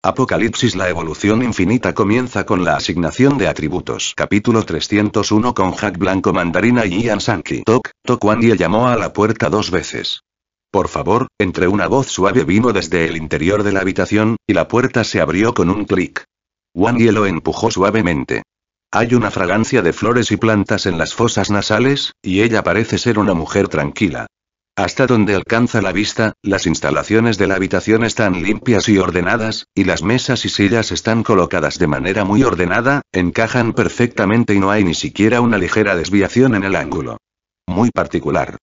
Apocalipsis La evolución infinita comienza con la asignación de atributos. Capítulo 301 con Jack Blanco Mandarina y Ian Sankey. Tok, Ye llamó a la puerta dos veces. Por favor, entre una voz suave vino desde el interior de la habitación, y la puerta se abrió con un clic. Ye lo empujó suavemente. Hay una fragancia de flores y plantas en las fosas nasales, y ella parece ser una mujer tranquila. Hasta donde alcanza la vista, las instalaciones de la habitación están limpias y ordenadas, y las mesas y sillas están colocadas de manera muy ordenada, encajan perfectamente y no hay ni siquiera una ligera desviación en el ángulo. Muy particular.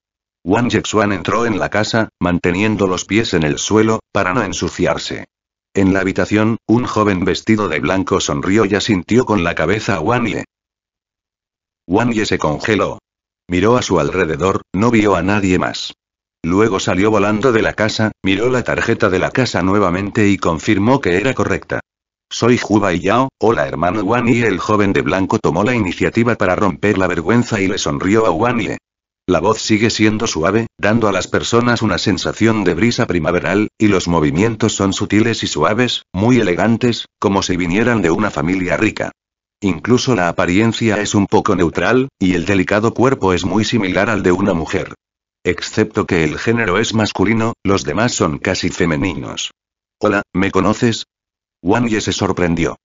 Wang Jixuan entró en la casa, manteniendo los pies en el suelo, para no ensuciarse. En la habitación, un joven vestido de blanco sonrió y asintió con la cabeza a Wang Ye. Wang Ye se congeló. Miró a su alrededor, no vio a nadie más. Luego salió volando de la casa, miró la tarjeta de la casa nuevamente y confirmó que era correcta. Soy Juba Yao, hola hermano Y El joven de blanco tomó la iniciativa para romper la vergüenza y le sonrió a Wanye. La voz sigue siendo suave, dando a las personas una sensación de brisa primaveral, y los movimientos son sutiles y suaves, muy elegantes, como si vinieran de una familia rica. Incluso la apariencia es un poco neutral, y el delicado cuerpo es muy similar al de una mujer. Excepto que el género es masculino, los demás son casi femeninos. Hola, ¿me conoces? Wang Ye se sorprendió.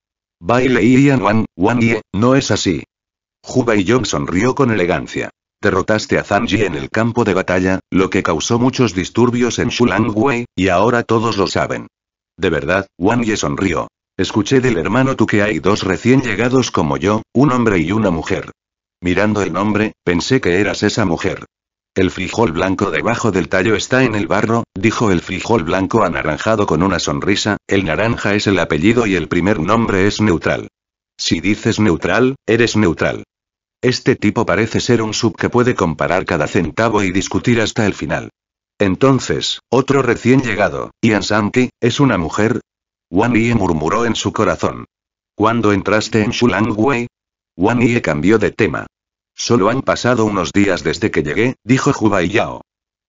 Baile Ian Wang, Wang Ye, no es así. Bai Yong sonrió con elegancia. Derrotaste a Zhang Yi en el campo de batalla, lo que causó muchos disturbios en Shulang Wei, y ahora todos lo saben. De verdad, Wang Ye sonrió. Escuché del hermano tú que hay dos recién llegados como yo, un hombre y una mujer. Mirando el nombre, pensé que eras esa mujer. El frijol blanco debajo del tallo está en el barro, dijo el frijol blanco anaranjado con una sonrisa, el naranja es el apellido y el primer nombre es neutral. Si dices neutral, eres neutral. Este tipo parece ser un sub que puede comparar cada centavo y discutir hasta el final. Entonces, otro recién llegado, Ian Sankey, ¿es una mujer? Wan Ye murmuró en su corazón. ¿Cuándo entraste en Shulangwei? Wan Ye cambió de tema. Solo han pasado unos días desde que llegué, dijo Juba y Yao.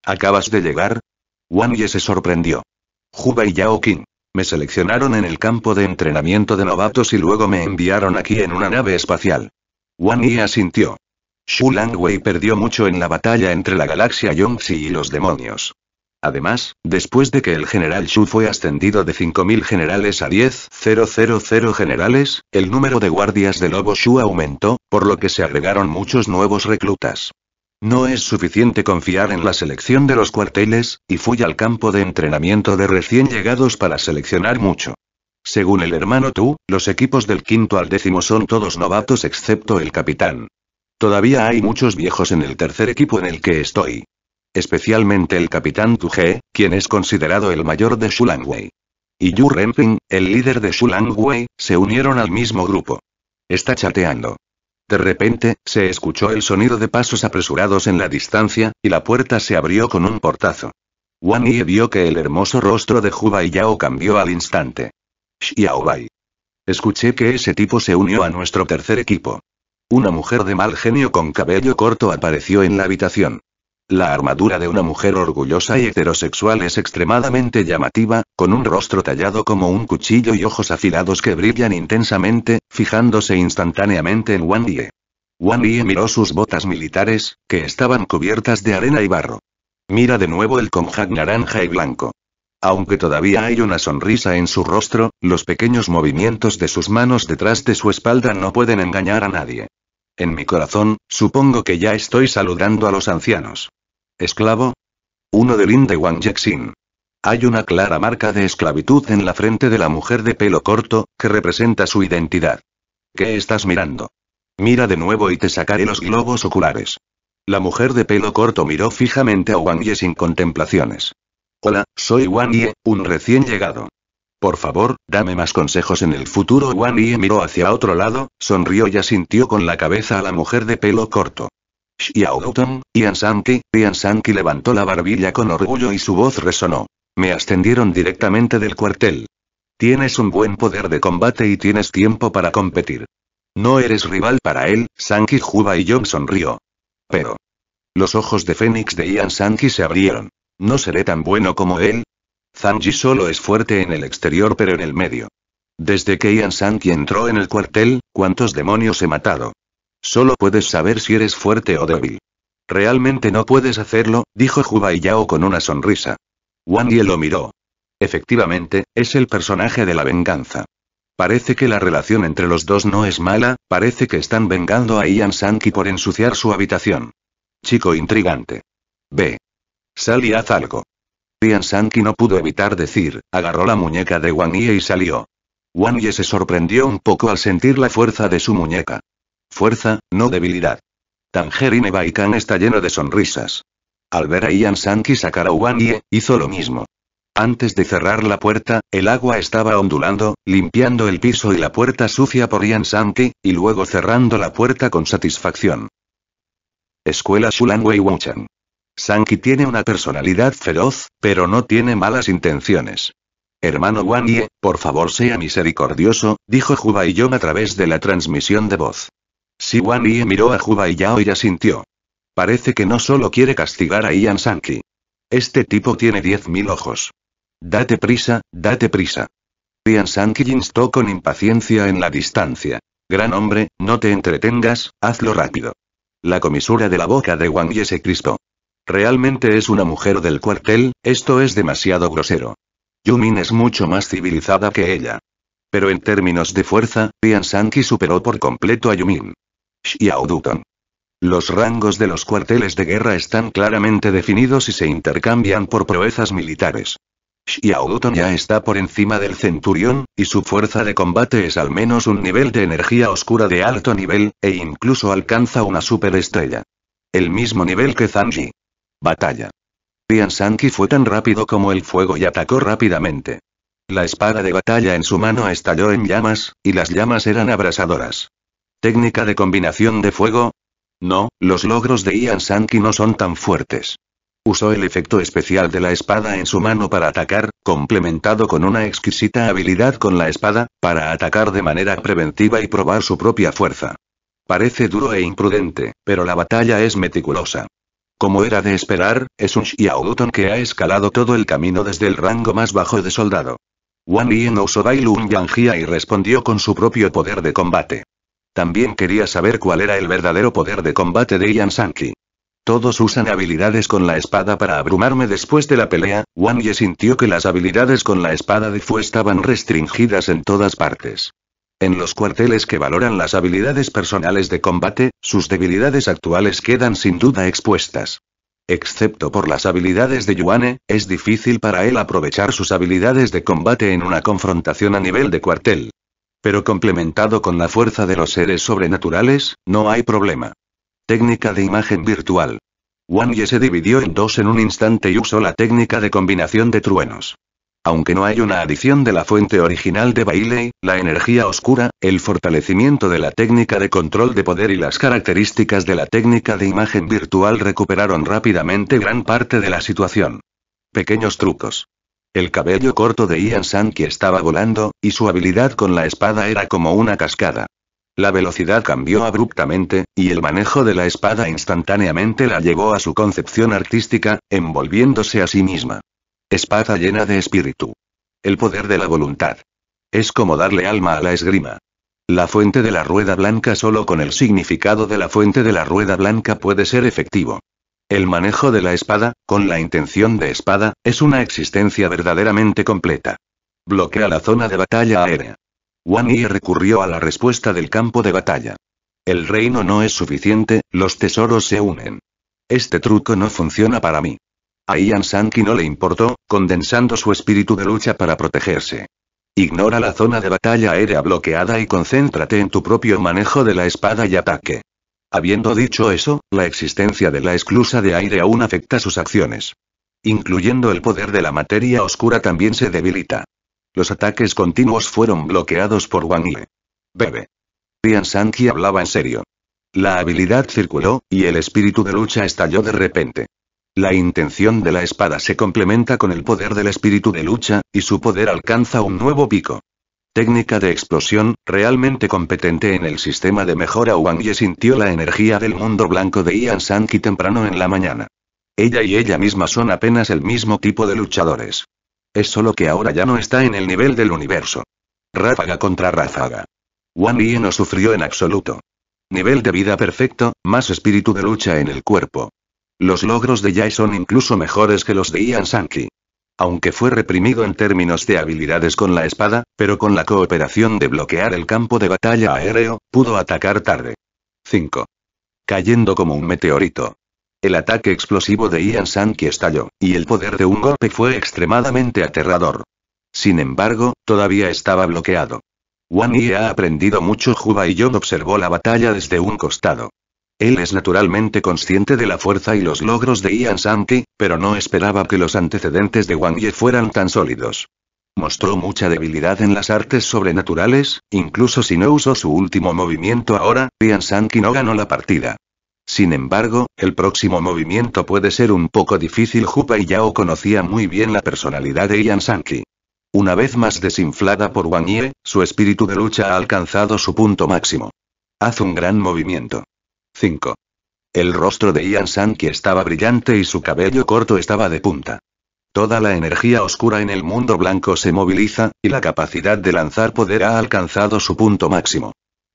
¿Acabas de llegar? Wan Ye se sorprendió. Huba y Yao King. Me seleccionaron en el campo de entrenamiento de novatos y luego me enviaron aquí en una nave espacial. Wan Ye asintió. Shu Langwei perdió mucho en la batalla entre la galaxia Yongxi y los demonios. Además, después de que el general Shu fue ascendido de 5.000 generales a 10.000 generales, el número de guardias de Lobo Shu aumentó, por lo que se agregaron muchos nuevos reclutas. No es suficiente confiar en la selección de los cuarteles, y fui al campo de entrenamiento de recién llegados para seleccionar mucho. Según el hermano Tu, los equipos del quinto al décimo son todos novatos excepto el capitán. Todavía hay muchos viejos en el tercer equipo en el que estoy especialmente el capitán Tuje, quien es considerado el mayor de Shulangwei. Y Yu Renping, el líder de Shulangwei, se unieron al mismo grupo. Está chateando. De repente, se escuchó el sonido de pasos apresurados en la distancia, y la puerta se abrió con un portazo. Wan Yi vio que el hermoso rostro de Juba y Yao cambió al instante. Bai!» Escuché que ese tipo se unió a nuestro tercer equipo. Una mujer de mal genio con cabello corto apareció en la habitación. La armadura de una mujer orgullosa y heterosexual es extremadamente llamativa, con un rostro tallado como un cuchillo y ojos afilados que brillan intensamente, fijándose instantáneamente en Wang Yi. Wang Yi miró sus botas militares, que estaban cubiertas de arena y barro. Mira de nuevo el conjac naranja y blanco. Aunque todavía hay una sonrisa en su rostro, los pequeños movimientos de sus manos detrás de su espalda no pueden engañar a nadie. En mi corazón, supongo que ya estoy saludando a los ancianos. ¿Esclavo? Uno de Lin de Wang Jackson. Hay una clara marca de esclavitud en la frente de la mujer de pelo corto, que representa su identidad. ¿Qué estás mirando? Mira de nuevo y te sacaré los globos oculares. La mujer de pelo corto miró fijamente a Wang Ye sin contemplaciones. Hola, soy Wang Ye, un recién llegado. Por favor, dame más consejos en el futuro. Wang Yi miró hacia otro lado, sonrió y asintió con la cabeza a la mujer de pelo corto y Ian Sanki, Ian Sanki levantó la barbilla con orgullo y su voz resonó. Me ascendieron directamente del cuartel. Tienes un buen poder de combate y tienes tiempo para competir. No eres rival para él, Sanki Juba y John sonrió. Pero. Los ojos de Fénix de Ian Sanki se abrieron. ¿No seré tan bueno como él? Zanji solo es fuerte en el exterior pero en el medio. Desde que Ian Sanki entró en el cuartel, ¿cuántos demonios he matado? Solo puedes saber si eres fuerte o débil. Realmente no puedes hacerlo, dijo Juba y Yao con una sonrisa. Wang Ye lo miró. Efectivamente, es el personaje de la venganza. Parece que la relación entre los dos no es mala, parece que están vengando a Ian Sankey por ensuciar su habitación. Chico intrigante. Ve. Sal y haz algo. Ian Sanki no pudo evitar decir, agarró la muñeca de Wang Ye y salió. Wang Ye se sorprendió un poco al sentir la fuerza de su muñeca. Fuerza, no debilidad. Tangerine Baikan está lleno de sonrisas. Al ver a Ian Sankey sacar a hizo lo mismo. Antes de cerrar la puerta, el agua estaba ondulando, limpiando el piso y la puerta sucia por Ian Sankey, y luego cerrando la puerta con satisfacción. Escuela Shulan Wei Sanki tiene una personalidad feroz, pero no tiene malas intenciones. Hermano Wanye, por favor sea misericordioso, dijo Juba y yo a través de la transmisión de voz. Si Wan Yi miró a Juba y Yao y sintió. Parece que no solo quiere castigar a Ian Sanki. Este tipo tiene 10.000 ojos. Date prisa, date prisa. Ian Sankey instó con impaciencia en la distancia. Gran hombre, no te entretengas, hazlo rápido. La comisura de la boca de Wang Yi se crispó. Realmente es una mujer del cuartel, esto es demasiado grosero. Yumin es mucho más civilizada que ella. Pero en términos de fuerza, Ian Sanki superó por completo a Yumin. Shiauduton. Los rangos de los cuarteles de guerra están claramente definidos y se intercambian por proezas militares. Shiauduton ya está por encima del centurión, y su fuerza de combate es al menos un nivel de energía oscura de alto nivel, e incluso alcanza una superestrella. El mismo nivel que Zanji. Batalla. Rian Sanki fue tan rápido como el fuego y atacó rápidamente. La espada de batalla en su mano estalló en llamas, y las llamas eran abrasadoras. ¿Técnica de combinación de fuego? No, los logros de Ian Sankey no son tan fuertes. Usó el efecto especial de la espada en su mano para atacar, complementado con una exquisita habilidad con la espada, para atacar de manera preventiva y probar su propia fuerza. Parece duro e imprudente, pero la batalla es meticulosa. Como era de esperar, es un Xiaoguton que ha escalado todo el camino desde el rango más bajo de soldado. Wang yin usó usó Bailun Yangjia y respondió con su propio poder de combate. También quería saber cuál era el verdadero poder de combate de Ian Sankey. Todos usan habilidades con la espada para abrumarme después de la pelea, Wang Ye sintió que las habilidades con la espada de Fu estaban restringidas en todas partes. En los cuarteles que valoran las habilidades personales de combate, sus debilidades actuales quedan sin duda expuestas. Excepto por las habilidades de Yuane, es difícil para él aprovechar sus habilidades de combate en una confrontación a nivel de cuartel. Pero complementado con la fuerza de los seres sobrenaturales, no hay problema. Técnica de imagen virtual. Wang Ye se dividió en dos en un instante y usó la técnica de combinación de truenos. Aunque no hay una adición de la fuente original de Bailey, la energía oscura, el fortalecimiento de la técnica de control de poder y las características de la técnica de imagen virtual recuperaron rápidamente gran parte de la situación. Pequeños trucos. El cabello corto de Ian Sankey estaba volando, y su habilidad con la espada era como una cascada. La velocidad cambió abruptamente, y el manejo de la espada instantáneamente la llevó a su concepción artística, envolviéndose a sí misma. Espada llena de espíritu. El poder de la voluntad. Es como darle alma a la esgrima. La fuente de la rueda blanca solo con el significado de la fuente de la rueda blanca puede ser efectivo. El manejo de la espada, con la intención de espada, es una existencia verdaderamente completa. Bloquea la zona de batalla aérea. Wan Yi recurrió a la respuesta del campo de batalla. El reino no es suficiente, los tesoros se unen. Este truco no funciona para mí. A Ian Sanki no le importó, condensando su espíritu de lucha para protegerse. Ignora la zona de batalla aérea bloqueada y concéntrate en tu propio manejo de la espada y ataque. Habiendo dicho eso, la existencia de la esclusa de aire aún afecta sus acciones. Incluyendo el poder de la materia oscura también se debilita. Los ataques continuos fueron bloqueados por Wang Yi. Bebe. Rian Sanji hablaba en serio. La habilidad circuló, y el espíritu de lucha estalló de repente. La intención de la espada se complementa con el poder del espíritu de lucha, y su poder alcanza un nuevo pico. Técnica de explosión, realmente competente en el sistema de mejora Wang sintió la energía del mundo blanco de Ian Sanki temprano en la mañana. Ella y ella misma son apenas el mismo tipo de luchadores. Es solo que ahora ya no está en el nivel del universo. Ráfaga contra ráfaga. Wang Yi no sufrió en absoluto. Nivel de vida perfecto, más espíritu de lucha en el cuerpo. Los logros de Yai son incluso mejores que los de Ian Sankey. Aunque fue reprimido en términos de habilidades con la espada, pero con la cooperación de bloquear el campo de batalla aéreo, pudo atacar tarde. 5. Cayendo como un meteorito. El ataque explosivo de Ian Sankey estalló, y el poder de un golpe fue extremadamente aterrador. Sin embargo, todavía estaba bloqueado. wan Yi ha aprendido mucho. Juba y John observó la batalla desde un costado. Él es naturalmente consciente de la fuerza y los logros de Ian Sankey, pero no esperaba que los antecedentes de Wang Ye fueran tan sólidos. Mostró mucha debilidad en las artes sobrenaturales, incluso si no usó su último movimiento ahora, Ian Sankey no ganó la partida. Sin embargo, el próximo movimiento puede ser un poco difícil. Jupa y Yao conocía muy bien la personalidad de Ian Sankey. Una vez más desinflada por Wang Ye, su espíritu de lucha ha alcanzado su punto máximo. Haz un gran movimiento. 5. El rostro de Ian Sankey estaba brillante y su cabello corto estaba de punta. Toda la energía oscura en el mundo blanco se moviliza, y la capacidad de lanzar poder ha alcanzado su punto máximo.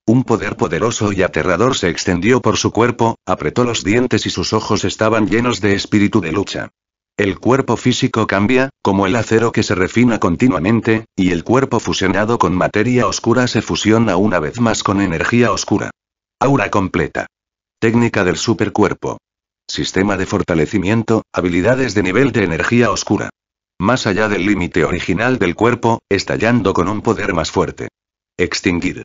Un poder poderoso y aterrador se extendió por su cuerpo, apretó los dientes y sus ojos estaban llenos de espíritu de lucha. El cuerpo físico cambia, como el acero que se refina continuamente, y el cuerpo fusionado con materia oscura se fusiona una vez más con energía oscura. Aura completa. Técnica del supercuerpo. Sistema de fortalecimiento, habilidades de nivel de energía oscura. Más allá del límite original del cuerpo, estallando con un poder más fuerte. Extinguir.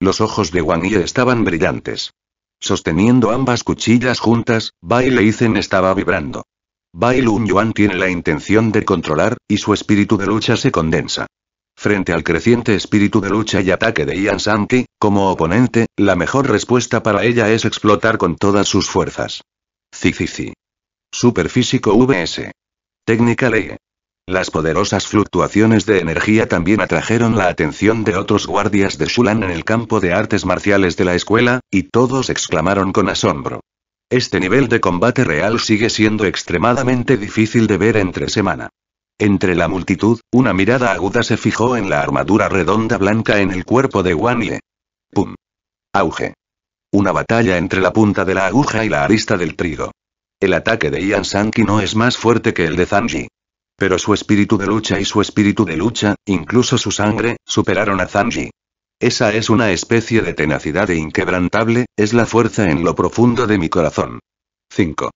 Los ojos de Wang Yi estaban brillantes. Sosteniendo ambas cuchillas juntas, Bai Leizen estaba vibrando. Bai Lun Yuan tiene la intención de controlar, y su espíritu de lucha se condensa. Frente al creciente espíritu de lucha y ataque de Ian Sankey, como oponente, la mejor respuesta para ella es explotar con todas sus fuerzas. Cicici. Superfísico VS. Técnica ley. Las poderosas fluctuaciones de energía también atrajeron la atención de otros guardias de Shulan en el campo de artes marciales de la escuela, y todos exclamaron con asombro. Este nivel de combate real sigue siendo extremadamente difícil de ver entre semana. Entre la multitud, una mirada aguda se fijó en la armadura redonda blanca en el cuerpo de Wanile. ¡Pum! Auge. Una batalla entre la punta de la aguja y la arista del trigo. El ataque de Ian Sanki no es más fuerte que el de Zanji. Pero su espíritu de lucha y su espíritu de lucha, incluso su sangre, superaron a Zanji. Esa es una especie de tenacidad e inquebrantable, es la fuerza en lo profundo de mi corazón. 5.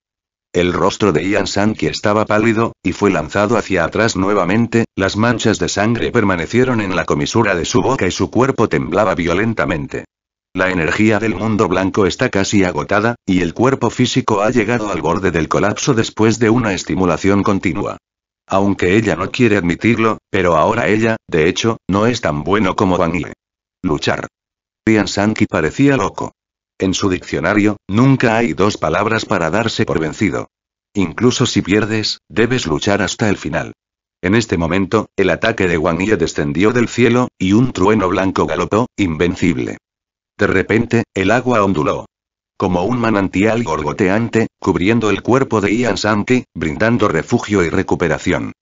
El rostro de Ian Sankey estaba pálido, y fue lanzado hacia atrás nuevamente, las manchas de sangre permanecieron en la comisura de su boca y su cuerpo temblaba violentamente. La energía del mundo blanco está casi agotada, y el cuerpo físico ha llegado al borde del colapso después de una estimulación continua. Aunque ella no quiere admitirlo, pero ahora ella, de hecho, no es tan bueno como Vanille. Luchar. Ian Sankey parecía loco. En su diccionario, nunca hay dos palabras para darse por vencido. Incluso si pierdes, debes luchar hasta el final. En este momento, el ataque de Wang Ye descendió del cielo, y un trueno blanco galopó, invencible. De repente, el agua onduló. Como un manantial gorgoteante, cubriendo el cuerpo de Ian Santi, brindando refugio y recuperación.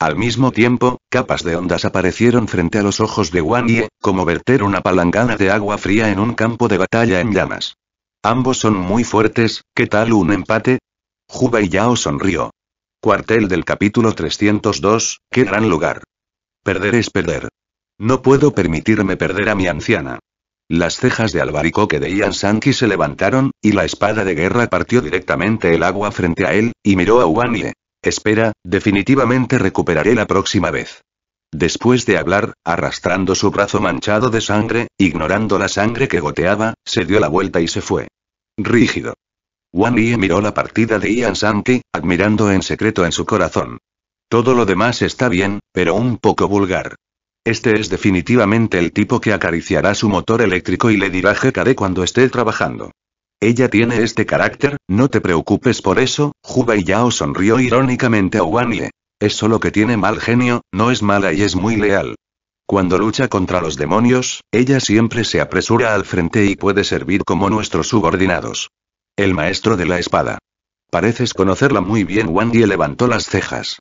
Al mismo tiempo, capas de ondas aparecieron frente a los ojos de Wang como verter una palangana de agua fría en un campo de batalla en llamas. Ambos son muy fuertes, ¿qué tal un empate? Juba Yao sonrió. Cuartel del capítulo 302, qué gran lugar. Perder es perder. No puedo permitirme perder a mi anciana. Las cejas de albaricoque de Ian Sanki se levantaron, y la espada de guerra partió directamente el agua frente a él, y miró a Wang Ye. Espera, definitivamente recuperaré la próxima vez. Después de hablar, arrastrando su brazo manchado de sangre, ignorando la sangre que goteaba, se dio la vuelta y se fue. Rígido. Wan Yi miró la partida de Ian Santi, admirando en secreto en su corazón. Todo lo demás está bien, pero un poco vulgar. Este es definitivamente el tipo que acariciará su motor eléctrico y le dirá de cuando esté trabajando. Ella tiene este carácter, no te preocupes por eso, Huba y Yao sonrió irónicamente a Wanye. Es solo que tiene mal genio, no es mala y es muy leal. Cuando lucha contra los demonios, ella siempre se apresura al frente y puede servir como nuestros subordinados. El maestro de la espada. Pareces conocerla muy bien. Wanye levantó las cejas.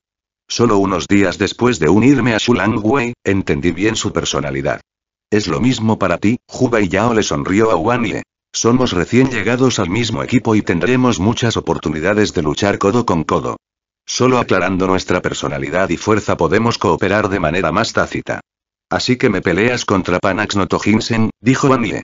Solo unos días después de unirme a Shulang Wei, entendí bien su personalidad. Es lo mismo para ti, Huba y Yao le sonrió a Wanye. Somos recién llegados al mismo equipo y tendremos muchas oportunidades de luchar codo con codo. Solo aclarando nuestra personalidad y fuerza podemos cooperar de manera más tácita. Así que me peleas contra Panax Noto dijo Wanye.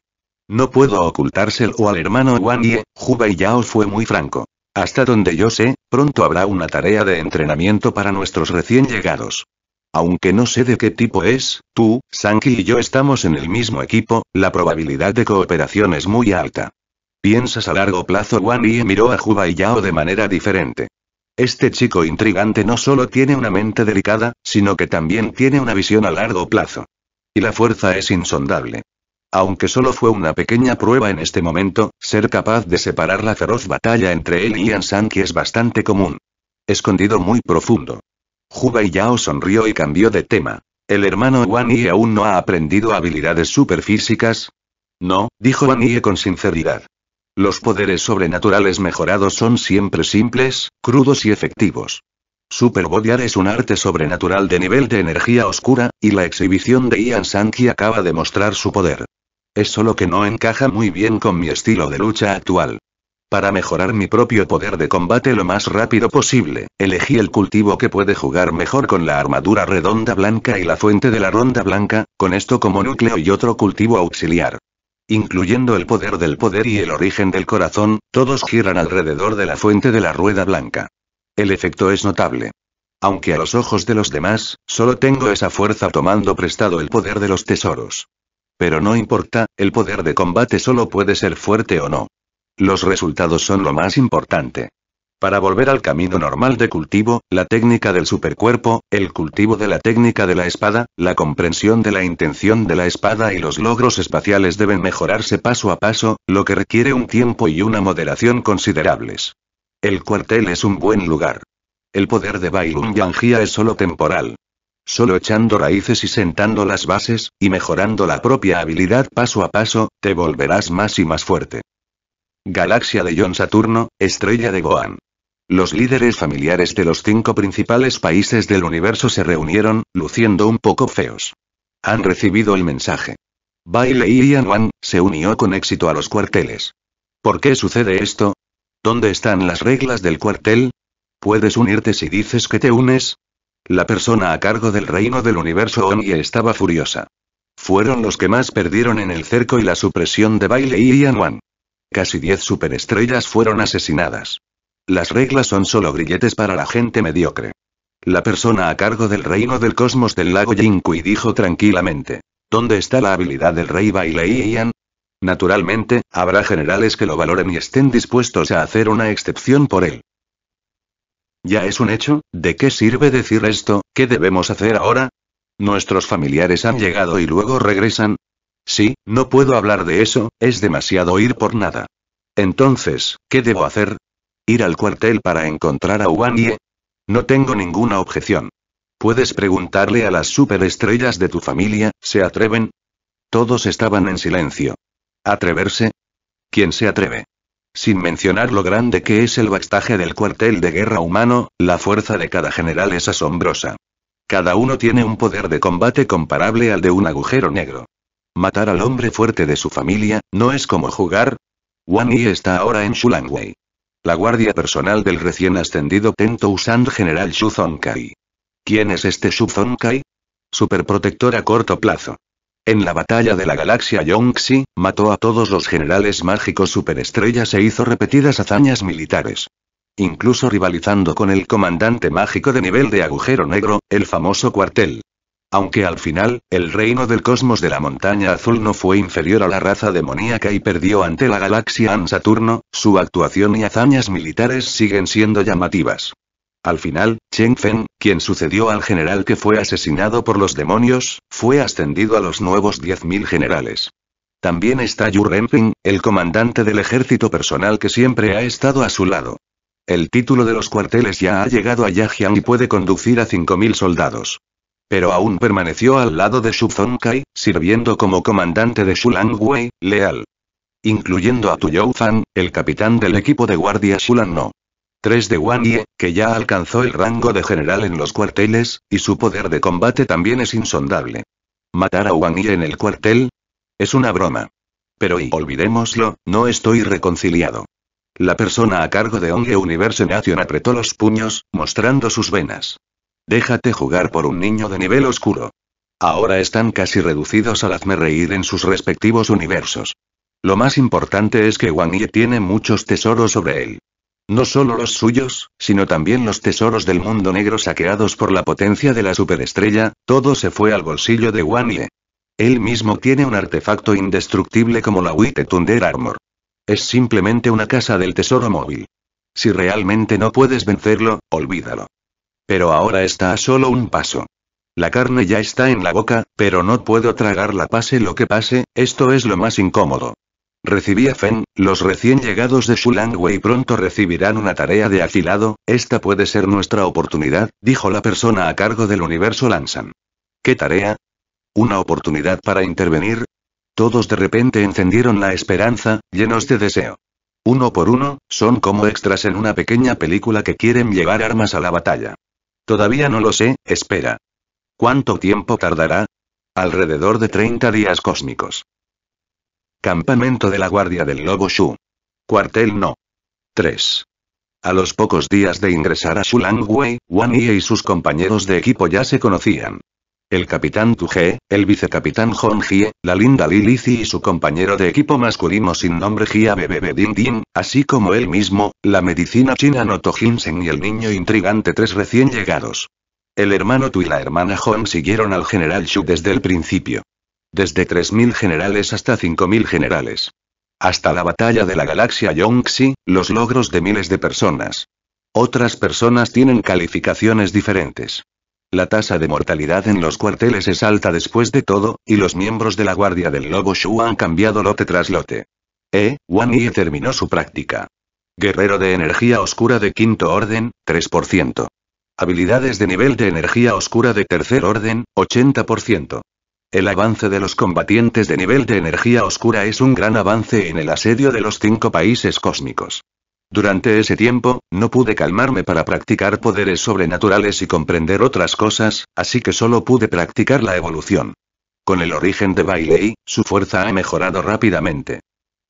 No puedo ocultárselo al hermano Wanye, Juba y Yao fue muy franco. Hasta donde yo sé, pronto habrá una tarea de entrenamiento para nuestros recién llegados. Aunque no sé de qué tipo es, tú, Sanki y yo estamos en el mismo equipo, la probabilidad de cooperación es muy alta. Piensas a largo plazo, Wan Yi miró a Juba y Yao de manera diferente. Este chico intrigante no solo tiene una mente delicada, sino que también tiene una visión a largo plazo. Y la fuerza es insondable. Aunque solo fue una pequeña prueba en este momento, ser capaz de separar la feroz batalla entre él y Ian Sanki es bastante común. Escondido muy profundo, Juba Yao sonrió y cambió de tema. ¿El hermano Wan Yi aún no ha aprendido habilidades superfísicas? No, dijo Wan Yi con sinceridad. Los poderes sobrenaturales mejorados son siempre simples, crudos y efectivos. Superbodyar es un arte sobrenatural de nivel de energía oscura, y la exhibición de Ian Sankey acaba de mostrar su poder. Es solo que no encaja muy bien con mi estilo de lucha actual. Para mejorar mi propio poder de combate lo más rápido posible, elegí el cultivo que puede jugar mejor con la armadura redonda blanca y la fuente de la ronda blanca, con esto como núcleo y otro cultivo auxiliar. Incluyendo el poder del poder y el origen del corazón, todos giran alrededor de la fuente de la rueda blanca. El efecto es notable. Aunque a los ojos de los demás, solo tengo esa fuerza tomando prestado el poder de los tesoros. Pero no importa, el poder de combate solo puede ser fuerte o no. Los resultados son lo más importante. Para volver al camino normal de cultivo, la técnica del supercuerpo, el cultivo de la técnica de la espada, la comprensión de la intención de la espada y los logros espaciales deben mejorarse paso a paso, lo que requiere un tiempo y una moderación considerables. El cuartel es un buen lugar. El poder de Bailun Yangia es solo temporal. Solo echando raíces y sentando las bases, y mejorando la propia habilidad paso a paso, te volverás más y más fuerte. Galaxia de John Saturno, estrella de Gohan. Los líderes familiares de los cinco principales países del universo se reunieron, luciendo un poco feos. Han recibido el mensaje. Baile y Ian se unió con éxito a los cuarteles. ¿Por qué sucede esto? ¿Dónde están las reglas del cuartel? ¿Puedes unirte si dices que te unes? La persona a cargo del reino del universo Oni estaba furiosa. Fueron los que más perdieron en el cerco y la supresión de Baile y Ian Casi 10 superestrellas fueron asesinadas. Las reglas son solo grilletes para la gente mediocre. La persona a cargo del reino del cosmos del lago Jinkui dijo tranquilamente. ¿Dónde está la habilidad del rey Bailey Naturalmente, habrá generales que lo valoren y estén dispuestos a hacer una excepción por él. Ya es un hecho, ¿de qué sirve decir esto? ¿Qué debemos hacer ahora? Nuestros familiares han llegado y luego regresan, Sí, no puedo hablar de eso, es demasiado ir por nada. Entonces, ¿qué debo hacer? ¿Ir al cuartel para encontrar a Wanye? No tengo ninguna objeción. Puedes preguntarle a las superestrellas de tu familia, ¿se atreven? Todos estaban en silencio. ¿Atreverse? ¿Quién se atreve? Sin mencionar lo grande que es el bastaje del cuartel de guerra humano, la fuerza de cada general es asombrosa. Cada uno tiene un poder de combate comparable al de un agujero negro. Matar al hombre fuerte de su familia, no es como jugar. Wan Yi está ahora en Shulangwei. La guardia personal del recién ascendido pento Usan General Shu Zongkai. ¿Quién es este Shu Zongkai? Superprotector a corto plazo. En la batalla de la galaxia Yongxi, mató a todos los generales mágicos superestrellas e hizo repetidas hazañas militares. Incluso rivalizando con el comandante mágico de nivel de agujero negro, el famoso cuartel. Aunque al final, el reino del cosmos de la montaña azul no fue inferior a la raza demoníaca y perdió ante la galaxia An Saturno, su actuación y hazañas militares siguen siendo llamativas. Al final, Cheng Feng, quien sucedió al general que fue asesinado por los demonios, fue ascendido a los nuevos 10.000 generales. También está Yu Renping, el comandante del ejército personal que siempre ha estado a su lado. El título de los cuarteles ya ha llegado a Yajian y puede conducir a 5.000 soldados pero aún permaneció al lado de Xu Kai, sirviendo como comandante de Shulang Wei, leal. Incluyendo a Tu Youfan, el capitán del equipo de guardia Shulan. No. 3 de Wang Ye, que ya alcanzó el rango de general en los cuarteles, y su poder de combate también es insondable. ¿Matar a Wang Ye en el cuartel? Es una broma. Pero y olvidémoslo, no estoy reconciliado. La persona a cargo de Onge Universe Nation apretó los puños, mostrando sus venas. Déjate jugar por un niño de nivel oscuro. Ahora están casi reducidos al hazme reír en sus respectivos universos. Lo más importante es que Wang Ye tiene muchos tesoros sobre él. No solo los suyos, sino también los tesoros del mundo negro saqueados por la potencia de la superestrella, todo se fue al bolsillo de Wang Ye. Él mismo tiene un artefacto indestructible como la Witte Thunder Armor. Es simplemente una casa del tesoro móvil. Si realmente no puedes vencerlo, olvídalo. Pero ahora está a solo un paso. La carne ya está en la boca, pero no puedo tragarla pase lo que pase, esto es lo más incómodo. Recibí a Fen, los recién llegados de Shulangwei pronto recibirán una tarea de afilado, esta puede ser nuestra oportunidad, dijo la persona a cargo del universo Lansan. ¿Qué tarea? ¿Una oportunidad para intervenir? Todos de repente encendieron la esperanza, llenos de deseo. Uno por uno, son como extras en una pequeña película que quieren llevar armas a la batalla. Todavía no lo sé, espera. ¿Cuánto tiempo tardará? Alrededor de 30 días cósmicos. Campamento de la Guardia del Lobo Shu. Cuartel no. 3. A los pocos días de ingresar a Shulangwei, Wan Yi y sus compañeros de equipo ya se conocían el capitán tu Ge, el vicecapitán Hong-Hie, la linda Lilici y su compañero de equipo masculino sin nombre Gia Bebebe Din Din, así como él mismo, la medicina china Noto Sen y el niño intrigante tres recién llegados. El hermano Tu y la hermana Hong siguieron al general Shu desde el principio. Desde 3.000 generales hasta 5.000 generales. Hasta la batalla de la galaxia Yongxi, los logros de miles de personas. Otras personas tienen calificaciones diferentes. La tasa de mortalidad en los cuarteles es alta después de todo, y los miembros de la Guardia del Lobo Shu han cambiado lote tras lote. E. Eh, Wan Yi terminó su práctica. Guerrero de energía oscura de quinto orden, 3%. Habilidades de nivel de energía oscura de tercer orden, 80%. El avance de los combatientes de nivel de energía oscura es un gran avance en el asedio de los cinco países cósmicos. Durante ese tiempo, no pude calmarme para practicar poderes sobrenaturales y comprender otras cosas, así que solo pude practicar la evolución. Con el origen de Bailey, su fuerza ha mejorado rápidamente.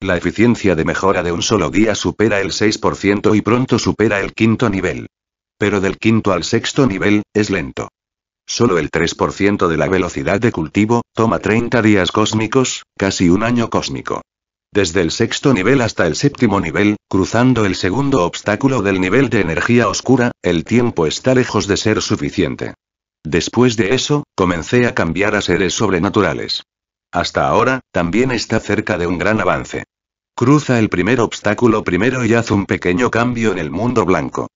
La eficiencia de mejora de un solo día supera el 6% y pronto supera el quinto nivel. Pero del quinto al sexto nivel, es lento. Solo el 3% de la velocidad de cultivo, toma 30 días cósmicos, casi un año cósmico desde el sexto nivel hasta el séptimo nivel, cruzando el segundo obstáculo del nivel de energía oscura, el tiempo está lejos de ser suficiente. Después de eso, comencé a cambiar a seres sobrenaturales. Hasta ahora, también está cerca de un gran avance. Cruza el primer obstáculo primero y haz un pequeño cambio en el mundo blanco.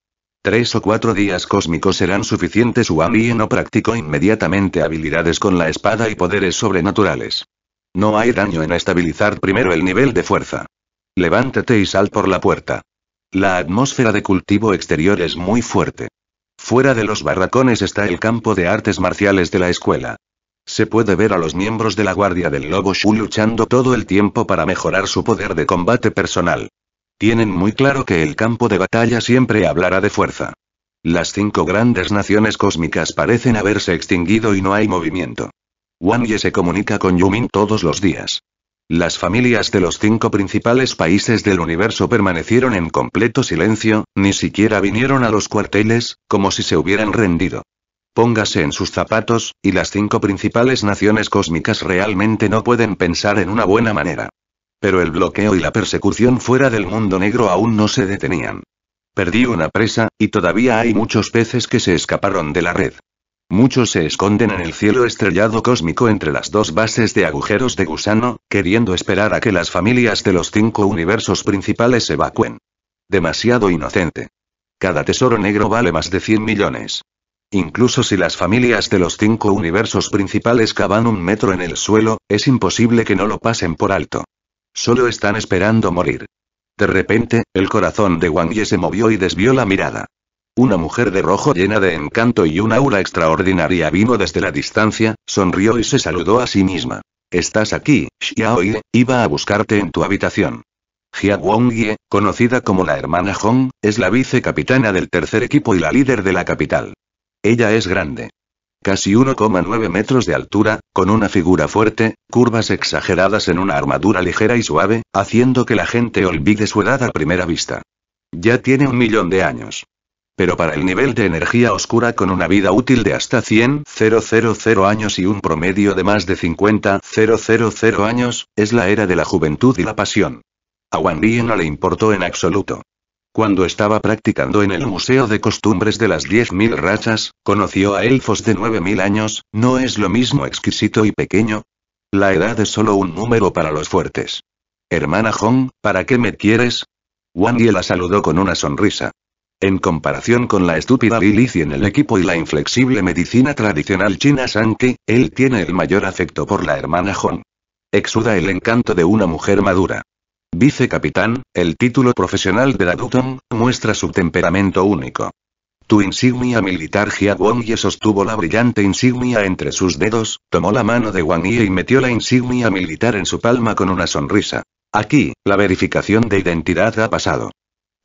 Tres o cuatro días cósmicos serán suficientes. Uami no practicó inmediatamente habilidades con la espada y poderes sobrenaturales. No hay daño en estabilizar primero el nivel de fuerza. Levántate y sal por la puerta. La atmósfera de cultivo exterior es muy fuerte. Fuera de los barracones está el campo de artes marciales de la escuela. Se puede ver a los miembros de la Guardia del Lobo Shu luchando todo el tiempo para mejorar su poder de combate personal. Tienen muy claro que el campo de batalla siempre hablará de fuerza. Las cinco grandes naciones cósmicas parecen haberse extinguido y no hay movimiento. Wang Ye se comunica con Yumin todos los días. Las familias de los cinco principales países del universo permanecieron en completo silencio, ni siquiera vinieron a los cuarteles, como si se hubieran rendido. Póngase en sus zapatos, y las cinco principales naciones cósmicas realmente no pueden pensar en una buena manera. Pero el bloqueo y la persecución fuera del mundo negro aún no se detenían. Perdí una presa, y todavía hay muchos peces que se escaparon de la red. Muchos se esconden en el cielo estrellado cósmico entre las dos bases de agujeros de gusano, queriendo esperar a que las familias de los cinco universos principales evacúen. Demasiado inocente. Cada tesoro negro vale más de 100 millones. Incluso si las familias de los cinco universos principales cavan un metro en el suelo, es imposible que no lo pasen por alto. Solo están esperando morir. De repente, el corazón de Wang Ye se movió y desvió la mirada. Una mujer de rojo llena de encanto y un aura extraordinaria vino desde la distancia, sonrió y se saludó a sí misma. Estás aquí, Xiaoyi, iba a buscarte en tu habitación. Jia Wongye, conocida como la hermana Hong, es la vicecapitana del tercer equipo y la líder de la capital. Ella es grande. Casi 1,9 metros de altura, con una figura fuerte, curvas exageradas en una armadura ligera y suave, haciendo que la gente olvide su edad a primera vista. Ya tiene un millón de años. Pero para el nivel de energía oscura con una vida útil de hasta 100 000 años y un promedio de más de 50 000 años, es la era de la juventud y la pasión. A Wang no le importó en absoluto. Cuando estaba practicando en el Museo de Costumbres de las 10.000 Razas, conoció a elfos de 9.000 años, ¿no es lo mismo exquisito y pequeño? La edad es solo un número para los fuertes. Hermana Hong, ¿para qué me quieres? Wang Yi la saludó con una sonrisa. En comparación con la estúpida Lilith en el equipo y la inflexible medicina tradicional china sanqi él tiene el mayor afecto por la hermana Hong. Exuda el encanto de una mujer madura. Vicecapitán, el título profesional de la Dutton, muestra su temperamento único. Tu insignia militar Jia Wong Ye sostuvo la brillante insignia entre sus dedos, tomó la mano de Wang Yi y metió la insignia militar en su palma con una sonrisa. Aquí, la verificación de identidad ha pasado.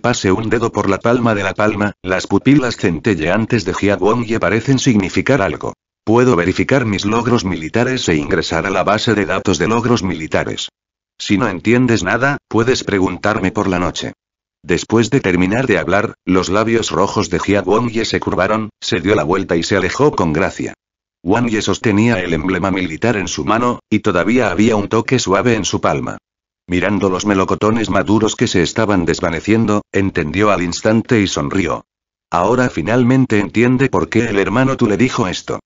Pase un dedo por la palma de la palma, las pupilas centelleantes de Jia Ye parecen significar algo. Puedo verificar mis logros militares e ingresar a la base de datos de logros militares. Si no entiendes nada, puedes preguntarme por la noche. Después de terminar de hablar, los labios rojos de Jia Wongye se curvaron, se dio la vuelta y se alejó con gracia. Wang sostenía el emblema militar en su mano, y todavía había un toque suave en su palma. Mirando los melocotones maduros que se estaban desvaneciendo, entendió al instante y sonrió. Ahora finalmente entiende por qué el hermano tú le dijo esto.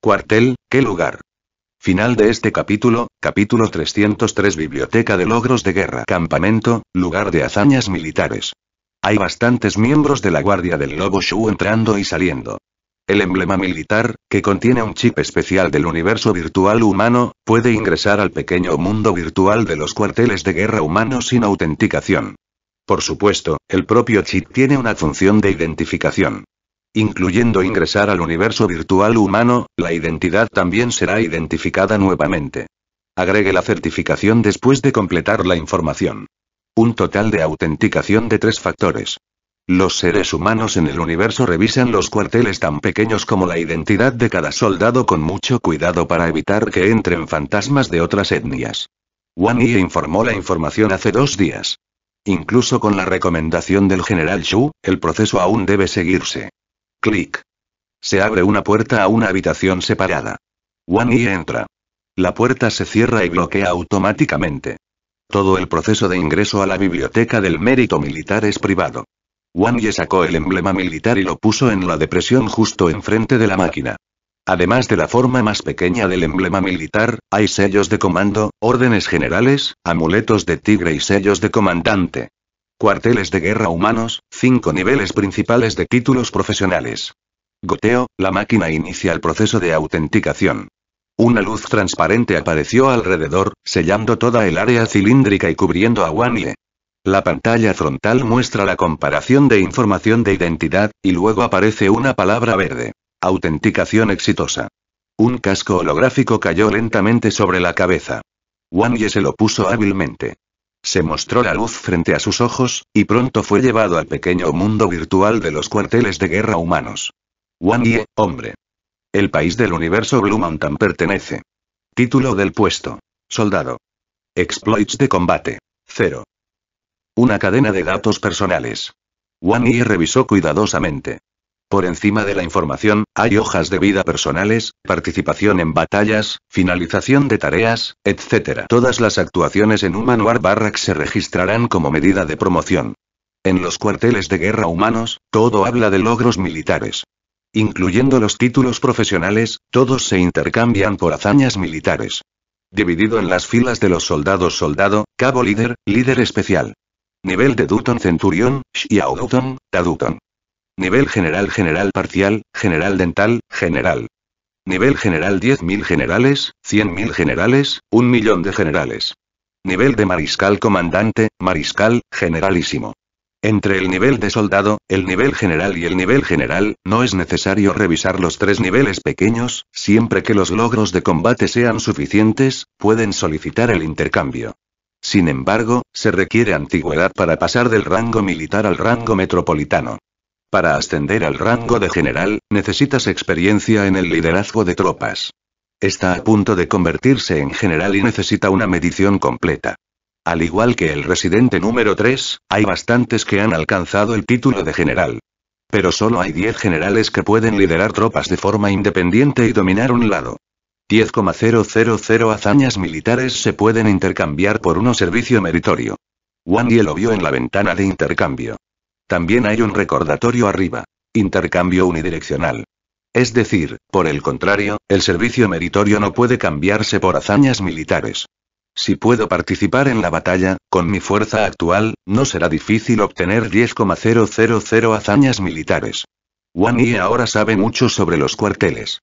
Cuartel, qué lugar. Final de este capítulo, capítulo 303 Biblioteca de Logros de Guerra Campamento, lugar de hazañas militares. Hay bastantes miembros de la Guardia del Lobo Shu entrando y saliendo. El emblema militar, que contiene un chip especial del universo virtual humano, puede ingresar al pequeño mundo virtual de los cuarteles de guerra humano sin autenticación. Por supuesto, el propio chip tiene una función de identificación. Incluyendo ingresar al universo virtual humano, la identidad también será identificada nuevamente. Agregue la certificación después de completar la información. Un total de autenticación de tres factores. Los seres humanos en el universo revisan los cuarteles tan pequeños como la identidad de cada soldado con mucho cuidado para evitar que entren fantasmas de otras etnias. Wan Yi informó la información hace dos días. Incluso con la recomendación del general Shu, el proceso aún debe seguirse. Clic. Se abre una puerta a una habitación separada. Wan Yi entra. La puerta se cierra y bloquea automáticamente. Todo el proceso de ingreso a la biblioteca del mérito militar es privado. Wang Ye sacó el emblema militar y lo puso en la depresión justo enfrente de la máquina. Además de la forma más pequeña del emblema militar, hay sellos de comando, órdenes generales, amuletos de tigre y sellos de comandante. Cuarteles de guerra humanos, cinco niveles principales de títulos profesionales. Goteo, la máquina inicia el proceso de autenticación. Una luz transparente apareció alrededor, sellando toda el área cilíndrica y cubriendo a Ye. La pantalla frontal muestra la comparación de información de identidad, y luego aparece una palabra verde. Autenticación exitosa. Un casco holográfico cayó lentamente sobre la cabeza. Wang Ye se lo puso hábilmente. Se mostró la luz frente a sus ojos, y pronto fue llevado al pequeño mundo virtual de los cuarteles de guerra humanos. Wang Ye, hombre. El país del universo Blue Mountain pertenece. Título del puesto. Soldado. Exploits de combate. Cero. Una cadena de datos personales. one Yi revisó cuidadosamente. Por encima de la información, hay hojas de vida personales, participación en batallas, finalización de tareas, etc. Todas las actuaciones en un manual barrack se registrarán como medida de promoción. En los cuarteles de guerra humanos, todo habla de logros militares. Incluyendo los títulos profesionales, todos se intercambian por hazañas militares. Dividido en las filas de los soldados soldado, cabo líder, líder especial. Nivel de Dutton Centurión, Xiao Dutton, Nivel general general parcial, general dental, general. Nivel general 10.000 generales, 100.000 generales, 1 millón de generales. Nivel de mariscal comandante, mariscal, generalísimo. Entre el nivel de soldado, el nivel general y el nivel general, no es necesario revisar los tres niveles pequeños, siempre que los logros de combate sean suficientes, pueden solicitar el intercambio. Sin embargo, se requiere antigüedad para pasar del rango militar al rango metropolitano. Para ascender al rango de general, necesitas experiencia en el liderazgo de tropas. Está a punto de convertirse en general y necesita una medición completa. Al igual que el residente número 3, hay bastantes que han alcanzado el título de general. Pero solo hay 10 generales que pueden liderar tropas de forma independiente y dominar un lado. 10,000 hazañas militares se pueden intercambiar por uno servicio meritorio. Wang lo vio en la ventana de intercambio. También hay un recordatorio arriba. Intercambio unidireccional. Es decir, por el contrario, el servicio meritorio no puede cambiarse por hazañas militares. Si puedo participar en la batalla, con mi fuerza actual, no será difícil obtener 10,000 hazañas militares. Wang Yi ahora sabe mucho sobre los cuarteles.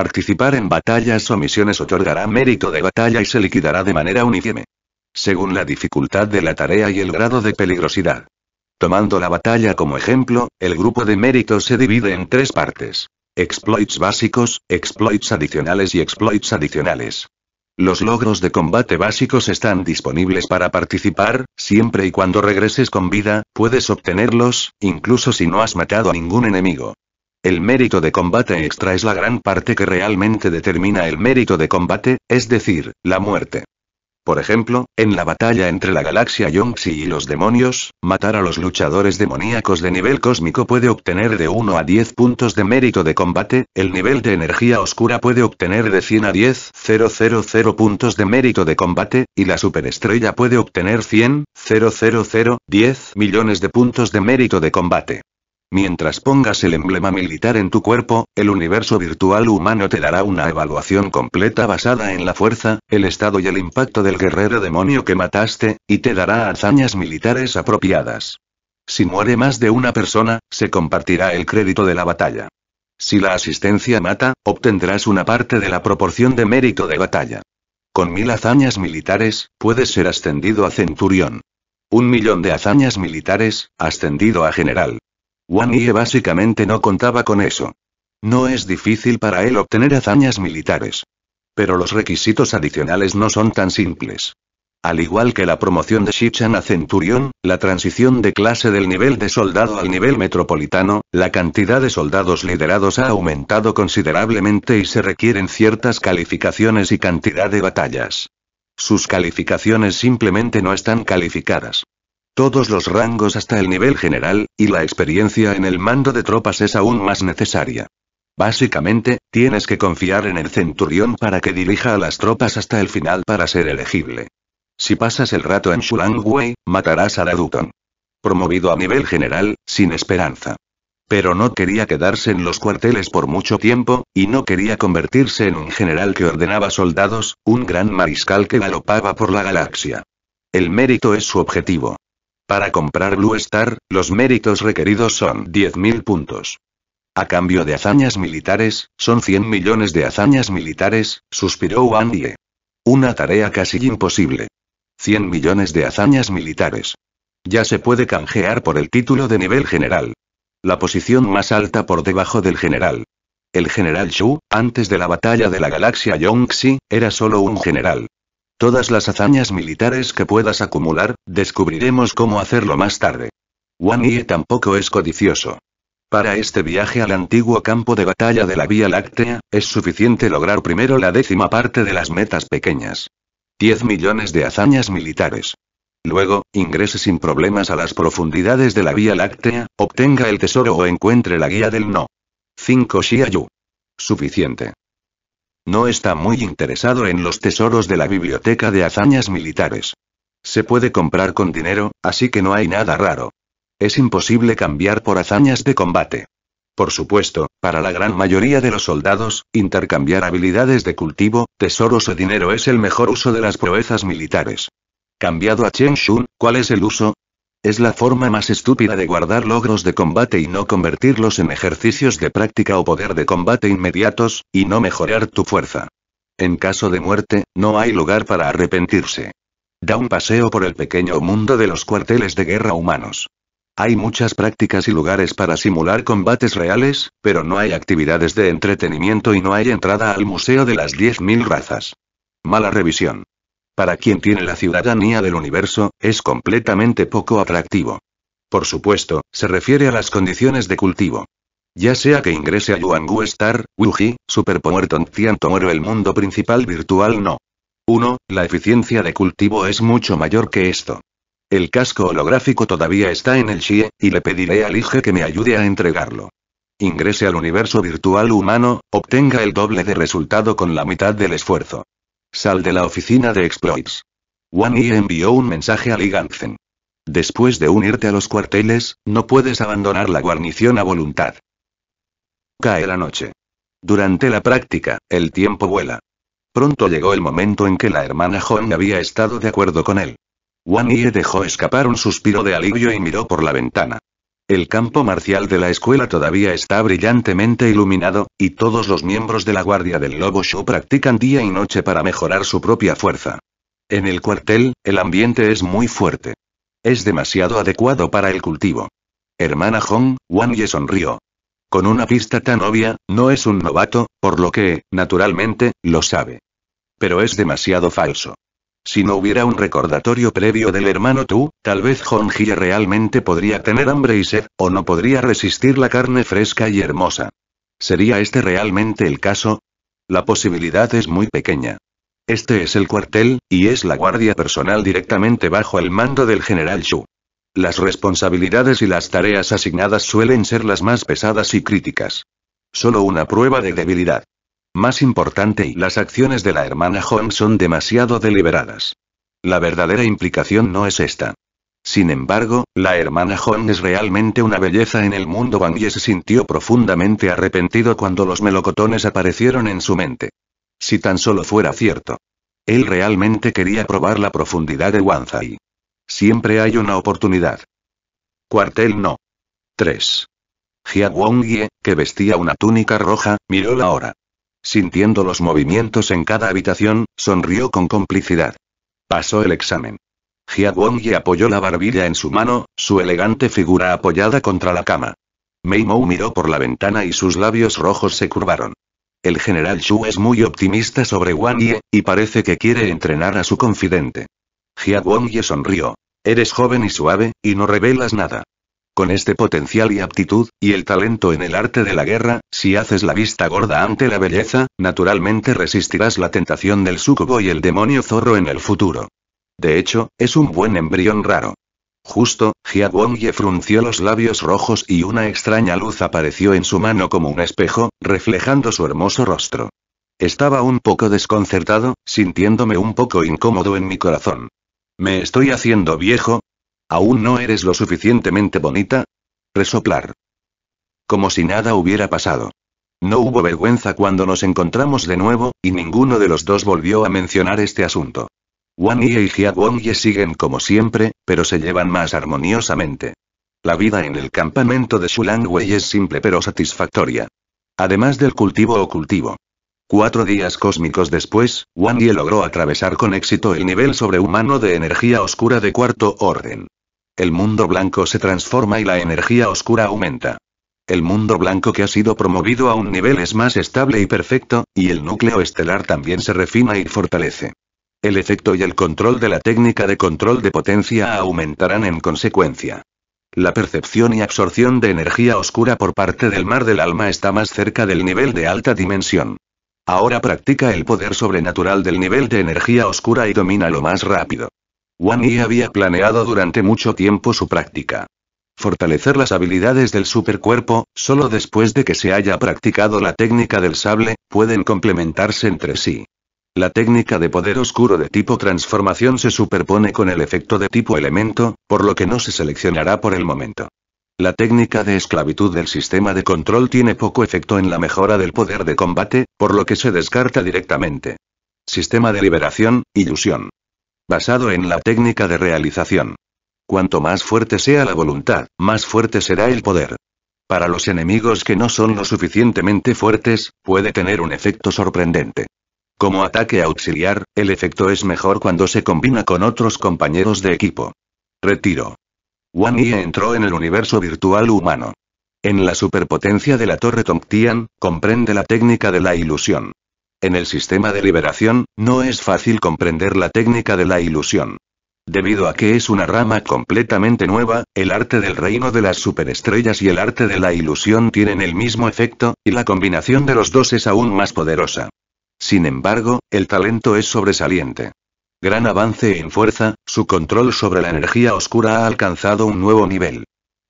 Participar en batallas o misiones otorgará mérito de batalla y se liquidará de manera uniforme. Según la dificultad de la tarea y el grado de peligrosidad. Tomando la batalla como ejemplo, el grupo de méritos se divide en tres partes. Exploits básicos, exploits adicionales y exploits adicionales. Los logros de combate básicos están disponibles para participar, siempre y cuando regreses con vida, puedes obtenerlos, incluso si no has matado a ningún enemigo. El mérito de combate extra es la gran parte que realmente determina el mérito de combate, es decir, la muerte. Por ejemplo, en la batalla entre la galaxia Yongxi y los demonios, matar a los luchadores demoníacos de nivel cósmico puede obtener de 1 a 10 puntos de mérito de combate, el nivel de energía oscura puede obtener de 100 a 10, 000 puntos de mérito de combate, y la superestrella puede obtener 100, 000, 10 millones de puntos de mérito de combate. Mientras pongas el emblema militar en tu cuerpo, el universo virtual humano te dará una evaluación completa basada en la fuerza, el estado y el impacto del guerrero demonio que mataste, y te dará hazañas militares apropiadas. Si muere más de una persona, se compartirá el crédito de la batalla. Si la asistencia mata, obtendrás una parte de la proporción de mérito de batalla. Con mil hazañas militares, puedes ser ascendido a centurión. Un millón de hazañas militares, ascendido a general. Wan básicamente no contaba con eso. No es difícil para él obtener hazañas militares. Pero los requisitos adicionales no son tan simples. Al igual que la promoción de Shichan a Centurión, la transición de clase del nivel de soldado al nivel metropolitano, la cantidad de soldados liderados ha aumentado considerablemente y se requieren ciertas calificaciones y cantidad de batallas. Sus calificaciones simplemente no están calificadas. Todos los rangos hasta el nivel general, y la experiencia en el mando de tropas es aún más necesaria. Básicamente, tienes que confiar en el centurión para que dirija a las tropas hasta el final para ser elegible. Si pasas el rato en Shulangwei, matarás a Raduton. Promovido a nivel general, sin esperanza. Pero no quería quedarse en los cuarteles por mucho tiempo, y no quería convertirse en un general que ordenaba soldados, un gran mariscal que galopaba por la galaxia. El mérito es su objetivo. Para comprar Blue Star, los méritos requeridos son 10.000 puntos. A cambio de hazañas militares, son 100 millones de hazañas militares, suspiró Wang Ye. Una tarea casi imposible. 100 millones de hazañas militares. Ya se puede canjear por el título de nivel general. La posición más alta por debajo del general. El general Shu, antes de la batalla de la galaxia Yongxi, era solo un general. Todas las hazañas militares que puedas acumular, descubriremos cómo hacerlo más tarde. Wang Yi tampoco es codicioso. Para este viaje al antiguo campo de batalla de la Vía Láctea, es suficiente lograr primero la décima parte de las metas pequeñas. 10 millones de hazañas militares. Luego, ingrese sin problemas a las profundidades de la Vía Láctea, obtenga el tesoro o encuentre la guía del no. 5 Xiayu. Suficiente. No está muy interesado en los tesoros de la biblioteca de hazañas militares. Se puede comprar con dinero, así que no hay nada raro. Es imposible cambiar por hazañas de combate. Por supuesto, para la gran mayoría de los soldados, intercambiar habilidades de cultivo, tesoros o dinero es el mejor uso de las proezas militares. Cambiado a Chen Shun, ¿cuál es el uso? Es la forma más estúpida de guardar logros de combate y no convertirlos en ejercicios de práctica o poder de combate inmediatos, y no mejorar tu fuerza. En caso de muerte, no hay lugar para arrepentirse. Da un paseo por el pequeño mundo de los cuarteles de guerra humanos. Hay muchas prácticas y lugares para simular combates reales, pero no hay actividades de entretenimiento y no hay entrada al Museo de las 10.000 Razas. Mala revisión. Para quien tiene la ciudadanía del universo, es completamente poco atractivo. Por supuesto, se refiere a las condiciones de cultivo. Ya sea que ingrese a Yuangu Star, Wuji, Super Power Tontian Tomoro el mundo principal virtual no. 1. La eficiencia de cultivo es mucho mayor que esto. El casco holográfico todavía está en el Xie, y le pediré al Ige que me ayude a entregarlo. Ingrese al universo virtual humano, obtenga el doble de resultado con la mitad del esfuerzo. Sal de la oficina de exploits. Wan Yi e. envió un mensaje a Li Después de unirte a los cuarteles, no puedes abandonar la guarnición a voluntad. Cae la noche. Durante la práctica, el tiempo vuela. Pronto llegó el momento en que la hermana Hong había estado de acuerdo con él. Wan Yi e. dejó escapar un suspiro de alivio y miró por la ventana. El campo marcial de la escuela todavía está brillantemente iluminado, y todos los miembros de la Guardia del Lobo Show practican día y noche para mejorar su propia fuerza. En el cuartel, el ambiente es muy fuerte. Es demasiado adecuado para el cultivo. Hermana Hong, Wang Ye sonrió. Con una pista tan obvia, no es un novato, por lo que, naturalmente, lo sabe. Pero es demasiado falso. Si no hubiera un recordatorio previo del hermano Tu, tal vez Jie realmente podría tener hambre y sed, o no podría resistir la carne fresca y hermosa. ¿Sería este realmente el caso? La posibilidad es muy pequeña. Este es el cuartel, y es la guardia personal directamente bajo el mando del general Shu. Las responsabilidades y las tareas asignadas suelen ser las más pesadas y críticas. Solo una prueba de debilidad más importante y las acciones de la hermana Hong son demasiado deliberadas. La verdadera implicación no es esta. Sin embargo, la hermana Hong es realmente una belleza en el mundo y se sintió profundamente arrepentido cuando los melocotones aparecieron en su mente. Si tan solo fuera cierto. Él realmente quería probar la profundidad de Wanzai. Siempre hay una oportunidad. Cuartel no. 3. Jia Ye, que vestía una túnica roja, miró la hora. Sintiendo los movimientos en cada habitación, sonrió con complicidad. Pasó el examen. Jia Wong apoyó la barbilla en su mano, su elegante figura apoyada contra la cama. Mei miró por la ventana y sus labios rojos se curvaron. El general Xu es muy optimista sobre Wang Ye, y parece que quiere entrenar a su confidente. Jia Wong sonrió. Eres joven y suave, y no revelas nada. Con este potencial y aptitud, y el talento en el arte de la guerra, si haces la vista gorda ante la belleza, naturalmente resistirás la tentación del sucubo y el demonio zorro en el futuro. De hecho, es un buen embrión raro. Justo, Jia Ye frunció los labios rojos y una extraña luz apareció en su mano como un espejo, reflejando su hermoso rostro. Estaba un poco desconcertado, sintiéndome un poco incómodo en mi corazón. ¿Me estoy haciendo viejo? ¿Aún no eres lo suficientemente bonita? Resoplar. Como si nada hubiera pasado. No hubo vergüenza cuando nos encontramos de nuevo, y ninguno de los dos volvió a mencionar este asunto. Wan Ye y Jia Wong siguen como siempre, pero se llevan más armoniosamente. La vida en el campamento de Shulangwei es simple pero satisfactoria. Además del cultivo o cultivo. Cuatro días cósmicos después, Wan Ye logró atravesar con éxito el nivel sobrehumano de energía oscura de cuarto orden. El mundo blanco se transforma y la energía oscura aumenta. El mundo blanco que ha sido promovido a un nivel es más estable y perfecto, y el núcleo estelar también se refina y fortalece. El efecto y el control de la técnica de control de potencia aumentarán en consecuencia. La percepción y absorción de energía oscura por parte del mar del alma está más cerca del nivel de alta dimensión. Ahora practica el poder sobrenatural del nivel de energía oscura y domina lo más rápido. Wang Yi había planeado durante mucho tiempo su práctica. Fortalecer las habilidades del supercuerpo, solo después de que se haya practicado la técnica del sable, pueden complementarse entre sí. La técnica de poder oscuro de tipo transformación se superpone con el efecto de tipo elemento, por lo que no se seleccionará por el momento. La técnica de esclavitud del sistema de control tiene poco efecto en la mejora del poder de combate, por lo que se descarta directamente. Sistema de liberación, ilusión basado en la técnica de realización. Cuanto más fuerte sea la voluntad, más fuerte será el poder. Para los enemigos que no son lo suficientemente fuertes, puede tener un efecto sorprendente. Como ataque auxiliar, el efecto es mejor cuando se combina con otros compañeros de equipo. Retiro. Wan Yi entró en el universo virtual humano. En la superpotencia de la Torre Tongtian, comprende la técnica de la ilusión. En el sistema de liberación, no es fácil comprender la técnica de la ilusión. Debido a que es una rama completamente nueva, el arte del reino de las superestrellas y el arte de la ilusión tienen el mismo efecto, y la combinación de los dos es aún más poderosa. Sin embargo, el talento es sobresaliente. Gran avance en fuerza, su control sobre la energía oscura ha alcanzado un nuevo nivel.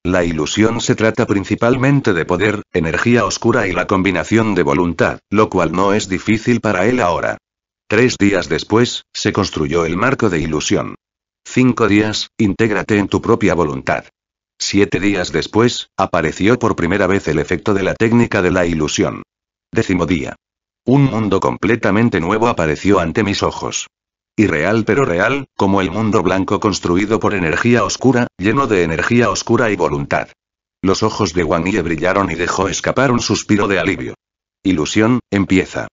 La ilusión se trata principalmente de poder, energía oscura y la combinación de voluntad, lo cual no es difícil para él ahora. Tres días después, se construyó el marco de ilusión. Cinco días, intégrate en tu propia voluntad. Siete días después, apareció por primera vez el efecto de la técnica de la ilusión. Décimo día. Un mundo completamente nuevo apareció ante mis ojos irreal pero real, como el mundo blanco construido por energía oscura, lleno de energía oscura y voluntad. Los ojos de Wang Ye brillaron y dejó escapar un suspiro de alivio. Ilusión, empieza.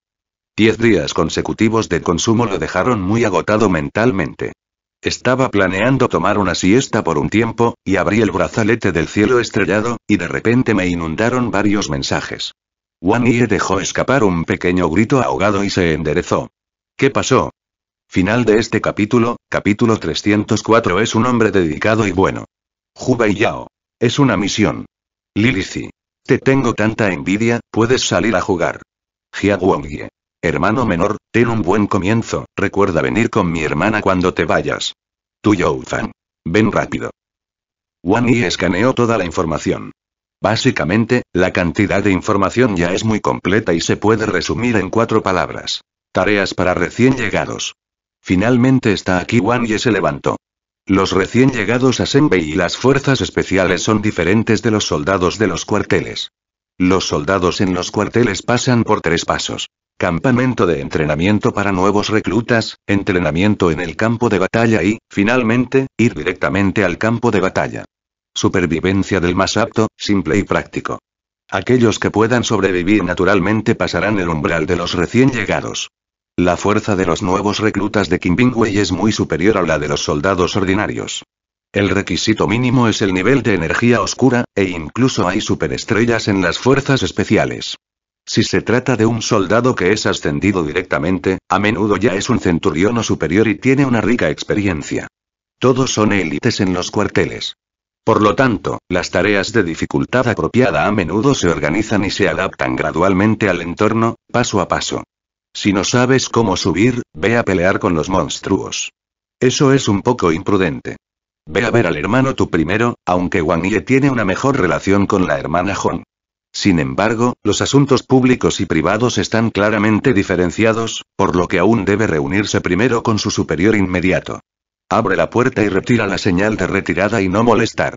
Diez días consecutivos de consumo lo dejaron muy agotado mentalmente. Estaba planeando tomar una siesta por un tiempo, y abrí el brazalete del cielo estrellado, y de repente me inundaron varios mensajes. Wang Ye dejó escapar un pequeño grito ahogado y se enderezó. ¿Qué pasó? Final de este capítulo, capítulo 304 es un hombre dedicado y bueno. Ju Yao. Es una misión. Lilici. Te tengo tanta envidia, puedes salir a jugar. Jia Wongye. Hermano menor, ten un buen comienzo, recuerda venir con mi hermana cuando te vayas. Tu Youfan. Ven rápido. Wang Yi escaneó toda la información. Básicamente, la cantidad de información ya es muy completa y se puede resumir en cuatro palabras. Tareas para recién llegados. Finalmente está aquí Wang y se levantó. Los recién llegados a Senbei y las fuerzas especiales son diferentes de los soldados de los cuarteles. Los soldados en los cuarteles pasan por tres pasos. Campamento de entrenamiento para nuevos reclutas, entrenamiento en el campo de batalla y, finalmente, ir directamente al campo de batalla. Supervivencia del más apto, simple y práctico. Aquellos que puedan sobrevivir naturalmente pasarán el umbral de los recién llegados. La fuerza de los nuevos reclutas de Bingwei es muy superior a la de los soldados ordinarios. El requisito mínimo es el nivel de energía oscura, e incluso hay superestrellas en las fuerzas especiales. Si se trata de un soldado que es ascendido directamente, a menudo ya es un centurión superior y tiene una rica experiencia. Todos son élites en los cuarteles. Por lo tanto, las tareas de dificultad apropiada a menudo se organizan y se adaptan gradualmente al entorno, paso a paso. Si no sabes cómo subir, ve a pelear con los monstruos. Eso es un poco imprudente. Ve a ver al hermano tú primero, aunque Wang Ye tiene una mejor relación con la hermana Hong. Sin embargo, los asuntos públicos y privados están claramente diferenciados, por lo que aún debe reunirse primero con su superior inmediato. Abre la puerta y retira la señal de retirada y no molestar.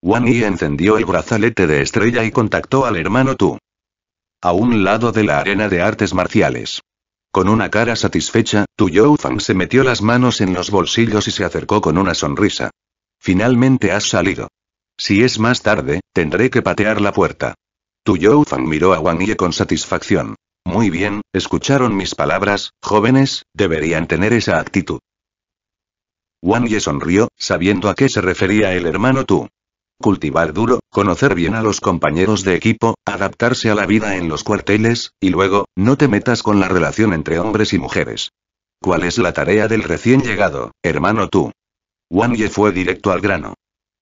Wang Yi encendió el brazalete de estrella y contactó al hermano Tu. A un lado de la arena de artes marciales. Con una cara satisfecha, Tu se metió las manos en los bolsillos y se acercó con una sonrisa. Finalmente has salido. Si es más tarde, tendré que patear la puerta. Tu Fan miró a Wang Ye con satisfacción. Muy bien, escucharon mis palabras, jóvenes, deberían tener esa actitud. Wang Ye sonrió, sabiendo a qué se refería el hermano Tu. Cultivar duro, conocer bien a los compañeros de equipo, adaptarse a la vida en los cuarteles, y luego, no te metas con la relación entre hombres y mujeres. ¿Cuál es la tarea del recién llegado, hermano tú? Wang Ye fue directo al grano.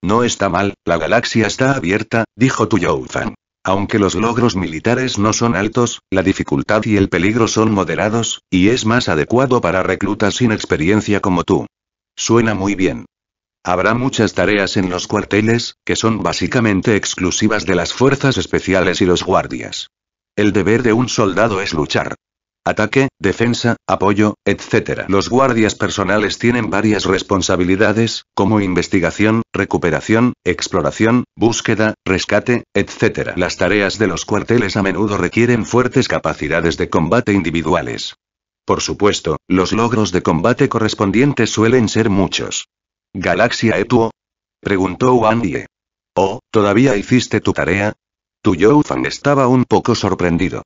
No está mal, la galaxia está abierta, dijo Tu Fan. Aunque los logros militares no son altos, la dificultad y el peligro son moderados, y es más adecuado para reclutas sin experiencia como tú. Suena muy bien. Habrá muchas tareas en los cuarteles, que son básicamente exclusivas de las fuerzas especiales y los guardias. El deber de un soldado es luchar. Ataque, defensa, apoyo, etc. Los guardias personales tienen varias responsabilidades, como investigación, recuperación, exploración, búsqueda, rescate, etc. Las tareas de los cuarteles a menudo requieren fuertes capacidades de combate individuales. Por supuesto, los logros de combate correspondientes suelen ser muchos. ¿Galaxia Etuo? Preguntó Wang Ye. Oh, ¿todavía hiciste tu tarea? Tu Youfan estaba un poco sorprendido.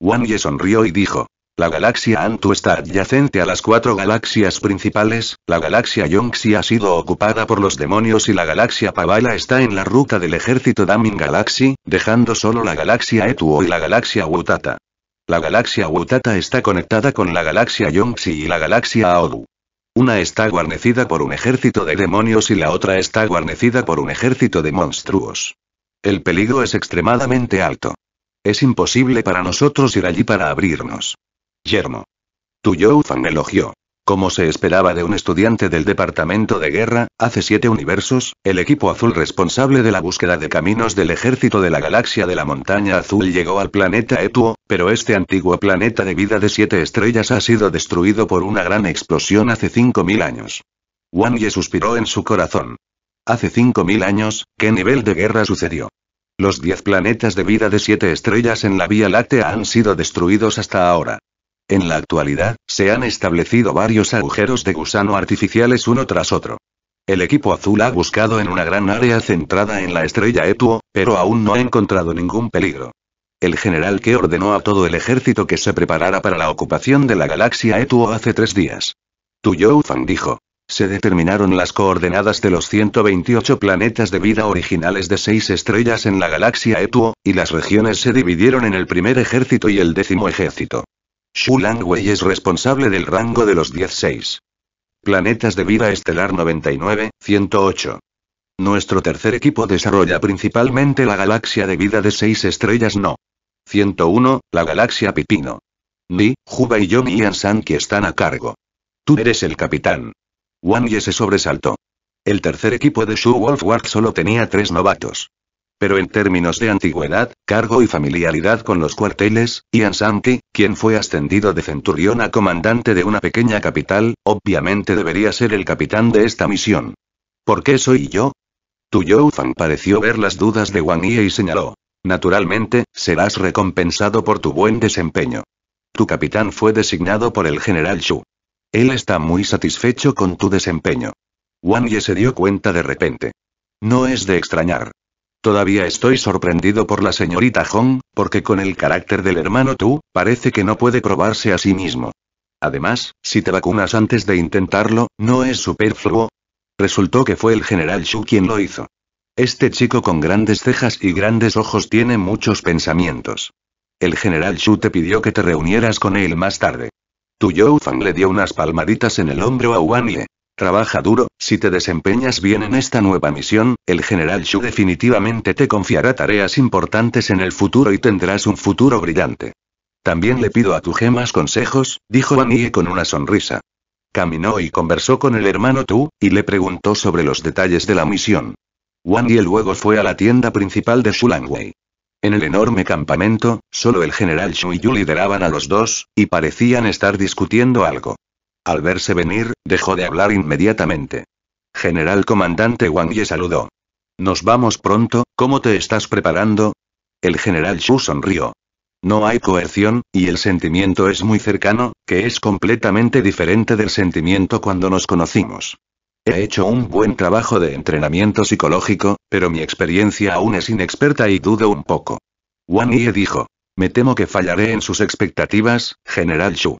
Wang Ye sonrió y dijo. La galaxia Antu está adyacente a las cuatro galaxias principales, la galaxia Yongxi ha sido ocupada por los demonios y la galaxia Pavala está en la ruta del ejército Damin Galaxy, dejando solo la galaxia Etuo y la galaxia Wutata. La galaxia Wutata está conectada con la galaxia Yongxi y la galaxia Aodu. Una está guarnecida por un ejército de demonios y la otra está guarnecida por un ejército de monstruos. El peligro es extremadamente alto. Es imposible para nosotros ir allí para abrirnos. Yermo. Tuyofan elogió. Como se esperaba de un estudiante del Departamento de Guerra, hace siete universos, el equipo azul responsable de la búsqueda de caminos del ejército de la galaxia de la montaña azul llegó al planeta Etuo, pero este antiguo planeta de vida de siete estrellas ha sido destruido por una gran explosión hace 5.000 años. Wang Ye suspiró en su corazón. Hace 5.000 años, ¿qué nivel de guerra sucedió? Los 10 planetas de vida de siete estrellas en la Vía Láctea han sido destruidos hasta ahora. En la actualidad, se han establecido varios agujeros de gusano artificiales uno tras otro. El equipo azul ha buscado en una gran área centrada en la estrella Etuo, pero aún no ha encontrado ningún peligro. El general que ordenó a todo el ejército que se preparara para la ocupación de la galaxia Etuo hace tres días. Tu Youfang, dijo. Se determinaron las coordenadas de los 128 planetas de vida originales de seis estrellas en la galaxia Etuo, y las regiones se dividieron en el primer ejército y el décimo ejército. «Shu Langwei es responsable del rango de los 16. Planetas de vida estelar 99, 108. Nuestro tercer equipo desarrolla principalmente la galaxia de vida de 6 estrellas no. 101, la galaxia Pipino. Ni, Juba y Yomi San, que están a cargo. Tú eres el capitán. Wang y se sobresaltó. El tercer equipo de Shu War solo tenía tres novatos. Pero en términos de antigüedad, cargo y familiaridad con los cuarteles, Ian Sankey, quien fue ascendido de centurión a comandante de una pequeña capital, obviamente debería ser el capitán de esta misión. ¿Por qué soy yo? Tu Youfang pareció ver las dudas de Wang Ye y señaló. Naturalmente, serás recompensado por tu buen desempeño. Tu capitán fue designado por el general Shu. Él está muy satisfecho con tu desempeño. Wang Ye se dio cuenta de repente. No es de extrañar. Todavía estoy sorprendido por la señorita Hong, porque con el carácter del hermano tú, parece que no puede probarse a sí mismo. Además, si te vacunas antes de intentarlo, no es superfluo. Resultó que fue el general Shu quien lo hizo. Este chico con grandes cejas y grandes ojos tiene muchos pensamientos. El general Shu te pidió que te reunieras con él más tarde. Tu Youfang le dio unas palmaditas en el hombro a Wanye. Trabaja duro, si te desempeñas bien en esta nueva misión, el general Shu definitivamente te confiará tareas importantes en el futuro y tendrás un futuro brillante. También le pido a tu gemas consejos, dijo Yi con una sonrisa. Caminó y conversó con el hermano Tu, y le preguntó sobre los detalles de la misión. Wang Yi luego fue a la tienda principal de Shulangwei. En el enorme campamento, solo el general Shu y Yu lideraban a los dos, y parecían estar discutiendo algo. Al verse venir, dejó de hablar inmediatamente. General comandante Wang Ye saludó. Nos vamos pronto, ¿cómo te estás preparando? El general Shu sonrió. No hay coerción, y el sentimiento es muy cercano, que es completamente diferente del sentimiento cuando nos conocimos. He hecho un buen trabajo de entrenamiento psicológico, pero mi experiencia aún es inexperta y dudo un poco. Wang Ye dijo. Me temo que fallaré en sus expectativas, general Shu.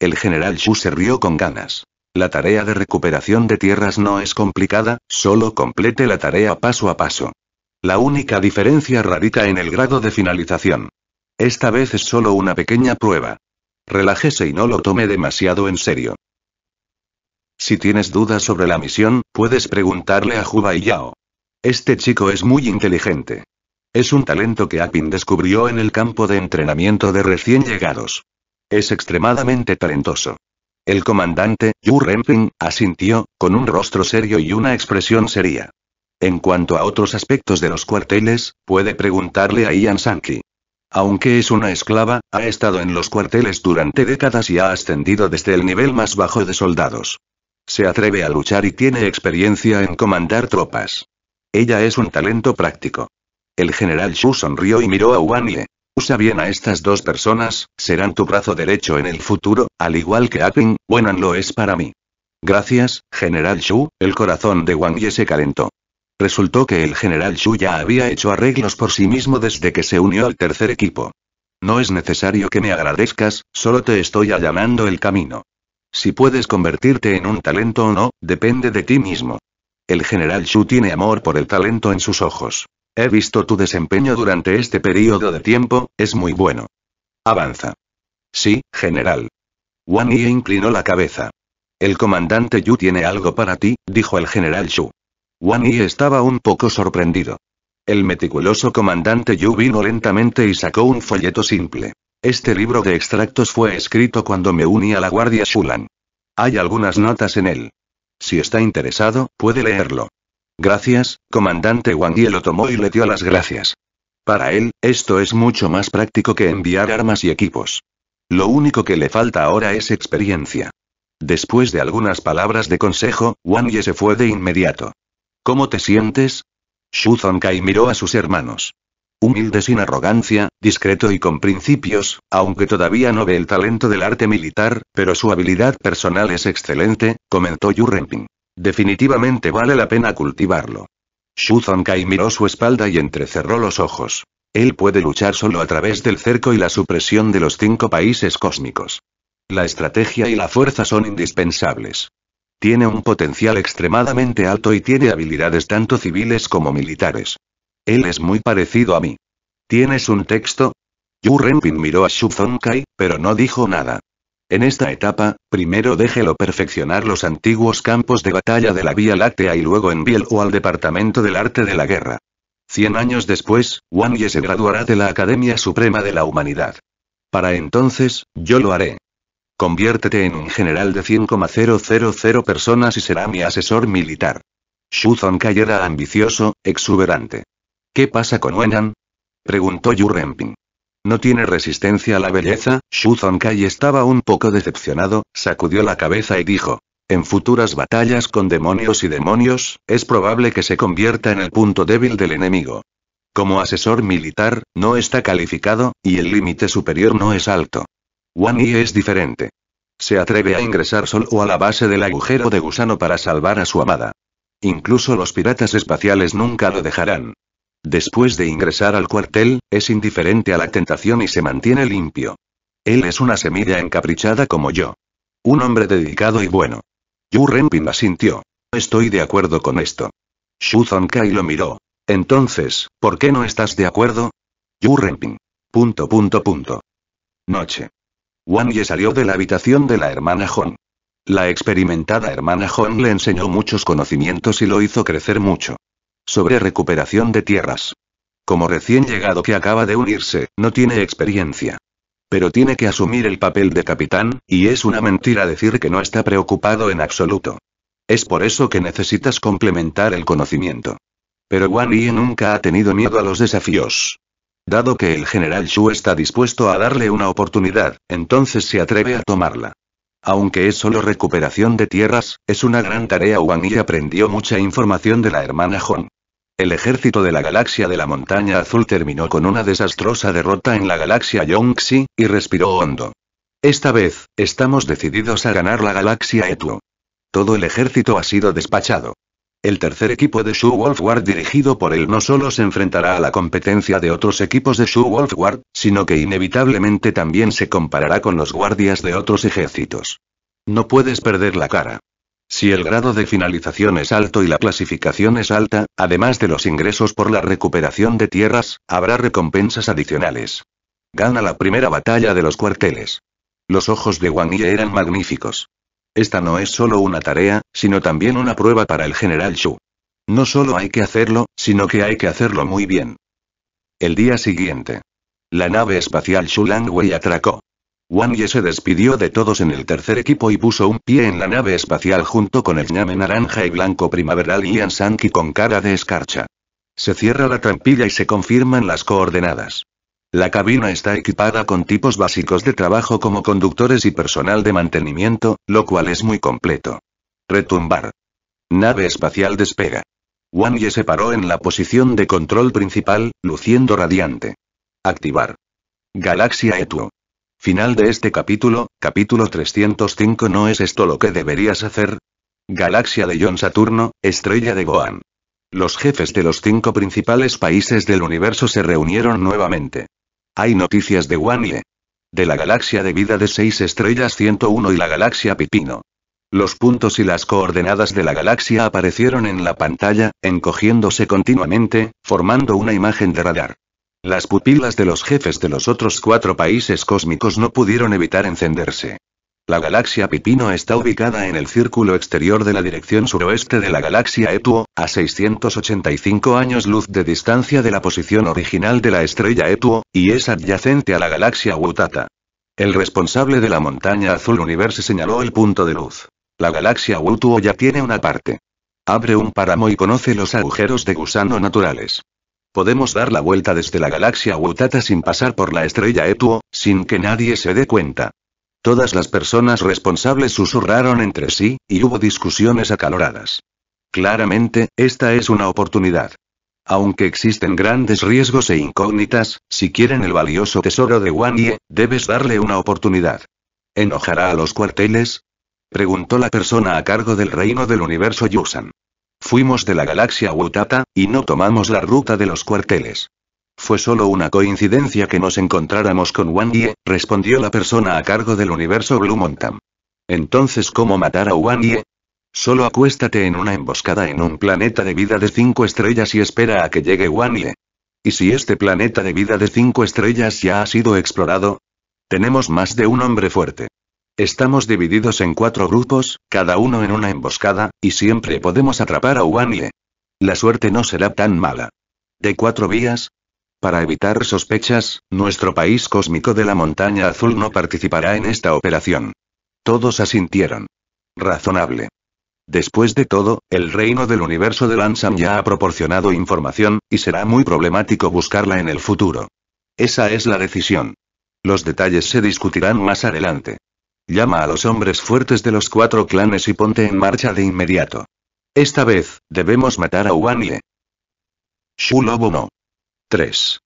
El general Xu se rió con ganas. La tarea de recuperación de tierras no es complicada, solo complete la tarea paso a paso. La única diferencia radica en el grado de finalización. Esta vez es solo una pequeña prueba. Relájese y no lo tome demasiado en serio. Si tienes dudas sobre la misión, puedes preguntarle a Juba y Yao. Este chico es muy inteligente. Es un talento que Apin descubrió en el campo de entrenamiento de recién llegados. Es extremadamente talentoso. El comandante, Yu Renping, asintió, con un rostro serio y una expresión seria. En cuanto a otros aspectos de los cuarteles, puede preguntarle a Ian Sankey. Aunque es una esclava, ha estado en los cuarteles durante décadas y ha ascendido desde el nivel más bajo de soldados. Se atreve a luchar y tiene experiencia en comandar tropas. Ella es un talento práctico. El general Shu sonrió y miró a Wanye. Usa bien a estas dos personas, serán tu brazo derecho en el futuro, al igual que Akin, Wenan lo es para mí. Gracias, General Shu, el corazón de Wang Ye se calentó. Resultó que el General Shu ya había hecho arreglos por sí mismo desde que se unió al tercer equipo. No es necesario que me agradezcas, solo te estoy allanando el camino. Si puedes convertirte en un talento o no, depende de ti mismo. El general Shu tiene amor por el talento en sus ojos. He visto tu desempeño durante este periodo de tiempo, es muy bueno. Avanza. Sí, general. Wang Yi inclinó la cabeza. El comandante Yu tiene algo para ti, dijo el general Xu. Wang Yi estaba un poco sorprendido. El meticuloso comandante Yu vino lentamente y sacó un folleto simple. Este libro de extractos fue escrito cuando me uní a la Guardia Shulan. Hay algunas notas en él. Si está interesado, puede leerlo. Gracias, comandante Wang Ye lo tomó y le dio las gracias. Para él, esto es mucho más práctico que enviar armas y equipos. Lo único que le falta ahora es experiencia. Después de algunas palabras de consejo, Wang Ye se fue de inmediato. ¿Cómo te sientes? Xu Zongkai miró a sus hermanos. Humilde sin arrogancia, discreto y con principios, aunque todavía no ve el talento del arte militar, pero su habilidad personal es excelente, comentó Yu Renping. Definitivamente vale la pena cultivarlo. Shu Kai miró su espalda y entrecerró los ojos. Él puede luchar solo a través del cerco y la supresión de los cinco países cósmicos. La estrategia y la fuerza son indispensables. Tiene un potencial extremadamente alto y tiene habilidades tanto civiles como militares. Él es muy parecido a mí. ¿Tienes un texto? Yu Renpin miró a Shu Kai, pero no dijo nada. En esta etapa, primero déjelo perfeccionar los antiguos campos de batalla de la Vía Láctea y luego envíelo al Departamento del Arte de la Guerra. Cien años después, Wang Ye se graduará de la Academia Suprema de la Humanidad. Para entonces, yo lo haré. Conviértete en un general de 100,000 personas y será mi asesor militar. Xu Zong era ambicioso, exuberante. ¿Qué pasa con Wenan? Preguntó Yu Renping. No tiene resistencia a la belleza, Shu Zongkai estaba un poco decepcionado, sacudió la cabeza y dijo. En futuras batallas con demonios y demonios, es probable que se convierta en el punto débil del enemigo. Como asesor militar, no está calificado, y el límite superior no es alto. Wan Yi es diferente. Se atreve a ingresar solo a la base del agujero de gusano para salvar a su amada. Incluso los piratas espaciales nunca lo dejarán. Después de ingresar al cuartel, es indiferente a la tentación y se mantiene limpio. Él es una semilla encaprichada como yo. Un hombre dedicado y bueno. Yu Renpin sintió. Estoy de acuerdo con esto. Shu Kai lo miró. Entonces, ¿por qué no estás de acuerdo? Yu Renpin. Punto punto punto. Noche. Wang Ye salió de la habitación de la hermana Hong. La experimentada hermana Hong le enseñó muchos conocimientos y lo hizo crecer mucho sobre recuperación de tierras. Como recién llegado que acaba de unirse, no tiene experiencia. Pero tiene que asumir el papel de capitán, y es una mentira decir que no está preocupado en absoluto. Es por eso que necesitas complementar el conocimiento. Pero Wang Yi nunca ha tenido miedo a los desafíos. Dado que el general Shu está dispuesto a darle una oportunidad, entonces se atreve a tomarla. Aunque es solo recuperación de tierras, es una gran tarea. Wang Yi aprendió mucha información de la hermana Hong. El ejército de la galaxia de la montaña azul terminó con una desastrosa derrota en la galaxia Yongxi, y respiró hondo. Esta vez, estamos decididos a ganar la galaxia Etuo. Todo el ejército ha sido despachado. El tercer equipo de Shu Wolf Guard dirigido por él no solo se enfrentará a la competencia de otros equipos de Shu Wolf Guard, sino que inevitablemente también se comparará con los guardias de otros ejércitos. No puedes perder la cara. Si el grado de finalización es alto y la clasificación es alta, además de los ingresos por la recuperación de tierras, habrá recompensas adicionales. Gana la primera batalla de los cuarteles. Los ojos de Wang Yi eran magníficos. Esta no es solo una tarea, sino también una prueba para el general Shu. No solo hay que hacerlo, sino que hay que hacerlo muy bien. El día siguiente. La nave espacial Shu Langwei atracó. Wang Ye se despidió de todos en el tercer equipo y puso un pie en la nave espacial junto con el ñame naranja y blanco primaveral y Sanki con cara de escarcha. Se cierra la trampilla y se confirman las coordenadas. La cabina está equipada con tipos básicos de trabajo como conductores y personal de mantenimiento, lo cual es muy completo. Retumbar. Nave espacial despega. Wang Ye se paró en la posición de control principal, luciendo radiante. Activar. Galaxia Etuo. Final de este capítulo, capítulo 305 ¿No es esto lo que deberías hacer? Galaxia de John Saturno, estrella de Gohan. Los jefes de los cinco principales países del universo se reunieron nuevamente. Hay noticias de Wanle. De la galaxia de vida de seis estrellas 101 y la galaxia Pipino. Los puntos y las coordenadas de la galaxia aparecieron en la pantalla, encogiéndose continuamente, formando una imagen de radar. Las pupilas de los jefes de los otros cuatro países cósmicos no pudieron evitar encenderse. La galaxia Pipino está ubicada en el círculo exterior de la dirección suroeste de la galaxia Etuo, a 685 años luz de distancia de la posición original de la estrella Etuo, y es adyacente a la galaxia Wutata. El responsable de la montaña azul Universo señaló el punto de luz. La galaxia Wutuo ya tiene una parte. Abre un páramo y conoce los agujeros de gusano naturales. Podemos dar la vuelta desde la galaxia Wutata sin pasar por la estrella Etuo, sin que nadie se dé cuenta. Todas las personas responsables susurraron entre sí, y hubo discusiones acaloradas. Claramente, esta es una oportunidad. Aunque existen grandes riesgos e incógnitas, si quieren el valioso tesoro de Wang debes darle una oportunidad. ¿Enojará a los cuarteles? Preguntó la persona a cargo del reino del universo Yusan. Fuimos de la galaxia Wutata, y no tomamos la ruta de los cuarteles. Fue solo una coincidencia que nos encontráramos con Wang Ye, respondió la persona a cargo del universo Blue Mountain. Entonces, ¿cómo matar a Wang Ye? Solo acuéstate en una emboscada en un planeta de vida de cinco estrellas y espera a que llegue Wang Ye. ¿Y si este planeta de vida de cinco estrellas ya ha sido explorado? Tenemos más de un hombre fuerte. Estamos divididos en cuatro grupos, cada uno en una emboscada, y siempre podemos atrapar a Wanye. La suerte no será tan mala. De cuatro vías, para evitar sospechas, nuestro país cósmico de la montaña azul no participará en esta operación. Todos asintieron. Razonable. Después de todo, el reino del universo de Lansam ya ha proporcionado información, y será muy problemático buscarla en el futuro. Esa es la decisión. Los detalles se discutirán más adelante. Llama a los hombres fuertes de los cuatro clanes y ponte en marcha de inmediato. Esta vez, debemos matar a Ubanile. Shulobo no. 3.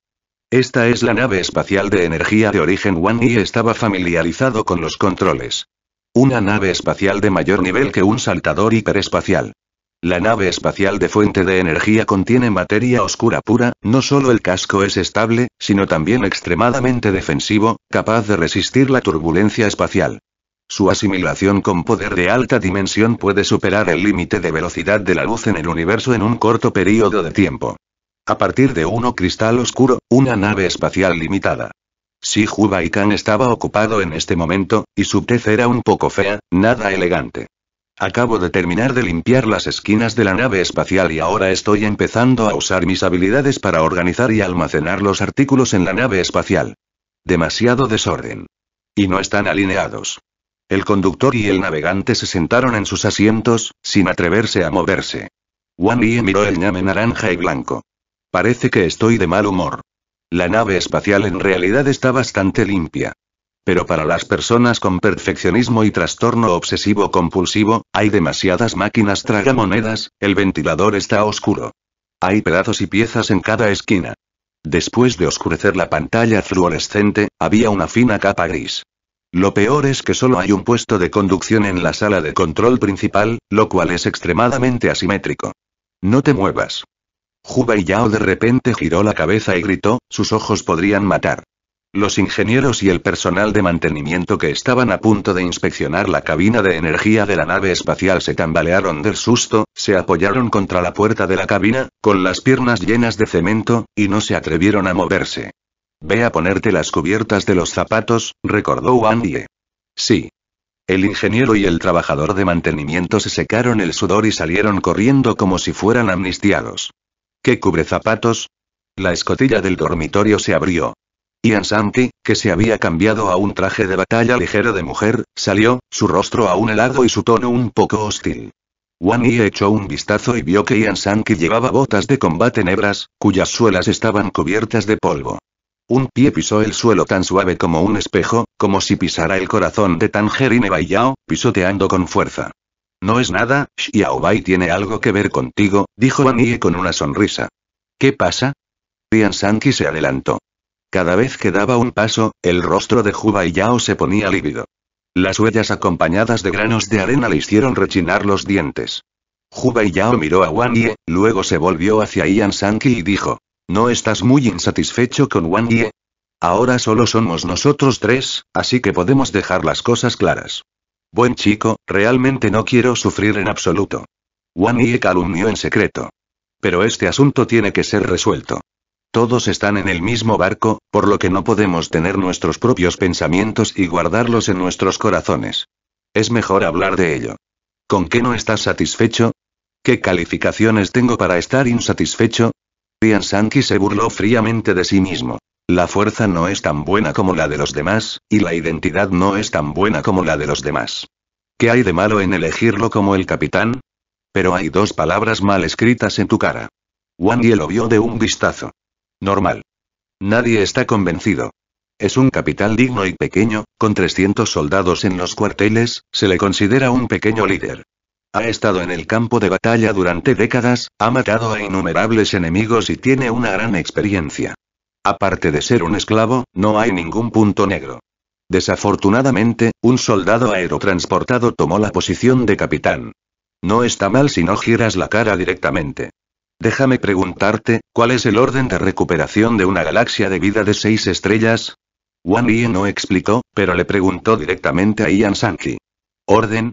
Esta es la nave espacial de energía de origen Wan y estaba familiarizado con los controles. Una nave espacial de mayor nivel que un saltador hiperespacial. La nave espacial de fuente de energía contiene materia oscura pura, no solo el casco es estable, sino también extremadamente defensivo, capaz de resistir la turbulencia espacial. Su asimilación con poder de alta dimensión puede superar el límite de velocidad de la luz en el universo en un corto periodo de tiempo. A partir de uno cristal oscuro, una nave espacial limitada. Si Juba Khan estaba ocupado en este momento, y su tez era un poco fea, nada elegante. Acabo de terminar de limpiar las esquinas de la nave espacial y ahora estoy empezando a usar mis habilidades para organizar y almacenar los artículos en la nave espacial. Demasiado desorden. Y no están alineados. El conductor y el navegante se sentaron en sus asientos, sin atreverse a moverse. Wang Yi miró el ñame naranja y blanco. Parece que estoy de mal humor. La nave espacial en realidad está bastante limpia. Pero para las personas con perfeccionismo y trastorno obsesivo compulsivo, hay demasiadas máquinas tragamonedas, el ventilador está oscuro. Hay pedazos y piezas en cada esquina. Después de oscurecer la pantalla fluorescente, había una fina capa gris. Lo peor es que solo hay un puesto de conducción en la sala de control principal, lo cual es extremadamente asimétrico. No te muevas. Juba y Yao de repente giró la cabeza y gritó, sus ojos podrían matar. Los ingenieros y el personal de mantenimiento que estaban a punto de inspeccionar la cabina de energía de la nave espacial se tambalearon del susto, se apoyaron contra la puerta de la cabina, con las piernas llenas de cemento, y no se atrevieron a moverse. Ve a ponerte las cubiertas de los zapatos, recordó Wang Sí. El ingeniero y el trabajador de mantenimiento se secaron el sudor y salieron corriendo como si fueran amnistiados. ¿Qué cubre zapatos? La escotilla del dormitorio se abrió. Ian Santi, que se había cambiado a un traje de batalla ligero de mujer, salió, su rostro aún helado y su tono un poco hostil. Wang Yi echó un vistazo y vio que Ian Sanki llevaba botas de combate negras, cuyas suelas estaban cubiertas de polvo. Un pie pisó el suelo tan suave como un espejo, como si pisara el corazón de Tangerine Baiyao, pisoteando con fuerza. No es nada, Xiaobai tiene algo que ver contigo, dijo Annie con una sonrisa. ¿Qué pasa? Ian Sanki se adelantó. Cada vez que daba un paso, el rostro de Juba Baiyao Yao se ponía lívido. Las huellas acompañadas de granos de arena le hicieron rechinar los dientes. Juba Baiyao Yao miró a Wan Ye, luego se volvió hacia Ian Sanki y dijo. ¿No estás muy insatisfecho con Wang Ahora solo somos nosotros tres, así que podemos dejar las cosas claras. Buen chico, realmente no quiero sufrir en absoluto. Wang Yi calumnió en secreto. Pero este asunto tiene que ser resuelto. Todos están en el mismo barco, por lo que no podemos tener nuestros propios pensamientos y guardarlos en nuestros corazones. Es mejor hablar de ello. ¿Con qué no estás satisfecho? ¿Qué calificaciones tengo para estar insatisfecho? Yan Sanki se burló fríamente de sí mismo. La fuerza no es tan buena como la de los demás, y la identidad no es tan buena como la de los demás. ¿Qué hay de malo en elegirlo como el capitán? Pero hay dos palabras mal escritas en tu cara. Wang lo vio de un vistazo. Normal. Nadie está convencido. Es un capitán digno y pequeño, con 300 soldados en los cuarteles, se le considera un pequeño líder. Ha estado en el campo de batalla durante décadas, ha matado a innumerables enemigos y tiene una gran experiencia. Aparte de ser un esclavo, no hay ningún punto negro. Desafortunadamente, un soldado aerotransportado tomó la posición de capitán. No está mal si no giras la cara directamente. Déjame preguntarte, ¿cuál es el orden de recuperación de una galaxia de vida de seis estrellas? Wang Yi no explicó, pero le preguntó directamente a Ian Sankey. orden?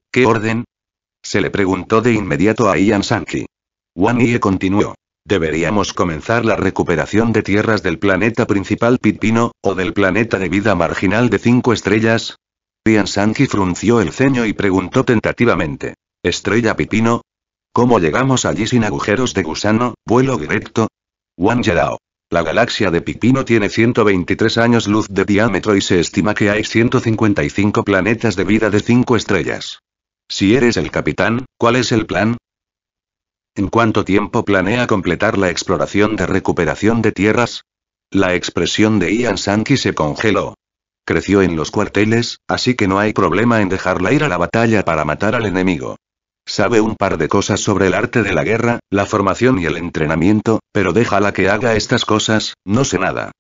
Se le preguntó de inmediato a Ian Sankey. Wan Ye continuó. Deberíamos comenzar la recuperación de tierras del planeta principal Pipino, o del planeta de vida marginal de cinco estrellas. Ian Sankey frunció el ceño y preguntó tentativamente. ¿Estrella Pipino? ¿Cómo llegamos allí sin agujeros de gusano, vuelo directo? Wan dao. La galaxia de Pipino tiene 123 años luz de diámetro y se estima que hay 155 planetas de vida de cinco estrellas. Si eres el capitán, ¿cuál es el plan? ¿En cuánto tiempo planea completar la exploración de recuperación de tierras? La expresión de Ian Sankey se congeló. Creció en los cuarteles, así que no hay problema en dejarla ir a la batalla para matar al enemigo. Sabe un par de cosas sobre el arte de la guerra, la formación y el entrenamiento, pero déjala que haga estas cosas, no sé nada.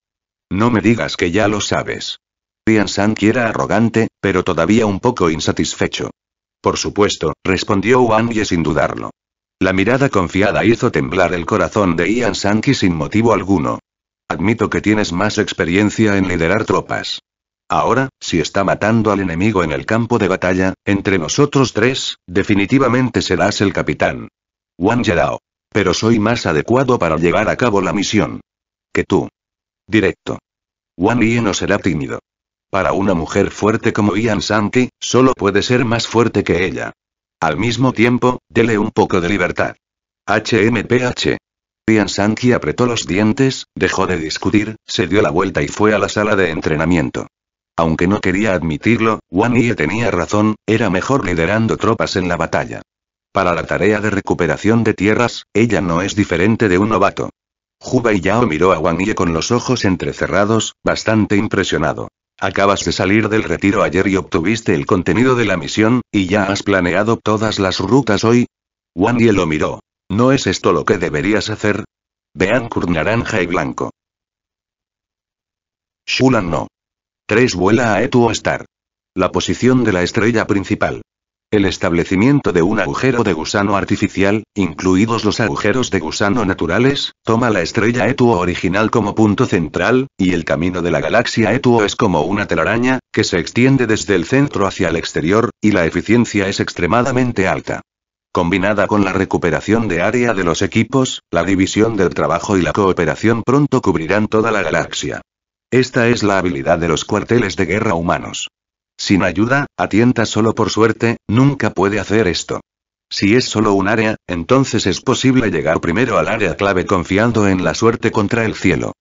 No me digas que ya lo sabes. Ian Sankey era arrogante, pero todavía un poco insatisfecho. Por supuesto, respondió Wang sin dudarlo. La mirada confiada hizo temblar el corazón de Ian Sankey sin motivo alguno. Admito que tienes más experiencia en liderar tropas. Ahora, si está matando al enemigo en el campo de batalla, entre nosotros tres, definitivamente serás el capitán. Wang Dao. Pero soy más adecuado para llevar a cabo la misión. Que tú. Directo. Wang Yi no será tímido. Para una mujer fuerte como Ian Sankey, solo puede ser más fuerte que ella. Al mismo tiempo, dele un poco de libertad. HMPH. Ian Sankey apretó los dientes, dejó de discutir, se dio la vuelta y fue a la sala de entrenamiento. Aunque no quería admitirlo, Wan Ye tenía razón, era mejor liderando tropas en la batalla. Para la tarea de recuperación de tierras, ella no es diferente de un novato. Juba Yao miró a Wang Ye con los ojos entrecerrados, bastante impresionado. Acabas de salir del retiro ayer y obtuviste el contenido de la misión, y ya has planeado todas las rutas hoy. Wang lo miró. ¿No es esto lo que deberías hacer? Vean cur naranja y blanco. Shulan no. 3 vuela a Etuo Star. La posición de la estrella principal. El establecimiento de un agujero de gusano artificial, incluidos los agujeros de gusano naturales, toma la estrella Etuo original como punto central, y el camino de la galaxia Etuo es como una telaraña, que se extiende desde el centro hacia el exterior, y la eficiencia es extremadamente alta. Combinada con la recuperación de área de los equipos, la división del trabajo y la cooperación pronto cubrirán toda la galaxia. Esta es la habilidad de los cuarteles de guerra humanos. Sin ayuda, a solo por suerte, nunca puede hacer esto. Si es solo un área, entonces es posible llegar primero al área clave confiando en la suerte contra el cielo.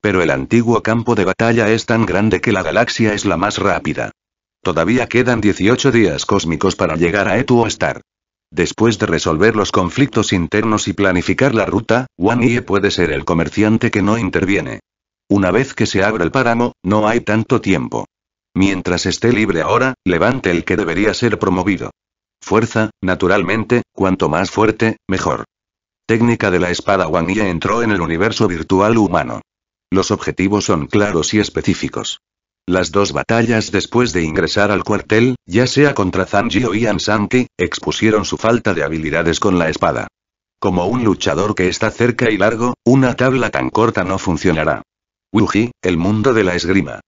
Pero el antiguo campo de batalla es tan grande que la galaxia es la más rápida. Todavía quedan 18 días cósmicos para llegar a Etuo Star. Después de resolver los conflictos internos y planificar la ruta, Wan Ye puede ser el comerciante que no interviene. Una vez que se abre el páramo, no hay tanto tiempo. Mientras esté libre ahora, levante el que debería ser promovido. Fuerza, naturalmente, cuanto más fuerte, mejor. Técnica de la espada Wang Yi entró en el universo virtual humano. Los objetivos son claros y específicos. Las dos batallas después de ingresar al cuartel, ya sea contra Zanji o Ian Santi, expusieron su falta de habilidades con la espada. Como un luchador que está cerca y largo, una tabla tan corta no funcionará. Wuji, el mundo de la esgrima.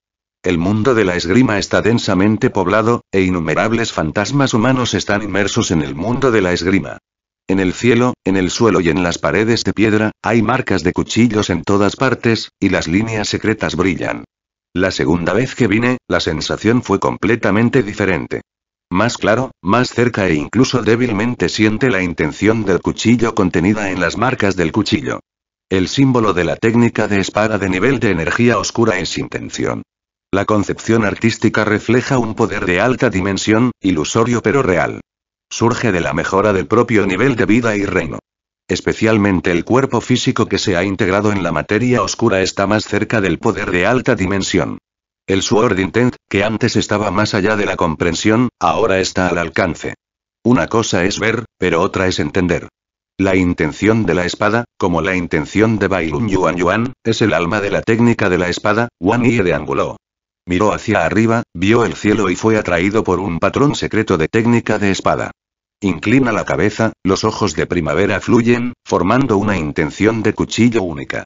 El mundo de la esgrima está densamente poblado, e innumerables fantasmas humanos están inmersos en el mundo de la esgrima. En el cielo, en el suelo y en las paredes de piedra, hay marcas de cuchillos en todas partes, y las líneas secretas brillan. La segunda vez que vine, la sensación fue completamente diferente. Más claro, más cerca e incluso débilmente siente la intención del cuchillo contenida en las marcas del cuchillo. El símbolo de la técnica de espada de nivel de energía oscura es intención. La concepción artística refleja un poder de alta dimensión, ilusorio pero real. Surge de la mejora del propio nivel de vida y reino. Especialmente el cuerpo físico que se ha integrado en la materia oscura está más cerca del poder de alta dimensión. El Sword Intent, que antes estaba más allá de la comprensión, ahora está al alcance. Una cosa es ver, pero otra es entender. La intención de la espada, como la intención de Bailun Yuan Yuan, es el alma de la técnica de la espada, Wan Yi de Angulo. Miró hacia arriba, vio el cielo y fue atraído por un patrón secreto de técnica de espada. Inclina la cabeza, los ojos de primavera fluyen, formando una intención de cuchillo única.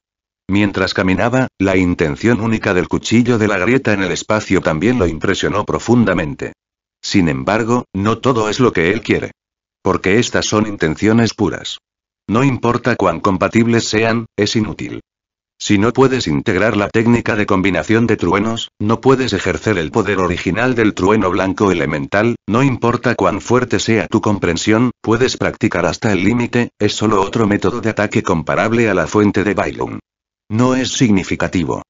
Mientras caminaba, la intención única del cuchillo de la grieta en el espacio también lo impresionó profundamente. Sin embargo, no todo es lo que él quiere. Porque estas son intenciones puras. No importa cuán compatibles sean, es inútil. Si no puedes integrar la técnica de combinación de truenos, no puedes ejercer el poder original del trueno blanco elemental, no importa cuán fuerte sea tu comprensión, puedes practicar hasta el límite, es solo otro método de ataque comparable a la fuente de Bailum. No es significativo.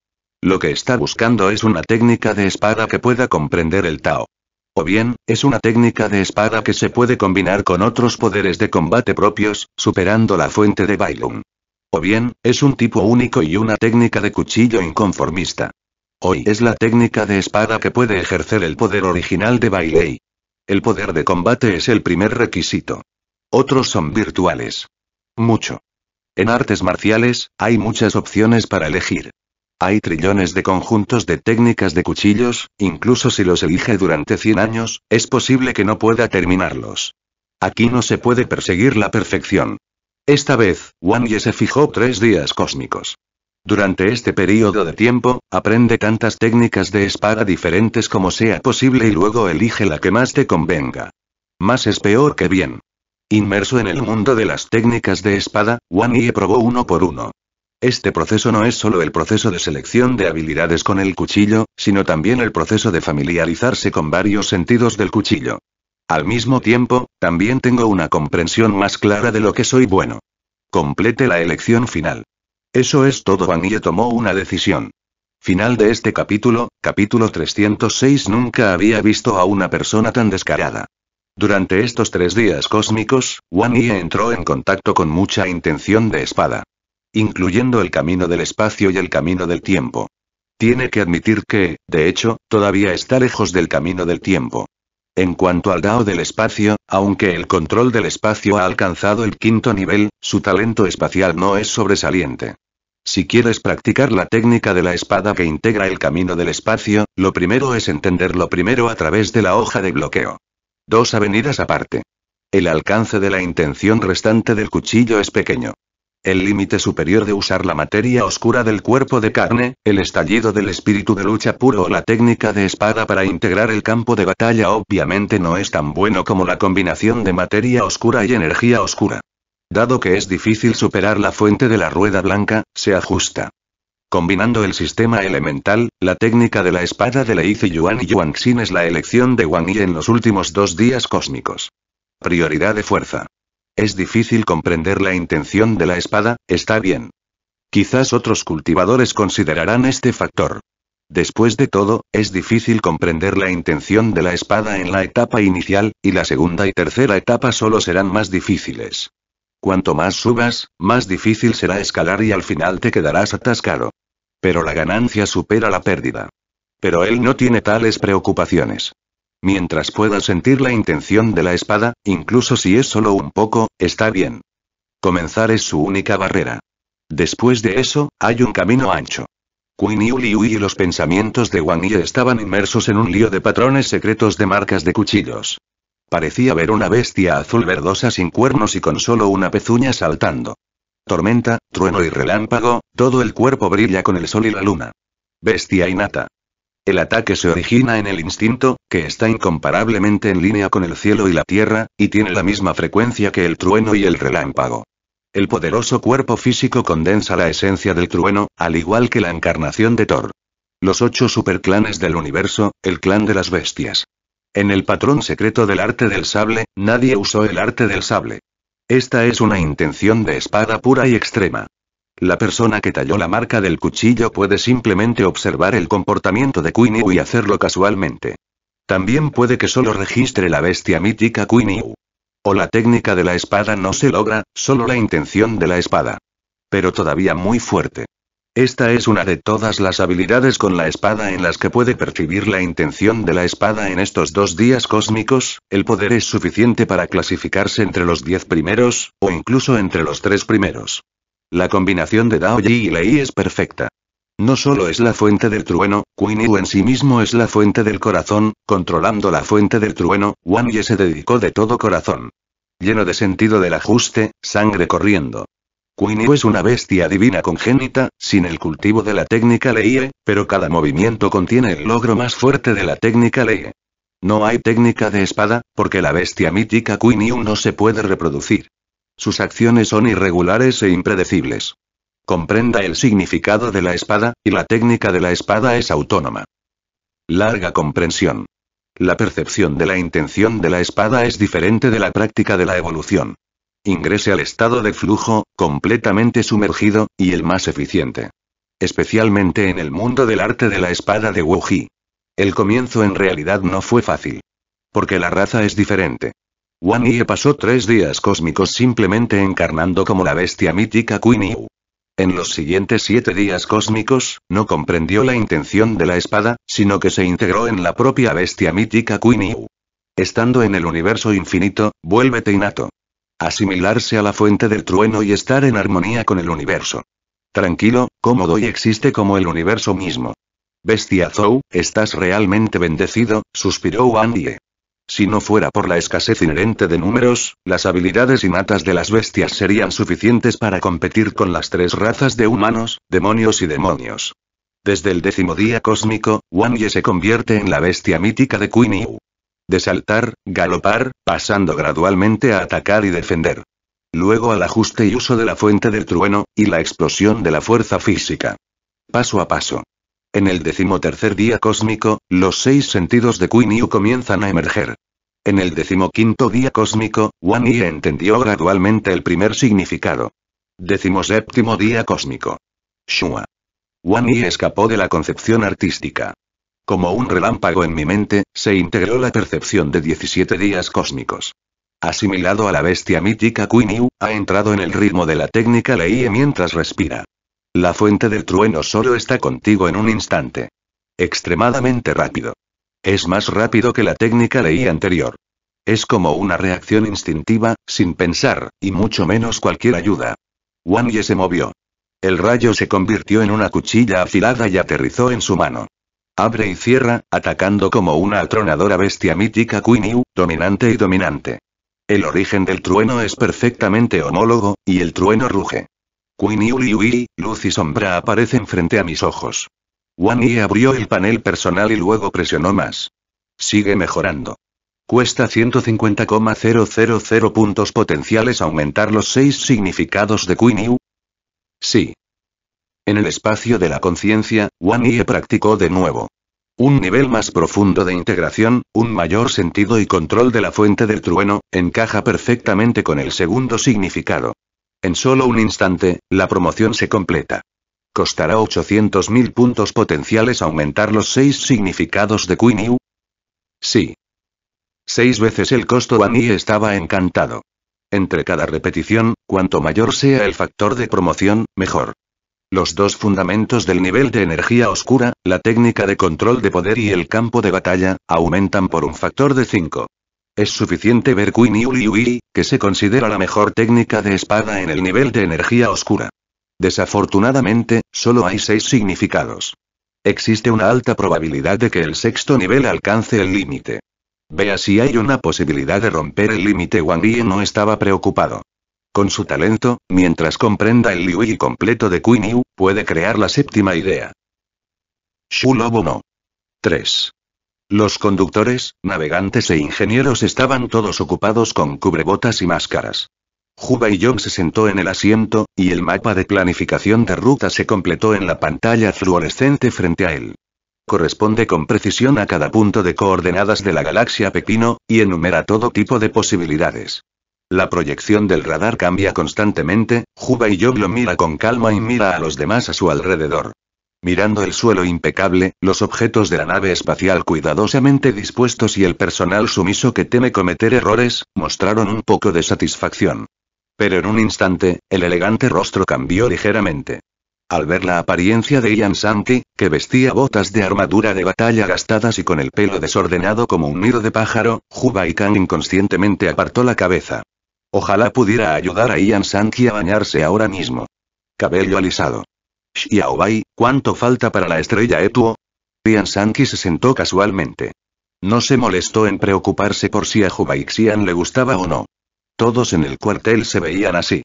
Lo que está buscando es una técnica de espada que pueda comprender el Tao. O bien, es una técnica de espada que se puede combinar con otros poderes de combate propios, superando la fuente de Bailum bien, es un tipo único y una técnica de cuchillo inconformista. Hoy es la técnica de espada que puede ejercer el poder original de Bailey. El poder de combate es el primer requisito. Otros son virtuales. Mucho. En artes marciales, hay muchas opciones para elegir. Hay trillones de conjuntos de técnicas de cuchillos, incluso si los elige durante 100 años, es posible que no pueda terminarlos. Aquí no se puede perseguir la perfección. Esta vez, Wang Ye se fijó tres días cósmicos. Durante este periodo de tiempo, aprende tantas técnicas de espada diferentes como sea posible y luego elige la que más te convenga. Más es peor que bien. Inmerso en el mundo de las técnicas de espada, Wang Ye probó uno por uno. Este proceso no es solo el proceso de selección de habilidades con el cuchillo, sino también el proceso de familiarizarse con varios sentidos del cuchillo. Al mismo tiempo, también tengo una comprensión más clara de lo que soy bueno. Complete la elección final. Eso es todo. Yi tomó una decisión. Final de este capítulo, capítulo 306 Nunca había visto a una persona tan descarada. Durante estos tres días cósmicos, Wan Yi entró en contacto con mucha intención de espada. Incluyendo el camino del espacio y el camino del tiempo. Tiene que admitir que, de hecho, todavía está lejos del camino del tiempo. En cuanto al Dao del espacio, aunque el control del espacio ha alcanzado el quinto nivel, su talento espacial no es sobresaliente. Si quieres practicar la técnica de la espada que integra el camino del espacio, lo primero es entenderlo primero a través de la hoja de bloqueo. Dos avenidas aparte. El alcance de la intención restante del cuchillo es pequeño el límite superior de usar la materia oscura del cuerpo de carne, el estallido del espíritu de lucha puro o la técnica de espada para integrar el campo de batalla obviamente no es tan bueno como la combinación de materia oscura y energía oscura. Dado que es difícil superar la fuente de la rueda blanca, se ajusta. Combinando el sistema elemental, la técnica de la espada de Lei Yuan y Yuan Xin es la elección de Wang Yi en los últimos dos días cósmicos. Prioridad de fuerza. Es difícil comprender la intención de la espada, está bien. Quizás otros cultivadores considerarán este factor. Después de todo, es difícil comprender la intención de la espada en la etapa inicial, y la segunda y tercera etapa solo serán más difíciles. Cuanto más subas, más difícil será escalar y al final te quedarás atascado. Pero la ganancia supera la pérdida. Pero él no tiene tales preocupaciones. Mientras pueda sentir la intención de la espada, incluso si es solo un poco, está bien. Comenzar es su única barrera. Después de eso, hay un camino ancho. Queen Yu y los pensamientos de Wang Yi estaban inmersos en un lío de patrones secretos de marcas de cuchillos. Parecía ver una bestia azul verdosa sin cuernos y con solo una pezuña saltando. Tormenta, trueno y relámpago, todo el cuerpo brilla con el sol y la luna. Bestia innata. El ataque se origina en el instinto, que está incomparablemente en línea con el cielo y la tierra, y tiene la misma frecuencia que el trueno y el relámpago. El poderoso cuerpo físico condensa la esencia del trueno, al igual que la encarnación de Thor. Los ocho superclanes del universo, el clan de las bestias. En el patrón secreto del arte del sable, nadie usó el arte del sable. Esta es una intención de espada pura y extrema. La persona que talló la marca del cuchillo puede simplemente observar el comportamiento de Kuiniu y hacerlo casualmente. También puede que solo registre la bestia mítica Kuiniu. O la técnica de la espada no se logra, solo la intención de la espada. Pero todavía muy fuerte. Esta es una de todas las habilidades con la espada en las que puede percibir la intención de la espada en estos dos días cósmicos, el poder es suficiente para clasificarse entre los diez primeros, o incluso entre los tres primeros. La combinación de Dao y Lei es perfecta. No solo es la fuente del trueno, Queen en sí mismo es la fuente del corazón, controlando la fuente del trueno, Wang Ye se dedicó de todo corazón. Lleno de sentido del ajuste, sangre corriendo. Queen es una bestia divina congénita, sin el cultivo de la técnica Lei, pero cada movimiento contiene el logro más fuerte de la técnica Lei. No hay técnica de espada, porque la bestia mítica Queen no se puede reproducir. Sus acciones son irregulares e impredecibles. Comprenda el significado de la espada, y la técnica de la espada es autónoma. Larga comprensión. La percepción de la intención de la espada es diferente de la práctica de la evolución. Ingrese al estado de flujo, completamente sumergido, y el más eficiente. Especialmente en el mundo del arte de la espada de Wuji. El comienzo en realidad no fue fácil. Porque la raza es diferente. Wan pasó tres días cósmicos simplemente encarnando como la bestia mítica Queen Yu. En los siguientes siete días cósmicos, no comprendió la intención de la espada, sino que se integró en la propia bestia mítica Queen Yu. Estando en el universo infinito, vuélvete innato. Asimilarse a la fuente del trueno y estar en armonía con el universo. Tranquilo, cómodo y existe como el universo mismo. Bestia Zhou, estás realmente bendecido, suspiró Wan Yi. Si no fuera por la escasez inherente de números, las habilidades innatas de las bestias serían suficientes para competir con las tres razas de humanos, demonios y demonios. Desde el décimo día cósmico, Wang Ye se convierte en la bestia mítica de Queen Yu. De saltar, galopar, pasando gradualmente a atacar y defender. Luego al ajuste y uso de la fuente del trueno, y la explosión de la fuerza física. Paso a paso, en el decimotercer día cósmico, los seis sentidos de kui Yu comienzan a emerger. En el decimoquinto día cósmico, Wan Yi entendió gradualmente el primer significado. Decimoséptimo día cósmico. Shua. Wan Yi escapó de la concepción artística. Como un relámpago en mi mente, se integró la percepción de 17 días cósmicos. Asimilado a la bestia mítica kui Yu, ha entrado en el ritmo de la técnica Lei mientras respira. La fuente del trueno solo está contigo en un instante. Extremadamente rápido. Es más rápido que la técnica leí anterior. Es como una reacción instintiva, sin pensar, y mucho menos cualquier ayuda. Wang Ye se movió. El rayo se convirtió en una cuchilla afilada y aterrizó en su mano. Abre y cierra, atacando como una atronadora bestia mítica Queen dominante y dominante. El origen del trueno es perfectamente homólogo, y el trueno ruge. Queen Yuli luz y sombra aparecen frente a mis ojos. Wan Yi abrió el panel personal y luego presionó más. Sigue mejorando. Cuesta 150,000 puntos potenciales aumentar los seis significados de Queen Yu. Sí. En el espacio de la conciencia, Wan Yi practicó de nuevo. Un nivel más profundo de integración, un mayor sentido y control de la fuente del trueno, encaja perfectamente con el segundo significado. En solo un instante, la promoción se completa. ¿Costará 800.000 puntos potenciales aumentar los seis significados de Queen Sí. Seis veces el costo bani estaba encantado. Entre cada repetición, cuanto mayor sea el factor de promoción, mejor. Los dos fundamentos del nivel de energía oscura, la técnica de control de poder y el campo de batalla, aumentan por un factor de 5. Es suficiente ver Liu Yi, que se considera la mejor técnica de espada en el nivel de energía oscura. Desafortunadamente, solo hay seis significados. Existe una alta probabilidad de que el sexto nivel alcance el límite. Vea si hay una posibilidad de romper el límite. Wang Yi no estaba preocupado. Con su talento, mientras comprenda el Yi completo de Queen Yu, puede crear la séptima idea. Shu no. 3. Los conductores, navegantes e ingenieros estaban todos ocupados con cubrebotas y máscaras. Juba y Job se sentó en el asiento, y el mapa de planificación de ruta se completó en la pantalla fluorescente frente a él. Corresponde con precisión a cada punto de coordenadas de la galaxia Pepino, y enumera todo tipo de posibilidades. La proyección del radar cambia constantemente, Juba y Job lo mira con calma y mira a los demás a su alrededor mirando el suelo impecable, los objetos de la nave espacial cuidadosamente dispuestos y el personal sumiso que teme cometer errores, mostraron un poco de satisfacción. Pero en un instante, el elegante rostro cambió ligeramente. Al ver la apariencia de Ian Sankey, que vestía botas de armadura de batalla gastadas y con el pelo desordenado como un nido de pájaro, Juba y Kang inconscientemente apartó la cabeza. Ojalá pudiera ayudar a Ian Sankey a bañarse ahora mismo. Cabello alisado. Xiaobai, ¿cuánto falta para la estrella Etuo? Pian Sanqi se sentó casualmente. No se molestó en preocuparse por si a Xian le gustaba o no. Todos en el cuartel se veían así.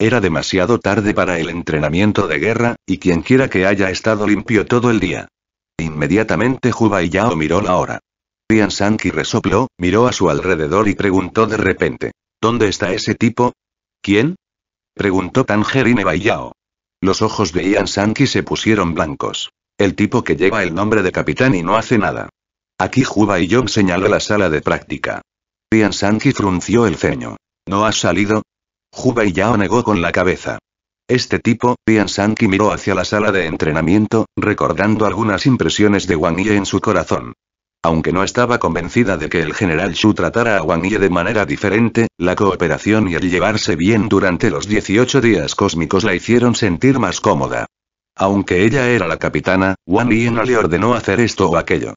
Era demasiado tarde para el entrenamiento de guerra, y quienquiera que haya estado limpio todo el día. Inmediatamente Juba y Yao miró la hora. Pian Sanqui resopló, miró a su alrededor y preguntó de repente: ¿Dónde está ese tipo? ¿Quién? preguntó Tangerine Yao. Los ojos de Ian Sankey se pusieron blancos. El tipo que lleva el nombre de capitán y no hace nada. Aquí Juba y John señaló la sala de práctica. Ian Sankey frunció el ceño. ¿No has salido? Juba y Yao negó con la cabeza. Este tipo, Ian Sankey miró hacia la sala de entrenamiento, recordando algunas impresiones de Wang Yi en su corazón. Aunque no estaba convencida de que el general Shu tratara a Wang Yi de manera diferente, la cooperación y el llevarse bien durante los 18 días cósmicos la hicieron sentir más cómoda. Aunque ella era la capitana, Wang Yi no le ordenó hacer esto o aquello.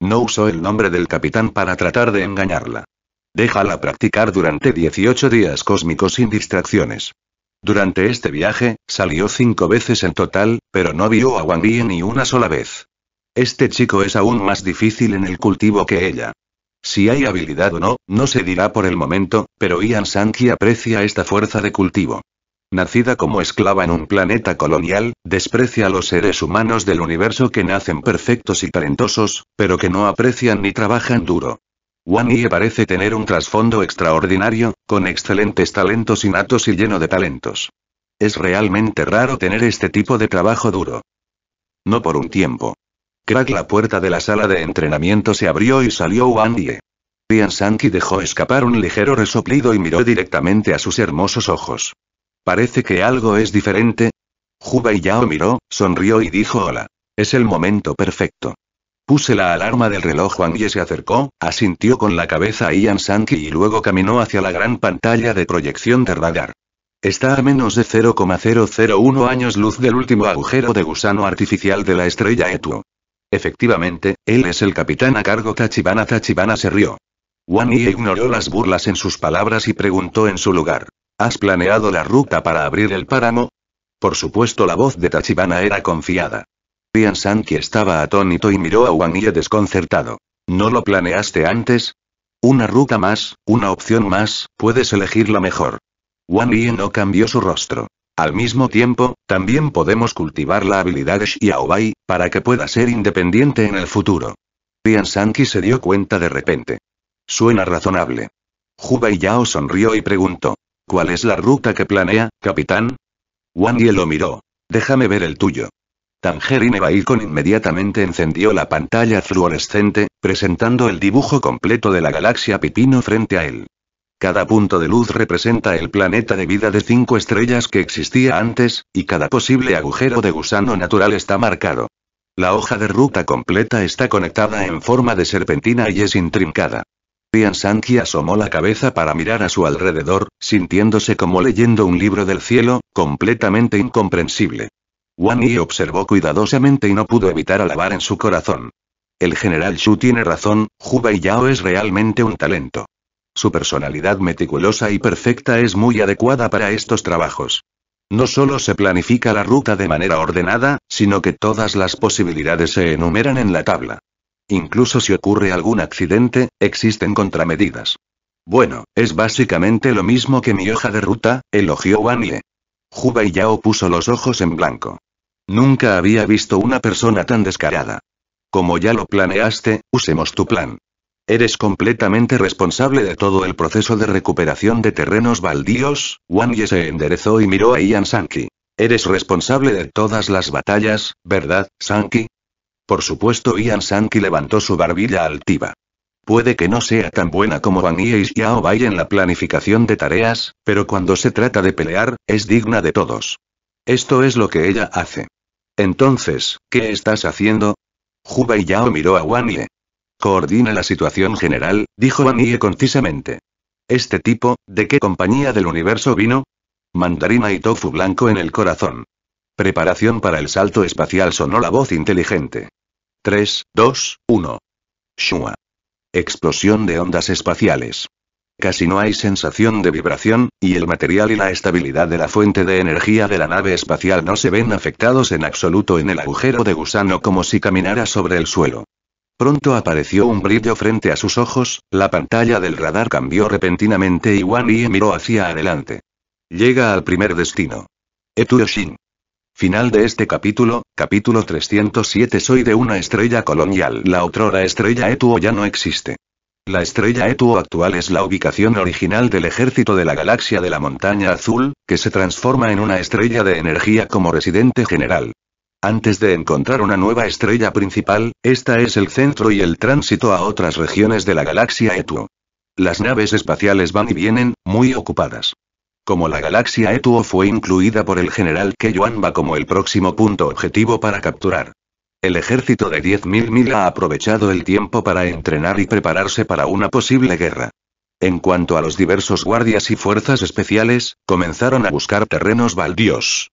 No usó el nombre del capitán para tratar de engañarla. Déjala practicar durante 18 días cósmicos sin distracciones. Durante este viaje, salió cinco veces en total, pero no vio a Wang Yi ni una sola vez. Este chico es aún más difícil en el cultivo que ella. Si hay habilidad o no, no se dirá por el momento, pero Ian Sankey aprecia esta fuerza de cultivo. Nacida como esclava en un planeta colonial, desprecia a los seres humanos del universo que nacen perfectos y talentosos, pero que no aprecian ni trabajan duro. Wan parece tener un trasfondo extraordinario, con excelentes talentos innatos y lleno de talentos. Es realmente raro tener este tipo de trabajo duro. No por un tiempo. Crack la puerta de la sala de entrenamiento se abrió y salió Wang Ye. Tian dejó escapar un ligero resoplido y miró directamente a sus hermosos ojos. Parece que algo es diferente. Juba y Yao miró, sonrió y dijo hola. Es el momento perfecto. Puse la alarma del reloj. Wang Ye se acercó, asintió con la cabeza a Ian Sanki y luego caminó hacia la gran pantalla de proyección de radar. Está a menos de 0,001 años luz del último agujero de gusano artificial de la estrella Etuo. Efectivamente, él es el capitán a cargo Tachibana. Tachibana se rió. Wang Yi ignoró las burlas en sus palabras y preguntó en su lugar. ¿Has planeado la ruta para abrir el páramo? Por supuesto la voz de Tachibana era confiada. Tian Sanki estaba atónito y miró a Wang Yi desconcertado. ¿No lo planeaste antes? Una ruta más, una opción más, puedes elegir la mejor. Wang Yi no cambió su rostro. Al mismo tiempo, también podemos cultivar la habilidad de Xiaobai, para que pueda ser independiente en el futuro. Tian Sanqi se dio cuenta de repente. Suena razonable. Jubei Yao sonrió y preguntó. ¿Cuál es la ruta que planea, capitán? Wang Ye lo miró. Déjame ver el tuyo. Tangerine Baikon inmediatamente encendió la pantalla fluorescente, presentando el dibujo completo de la galaxia Pipino frente a él. Cada punto de luz representa el planeta de vida de cinco estrellas que existía antes, y cada posible agujero de gusano natural está marcado. La hoja de ruta completa está conectada en forma de serpentina y es intrincada. Tian Sanki asomó la cabeza para mirar a su alrededor, sintiéndose como leyendo un libro del cielo, completamente incomprensible. Wan Yi observó cuidadosamente y no pudo evitar alabar en su corazón. El general Shu tiene razón, Bai Yao es realmente un talento. Su personalidad meticulosa y perfecta es muy adecuada para estos trabajos. No solo se planifica la ruta de manera ordenada, sino que todas las posibilidades se enumeran en la tabla. Incluso si ocurre algún accidente, existen contramedidas. Bueno, es básicamente lo mismo que mi hoja de ruta, elogió Wanye. Juba y Yao puso los ojos en blanco. Nunca había visto una persona tan descarada. Como ya lo planeaste, usemos tu plan. Eres completamente responsable de todo el proceso de recuperación de terrenos baldíos. Wang Ye se enderezó y miró a Ian Sankey. Eres responsable de todas las batallas, ¿verdad, Sankey? Por supuesto, Ian Sankey levantó su barbilla altiva. Puede que no sea tan buena como Wang Ye y Xiao Bai en la planificación de tareas, pero cuando se trata de pelear, es digna de todos. Esto es lo que ella hace. Entonces, ¿qué estás haciendo? Juba y Yao miró a Wang Ye. Coordina la situación general, dijo Annie concisamente. Este tipo, ¿de qué compañía del universo vino? Mandarina y tofu blanco en el corazón. Preparación para el salto espacial sonó la voz inteligente. 3, 2, 1. Shua. Explosión de ondas espaciales. Casi no hay sensación de vibración, y el material y la estabilidad de la fuente de energía de la nave espacial no se ven afectados en absoluto en el agujero de gusano como si caminara sobre el suelo. Pronto apareció un brillo frente a sus ojos, la pantalla del radar cambió repentinamente y Wan Yi miró hacia adelante. Llega al primer destino. Etuoshin. Final de este capítulo, capítulo 307 Soy de una estrella colonial. La otrora estrella Etuo ya no existe. La estrella Etuo actual es la ubicación original del ejército de la galaxia de la montaña azul, que se transforma en una estrella de energía como residente general. Antes de encontrar una nueva estrella principal, esta es el centro y el tránsito a otras regiones de la galaxia Etuo. Las naves espaciales van y vienen, muy ocupadas. Como la galaxia Etuo fue incluida por el general Keyuanba como el próximo punto objetivo para capturar. El ejército de 10.000 mil ha aprovechado el tiempo para entrenar y prepararse para una posible guerra. En cuanto a los diversos guardias y fuerzas especiales, comenzaron a buscar terrenos baldíos.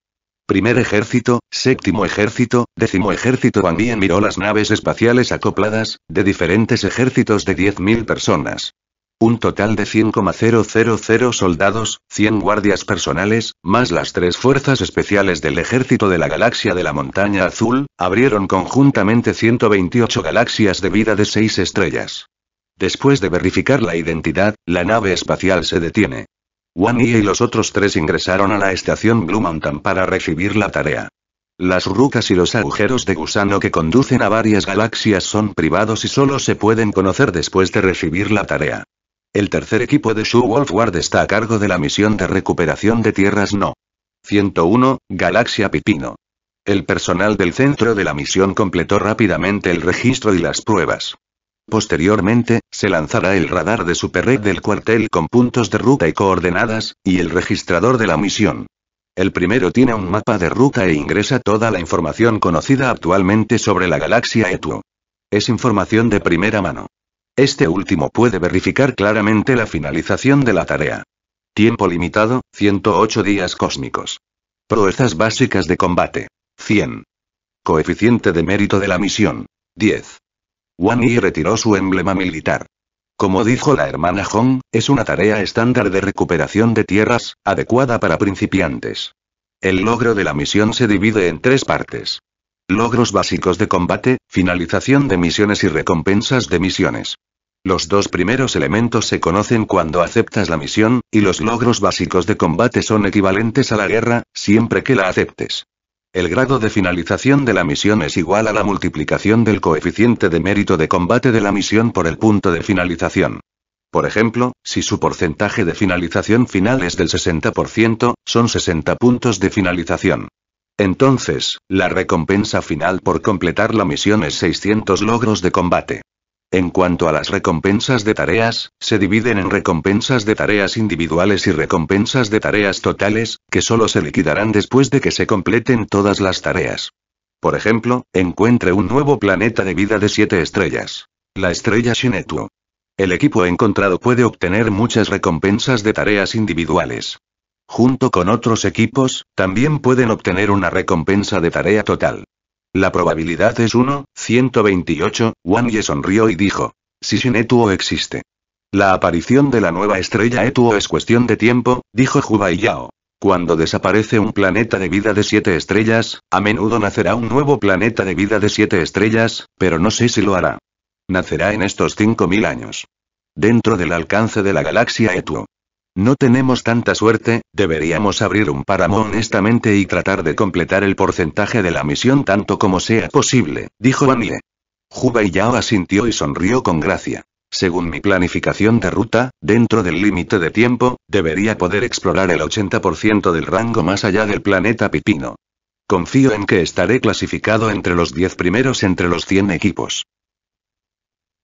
Primer Ejército, Séptimo Ejército, Décimo Ejército. también miró las naves espaciales acopladas, de diferentes ejércitos de 10.000 personas. Un total de 100,000 soldados, 100 guardias personales, más las tres fuerzas especiales del Ejército de la Galaxia de la Montaña Azul, abrieron conjuntamente 128 galaxias de vida de 6 estrellas. Después de verificar la identidad, la nave espacial se detiene. Wang y los otros tres ingresaron a la estación Blue Mountain para recibir la tarea. Las rucas y los agujeros de gusano que conducen a varias galaxias son privados y solo se pueden conocer después de recibir la tarea. El tercer equipo de Shu Wolf Ward está a cargo de la misión de recuperación de tierras No. 101, Galaxia Pipino. El personal del centro de la misión completó rápidamente el registro y las pruebas. Posteriormente, se lanzará el radar de Superred del cuartel con puntos de ruta y coordenadas, y el registrador de la misión. El primero tiene un mapa de ruta e ingresa toda la información conocida actualmente sobre la galaxia Etuo. Es información de primera mano. Este último puede verificar claramente la finalización de la tarea. Tiempo limitado, 108 días cósmicos. Proezas básicas de combate. 100. Coeficiente de mérito de la misión. 10. Wang Yi retiró su emblema militar. Como dijo la hermana Hong, es una tarea estándar de recuperación de tierras, adecuada para principiantes. El logro de la misión se divide en tres partes. Logros básicos de combate, finalización de misiones y recompensas de misiones. Los dos primeros elementos se conocen cuando aceptas la misión, y los logros básicos de combate son equivalentes a la guerra, siempre que la aceptes. El grado de finalización de la misión es igual a la multiplicación del coeficiente de mérito de combate de la misión por el punto de finalización. Por ejemplo, si su porcentaje de finalización final es del 60%, son 60 puntos de finalización. Entonces, la recompensa final por completar la misión es 600 logros de combate. En cuanto a las recompensas de tareas, se dividen en recompensas de tareas individuales y recompensas de tareas totales, que solo se liquidarán después de que se completen todas las tareas. Por ejemplo, encuentre un nuevo planeta de vida de 7 estrellas. La estrella Shinetu. El equipo encontrado puede obtener muchas recompensas de tareas individuales. Junto con otros equipos, también pueden obtener una recompensa de tarea total. La probabilidad es 1, 128. Wang Ye sonrió y dijo. Si Shin Etuo existe. La aparición de la nueva estrella Etuo es cuestión de tiempo, dijo Jubei Yao. Cuando desaparece un planeta de vida de siete estrellas, a menudo nacerá un nuevo planeta de vida de siete estrellas, pero no sé si lo hará. Nacerá en estos 5.000 años. Dentro del alcance de la galaxia Etuo. No tenemos tanta suerte, deberíamos abrir un páramo honestamente y tratar de completar el porcentaje de la misión tanto como sea posible, dijo Wang Juba y Yao asintió y sonrió con gracia. Según mi planificación de ruta, dentro del límite de tiempo, debería poder explorar el 80% del rango más allá del planeta Pipino. Confío en que estaré clasificado entre los 10 primeros entre los 100 equipos.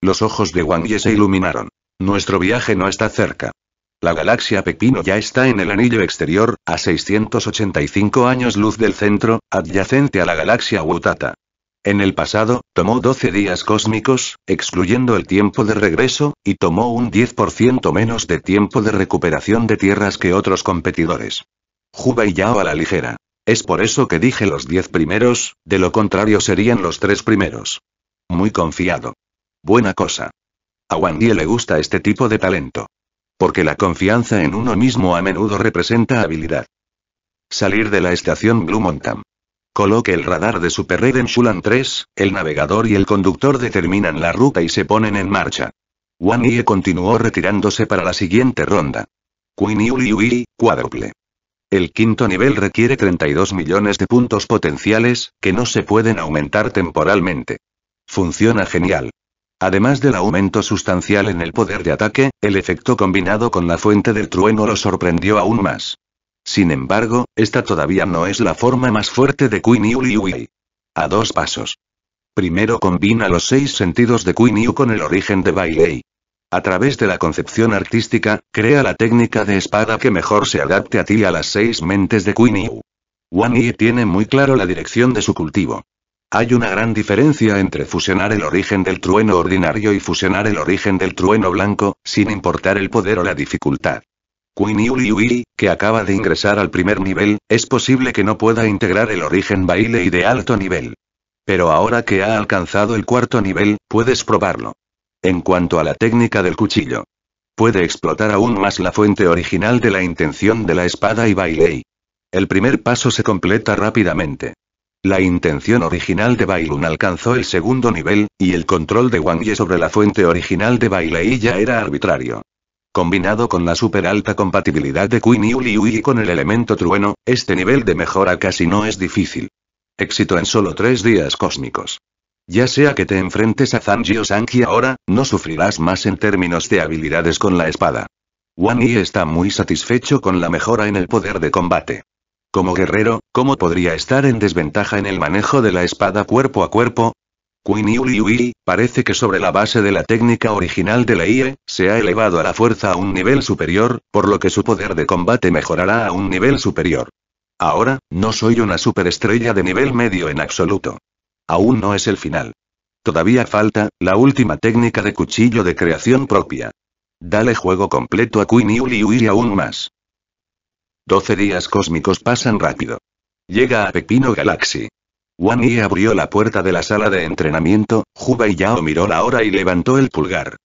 Los ojos de Wang Ye se iluminaron. Nuestro viaje no está cerca. La galaxia Pepino ya está en el anillo exterior, a 685 años luz del centro, adyacente a la galaxia Wutata. En el pasado, tomó 12 días cósmicos, excluyendo el tiempo de regreso, y tomó un 10% menos de tiempo de recuperación de tierras que otros competidores. Juba y Yao a la ligera. Es por eso que dije los 10 primeros, de lo contrario serían los tres primeros. Muy confiado. Buena cosa. A Wang le gusta este tipo de talento porque la confianza en uno mismo a menudo representa habilidad. Salir de la estación Blue Mountain. Coloque el radar de Super Red en Shulan 3, el navegador y el conductor determinan la ruta y se ponen en marcha. Wan continuó retirándose para la siguiente ronda. Queen Yuli cuádruple. El quinto nivel requiere 32 millones de puntos potenciales, que no se pueden aumentar temporalmente. Funciona genial. Además del aumento sustancial en el poder de ataque, el efecto combinado con la fuente del trueno lo sorprendió aún más. Sin embargo, esta todavía no es la forma más fuerte de Queen Liui. A dos pasos. Primero combina los seis sentidos de Kui-Niu con el origen de Bailey. A través de la concepción artística, crea la técnica de espada que mejor se adapte a ti y a las seis mentes de Kui-Niu. wan Yi tiene muy claro la dirección de su cultivo. Hay una gran diferencia entre fusionar el origen del trueno ordinario y fusionar el origen del trueno blanco, sin importar el poder o la dificultad. Queen Yuliui, que acaba de ingresar al primer nivel, es posible que no pueda integrar el origen baile de alto nivel. Pero ahora que ha alcanzado el cuarto nivel, puedes probarlo. En cuanto a la técnica del cuchillo, puede explotar aún más la fuente original de la intención de la espada y baile. El primer paso se completa rápidamente. La intención original de Bailun alcanzó el segundo nivel, y el control de Wang Ye sobre la fuente original de Bailei ya era arbitrario. Combinado con la super alta compatibilidad de Queen Yuliu y con el elemento trueno, este nivel de mejora casi no es difícil. Éxito en solo tres días cósmicos. Ya sea que te enfrentes a Zanji o Sanji ahora, no sufrirás más en términos de habilidades con la espada. Wang Yi está muy satisfecho con la mejora en el poder de combate. Como guerrero, ¿cómo podría estar en desventaja en el manejo de la espada cuerpo a cuerpo? Queen parece que sobre la base de la técnica original de la IE, se ha elevado a la fuerza a un nivel superior, por lo que su poder de combate mejorará a un nivel superior. Ahora, no soy una superestrella de nivel medio en absoluto. Aún no es el final. Todavía falta, la última técnica de cuchillo de creación propia. Dale juego completo a Queen Yuli aún más. Doce días cósmicos pasan rápido. Llega a Pepino Galaxy. Wan Yi abrió la puerta de la sala de entrenamiento, Juba y Yao miró la hora y levantó el pulgar.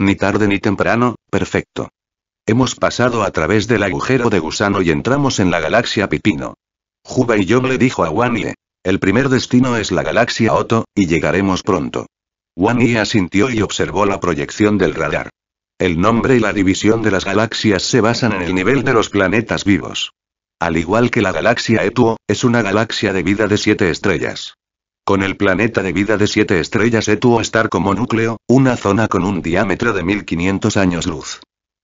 Ni tarde ni temprano, perfecto. Hemos pasado a través del agujero de gusano y entramos en la galaxia Pepino. Juba y yo le dijo a Wan Yi. El primer destino es la galaxia Otto, y llegaremos pronto. Wan Yi asintió y observó la proyección del radar. El nombre y la división de las galaxias se basan en el nivel de los planetas vivos. Al igual que la galaxia Etuo, es una galaxia de vida de siete estrellas. Con el planeta de vida de siete estrellas Etuo estar como núcleo, una zona con un diámetro de 1500 años luz.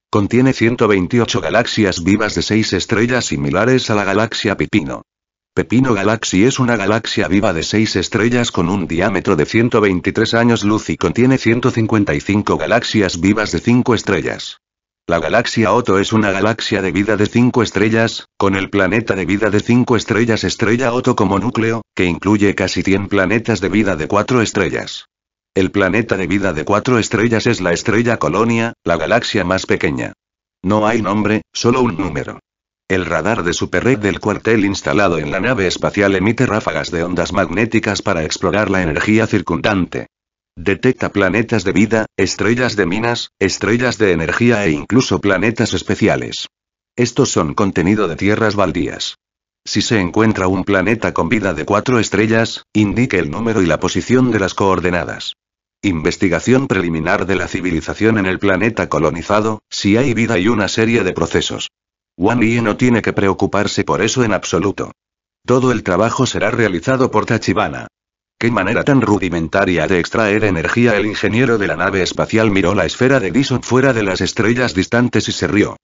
Contiene 128 galaxias vivas de seis estrellas similares a la galaxia Pipino. Pepino Galaxy es una galaxia viva de 6 estrellas con un diámetro de 123 años luz y contiene 155 galaxias vivas de 5 estrellas. La galaxia Otto es una galaxia de vida de 5 estrellas, con el planeta de vida de 5 estrellas estrella Otto como núcleo, que incluye casi 100 planetas de vida de 4 estrellas. El planeta de vida de 4 estrellas es la estrella Colonia, la galaxia más pequeña. No hay nombre, solo un número. El radar de Superred del cuartel instalado en la nave espacial emite ráfagas de ondas magnéticas para explorar la energía circundante. Detecta planetas de vida, estrellas de minas, estrellas de energía e incluso planetas especiales. Estos son contenido de tierras baldías. Si se encuentra un planeta con vida de cuatro estrellas, indique el número y la posición de las coordenadas. Investigación preliminar de la civilización en el planeta colonizado, si hay vida y una serie de procesos. Wang no tiene que preocuparse por eso en absoluto. Todo el trabajo será realizado por Tachibana. Qué manera tan rudimentaria de extraer energía. El ingeniero de la nave espacial miró la esfera de Dyson fuera de las estrellas distantes y se rió.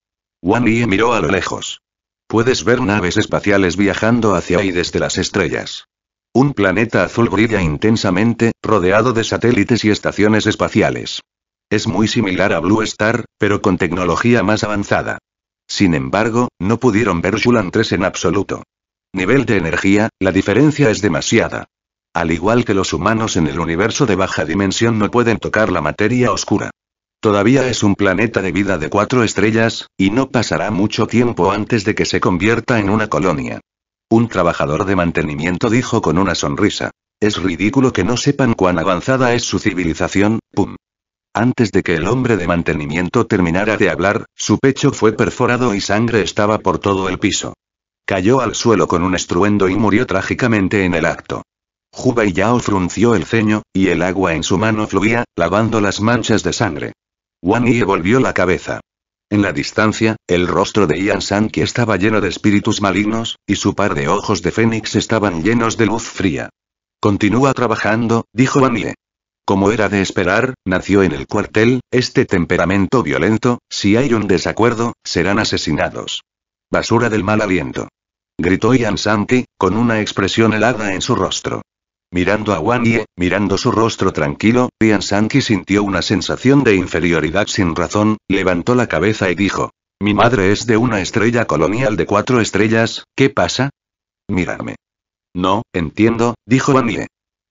one Yi miró a lo lejos. Puedes ver naves espaciales viajando hacia y desde las estrellas. Un planeta azul brilla intensamente, rodeado de satélites y estaciones espaciales. Es muy similar a Blue Star, pero con tecnología más avanzada. Sin embargo, no pudieron ver Shulan 3 en absoluto. Nivel de energía, la diferencia es demasiada. Al igual que los humanos en el universo de baja dimensión no pueden tocar la materia oscura. Todavía es un planeta de vida de cuatro estrellas, y no pasará mucho tiempo antes de que se convierta en una colonia. Un trabajador de mantenimiento dijo con una sonrisa. Es ridículo que no sepan cuán avanzada es su civilización, pum. Antes de que el hombre de mantenimiento terminara de hablar, su pecho fue perforado y sangre estaba por todo el piso. Cayó al suelo con un estruendo y murió trágicamente en el acto. Juba y Yao frunció el ceño, y el agua en su mano fluía, lavando las manchas de sangre. Wan volvió la cabeza. En la distancia, el rostro de Ian que estaba lleno de espíritus malignos, y su par de ojos de fénix estaban llenos de luz fría. Continúa trabajando, dijo Wan como era de esperar, nació en el cuartel, este temperamento violento, si hay un desacuerdo, serán asesinados. Basura del mal aliento. Gritó Ian Santi, con una expresión helada en su rostro. Mirando a Wan Ye, mirando su rostro tranquilo, Ian Santi sintió una sensación de inferioridad sin razón, levantó la cabeza y dijo. Mi madre es de una estrella colonial de cuatro estrellas, ¿qué pasa? Mírame. No, entiendo, dijo Wang Ye.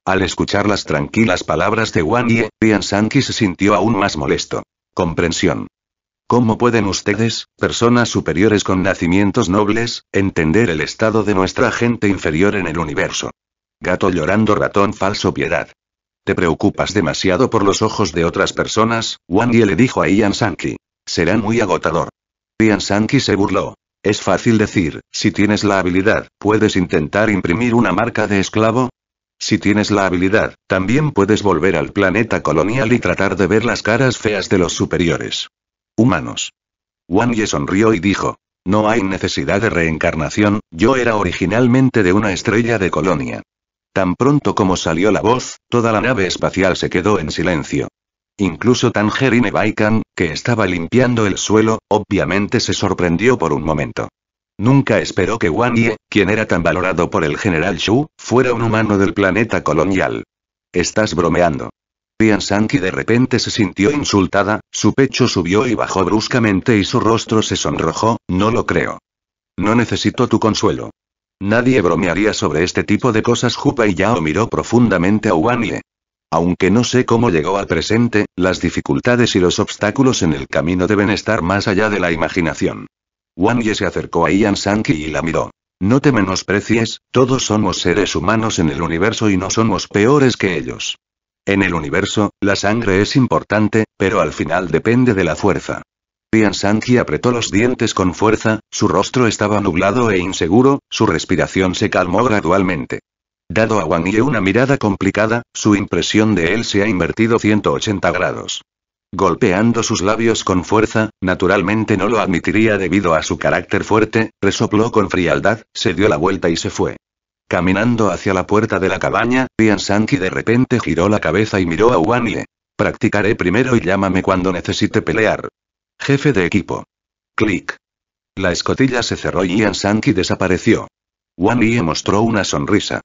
Al escuchar las tranquilas palabras de Wang Ye, Tian Sanqi se sintió aún más molesto. Comprensión. ¿Cómo pueden ustedes, personas superiores con nacimientos nobles, entender el estado de nuestra gente inferior en el universo? Gato llorando ratón falso piedad. Te preocupas demasiado por los ojos de otras personas, Wang Ye le dijo a Ian Sanqi. Será muy agotador. Ian Sanqi se burló. Es fácil decir, si tienes la habilidad, ¿puedes intentar imprimir una marca de esclavo? Si tienes la habilidad, también puedes volver al planeta colonial y tratar de ver las caras feas de los superiores. Humanos. Wang Ye sonrió y dijo. No hay necesidad de reencarnación, yo era originalmente de una estrella de colonia. Tan pronto como salió la voz, toda la nave espacial se quedó en silencio. Incluso Tangerine Baikan, que estaba limpiando el suelo, obviamente se sorprendió por un momento. Nunca esperó que Wang Ye, quien era tan valorado por el general Shu, fuera un humano del planeta colonial. Estás bromeando. Tian Sanki de repente se sintió insultada, su pecho subió y bajó bruscamente y su rostro se sonrojó, no lo creo. No necesito tu consuelo. Nadie bromearía sobre este tipo de cosas. Jupa y Yao miró profundamente a Ye. Aunque no sé cómo llegó al presente, las dificultades y los obstáculos en el camino deben estar más allá de la imaginación. Wang Ye se acercó a Ian Sankey y la miró. No te menosprecies, todos somos seres humanos en el universo y no somos peores que ellos. En el universo, la sangre es importante, pero al final depende de la fuerza. Ian Sanji apretó los dientes con fuerza, su rostro estaba nublado e inseguro, su respiración se calmó gradualmente. Dado a Wang Ye una mirada complicada, su impresión de él se ha invertido 180 grados golpeando sus labios con fuerza, naturalmente no lo admitiría debido a su carácter fuerte, resopló con frialdad, se dio la vuelta y se fue. Caminando hacia la puerta de la cabaña, Ian Sankey de repente giró la cabeza y miró a Wanile. Practicaré primero y llámame cuando necesite pelear. Jefe de equipo. Clic. La escotilla se cerró y Ian Sankey desapareció. Wan mostró una sonrisa.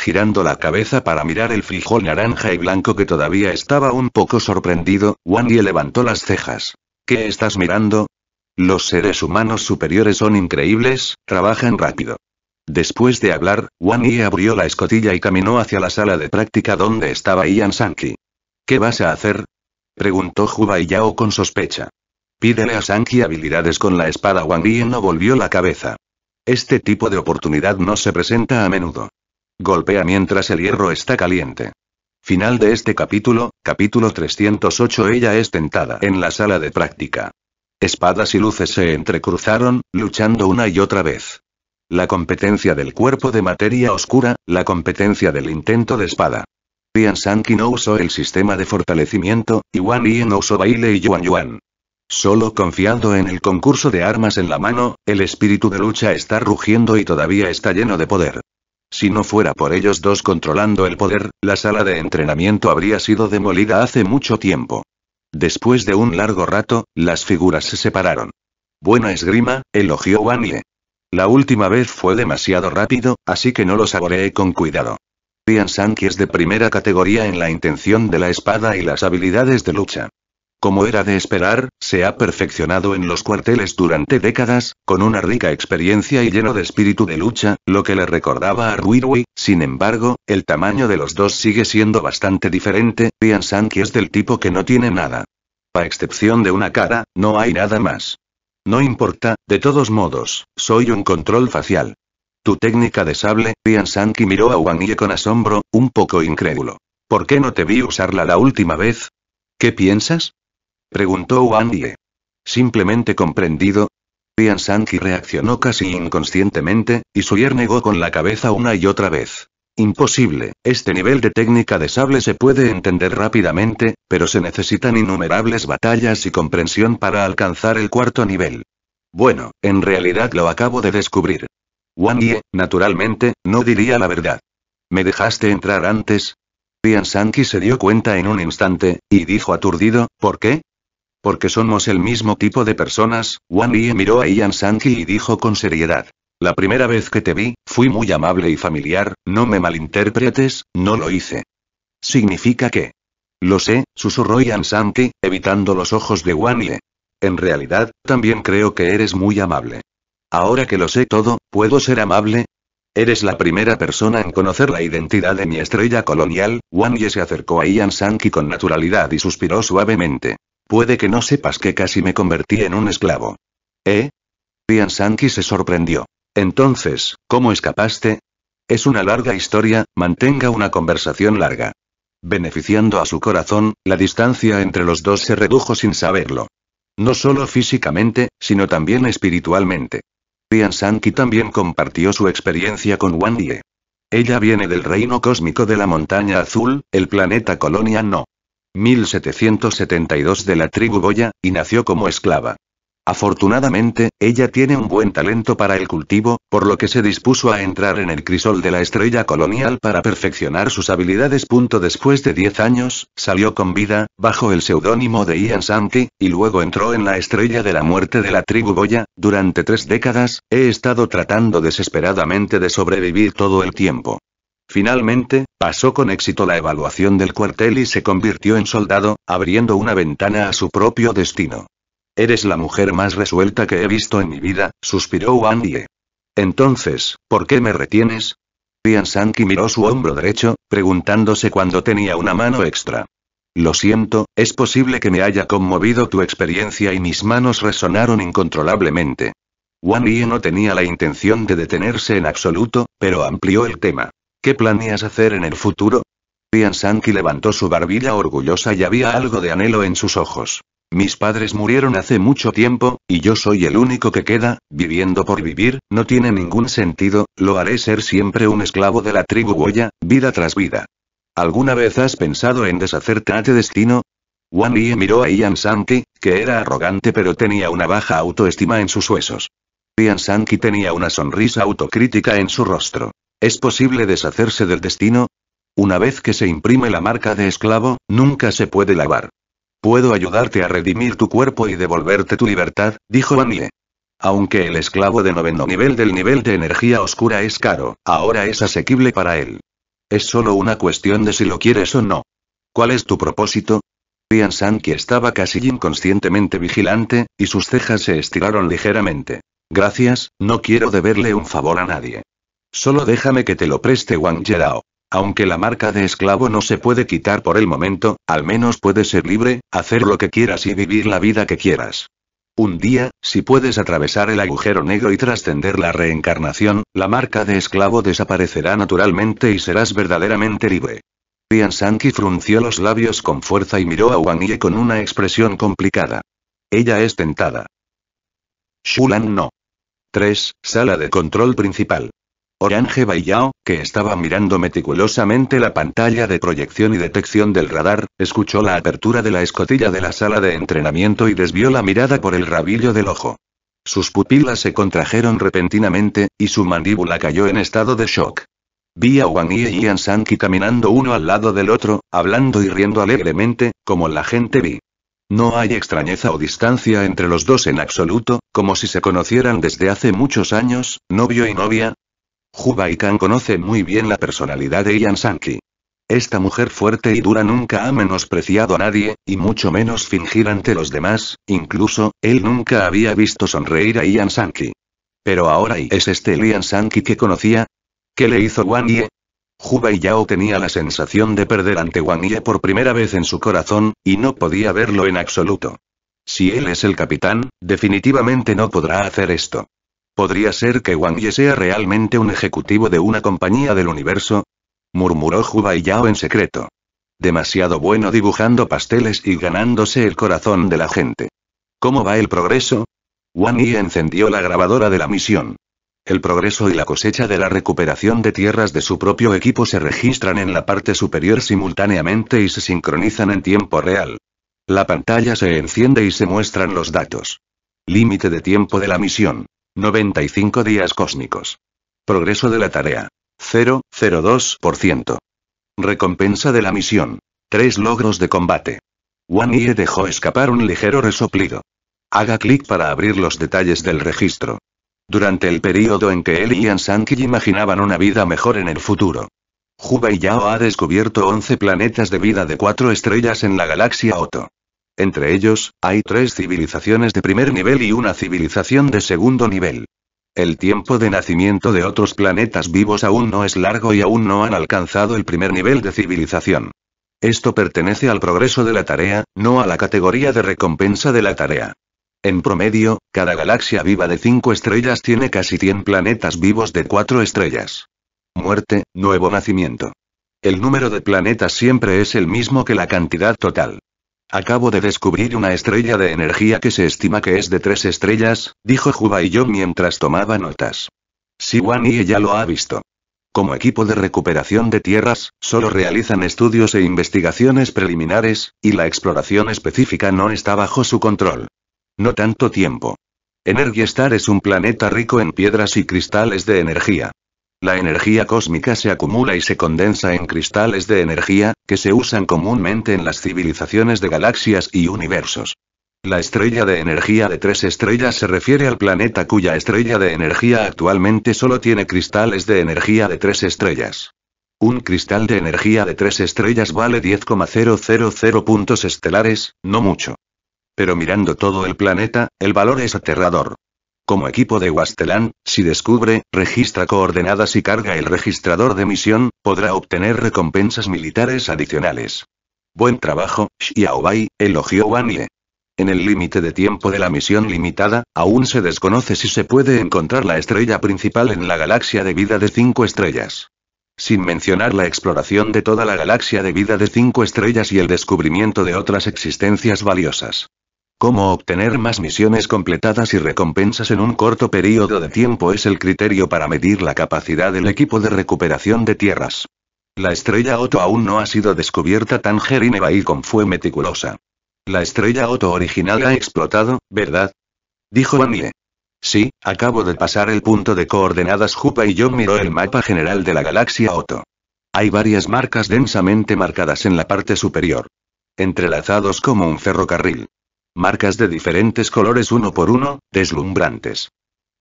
Girando la cabeza para mirar el frijol naranja y blanco que todavía estaba un poco sorprendido, Wang Yi levantó las cejas. ¿Qué estás mirando? Los seres humanos superiores son increíbles, trabajan rápido. Después de hablar, Wang Yi abrió la escotilla y caminó hacia la sala de práctica donde estaba Ian Sankey. ¿Qué vas a hacer? preguntó Juba y Yao con sospecha. Pídele a Sankey habilidades con la espada. Wang Yi no volvió la cabeza. Este tipo de oportunidad no se presenta a menudo. Golpea mientras el hierro está caliente. Final de este capítulo, capítulo 308 Ella es tentada en la sala de práctica. Espadas y luces se entrecruzaron, luchando una y otra vez. La competencia del cuerpo de materia oscura, la competencia del intento de espada. Tian Sanki no usó el sistema de fortalecimiento, y Wan Yin no usó baile y Yuan Yuan. Solo confiando en el concurso de armas en la mano, el espíritu de lucha está rugiendo y todavía está lleno de poder. Si no fuera por ellos dos controlando el poder, la sala de entrenamiento habría sido demolida hace mucho tiempo. Después de un largo rato, las figuras se separaron. Buena esgrima, elogió Wanye. La última vez fue demasiado rápido, así que no lo saboreé con cuidado. Rian Sanki es de primera categoría en la intención de la espada y las habilidades de lucha. Como era de esperar, se ha perfeccionado en los cuarteles durante décadas, con una rica experiencia y lleno de espíritu de lucha, lo que le recordaba a Rui Rui, sin embargo, el tamaño de los dos sigue siendo bastante diferente, Pian Sanki es del tipo que no tiene nada. A excepción de una cara, no hay nada más. No importa, de todos modos, soy un control facial. Tu técnica de sable, Pian Sanki miró a Wang Ye con asombro, un poco incrédulo. ¿Por qué no te vi usarla la última vez? ¿Qué piensas? Preguntó Wang Simplemente comprendido. Pian Sanji reaccionó casi inconscientemente, y Suyer negó con la cabeza una y otra vez. Imposible, este nivel de técnica de sable se puede entender rápidamente, pero se necesitan innumerables batallas y comprensión para alcanzar el cuarto nivel. Bueno, en realidad lo acabo de descubrir. Wang Ye, naturalmente, no diría la verdad. ¿Me dejaste entrar antes? Pian Sanki se dio cuenta en un instante, y dijo aturdido, ¿por qué? Porque somos el mismo tipo de personas, Wan Yi miró a Ian Sankey y dijo con seriedad. La primera vez que te vi, fui muy amable y familiar, no me malinterpretes, no lo hice. Significa qué? Lo sé, susurró Ian Sankey, evitando los ojos de Wan Yi. En realidad, también creo que eres muy amable. Ahora que lo sé todo, ¿puedo ser amable? Eres la primera persona en conocer la identidad de mi estrella colonial. Wan Ye se acercó a Ian Sankey con naturalidad y suspiró suavemente. Puede que no sepas que casi me convertí en un esclavo. ¿Eh? Rian Sanki se sorprendió. Entonces, ¿cómo escapaste? Es una larga historia, mantenga una conversación larga. Beneficiando a su corazón, la distancia entre los dos se redujo sin saberlo. No solo físicamente, sino también espiritualmente. Rian Sanki también compartió su experiencia con Wan Ella viene del reino cósmico de la montaña azul, el planeta Colonia No. 1772 de la tribu Goya, y nació como esclava. Afortunadamente, ella tiene un buen talento para el cultivo, por lo que se dispuso a entrar en el crisol de la estrella colonial para perfeccionar sus habilidades. Después de 10 años, salió con vida, bajo el seudónimo de Ian Santi, y luego entró en la estrella de la muerte de la tribu Goya. Durante tres décadas, he estado tratando desesperadamente de sobrevivir todo el tiempo. Finalmente, pasó con éxito la evaluación del cuartel y se convirtió en soldado, abriendo una ventana a su propio destino. Eres la mujer más resuelta que he visto en mi vida, suspiró Wang Ye. Entonces, ¿por qué me retienes? Tian Sanki miró su hombro derecho, preguntándose cuándo tenía una mano extra. Lo siento, es posible que me haya conmovido tu experiencia y mis manos resonaron incontrolablemente. Wang Yi no tenía la intención de detenerse en absoluto, pero amplió el tema. ¿Qué planeas hacer en el futuro? Pian Sanki levantó su barbilla orgullosa y había algo de anhelo en sus ojos. Mis padres murieron hace mucho tiempo, y yo soy el único que queda, viviendo por vivir, no tiene ningún sentido, lo haré ser siempre un esclavo de la tribu Goya, vida tras vida. ¿Alguna vez has pensado en deshacerte de tu destino? Wan Yi miró a Ian Sanki, que era arrogante pero tenía una baja autoestima en sus huesos. Ian Sanki tenía una sonrisa autocrítica en su rostro. ¿Es posible deshacerse del destino? Una vez que se imprime la marca de esclavo, nunca se puede lavar. Puedo ayudarte a redimir tu cuerpo y devolverte tu libertad, dijo Annie. Aunque el esclavo de noveno nivel del nivel de energía oscura es caro, ahora es asequible para él. Es solo una cuestión de si lo quieres o no. ¿Cuál es tu propósito? Rian Sanki estaba casi inconscientemente vigilante, y sus cejas se estiraron ligeramente. Gracias, no quiero deberle un favor a nadie. Solo déjame que te lo preste Wang Yedao. Aunque la marca de esclavo no se puede quitar por el momento, al menos puedes ser libre, hacer lo que quieras y vivir la vida que quieras. Un día, si puedes atravesar el agujero negro y trascender la reencarnación, la marca de esclavo desaparecerá naturalmente y serás verdaderamente libre. Tian Sanki frunció los labios con fuerza y miró a Wang Ye con una expresión complicada. Ella es tentada. Shulan no. 3. Sala de control principal. Orange Baillao, que estaba mirando meticulosamente la pantalla de proyección y detección del radar, escuchó la apertura de la escotilla de la sala de entrenamiento y desvió la mirada por el rabillo del ojo. Sus pupilas se contrajeron repentinamente, y su mandíbula cayó en estado de shock. Vi a Wang Yi y Yan Sanki caminando uno al lado del otro, hablando y riendo alegremente, como la gente vi. No hay extrañeza o distancia entre los dos en absoluto, como si se conocieran desde hace muchos años, novio y novia, Juba Khan conoce muy bien la personalidad de Ian Sankey. Esta mujer fuerte y dura nunca ha menospreciado a nadie, y mucho menos fingir ante los demás, incluso, él nunca había visto sonreír a Ian Sankey. Pero ahora ¿y es este el Ian Sankey que conocía. ¿Qué le hizo Wang Ye? Juba y Yao tenía la sensación de perder ante Wang Ye por primera vez en su corazón, y no podía verlo en absoluto. Si él es el capitán, definitivamente no podrá hacer esto. ¿Podría ser que Wang Ye sea realmente un ejecutivo de una compañía del universo? murmuró Juba Yao en secreto. Demasiado bueno dibujando pasteles y ganándose el corazón de la gente. ¿Cómo va el progreso? Wang Yi encendió la grabadora de la misión. El progreso y la cosecha de la recuperación de tierras de su propio equipo se registran en la parte superior simultáneamente y se sincronizan en tiempo real. La pantalla se enciende y se muestran los datos. Límite de tiempo de la misión. 95 días cósmicos. Progreso de la tarea. 0,02%. Recompensa de la misión. 3 logros de combate. Ye dejó escapar un ligero resoplido. Haga clic para abrir los detalles del registro. Durante el período en que él y Ansanki imaginaban una vida mejor en el futuro. Juba Yao ha descubierto 11 planetas de vida de 4 estrellas en la galaxia Otto. Entre ellos, hay tres civilizaciones de primer nivel y una civilización de segundo nivel. El tiempo de nacimiento de otros planetas vivos aún no es largo y aún no han alcanzado el primer nivel de civilización. Esto pertenece al progreso de la tarea, no a la categoría de recompensa de la tarea. En promedio, cada galaxia viva de cinco estrellas tiene casi 100 planetas vivos de cuatro estrellas. Muerte, nuevo nacimiento. El número de planetas siempre es el mismo que la cantidad total. Acabo de descubrir una estrella de energía que se estima que es de tres estrellas, dijo Juba y yo mientras tomaba notas. Wan y ella lo ha visto. Como equipo de recuperación de tierras, solo realizan estudios e investigaciones preliminares, y la exploración específica no está bajo su control. No tanto tiempo. Energy Star es un planeta rico en piedras y cristales de energía. La energía cósmica se acumula y se condensa en cristales de energía, que se usan comúnmente en las civilizaciones de galaxias y universos. La estrella de energía de tres estrellas se refiere al planeta cuya estrella de energía actualmente solo tiene cristales de energía de tres estrellas. Un cristal de energía de tres estrellas vale 10,000 puntos estelares, no mucho. Pero mirando todo el planeta, el valor es aterrador. Como equipo de Wasteland, si descubre, registra coordenadas y carga el registrador de misión, podrá obtener recompensas militares adicionales. Buen trabajo, Xiaobai, elogió Wanye. En el límite de tiempo de la misión limitada, aún se desconoce si se puede encontrar la estrella principal en la galaxia de vida de cinco estrellas. Sin mencionar la exploración de toda la galaxia de vida de cinco estrellas y el descubrimiento de otras existencias valiosas. Cómo obtener más misiones completadas y recompensas en un corto periodo de tiempo es el criterio para medir la capacidad del equipo de recuperación de tierras. La estrella Otto aún no ha sido descubierta. tan y con fue meticulosa. La estrella Otto original ha explotado, ¿verdad? Dijo Annie. Sí, acabo de pasar el punto de coordenadas Jupa y yo miró el mapa general de la galaxia Otto. Hay varias marcas densamente marcadas en la parte superior. Entrelazados como un ferrocarril. Marcas de diferentes colores uno por uno, deslumbrantes.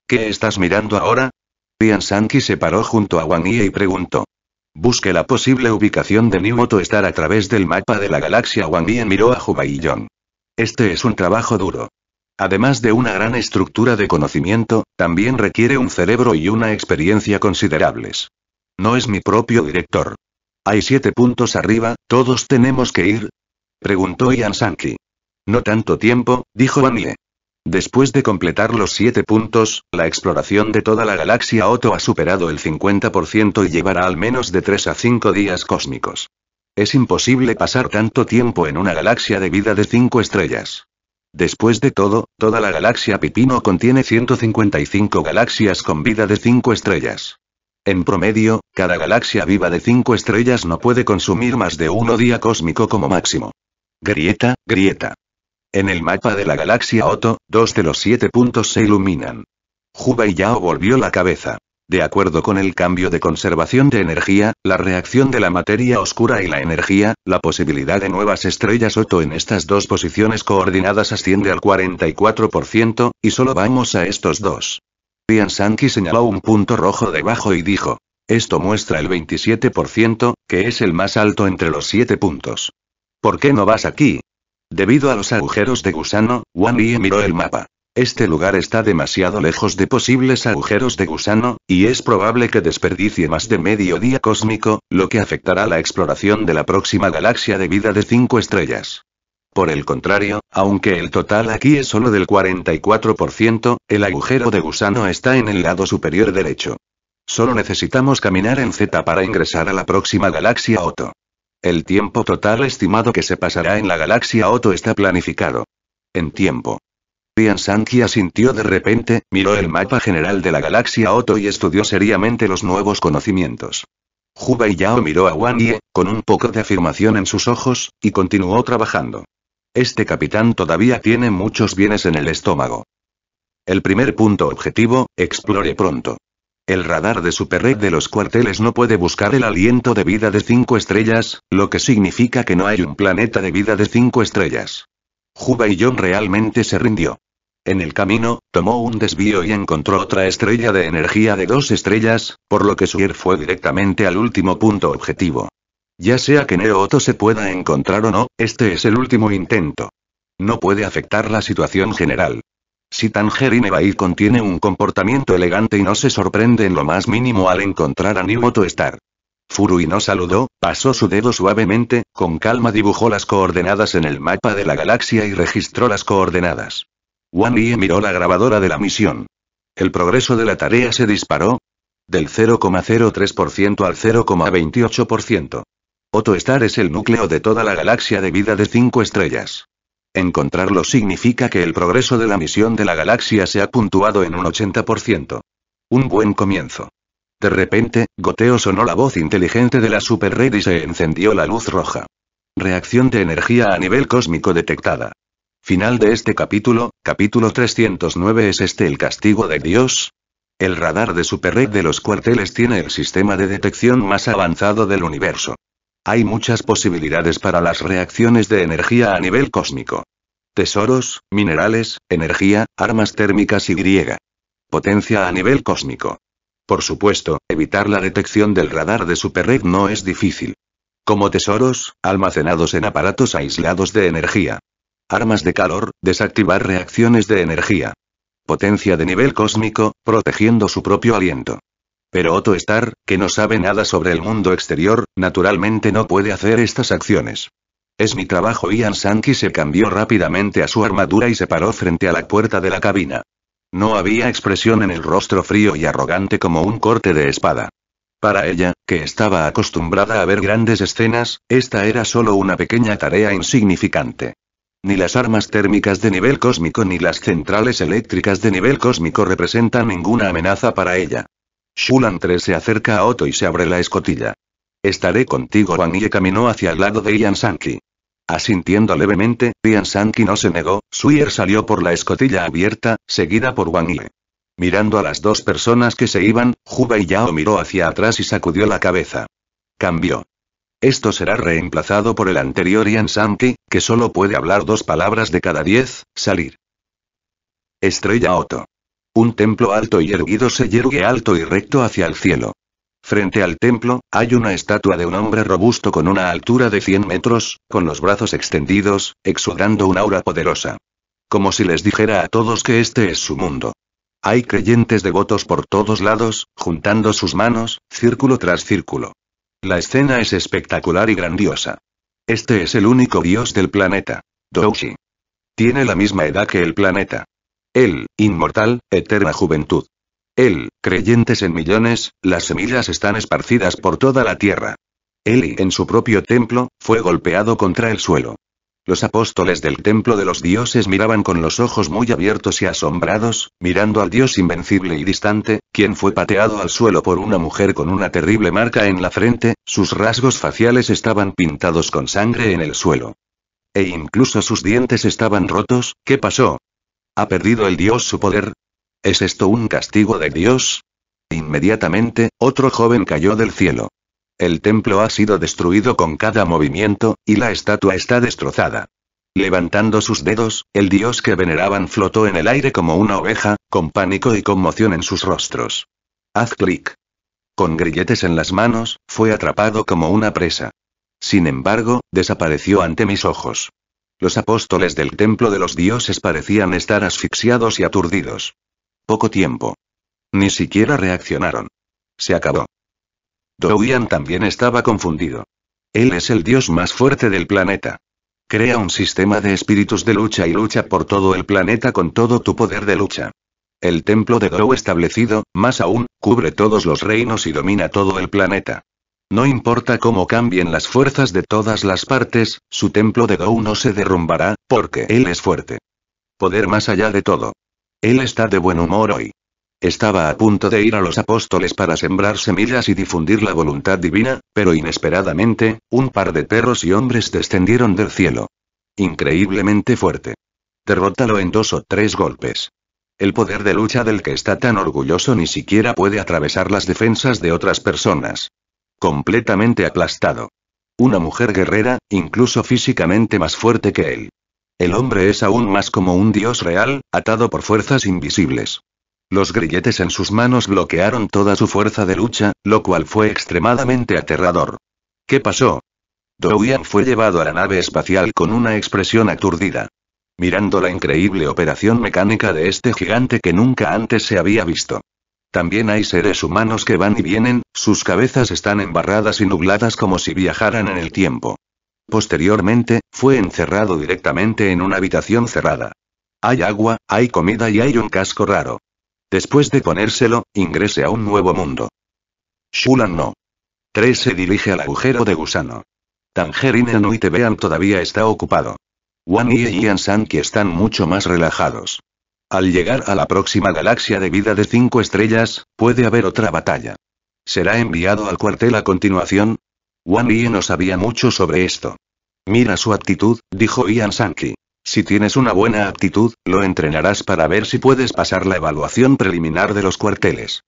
¿Qué estás mirando ahora? Pian Sankey se paró junto a Wang Yi y preguntó. Busque la posible ubicación de Nimoto estar a través del mapa de la galaxia. Wang Yi miró a Hubaiyong. Este es un trabajo duro. Además de una gran estructura de conocimiento, también requiere un cerebro y una experiencia considerables. No es mi propio director. Hay siete puntos arriba, ¿todos tenemos que ir? Preguntó Ian Sankey. No tanto tiempo, dijo Vanille. Después de completar los siete puntos, la exploración de toda la galaxia Otto ha superado el 50% y llevará al menos de 3 a 5 días cósmicos. Es imposible pasar tanto tiempo en una galaxia de vida de 5 estrellas. Después de todo, toda la galaxia Pipino contiene 155 galaxias con vida de 5 estrellas. En promedio, cada galaxia viva de 5 estrellas no puede consumir más de uno día cósmico como máximo. Grieta, grieta. En el mapa de la galaxia Oto, dos de los siete puntos se iluminan. Juba y Yao volvió la cabeza. De acuerdo con el cambio de conservación de energía, la reacción de la materia oscura y la energía, la posibilidad de nuevas estrellas Oto en estas dos posiciones coordinadas asciende al 44%, y solo vamos a estos dos. Rian Sanki señaló un punto rojo debajo y dijo. Esto muestra el 27%, que es el más alto entre los siete puntos. ¿Por qué no vas aquí? Debido a los agujeros de gusano, Wang Yi miró el mapa. Este lugar está demasiado lejos de posibles agujeros de gusano, y es probable que desperdicie más de medio día cósmico, lo que afectará la exploración de la próxima galaxia de vida de 5 estrellas. Por el contrario, aunque el total aquí es solo del 44%, el agujero de gusano está en el lado superior derecho. Solo necesitamos caminar en Z para ingresar a la próxima galaxia oto. El tiempo total estimado que se pasará en la galaxia Otto está planificado. En tiempo. Rian Sanki asintió de repente, miró el mapa general de la galaxia Otto y estudió seriamente los nuevos conocimientos. Juba y Yao miró a Wan Ye, con un poco de afirmación en sus ojos, y continuó trabajando. Este capitán todavía tiene muchos bienes en el estómago. El primer punto objetivo, explore pronto. El radar de Superred de los cuarteles no puede buscar el aliento de vida de cinco estrellas, lo que significa que no hay un planeta de vida de cinco estrellas. Juba y John realmente se rindió. En el camino, tomó un desvío y encontró otra estrella de energía de dos estrellas, por lo que Suir fue directamente al último punto objetivo. Ya sea que Neo Otto se pueda encontrar o no, este es el último intento. No puede afectar la situación general. Si Tangerine Bay contiene un comportamiento elegante y no se sorprende en lo más mínimo al encontrar a Nimoto Star. Furui no saludó, pasó su dedo suavemente, con calma dibujó las coordenadas en el mapa de la galaxia y registró las coordenadas. Wan Yi miró la grabadora de la misión. El progreso de la tarea se disparó del 0,03% al 0,28%. Star es el núcleo de toda la galaxia de vida de cinco estrellas. Encontrarlo significa que el progreso de la misión de la galaxia se ha puntuado en un 80%. Un buen comienzo. De repente, goteo sonó la voz inteligente de la superred y se encendió la luz roja. Reacción de energía a nivel cósmico detectada. Final de este capítulo, capítulo 309 es este el castigo de Dios. El radar de superred de los cuarteles tiene el sistema de detección más avanzado del universo. Hay muchas posibilidades para las reacciones de energía a nivel cósmico. Tesoros, minerales, energía, armas térmicas y griega. Potencia a nivel cósmico. Por supuesto, evitar la detección del radar de Superred no es difícil. Como tesoros, almacenados en aparatos aislados de energía. Armas de calor, desactivar reacciones de energía. Potencia de nivel cósmico, protegiendo su propio aliento. Pero Otto Star, que no sabe nada sobre el mundo exterior, naturalmente no puede hacer estas acciones. Es mi trabajo. Ian Sankey se cambió rápidamente a su armadura y se paró frente a la puerta de la cabina. No había expresión en el rostro frío y arrogante como un corte de espada. Para ella, que estaba acostumbrada a ver grandes escenas, esta era solo una pequeña tarea insignificante. Ni las armas térmicas de nivel cósmico ni las centrales eléctricas de nivel cósmico representan ninguna amenaza para ella. Shulan 3 se acerca a Otto y se abre la escotilla. Estaré contigo. Wanye caminó hacia el lado de Ian Sankey. Asintiendo levemente, Ian Sankey no se negó, Suier salió por la escotilla abierta, seguida por Wanye. Mirando a las dos personas que se iban, Juba y Yao miró hacia atrás y sacudió la cabeza. Cambió. Esto será reemplazado por el anterior Ian Sankey, que solo puede hablar dos palabras de cada diez, salir. Estrella Otto. Un templo alto y erguido se yergue alto y recto hacia el cielo. Frente al templo, hay una estatua de un hombre robusto con una altura de 100 metros, con los brazos extendidos, exudando un aura poderosa. Como si les dijera a todos que este es su mundo. Hay creyentes devotos por todos lados, juntando sus manos, círculo tras círculo. La escena es espectacular y grandiosa. Este es el único dios del planeta. Douchi. Tiene la misma edad que el planeta. Él, inmortal, eterna juventud. Él, creyentes en millones, las semillas están esparcidas por toda la tierra. Él, en su propio templo, fue golpeado contra el suelo. Los apóstoles del templo de los dioses miraban con los ojos muy abiertos y asombrados, mirando al dios invencible y distante, quien fue pateado al suelo por una mujer con una terrible marca en la frente, sus rasgos faciales estaban pintados con sangre en el suelo. E incluso sus dientes estaban rotos, ¿qué pasó? ¿Ha perdido el dios su poder? ¿Es esto un castigo de Dios? Inmediatamente, otro joven cayó del cielo. El templo ha sido destruido con cada movimiento, y la estatua está destrozada. Levantando sus dedos, el dios que veneraban flotó en el aire como una oveja, con pánico y conmoción en sus rostros. Haz clic. Con grilletes en las manos, fue atrapado como una presa. Sin embargo, desapareció ante mis ojos. Los apóstoles del templo de los dioses parecían estar asfixiados y aturdidos. Poco tiempo. Ni siquiera reaccionaron. Se acabó. Douyan también estaba confundido. Él es el dios más fuerte del planeta. Crea un sistema de espíritus de lucha y lucha por todo el planeta con todo tu poder de lucha. El templo de Dou establecido, más aún, cubre todos los reinos y domina todo el planeta. No importa cómo cambien las fuerzas de todas las partes, su templo de Gou no se derrumbará, porque él es fuerte. Poder más allá de todo. Él está de buen humor hoy. Estaba a punto de ir a los apóstoles para sembrar semillas y difundir la voluntad divina, pero inesperadamente, un par de perros y hombres descendieron del cielo. Increíblemente fuerte. Derrótalo en dos o tres golpes. El poder de lucha del que está tan orgulloso ni siquiera puede atravesar las defensas de otras personas completamente aplastado. Una mujer guerrera, incluso físicamente más fuerte que él. El hombre es aún más como un dios real, atado por fuerzas invisibles. Los grilletes en sus manos bloquearon toda su fuerza de lucha, lo cual fue extremadamente aterrador. ¿Qué pasó? Douyan fue llevado a la nave espacial con una expresión aturdida. Mirando la increíble operación mecánica de este gigante que nunca antes se había visto. También hay seres humanos que van y vienen, sus cabezas están embarradas y nubladas como si viajaran en el tiempo. Posteriormente, fue encerrado directamente en una habitación cerrada. Hay agua, hay comida y hay un casco raro. Después de ponérselo, ingrese a un nuevo mundo. Shulan no. 3 se dirige al agujero de gusano. no y Tebean todavía está ocupado. Wan y san que están mucho más relajados. Al llegar a la próxima galaxia de vida de cinco estrellas, puede haber otra batalla. ¿Será enviado al cuartel a continuación? Wan Yi no sabía mucho sobre esto. Mira su actitud, dijo Ian Sankey. Si tienes una buena actitud, lo entrenarás para ver si puedes pasar la evaluación preliminar de los cuarteles.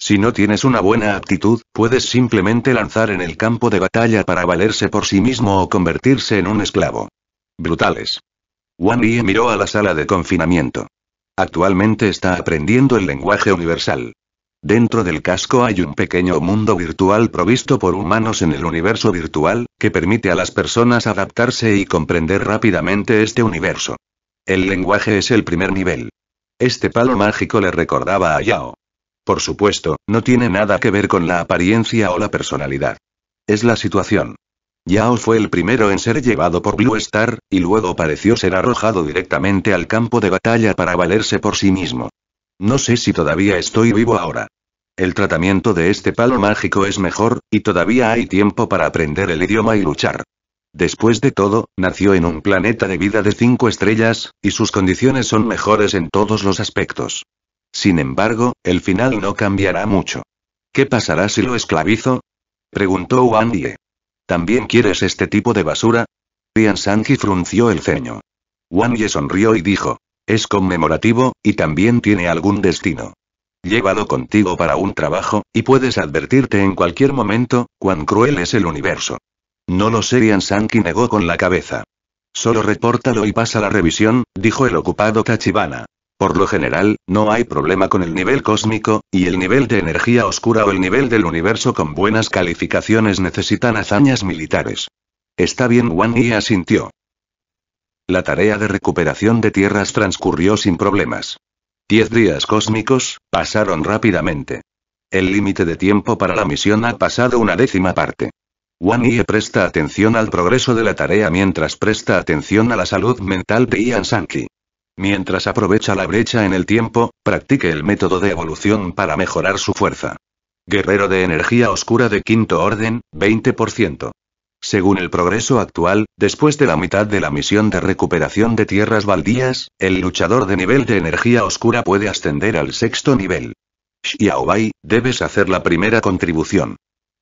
Si no tienes una buena actitud, puedes simplemente lanzar en el campo de batalla para valerse por sí mismo o convertirse en un esclavo. Brutales. Wan Yi miró a la sala de confinamiento. Actualmente está aprendiendo el lenguaje universal. Dentro del casco hay un pequeño mundo virtual provisto por humanos en el universo virtual, que permite a las personas adaptarse y comprender rápidamente este universo. El lenguaje es el primer nivel. Este palo mágico le recordaba a Yao. Por supuesto, no tiene nada que ver con la apariencia o la personalidad. Es la situación. Yao fue el primero en ser llevado por Blue Star, y luego pareció ser arrojado directamente al campo de batalla para valerse por sí mismo. No sé si todavía estoy vivo ahora. El tratamiento de este palo mágico es mejor, y todavía hay tiempo para aprender el idioma y luchar. Después de todo, nació en un planeta de vida de cinco estrellas, y sus condiciones son mejores en todos los aspectos. Sin embargo, el final no cambiará mucho. ¿Qué pasará si lo esclavizo? Preguntó Wang ¿También quieres este tipo de basura? Tian Sanji frunció el ceño. Wang Ye sonrió y dijo. Es conmemorativo, y también tiene algún destino. Llévalo contigo para un trabajo, y puedes advertirte en cualquier momento, cuán cruel es el universo. No lo sé, Ian Sanki negó con la cabeza. Solo repórtalo y pasa la revisión, dijo el ocupado Tachibana. Por lo general, no hay problema con el nivel cósmico, y el nivel de energía oscura o el nivel del universo con buenas calificaciones necesitan hazañas militares. Está bien, Wan Yi asintió. La tarea de recuperación de tierras transcurrió sin problemas. Diez días cósmicos, pasaron rápidamente. El límite de tiempo para la misión ha pasado una décima parte. Wang Yi presta atención al progreso de la tarea mientras presta atención a la salud mental de Ian Sankey. Mientras aprovecha la brecha en el tiempo, practique el método de evolución para mejorar su fuerza. Guerrero de energía oscura de quinto orden, 20%. Según el progreso actual, después de la mitad de la misión de recuperación de tierras baldías, el luchador de nivel de energía oscura puede ascender al sexto nivel. Xiaobai, debes hacer la primera contribución.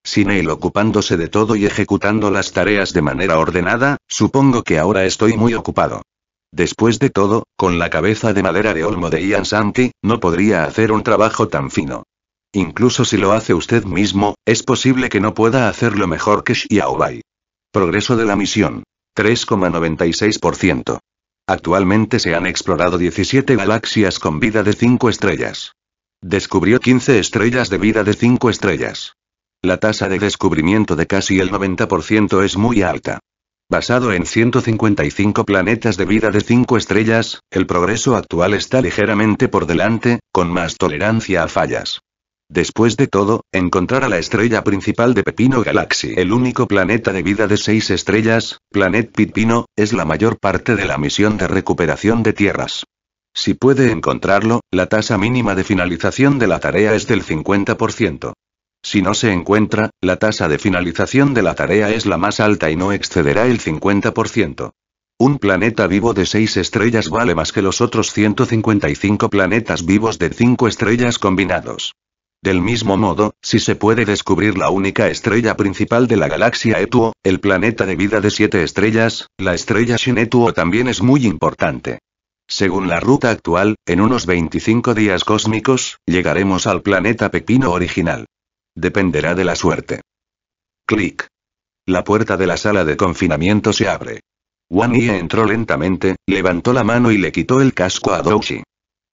Sin él ocupándose de todo y ejecutando las tareas de manera ordenada, supongo que ahora estoy muy ocupado. Después de todo, con la cabeza de madera de olmo de Ian Santi, no podría hacer un trabajo tan fino. Incluso si lo hace usted mismo, es posible que no pueda hacerlo mejor que Xiaobai. Progreso de la misión. 3,96%. Actualmente se han explorado 17 galaxias con vida de 5 estrellas. Descubrió 15 estrellas de vida de 5 estrellas. La tasa de descubrimiento de casi el 90% es muy alta. Basado en 155 planetas de vida de 5 estrellas, el progreso actual está ligeramente por delante, con más tolerancia a fallas. Después de todo, encontrar a la estrella principal de Pepino Galaxy, el único planeta de vida de 6 estrellas, Planet Pipino, es la mayor parte de la misión de recuperación de tierras. Si puede encontrarlo, la tasa mínima de finalización de la tarea es del 50%. Si no se encuentra, la tasa de finalización de la tarea es la más alta y no excederá el 50%. Un planeta vivo de 6 estrellas vale más que los otros 155 planetas vivos de 5 estrellas combinados. Del mismo modo, si se puede descubrir la única estrella principal de la galaxia Etuo, el planeta de vida de 7 estrellas, la estrella Shin-Etuo también es muy importante. Según la ruta actual, en unos 25 días cósmicos, llegaremos al planeta Pepino original. Dependerá de la suerte. Clic. La puerta de la sala de confinamiento se abre. Wang Ye entró lentamente, levantó la mano y le quitó el casco a Douchi.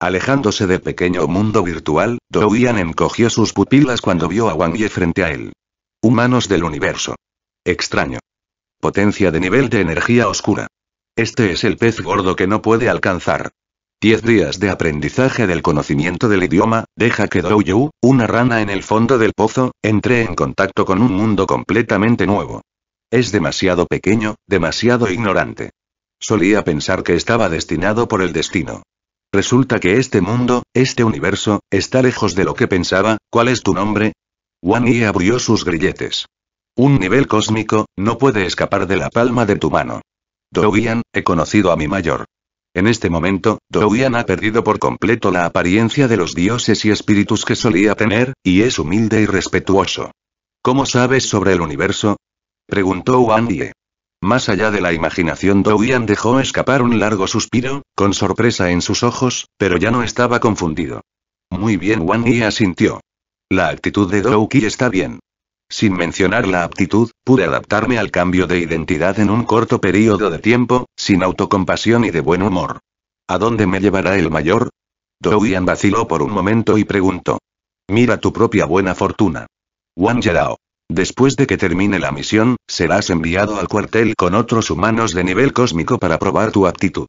Alejándose del pequeño mundo virtual, Douyan encogió sus pupilas cuando vio a Wang Ye frente a él. Humanos del universo. Extraño. Potencia de nivel de energía oscura. Este es el pez gordo que no puede alcanzar. Diez días de aprendizaje del conocimiento del idioma, deja que Douyu, una rana en el fondo del pozo, entre en contacto con un mundo completamente nuevo. Es demasiado pequeño, demasiado ignorante. Solía pensar que estaba destinado por el destino. Resulta que este mundo, este universo, está lejos de lo que pensaba, ¿cuál es tu nombre? Wan Yi abrió sus grilletes. Un nivel cósmico, no puede escapar de la palma de tu mano. Yan, he conocido a mi mayor. En este momento, Douyan ha perdido por completo la apariencia de los dioses y espíritus que solía tener, y es humilde y respetuoso. ¿Cómo sabes sobre el universo? preguntó Wang Más allá de la imaginación, Douyan dejó escapar un largo suspiro, con sorpresa en sus ojos, pero ya no estaba confundido. Muy bien, Wang Yi asintió. La actitud de Douki está bien. Sin mencionar la aptitud, pude adaptarme al cambio de identidad en un corto periodo de tiempo, sin autocompasión y de buen humor. ¿A dónde me llevará el mayor? Douyan vaciló por un momento y preguntó. Mira tu propia buena fortuna. Wang Yarao. Después de que termine la misión, serás enviado al cuartel con otros humanos de nivel cósmico para probar tu aptitud.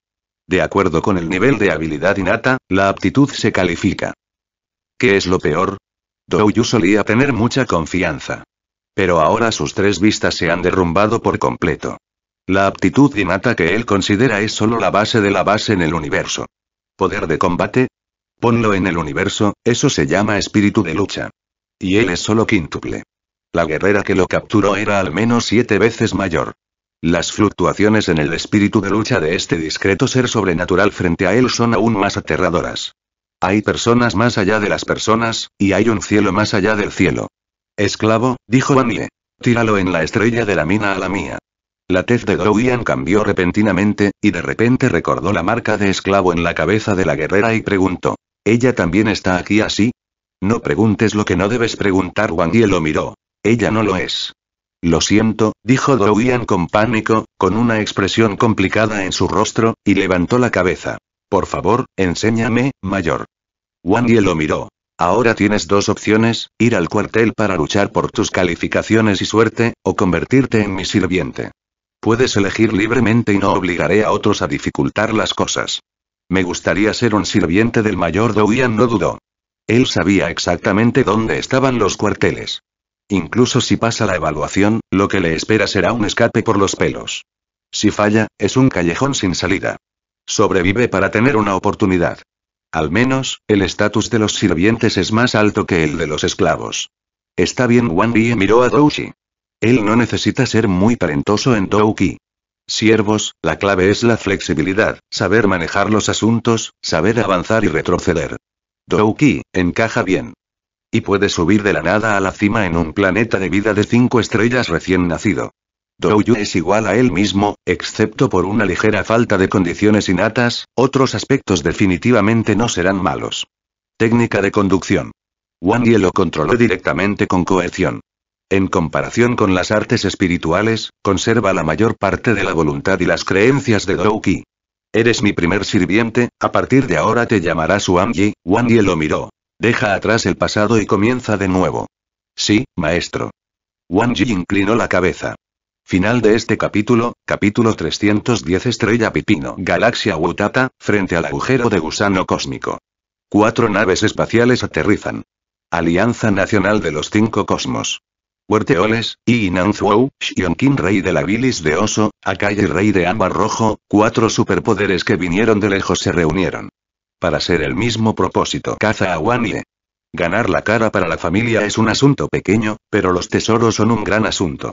De acuerdo con el nivel de habilidad innata, la aptitud se califica. ¿Qué es lo peor? Douyu solía tener mucha confianza. Pero ahora sus tres vistas se han derrumbado por completo. La aptitud innata que él considera es solo la base de la base en el universo. Poder de combate. Ponlo en el universo, eso se llama espíritu de lucha. Y él es solo quíntuple. La guerrera que lo capturó era al menos siete veces mayor. Las fluctuaciones en el espíritu de lucha de este discreto ser sobrenatural frente a él son aún más aterradoras. Hay personas más allá de las personas, y hay un cielo más allá del cielo. Esclavo, dijo Amie. Tíralo en la estrella de la mina a la mía. La tez de Drowian cambió repentinamente, y de repente recordó la marca de esclavo en la cabeza de la guerrera y preguntó. ¿Ella también está aquí así? No preguntes lo que no debes preguntar. Wang lo miró. Ella no lo es. Lo siento, dijo Drowian con pánico, con una expresión complicada en su rostro, y levantó la cabeza. Por favor, enséñame, mayor. Wang lo miró. Ahora tienes dos opciones, ir al cuartel para luchar por tus calificaciones y suerte, o convertirte en mi sirviente. Puedes elegir libremente y no obligaré a otros a dificultar las cosas. Me gustaría ser un sirviente del mayor y no dudó. Él sabía exactamente dónde estaban los cuarteles. Incluso si pasa la evaluación, lo que le espera será un escape por los pelos. Si falla, es un callejón sin salida. Sobrevive para tener una oportunidad. Al menos, el estatus de los sirvientes es más alto que el de los esclavos. Está bien, Wanbi Yi miró a Douchi. Él no necesita ser muy talentoso en Douki. Siervos, la clave es la flexibilidad, saber manejar los asuntos, saber avanzar y retroceder. Douki, encaja bien. Y puede subir de la nada a la cima en un planeta de vida de cinco estrellas recién nacido. Yu es igual a él mismo, excepto por una ligera falta de condiciones innatas, otros aspectos definitivamente no serán malos. Técnica de conducción. Wang Ye lo controló directamente con coerción. En comparación con las artes espirituales, conserva la mayor parte de la voluntad y las creencias de Douki. Eres mi primer sirviente, a partir de ahora te llamarás Wang Yi, Wang Ye lo miró. Deja atrás el pasado y comienza de nuevo. Sí, maestro. Wang Yi inclinó la cabeza. Final de este capítulo, capítulo 310 Estrella Pipino Galaxia Wutata, frente al agujero de gusano cósmico. Cuatro naves espaciales aterrizan. Alianza Nacional de los Cinco Cosmos. Huerteoles, Inanzuou, Xionkin rey de la bilis de oso, Akai rey de ámbar rojo, cuatro superpoderes que vinieron de lejos se reunieron. Para ser el mismo propósito caza a Wanye. Ganar la cara para la familia es un asunto pequeño, pero los tesoros son un gran asunto.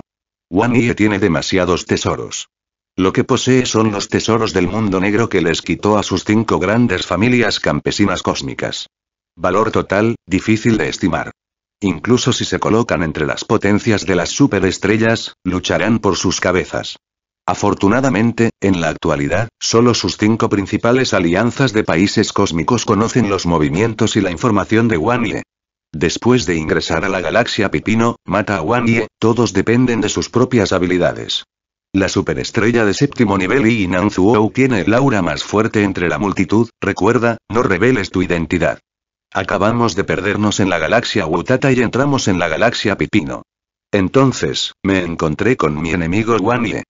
Wang tiene demasiados tesoros. Lo que posee son los tesoros del mundo negro que les quitó a sus cinco grandes familias campesinas cósmicas. Valor total, difícil de estimar. Incluso si se colocan entre las potencias de las superestrellas, lucharán por sus cabezas. Afortunadamente, en la actualidad, solo sus cinco principales alianzas de países cósmicos conocen los movimientos y la información de Wanye. Después de ingresar a la galaxia Pipino, mata a Wan Ye, todos dependen de sus propias habilidades. La superestrella de séptimo nivel y Nanzuo tiene el aura más fuerte entre la multitud, recuerda, no reveles tu identidad. Acabamos de perdernos en la galaxia Wutata y entramos en la galaxia Pipino. Entonces, me encontré con mi enemigo Wan Ye.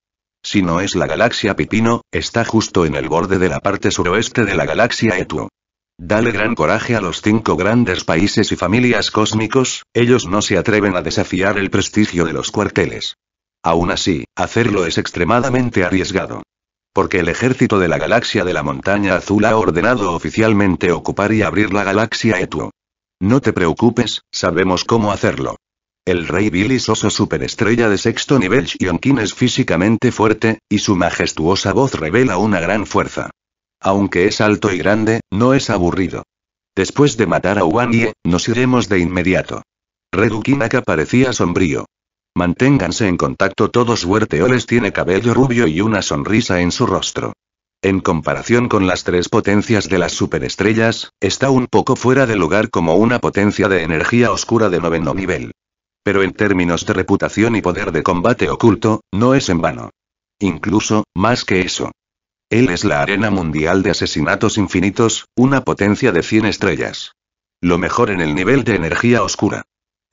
Si no es la galaxia Pipino, está justo en el borde de la parte suroeste de la galaxia Etuo. Dale gran coraje a los cinco grandes países y familias cósmicos, ellos no se atreven a desafiar el prestigio de los cuarteles. Aún así, hacerlo es extremadamente arriesgado. Porque el ejército de la galaxia de la montaña azul ha ordenado oficialmente ocupar y abrir la galaxia Etuo. No te preocupes, sabemos cómo hacerlo. El rey Billy Soso superestrella de sexto nivel Shionkin es físicamente fuerte, y su majestuosa voz revela una gran fuerza. Aunque es alto y grande, no es aburrido. Después de matar a Wanye, nos iremos de inmediato. Redukinaka parecía sombrío. Manténganse en contacto todos. Huerteoles tiene cabello rubio y una sonrisa en su rostro. En comparación con las tres potencias de las superestrellas, está un poco fuera de lugar como una potencia de energía oscura de noveno nivel. Pero en términos de reputación y poder de combate oculto, no es en vano. Incluso, más que eso. Él es la arena mundial de asesinatos infinitos, una potencia de 100 estrellas. Lo mejor en el nivel de energía oscura.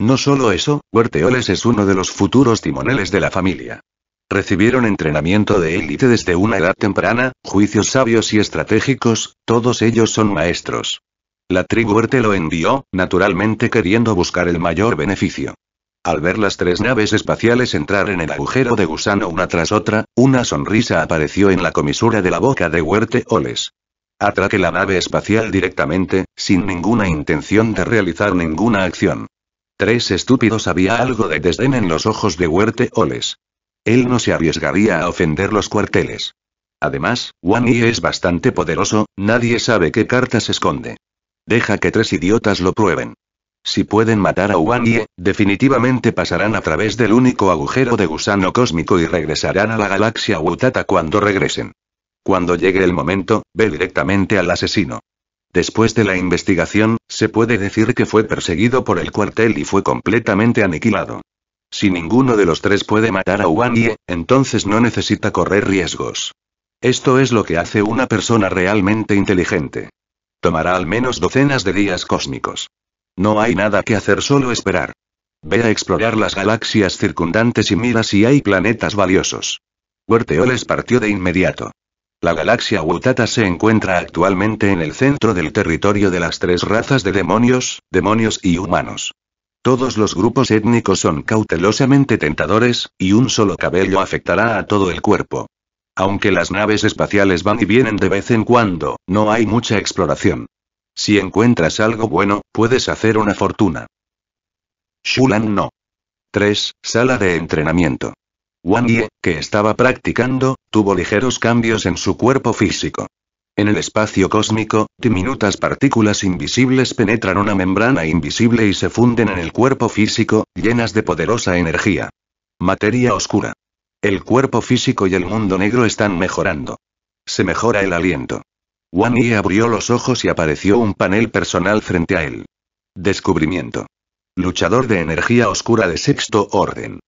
No solo eso, Huerteoles es uno de los futuros timoneles de la familia. Recibieron entrenamiento de élite desde una edad temprana, juicios sabios y estratégicos, todos ellos son maestros. La tribu Huerte lo envió, naturalmente queriendo buscar el mayor beneficio. Al ver las tres naves espaciales entrar en el agujero de gusano una tras otra, una sonrisa apareció en la comisura de la boca de Huerte Oles. Atraque la nave espacial directamente, sin ninguna intención de realizar ninguna acción. Tres estúpidos había algo de desdén en los ojos de Huerte Oles. Él no se arriesgaría a ofender los cuarteles. Además, Wani es bastante poderoso, nadie sabe qué cartas esconde. Deja que tres idiotas lo prueben. Si pueden matar a Wanye, definitivamente pasarán a través del único agujero de gusano cósmico y regresarán a la galaxia Wutata cuando regresen. Cuando llegue el momento, ve directamente al asesino. Después de la investigación, se puede decir que fue perseguido por el cuartel y fue completamente aniquilado. Si ninguno de los tres puede matar a Wanye, entonces no necesita correr riesgos. Esto es lo que hace una persona realmente inteligente. Tomará al menos docenas de días cósmicos. No hay nada que hacer, solo esperar. Ve a explorar las galaxias circundantes y mira si hay planetas valiosos. Huerteoles partió de inmediato. La galaxia Wutata se encuentra actualmente en el centro del territorio de las tres razas de demonios, demonios y humanos. Todos los grupos étnicos son cautelosamente tentadores, y un solo cabello afectará a todo el cuerpo. Aunque las naves espaciales van y vienen de vez en cuando, no hay mucha exploración. Si encuentras algo bueno, puedes hacer una fortuna. Shulan no. 3. Sala de entrenamiento. Wang Ye, que estaba practicando, tuvo ligeros cambios en su cuerpo físico. En el espacio cósmico, diminutas partículas invisibles penetran una membrana invisible y se funden en el cuerpo físico, llenas de poderosa energía. Materia oscura. El cuerpo físico y el mundo negro están mejorando. Se mejora el aliento. Wang abrió los ojos y apareció un panel personal frente a él. Descubrimiento. Luchador de energía oscura de sexto orden.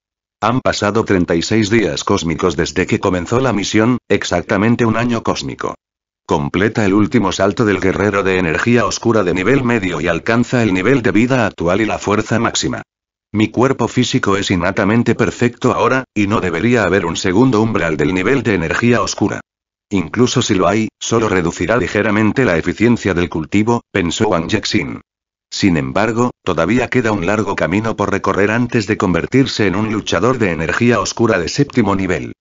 Han pasado 36 días cósmicos desde que comenzó la misión, exactamente un año cósmico. Completa el último salto del guerrero de energía oscura de nivel medio y alcanza el nivel de vida actual y la fuerza máxima. Mi cuerpo físico es innatamente perfecto ahora, y no debería haber un segundo umbral del nivel de energía oscura. Incluso si lo hay, solo reducirá ligeramente la eficiencia del cultivo, pensó Wang Jaxin. Sin embargo, todavía queda un largo camino por recorrer antes de convertirse en un luchador de energía oscura de séptimo nivel.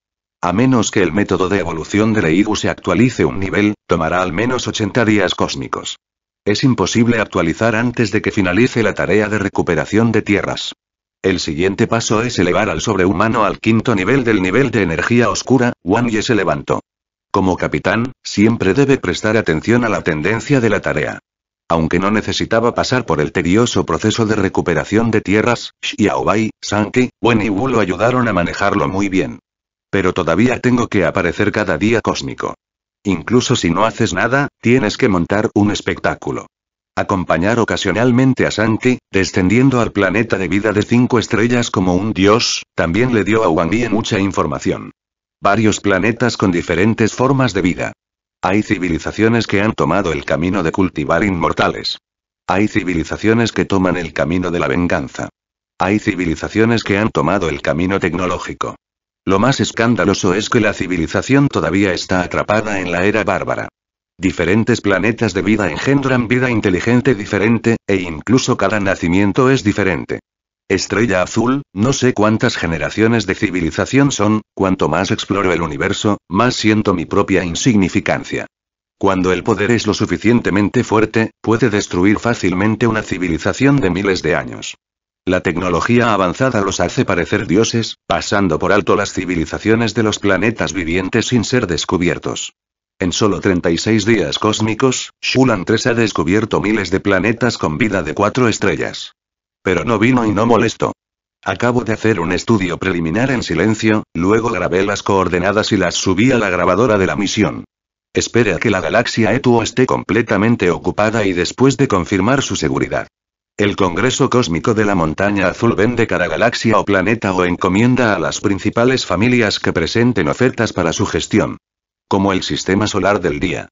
A menos que el método de evolución de Leigu se actualice un nivel, tomará al menos 80 días cósmicos. Es imposible actualizar antes de que finalice la tarea de recuperación de tierras. El siguiente paso es elevar al sobrehumano al quinto nivel del nivel de energía oscura, Wang Ye se levantó. Como capitán, siempre debe prestar atención a la tendencia de la tarea. Aunque no necesitaba pasar por el tedioso proceso de recuperación de tierras, Xiaobai, Sankey, Wen y Wu lo ayudaron a manejarlo muy bien. Pero todavía tengo que aparecer cada día cósmico. Incluso si no haces nada, tienes que montar un espectáculo. Acompañar ocasionalmente a Sankey, descendiendo al planeta de vida de cinco estrellas como un dios, también le dio a Wang mucha información. Varios planetas con diferentes formas de vida. Hay civilizaciones que han tomado el camino de cultivar inmortales. Hay civilizaciones que toman el camino de la venganza. Hay civilizaciones que han tomado el camino tecnológico. Lo más escandaloso es que la civilización todavía está atrapada en la era bárbara. Diferentes planetas de vida engendran vida inteligente diferente, e incluso cada nacimiento es diferente. Estrella azul, no sé cuántas generaciones de civilización son, cuanto más exploro el universo, más siento mi propia insignificancia. Cuando el poder es lo suficientemente fuerte, puede destruir fácilmente una civilización de miles de años. La tecnología avanzada los hace parecer dioses, pasando por alto las civilizaciones de los planetas vivientes sin ser descubiertos. En solo 36 días cósmicos, Shulan 3 ha descubierto miles de planetas con vida de cuatro estrellas. Pero no vino y no molestó. Acabo de hacer un estudio preliminar en silencio, luego grabé las coordenadas y las subí a la grabadora de la misión. Espera que la galaxia Etuo esté completamente ocupada y después de confirmar su seguridad. El Congreso Cósmico de la Montaña Azul vende cada galaxia o planeta o encomienda a las principales familias que presenten ofertas para su gestión. Como el sistema solar del día.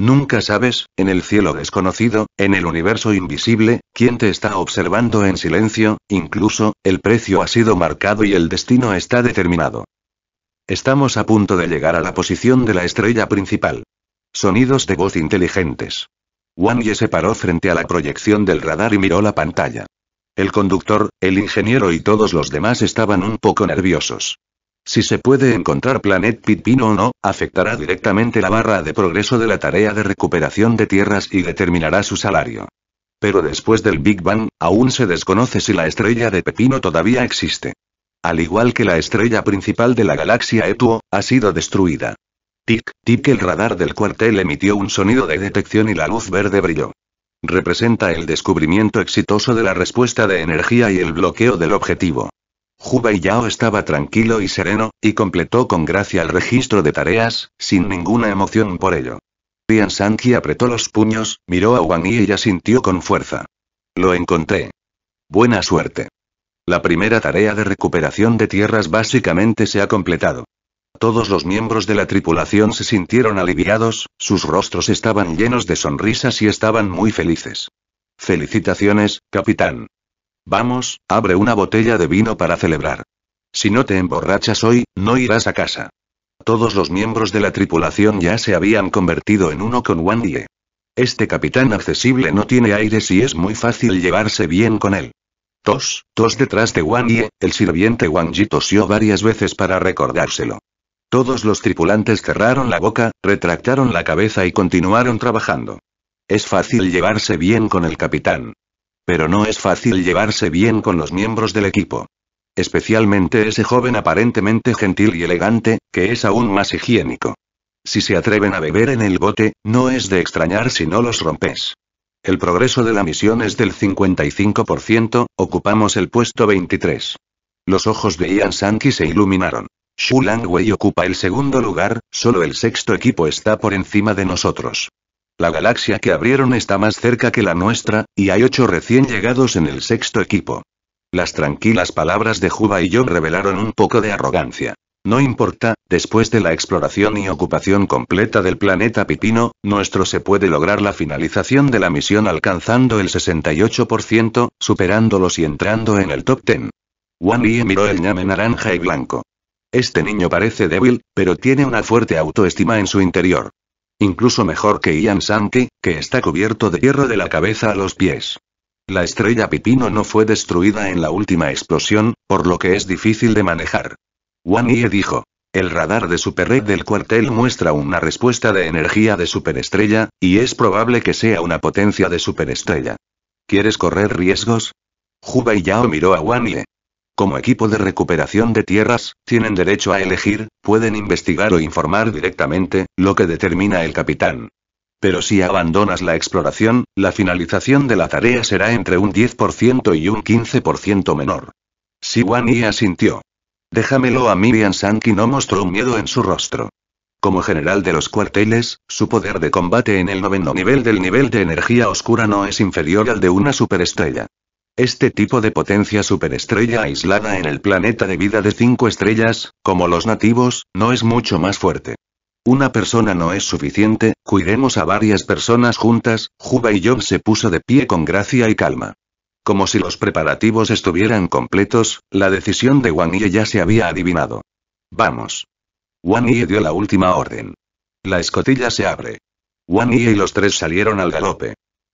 Nunca sabes, en el cielo desconocido, en el universo invisible, quién te está observando en silencio, incluso, el precio ha sido marcado y el destino está determinado. Estamos a punto de llegar a la posición de la estrella principal. Sonidos de voz inteligentes. Wang Ye se paró frente a la proyección del radar y miró la pantalla. El conductor, el ingeniero y todos los demás estaban un poco nerviosos. Si se puede encontrar Planet Pipino o no, afectará directamente la barra de progreso de la tarea de recuperación de tierras y determinará su salario. Pero después del Big Bang, aún se desconoce si la estrella de Pepino todavía existe. Al igual que la estrella principal de la galaxia Etuo, ha sido destruida. Tic, tic, el radar del cuartel emitió un sonido de detección y la luz verde brilló. Representa el descubrimiento exitoso de la respuesta de energía y el bloqueo del objetivo. Yao estaba tranquilo y sereno, y completó con gracia el registro de tareas, sin ninguna emoción por ello. Tian Sanji apretó los puños, miró a Wang y ella sintió con fuerza. Lo encontré. Buena suerte. La primera tarea de recuperación de tierras básicamente se ha completado. Todos los miembros de la tripulación se sintieron aliviados, sus rostros estaban llenos de sonrisas y estaban muy felices. Felicitaciones, capitán. Vamos, abre una botella de vino para celebrar. Si no te emborrachas hoy, no irás a casa. Todos los miembros de la tripulación ya se habían convertido en uno con Wang Ye. Este capitán accesible no tiene aires y es muy fácil llevarse bien con él. Tos, tos detrás de Wang Ye, el sirviente Wang Yi tosió varias veces para recordárselo. Todos los tripulantes cerraron la boca, retractaron la cabeza y continuaron trabajando. Es fácil llevarse bien con el capitán. Pero no es fácil llevarse bien con los miembros del equipo. Especialmente ese joven aparentemente gentil y elegante, que es aún más higiénico. Si se atreven a beber en el bote, no es de extrañar si no los rompes. El progreso de la misión es del 55%, ocupamos el puesto 23. Los ojos de Ian Sankey se iluminaron. Shu Langwei ocupa el segundo lugar, solo el sexto equipo está por encima de nosotros. La galaxia que abrieron está más cerca que la nuestra, y hay ocho recién llegados en el sexto equipo. Las tranquilas palabras de Juba y yo revelaron un poco de arrogancia. No importa, después de la exploración y ocupación completa del planeta Pipino, nuestro se puede lograr la finalización de la misión alcanzando el 68%, superándolos y entrando en el top 10. Wan Lee miró el ñame naranja y blanco. Este niño parece débil, pero tiene una fuerte autoestima en su interior. Incluso mejor que Ian Sankey, que está cubierto de hierro de la cabeza a los pies. La estrella Pipino no fue destruida en la última explosión, por lo que es difícil de manejar. Wan Ye dijo. El radar de Superred del cuartel muestra una respuesta de energía de superestrella, y es probable que sea una potencia de superestrella. ¿Quieres correr riesgos? Juba Yao miró a Wanye. Como equipo de recuperación de tierras, tienen derecho a elegir, pueden investigar o informar directamente, lo que determina el capitán. Pero si abandonas la exploración, la finalización de la tarea será entre un 10% y un 15% menor. Wan y asintió. Déjamelo a Miriam Bian Sanki no mostró un miedo en su rostro. Como general de los cuarteles, su poder de combate en el noveno nivel del nivel de energía oscura no es inferior al de una superestrella. Este tipo de potencia superestrella aislada en el planeta de vida de cinco estrellas, como los nativos, no es mucho más fuerte. Una persona no es suficiente, cuidemos a varias personas juntas, Juba y Job se puso de pie con gracia y calma. Como si los preparativos estuvieran completos, la decisión de Wang ya se había adivinado. Vamos. Wang dio la última orden. La escotilla se abre. Wang y los tres salieron al galope.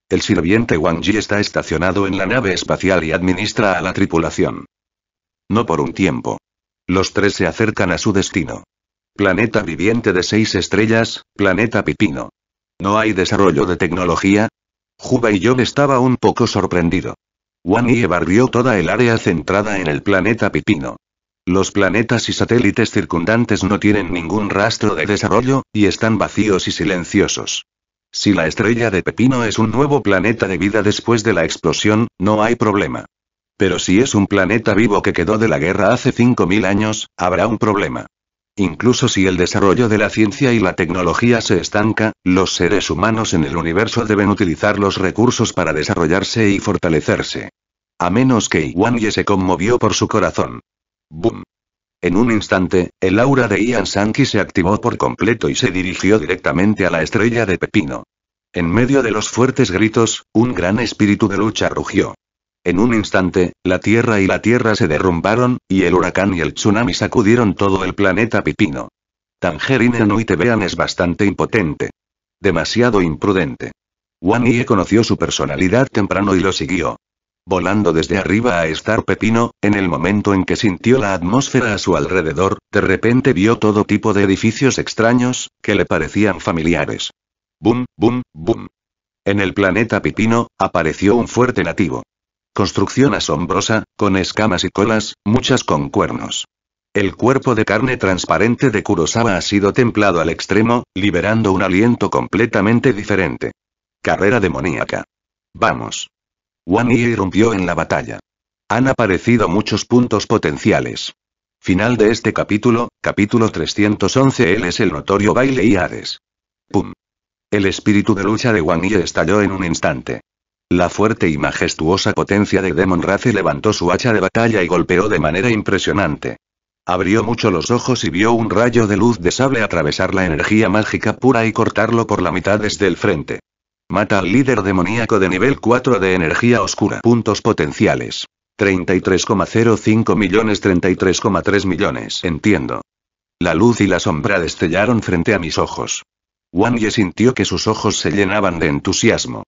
El sirviente Wang Yi está estacionado en la nave espacial y administra a la tripulación. No por un tiempo. Los tres se acercan a su destino. Planeta viviente de seis estrellas, planeta Pipino. ¿No hay desarrollo de tecnología? Juba y yo estaba un poco sorprendido. Wang Yi barrió toda el área centrada en el planeta Pipino. Los planetas y satélites circundantes no tienen ningún rastro de desarrollo, y están vacíos y silenciosos. Si la estrella de Pepino es un nuevo planeta de vida después de la explosión, no hay problema. Pero si es un planeta vivo que quedó de la guerra hace 5.000 años, habrá un problema. Incluso si el desarrollo de la ciencia y la tecnología se estanca, los seres humanos en el universo deben utilizar los recursos para desarrollarse y fortalecerse. A menos que Ye se conmovió por su corazón. ¡Bum! En un instante, el aura de Ian Sankey se activó por completo y se dirigió directamente a la estrella de Pepino. En medio de los fuertes gritos, un gran espíritu de lucha rugió. En un instante, la tierra y la tierra se derrumbaron, y el huracán y el tsunami sacudieron todo el planeta pepino. Tangerine no y te vean es bastante impotente. Demasiado imprudente. Wan conoció su personalidad temprano y lo siguió volando desde arriba a estar Pepino, en el momento en que sintió la atmósfera a su alrededor, de repente vio todo tipo de edificios extraños, que le parecían familiares. Bum, bum, bum. En el planeta Pepino, apareció un fuerte nativo. Construcción asombrosa, con escamas y colas, muchas con cuernos. El cuerpo de carne transparente de Kurosawa ha sido templado al extremo, liberando un aliento completamente diferente. Carrera demoníaca. Vamos. Wang Yi irrumpió en la batalla. Han aparecido muchos puntos potenciales. Final de este capítulo, capítulo 311 Él es el notorio baile y Hades. ¡Pum! El espíritu de lucha de Wang Yi estalló en un instante. La fuerte y majestuosa potencia de Demon Race levantó su hacha de batalla y golpeó de manera impresionante. Abrió mucho los ojos y vio un rayo de luz de sable atravesar la energía mágica pura y cortarlo por la mitad desde el frente. Mata al líder demoníaco de nivel 4 de energía oscura. Puntos potenciales. 33,05 millones 33,3 millones. Entiendo. La luz y la sombra destellaron frente a mis ojos. Wang Ye sintió que sus ojos se llenaban de entusiasmo.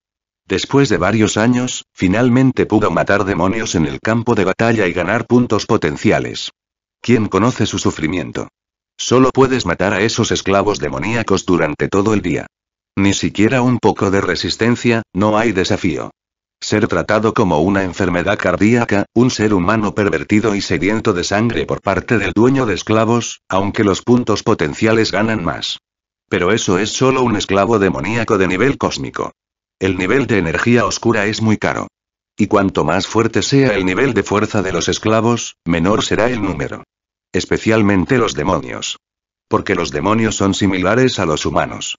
Después de varios años, finalmente pudo matar demonios en el campo de batalla y ganar puntos potenciales. ¿Quién conoce su sufrimiento? Solo puedes matar a esos esclavos demoníacos durante todo el día. Ni siquiera un poco de resistencia, no hay desafío. Ser tratado como una enfermedad cardíaca, un ser humano pervertido y sediento de sangre por parte del dueño de esclavos, aunque los puntos potenciales ganan más. Pero eso es solo un esclavo demoníaco de nivel cósmico. El nivel de energía oscura es muy caro. Y cuanto más fuerte sea el nivel de fuerza de los esclavos, menor será el número. Especialmente los demonios. Porque los demonios son similares a los humanos.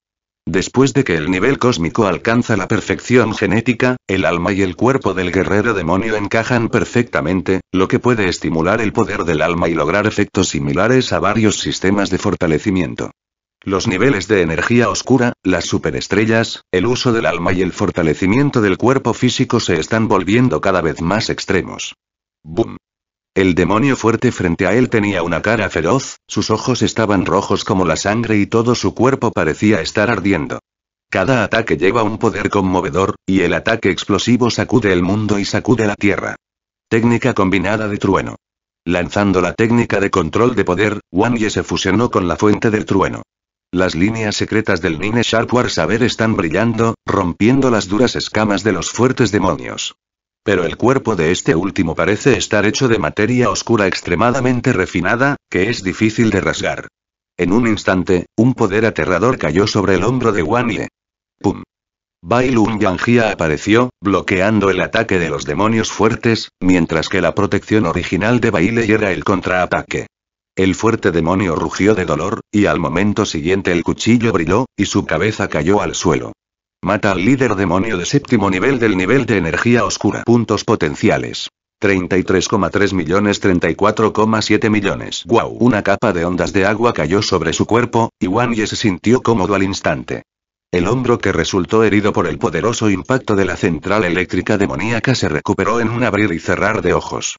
Después de que el nivel cósmico alcanza la perfección genética, el alma y el cuerpo del guerrero demonio encajan perfectamente, lo que puede estimular el poder del alma y lograr efectos similares a varios sistemas de fortalecimiento. Los niveles de energía oscura, las superestrellas, el uso del alma y el fortalecimiento del cuerpo físico se están volviendo cada vez más extremos. Boom. El demonio fuerte frente a él tenía una cara feroz, sus ojos estaban rojos como la sangre y todo su cuerpo parecía estar ardiendo. Cada ataque lleva un poder conmovedor, y el ataque explosivo sacude el mundo y sacude la tierra. Técnica combinada de trueno. Lanzando la técnica de control de poder, Wang Ye se fusionó con la fuente del trueno. Las líneas secretas del Nine Sharp War Saber están brillando, rompiendo las duras escamas de los fuertes demonios. Pero el cuerpo de este último parece estar hecho de materia oscura extremadamente refinada, que es difícil de rasgar. En un instante, un poder aterrador cayó sobre el hombro de Wanye. ¡Pum! Bailun Yangia apareció, bloqueando el ataque de los demonios fuertes, mientras que la protección original de Baile era el contraataque. El fuerte demonio rugió de dolor, y al momento siguiente el cuchillo brilló, y su cabeza cayó al suelo. Mata al líder demonio de séptimo nivel del nivel de energía oscura. Puntos potenciales. 33,3 millones 34,7 millones. Wow. Una capa de ondas de agua cayó sobre su cuerpo, y Wan Ye se sintió cómodo al instante. El hombro que resultó herido por el poderoso impacto de la central eléctrica demoníaca se recuperó en un abrir y cerrar de ojos.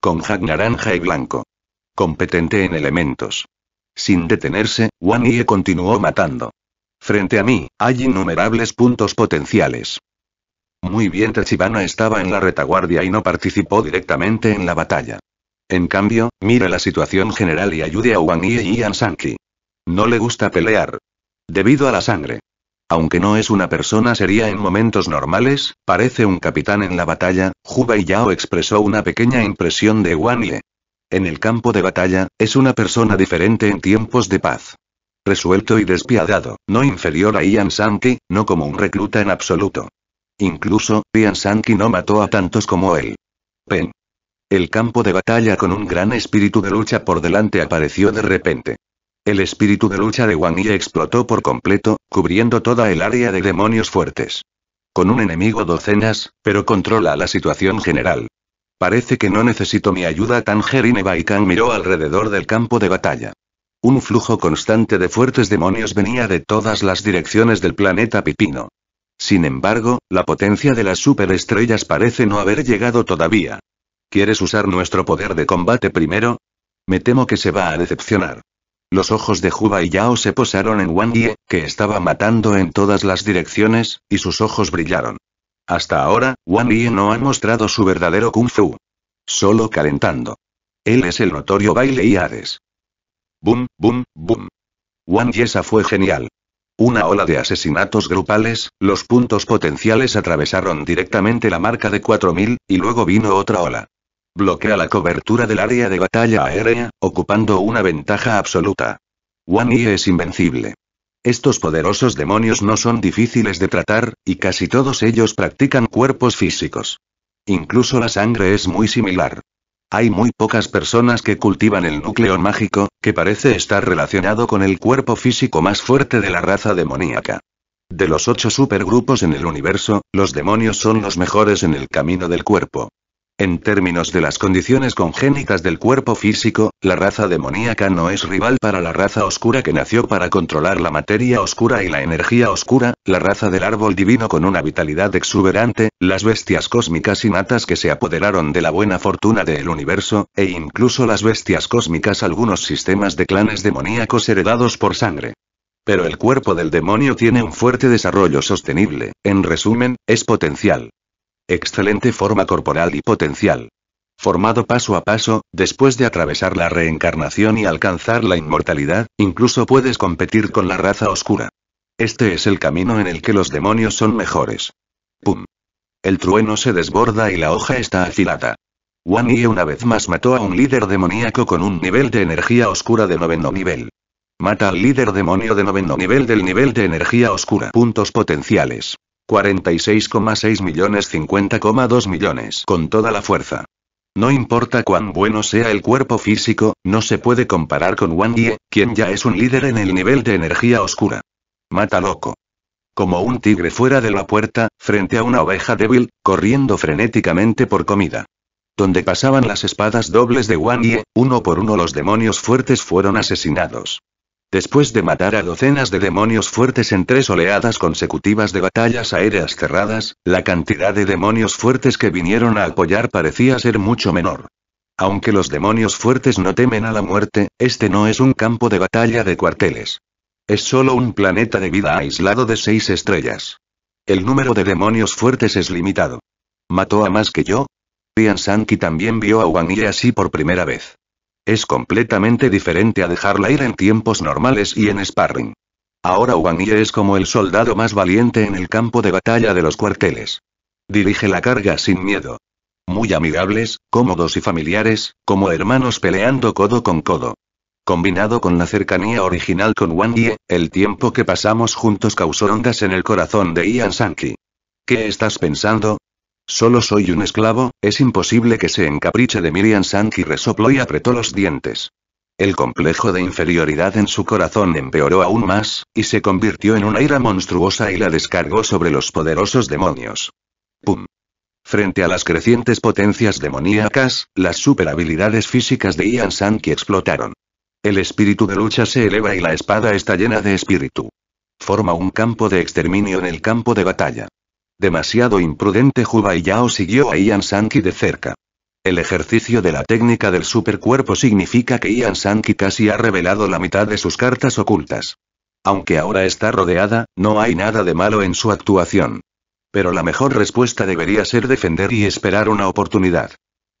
Con hack naranja y blanco. Competente en elementos. Sin detenerse, Wan Ye continuó matando. Frente a mí, hay innumerables puntos potenciales. Muy bien, Tachibana estaba en la retaguardia y no participó directamente en la batalla. En cambio, mire la situación general y ayude a Wang Yi y Yan Sanki. No le gusta pelear. Debido a la sangre. Aunque no es una persona seria en momentos normales, parece un capitán en la batalla, Huba y Yao expresó una pequeña impresión de Wang En el campo de batalla, es una persona diferente en tiempos de paz resuelto y despiadado, no inferior a Ian Sankey, no como un recluta en absoluto. Incluso, Ian Sankey no mató a tantos como él. Pen. El campo de batalla con un gran espíritu de lucha por delante apareció de repente. El espíritu de lucha de Wang Yi explotó por completo, cubriendo toda el área de demonios fuertes. Con un enemigo docenas, pero controla la situación general. Parece que no necesito mi ayuda. tan Baikan miró alrededor del campo de batalla. Un flujo constante de fuertes demonios venía de todas las direcciones del planeta Pipino. Sin embargo, la potencia de las superestrellas parece no haber llegado todavía. ¿Quieres usar nuestro poder de combate primero? Me temo que se va a decepcionar. Los ojos de Juba y Yao se posaron en Wang Ye, que estaba matando en todas las direcciones, y sus ojos brillaron. Hasta ahora, Wang Yi no ha mostrado su verdadero kung fu. Solo calentando. Él es el notorio baile y Hades. Boom, boom, boom. Wan Yesa fue genial. Una ola de asesinatos grupales, los puntos potenciales atravesaron directamente la marca de 4000, y luego vino otra ola. Bloquea la cobertura del área de batalla aérea, ocupando una ventaja absoluta. Wan Yi es invencible. Estos poderosos demonios no son difíciles de tratar, y casi todos ellos practican cuerpos físicos. Incluso la sangre es muy similar. Hay muy pocas personas que cultivan el núcleo mágico, que parece estar relacionado con el cuerpo físico más fuerte de la raza demoníaca. De los ocho supergrupos en el universo, los demonios son los mejores en el camino del cuerpo. En términos de las condiciones congénitas del cuerpo físico, la raza demoníaca no es rival para la raza oscura que nació para controlar la materia oscura y la energía oscura, la raza del árbol divino con una vitalidad exuberante, las bestias cósmicas innatas que se apoderaron de la buena fortuna del universo, e incluso las bestias cósmicas algunos sistemas de clanes demoníacos heredados por sangre. Pero el cuerpo del demonio tiene un fuerte desarrollo sostenible, en resumen, es potencial. Excelente forma corporal y potencial. Formado paso a paso, después de atravesar la reencarnación y alcanzar la inmortalidad, incluso puedes competir con la raza oscura. Este es el camino en el que los demonios son mejores. ¡Pum! El trueno se desborda y la hoja está afilada. Wan una vez más mató a un líder demoníaco con un nivel de energía oscura de noveno nivel. Mata al líder demonio de noveno nivel del nivel de energía oscura. Puntos potenciales. 46,6 millones 50,2 millones con toda la fuerza. No importa cuán bueno sea el cuerpo físico, no se puede comparar con Wang Yi, quien ya es un líder en el nivel de energía oscura. Mata loco. Como un tigre fuera de la puerta, frente a una oveja débil, corriendo frenéticamente por comida. Donde pasaban las espadas dobles de Wang Yi, uno por uno los demonios fuertes fueron asesinados. Después de matar a docenas de demonios fuertes en tres oleadas consecutivas de batallas aéreas cerradas, la cantidad de demonios fuertes que vinieron a apoyar parecía ser mucho menor. Aunque los demonios fuertes no temen a la muerte, este no es un campo de batalla de cuarteles. Es solo un planeta de vida aislado de seis estrellas. El número de demonios fuertes es limitado. ¿Mató a más que yo? Rian Sanki también vio a Wang Yi así por primera vez. Es completamente diferente a dejarla ir en tiempos normales y en sparring. Ahora Ye es como el soldado más valiente en el campo de batalla de los cuarteles. Dirige la carga sin miedo. Muy amigables, cómodos y familiares, como hermanos peleando codo con codo. Combinado con la cercanía original con Wang Ye, el tiempo que pasamos juntos causó ondas en el corazón de Ian Sankey. ¿Qué estás pensando? Solo soy un esclavo, es imposible que se encapriche de Miriam Sankey. resopló y apretó los dientes. El complejo de inferioridad en su corazón empeoró aún más, y se convirtió en una ira monstruosa y la descargó sobre los poderosos demonios. ¡Pum! Frente a las crecientes potencias demoníacas, las habilidades físicas de Ian Sanki explotaron. El espíritu de lucha se eleva y la espada está llena de espíritu. Forma un campo de exterminio en el campo de batalla. Demasiado imprudente Juba y Yao siguió a Ian Sankey de cerca. El ejercicio de la técnica del supercuerpo significa que Ian Sankey casi ha revelado la mitad de sus cartas ocultas. Aunque ahora está rodeada, no hay nada de malo en su actuación. Pero la mejor respuesta debería ser defender y esperar una oportunidad.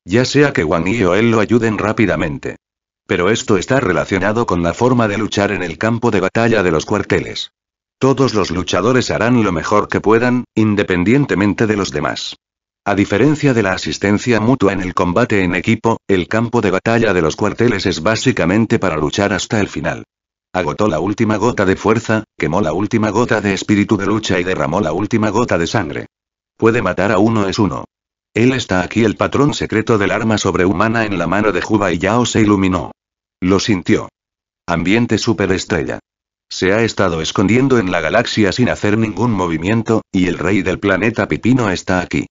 Ya sea que Wang Yi o él lo ayuden rápidamente. Pero esto está relacionado con la forma de luchar en el campo de batalla de los cuarteles. Todos los luchadores harán lo mejor que puedan, independientemente de los demás. A diferencia de la asistencia mutua en el combate en equipo, el campo de batalla de los cuarteles es básicamente para luchar hasta el final. Agotó la última gota de fuerza, quemó la última gota de espíritu de lucha y derramó la última gota de sangre. Puede matar a uno es uno. Él está aquí el patrón secreto del arma sobrehumana en la mano de Juba y Yao se iluminó. Lo sintió. Ambiente superestrella. Se ha estado escondiendo en la galaxia sin hacer ningún movimiento, y el rey del planeta Pipino está aquí.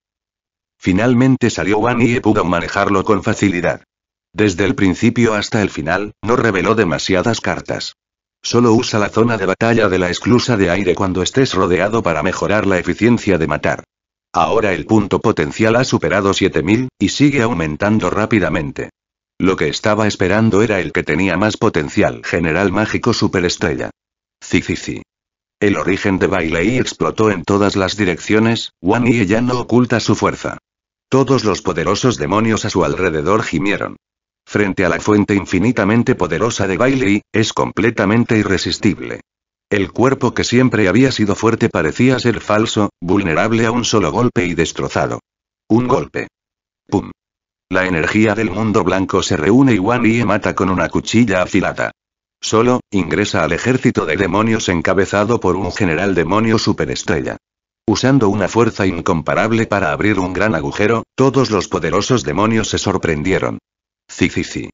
Finalmente salió Wan y pudo manejarlo con facilidad. Desde el principio hasta el final, no reveló demasiadas cartas. Solo usa la zona de batalla de la esclusa de aire cuando estés rodeado para mejorar la eficiencia de matar. Ahora el punto potencial ha superado 7000, y sigue aumentando rápidamente. Lo que estaba esperando era el que tenía más potencial, General Mágico Superestrella. Cicici. El origen de Bailey explotó en todas las direcciones, Wan Ye ya no oculta su fuerza. Todos los poderosos demonios a su alrededor gimieron. Frente a la fuente infinitamente poderosa de Bailey, es completamente irresistible. El cuerpo que siempre había sido fuerte parecía ser falso, vulnerable a un solo golpe y destrozado. Un golpe. ¡Pum! La energía del mundo blanco se reúne y Wan Yi mata con una cuchilla afilada. Solo, ingresa al ejército de demonios encabezado por un general demonio superestrella. Usando una fuerza incomparable para abrir un gran agujero, todos los poderosos demonios se sorprendieron. Cicici.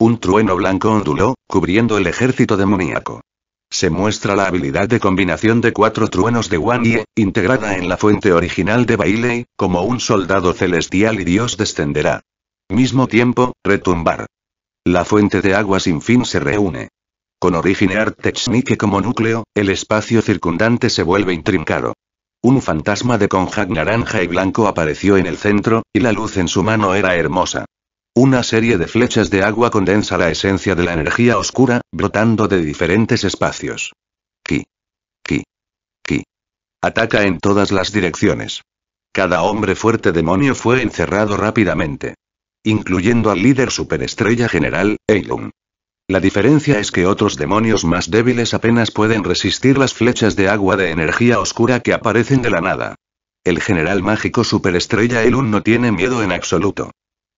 Un trueno blanco onduló, cubriendo el ejército demoníaco. Se muestra la habilidad de combinación de cuatro truenos de Wanye, integrada en la fuente original de Bailey, como un soldado celestial y Dios descenderá. Mismo tiempo, retumbar. La fuente de agua sin fin se reúne. Con origen Art como núcleo, el espacio circundante se vuelve intrincado. Un fantasma de conjac naranja y blanco apareció en el centro, y la luz en su mano era hermosa. Una serie de flechas de agua condensa la esencia de la energía oscura, brotando de diferentes espacios. Ki. Ki. Ki. Ataca en todas las direcciones. Cada hombre fuerte demonio fue encerrado rápidamente. Incluyendo al líder superestrella general, Eilun. La diferencia es que otros demonios más débiles apenas pueden resistir las flechas de agua de energía oscura que aparecen de la nada. El general mágico superestrella Elun no tiene miedo en absoluto.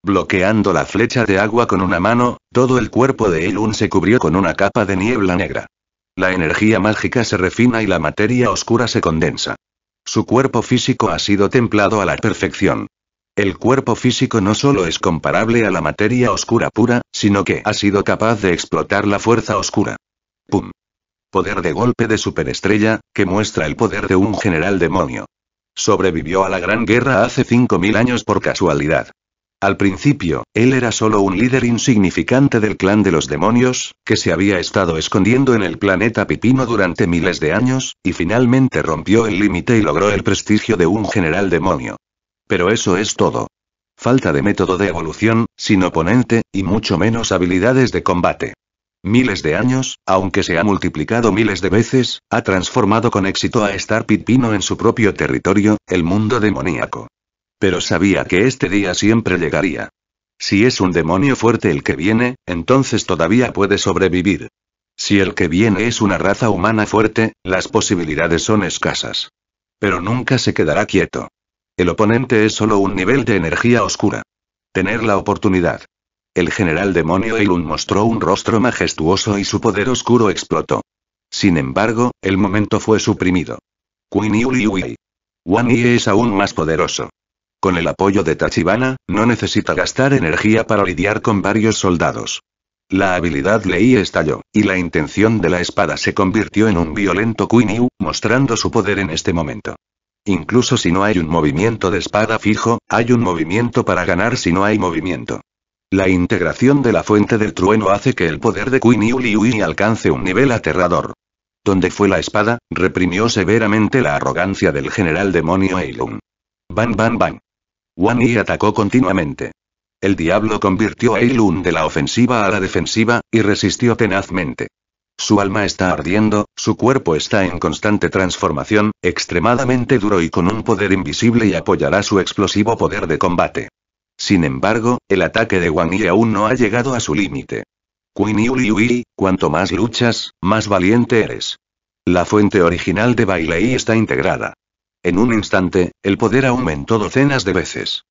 Bloqueando la flecha de agua con una mano, todo el cuerpo de Elun se cubrió con una capa de niebla negra. La energía mágica se refina y la materia oscura se condensa. Su cuerpo físico ha sido templado a la perfección. El cuerpo físico no solo es comparable a la materia oscura pura, sino que ha sido capaz de explotar la fuerza oscura. ¡Pum! Poder de golpe de superestrella, que muestra el poder de un general demonio. Sobrevivió a la Gran Guerra hace 5.000 años por casualidad. Al principio, él era solo un líder insignificante del clan de los demonios, que se había estado escondiendo en el planeta Pipino durante miles de años, y finalmente rompió el límite y logró el prestigio de un general demonio pero eso es todo. Falta de método de evolución, sin oponente, y mucho menos habilidades de combate. Miles de años, aunque se ha multiplicado miles de veces, ha transformado con éxito a Star pipino en su propio territorio, el mundo demoníaco. Pero sabía que este día siempre llegaría. Si es un demonio fuerte el que viene, entonces todavía puede sobrevivir. Si el que viene es una raza humana fuerte, las posibilidades son escasas. Pero nunca se quedará quieto. El oponente es solo un nivel de energía oscura. Tener la oportunidad. El general demonio Ilun mostró un rostro majestuoso y su poder oscuro explotó. Sin embargo, el momento fue suprimido. Queen Yuliui. Wan Yi es aún más poderoso. Con el apoyo de Tachibana, no necesita gastar energía para lidiar con varios soldados. La habilidad Lei estalló, y la intención de la espada se convirtió en un violento Queen mostrando su poder en este momento. Incluso si no hay un movimiento de espada fijo, hay un movimiento para ganar si no hay movimiento. La integración de la fuente del trueno hace que el poder de Queen Yui alcance un nivel aterrador. Donde fue la espada, reprimió severamente la arrogancia del general demonio Eilun. Ban ban ban. Wan atacó continuamente. El diablo convirtió a Eilun de la ofensiva a la defensiva, y resistió tenazmente. Su alma está ardiendo, su cuerpo está en constante transformación, extremadamente duro y con un poder invisible y apoyará su explosivo poder de combate. Sin embargo, el ataque de Wang Yi aún no ha llegado a su límite. Queen Yuli cuanto más luchas, más valiente eres. La fuente original de Bailei está integrada. En un instante, el poder aumentó docenas de veces.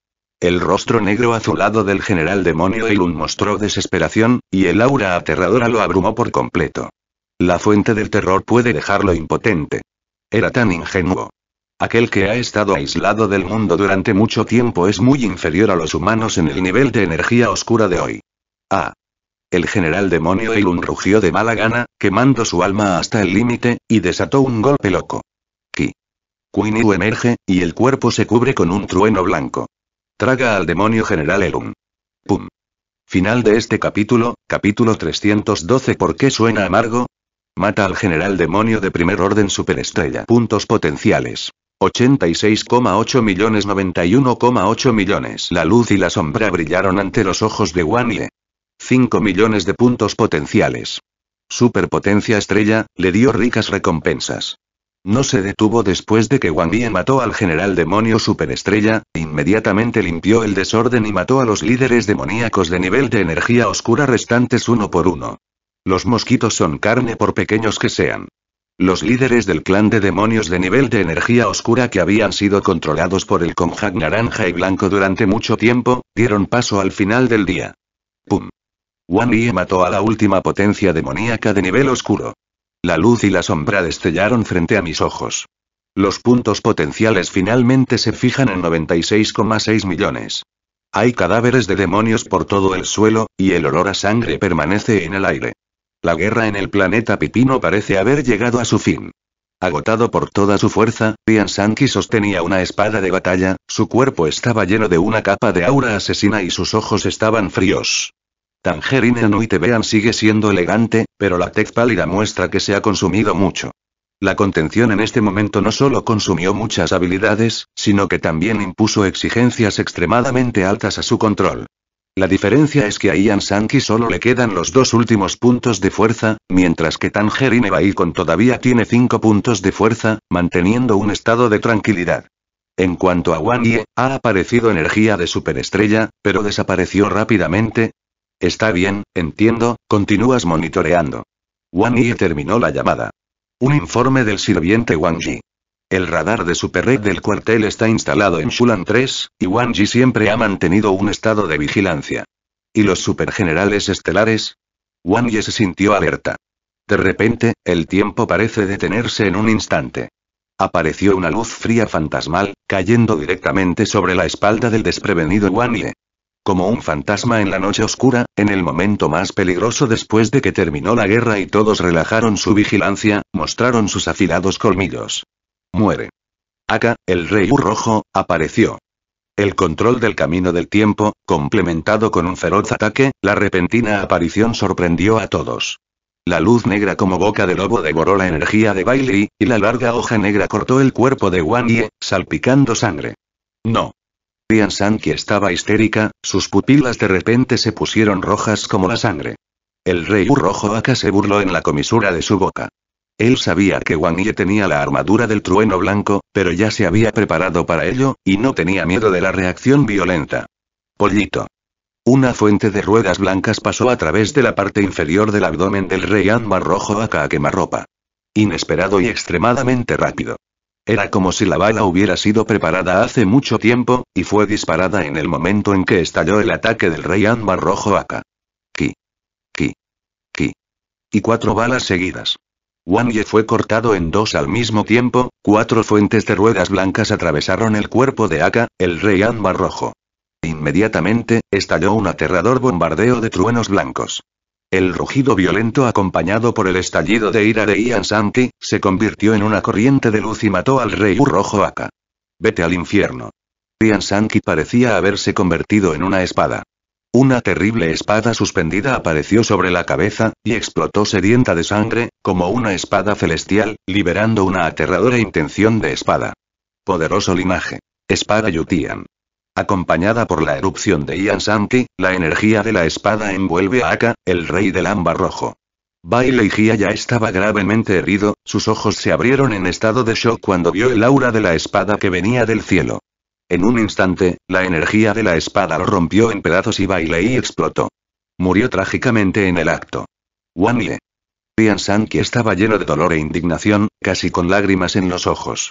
El rostro negro azulado del general demonio Ilun mostró desesperación, y el aura aterradora lo abrumó por completo. La fuente del terror puede dejarlo impotente. Era tan ingenuo. Aquel que ha estado aislado del mundo durante mucho tiempo es muy inferior a los humanos en el nivel de energía oscura de hoy. Ah. El general demonio Ilun rugió de mala gana, quemando su alma hasta el límite, y desató un golpe loco. Ki. Queen emerge, y el cuerpo se cubre con un trueno blanco. Traga al demonio General Elun. Pum. Final de este capítulo, capítulo 312 ¿Por qué suena amargo? Mata al general demonio de primer orden superestrella. Puntos potenciales. 86,8 millones 91,8 millones. La luz y la sombra brillaron ante los ojos de Wanye. 5 millones de puntos potenciales. Superpotencia estrella, le dio ricas recompensas. No se detuvo después de que Wang Yi mató al general demonio superestrella, e inmediatamente limpió el desorden y mató a los líderes demoníacos de nivel de energía oscura restantes uno por uno. Los mosquitos son carne por pequeños que sean. Los líderes del clan de demonios de nivel de energía oscura que habían sido controlados por el conjac naranja y blanco durante mucho tiempo, dieron paso al final del día. ¡Pum! Wang Yi mató a la última potencia demoníaca de nivel oscuro. La luz y la sombra destellaron frente a mis ojos. Los puntos potenciales finalmente se fijan en 96,6 millones. Hay cadáveres de demonios por todo el suelo, y el olor a sangre permanece en el aire. La guerra en el planeta Pipino parece haber llegado a su fin. Agotado por toda su fuerza, Rian Sanki sostenía una espada de batalla, su cuerpo estaba lleno de una capa de aura asesina y sus ojos estaban fríos. Tangerine no vean sigue siendo elegante, pero la tez pálida muestra que se ha consumido mucho. La contención en este momento no solo consumió muchas habilidades, sino que también impuso exigencias extremadamente altas a su control. La diferencia es que a Ian Sankey solo le quedan los dos últimos puntos de fuerza, mientras que Tangerine Baikon todavía tiene cinco puntos de fuerza, manteniendo un estado de tranquilidad. En cuanto a Wan Ye, ha aparecido energía de superestrella, pero desapareció rápidamente, Está bien, entiendo, continúas monitoreando. Wang Yi terminó la llamada. Un informe del sirviente Wang Yi. El radar de superred del cuartel está instalado en Shulan 3, y Wang Yi siempre ha mantenido un estado de vigilancia. ¿Y los supergenerales estelares? Wang Yi se sintió alerta. De repente, el tiempo parece detenerse en un instante. Apareció una luz fría fantasmal, cayendo directamente sobre la espalda del desprevenido Wang Yi. Como un fantasma en la noche oscura, en el momento más peligroso después de que terminó la guerra y todos relajaron su vigilancia, mostraron sus afilados colmillos. Muere. Acá, el rey U rojo, apareció. El control del camino del tiempo, complementado con un feroz ataque, la repentina aparición sorprendió a todos. La luz negra como boca de lobo devoró la energía de Bailey, y la larga hoja negra cortó el cuerpo de Wang Ye, salpicando sangre. No. Rian Sanki estaba histérica, sus pupilas de repente se pusieron rojas como la sangre. El rey rojo Aka se burló en la comisura de su boca. Él sabía que Wang Ye tenía la armadura del trueno blanco, pero ya se había preparado para ello, y no tenía miedo de la reacción violenta. Pollito. Una fuente de ruedas blancas pasó a través de la parte inferior del abdomen del rey ámbar rojo Aka a quemarropa. Inesperado y extremadamente rápido. Era como si la bala hubiera sido preparada hace mucho tiempo, y fue disparada en el momento en que estalló el ataque del rey ámbar rojo Aka. Ki. Ki. Ki. Y cuatro balas seguidas. Wang Ye fue cortado en dos al mismo tiempo, cuatro fuentes de ruedas blancas atravesaron el cuerpo de Aka, el rey ámbar rojo. Inmediatamente, estalló un aterrador bombardeo de truenos blancos. El rugido violento acompañado por el estallido de ira de Ian Sankey, se convirtió en una corriente de luz y mató al rey Urrojo Aka. Vete al infierno. Ian Sankey parecía haberse convertido en una espada. Una terrible espada suspendida apareció sobre la cabeza, y explotó sedienta de sangre, como una espada celestial, liberando una aterradora intención de espada. Poderoso linaje. Espada Yutian. Acompañada por la erupción de Ian Sankey, la energía de la espada envuelve a Aka, el rey del ámbar rojo. Bailey Gia ya estaba gravemente herido, sus ojos se abrieron en estado de shock cuando vio el aura de la espada que venía del cielo. En un instante, la energía de la espada lo rompió en pedazos y Bailey explotó. Murió trágicamente en el acto. Wanle. Ian Sankey estaba lleno de dolor e indignación, casi con lágrimas en los ojos.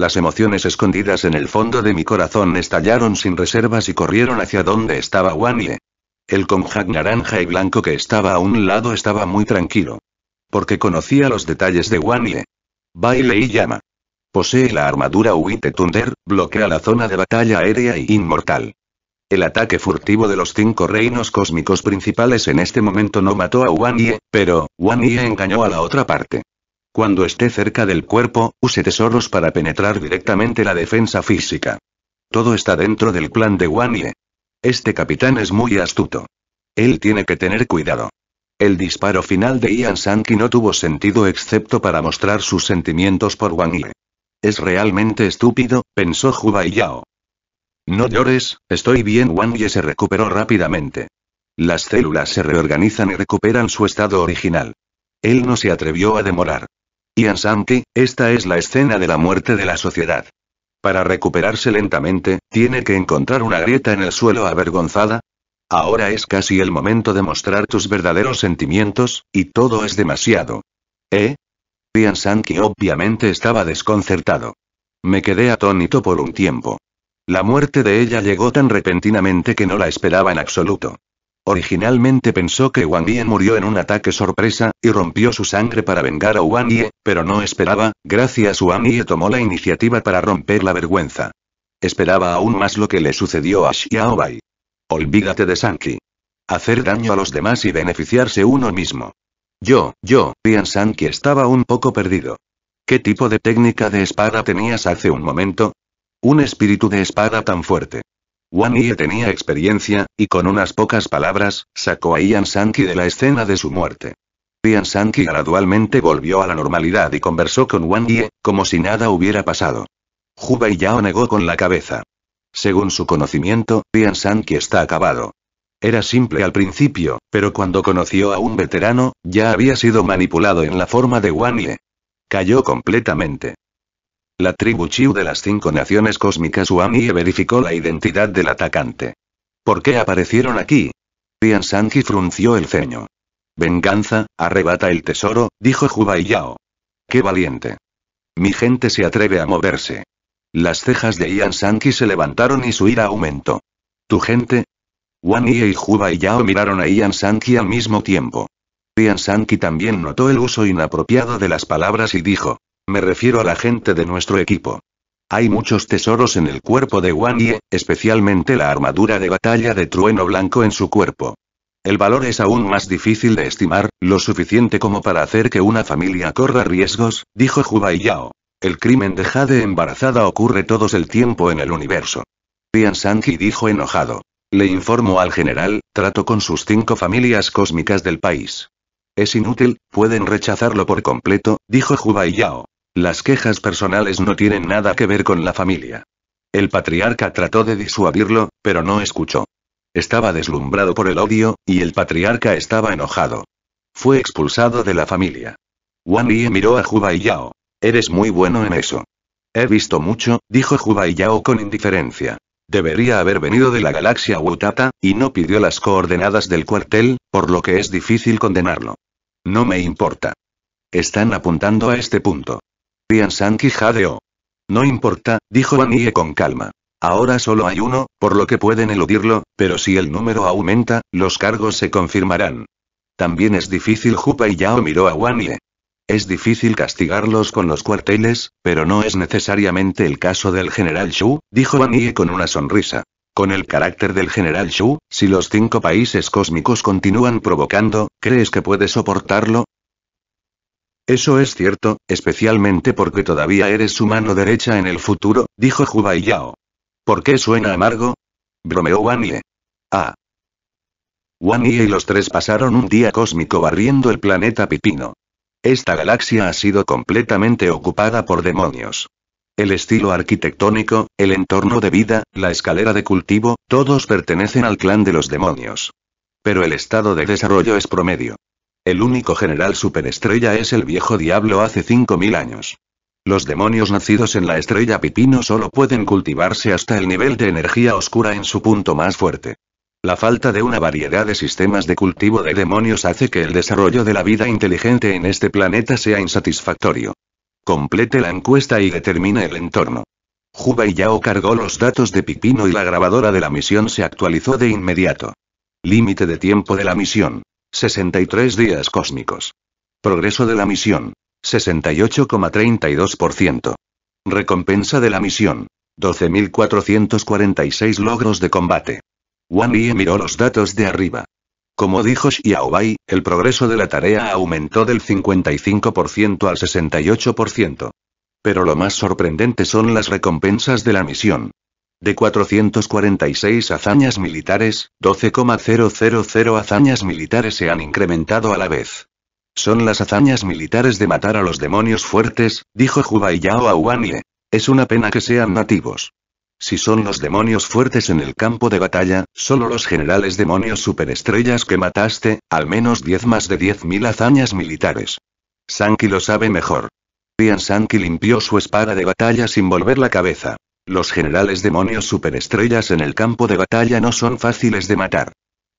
Las emociones escondidas en el fondo de mi corazón estallaron sin reservas y corrieron hacia donde estaba Wanye. El conjac naranja y blanco que estaba a un lado estaba muy tranquilo. Porque conocía los detalles de Wanye. Baile y llama. Posee la armadura Huite Thunder, bloquea la zona de batalla aérea y inmortal. El ataque furtivo de los cinco reinos cósmicos principales en este momento no mató a Wanye, pero, Wanye engañó a la otra parte. Cuando esté cerca del cuerpo, use tesoros para penetrar directamente la defensa física. Todo está dentro del plan de Wanye. Este capitán es muy astuto. Él tiene que tener cuidado. El disparo final de Ian Sankey no tuvo sentido excepto para mostrar sus sentimientos por Wang Yi. Es realmente estúpido, pensó Hu y Yao. No llores, estoy bien. Wang Yi se recuperó rápidamente. Las células se reorganizan y recuperan su estado original. Él no se atrevió a demorar. Pian esta es la escena de la muerte de la sociedad. Para recuperarse lentamente, tiene que encontrar una grieta en el suelo avergonzada. Ahora es casi el momento de mostrar tus verdaderos sentimientos, y todo es demasiado. ¿Eh? Pian Sanki obviamente estaba desconcertado. Me quedé atónito por un tiempo. La muerte de ella llegó tan repentinamente que no la esperaba en absoluto. Originalmente pensó que Wang Yi murió en un ataque sorpresa, y rompió su sangre para vengar a Wang Yi, pero no esperaba, gracias Wang Yi tomó la iniciativa para romper la vergüenza. Esperaba aún más lo que le sucedió a Xiaobai. Olvídate de Sanqi. Hacer daño a los demás y beneficiarse uno mismo. Yo, yo, Tian Sanqi estaba un poco perdido. ¿Qué tipo de técnica de espada tenías hace un momento? Un espíritu de espada tan fuerte. Wang Ye tenía experiencia, y con unas pocas palabras, sacó a Ian Sankey de la escena de su muerte. Ian Sankey gradualmente volvió a la normalidad y conversó con Wang Ye, como si nada hubiera pasado. Hubei Yao negó con la cabeza. Según su conocimiento, Ian Sankey está acabado. Era simple al principio, pero cuando conoció a un veterano, ya había sido manipulado en la forma de Wang Ye. Cayó completamente. La tribu Chiu de las cinco naciones cósmicas Ye verificó la identidad del atacante. ¿Por qué aparecieron aquí? Tian Sanji frunció el ceño. Venganza, arrebata el tesoro, dijo Yao. ¡Qué valiente! Mi gente se atreve a moverse. Las cejas de Ian Sanki se levantaron y su ira aumentó. ¿Tu gente? Wan y Juba y Yao miraron a Ian Sanki al mismo tiempo. Ian Sanki también notó el uso inapropiado de las palabras y dijo, me refiero a la gente de nuestro equipo. Hay muchos tesoros en el cuerpo de Wan Ye, especialmente la armadura de batalla de trueno blanco en su cuerpo. El valor es aún más difícil de estimar, lo suficiente como para hacer que una familia corra riesgos, dijo Hu Yao. El crimen de Jade embarazada ocurre todos el tiempo en el universo. Tian Sanji dijo enojado. Le informo al general, trato con sus cinco familias cósmicas del país. Es inútil, pueden rechazarlo por completo, dijo Hu Yao. Las quejas personales no tienen nada que ver con la familia. El patriarca trató de disuadirlo, pero no escuchó. Estaba deslumbrado por el odio, y el patriarca estaba enojado. Fue expulsado de la familia. Wan Yi miró a Juba y Yao. Eres muy bueno en eso. He visto mucho, dijo Juba y Yao con indiferencia. Debería haber venido de la galaxia Wutata, y no pidió las coordenadas del cuartel, por lo que es difícil condenarlo. No me importa. Están apuntando a este punto. Sanki jadeó. No importa, dijo Ye con calma. Ahora solo hay uno, por lo que pueden eludirlo, pero si el número aumenta, los cargos se confirmarán. También es difícil Jupa y Yao miró a Wanie. Es difícil castigarlos con los cuarteles, pero no es necesariamente el caso del general Shu, dijo Ye con una sonrisa. Con el carácter del general Shu, si los cinco países cósmicos continúan provocando, ¿crees que puede soportarlo? Eso es cierto, especialmente porque todavía eres su mano derecha en el futuro, dijo Yao. ¿Por qué suena amargo? bromeó Wanye. Ah. Wanye y los tres pasaron un día cósmico barriendo el planeta Pipino. Esta galaxia ha sido completamente ocupada por demonios. El estilo arquitectónico, el entorno de vida, la escalera de cultivo, todos pertenecen al clan de los demonios. Pero el estado de desarrollo es promedio. El único general superestrella es el viejo diablo hace 5.000 años. Los demonios nacidos en la estrella Pipino solo pueden cultivarse hasta el nivel de energía oscura en su punto más fuerte. La falta de una variedad de sistemas de cultivo de demonios hace que el desarrollo de la vida inteligente en este planeta sea insatisfactorio. Complete la encuesta y determine el entorno. Juba y Yao cargó los datos de Pipino y la grabadora de la misión se actualizó de inmediato. Límite de tiempo de la misión. 63 días cósmicos. Progreso de la misión. 68,32%. Recompensa de la misión. 12.446 logros de combate. Wang Yi miró los datos de arriba. Como dijo Xiaobai, el progreso de la tarea aumentó del 55% al 68%. Pero lo más sorprendente son las recompensas de la misión. De 446 hazañas militares, 12,000 hazañas militares se han incrementado a la vez. Son las hazañas militares de matar a los demonios fuertes, dijo Yao a Es una pena que sean nativos. Si son los demonios fuertes en el campo de batalla, solo los generales demonios superestrellas que mataste, al menos 10 más de 10.000 hazañas militares. Sanki lo sabe mejor. Rian Sanki limpió su espada de batalla sin volver la cabeza. Los generales demonios superestrellas en el campo de batalla no son fáciles de matar.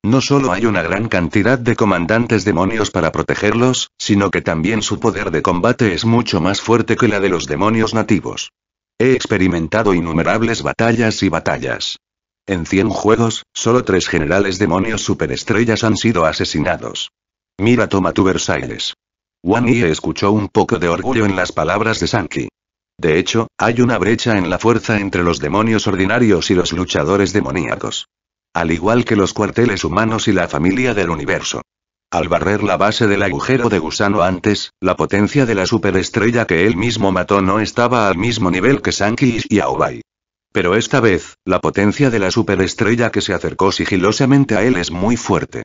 No solo hay una gran cantidad de comandantes demonios para protegerlos, sino que también su poder de combate es mucho más fuerte que la de los demonios nativos. He experimentado innumerables batallas y batallas. En 100 juegos, solo tres generales demonios superestrellas han sido asesinados. Mira toma tu Versailles. Yi escuchó un poco de orgullo en las palabras de Sankey. De hecho, hay una brecha en la fuerza entre los demonios ordinarios y los luchadores demoníacos. Al igual que los cuarteles humanos y la familia del universo. Al barrer la base del agujero de gusano antes, la potencia de la superestrella que él mismo mató no estaba al mismo nivel que Sankey y Aobai. Pero esta vez, la potencia de la superestrella que se acercó sigilosamente a él es muy fuerte.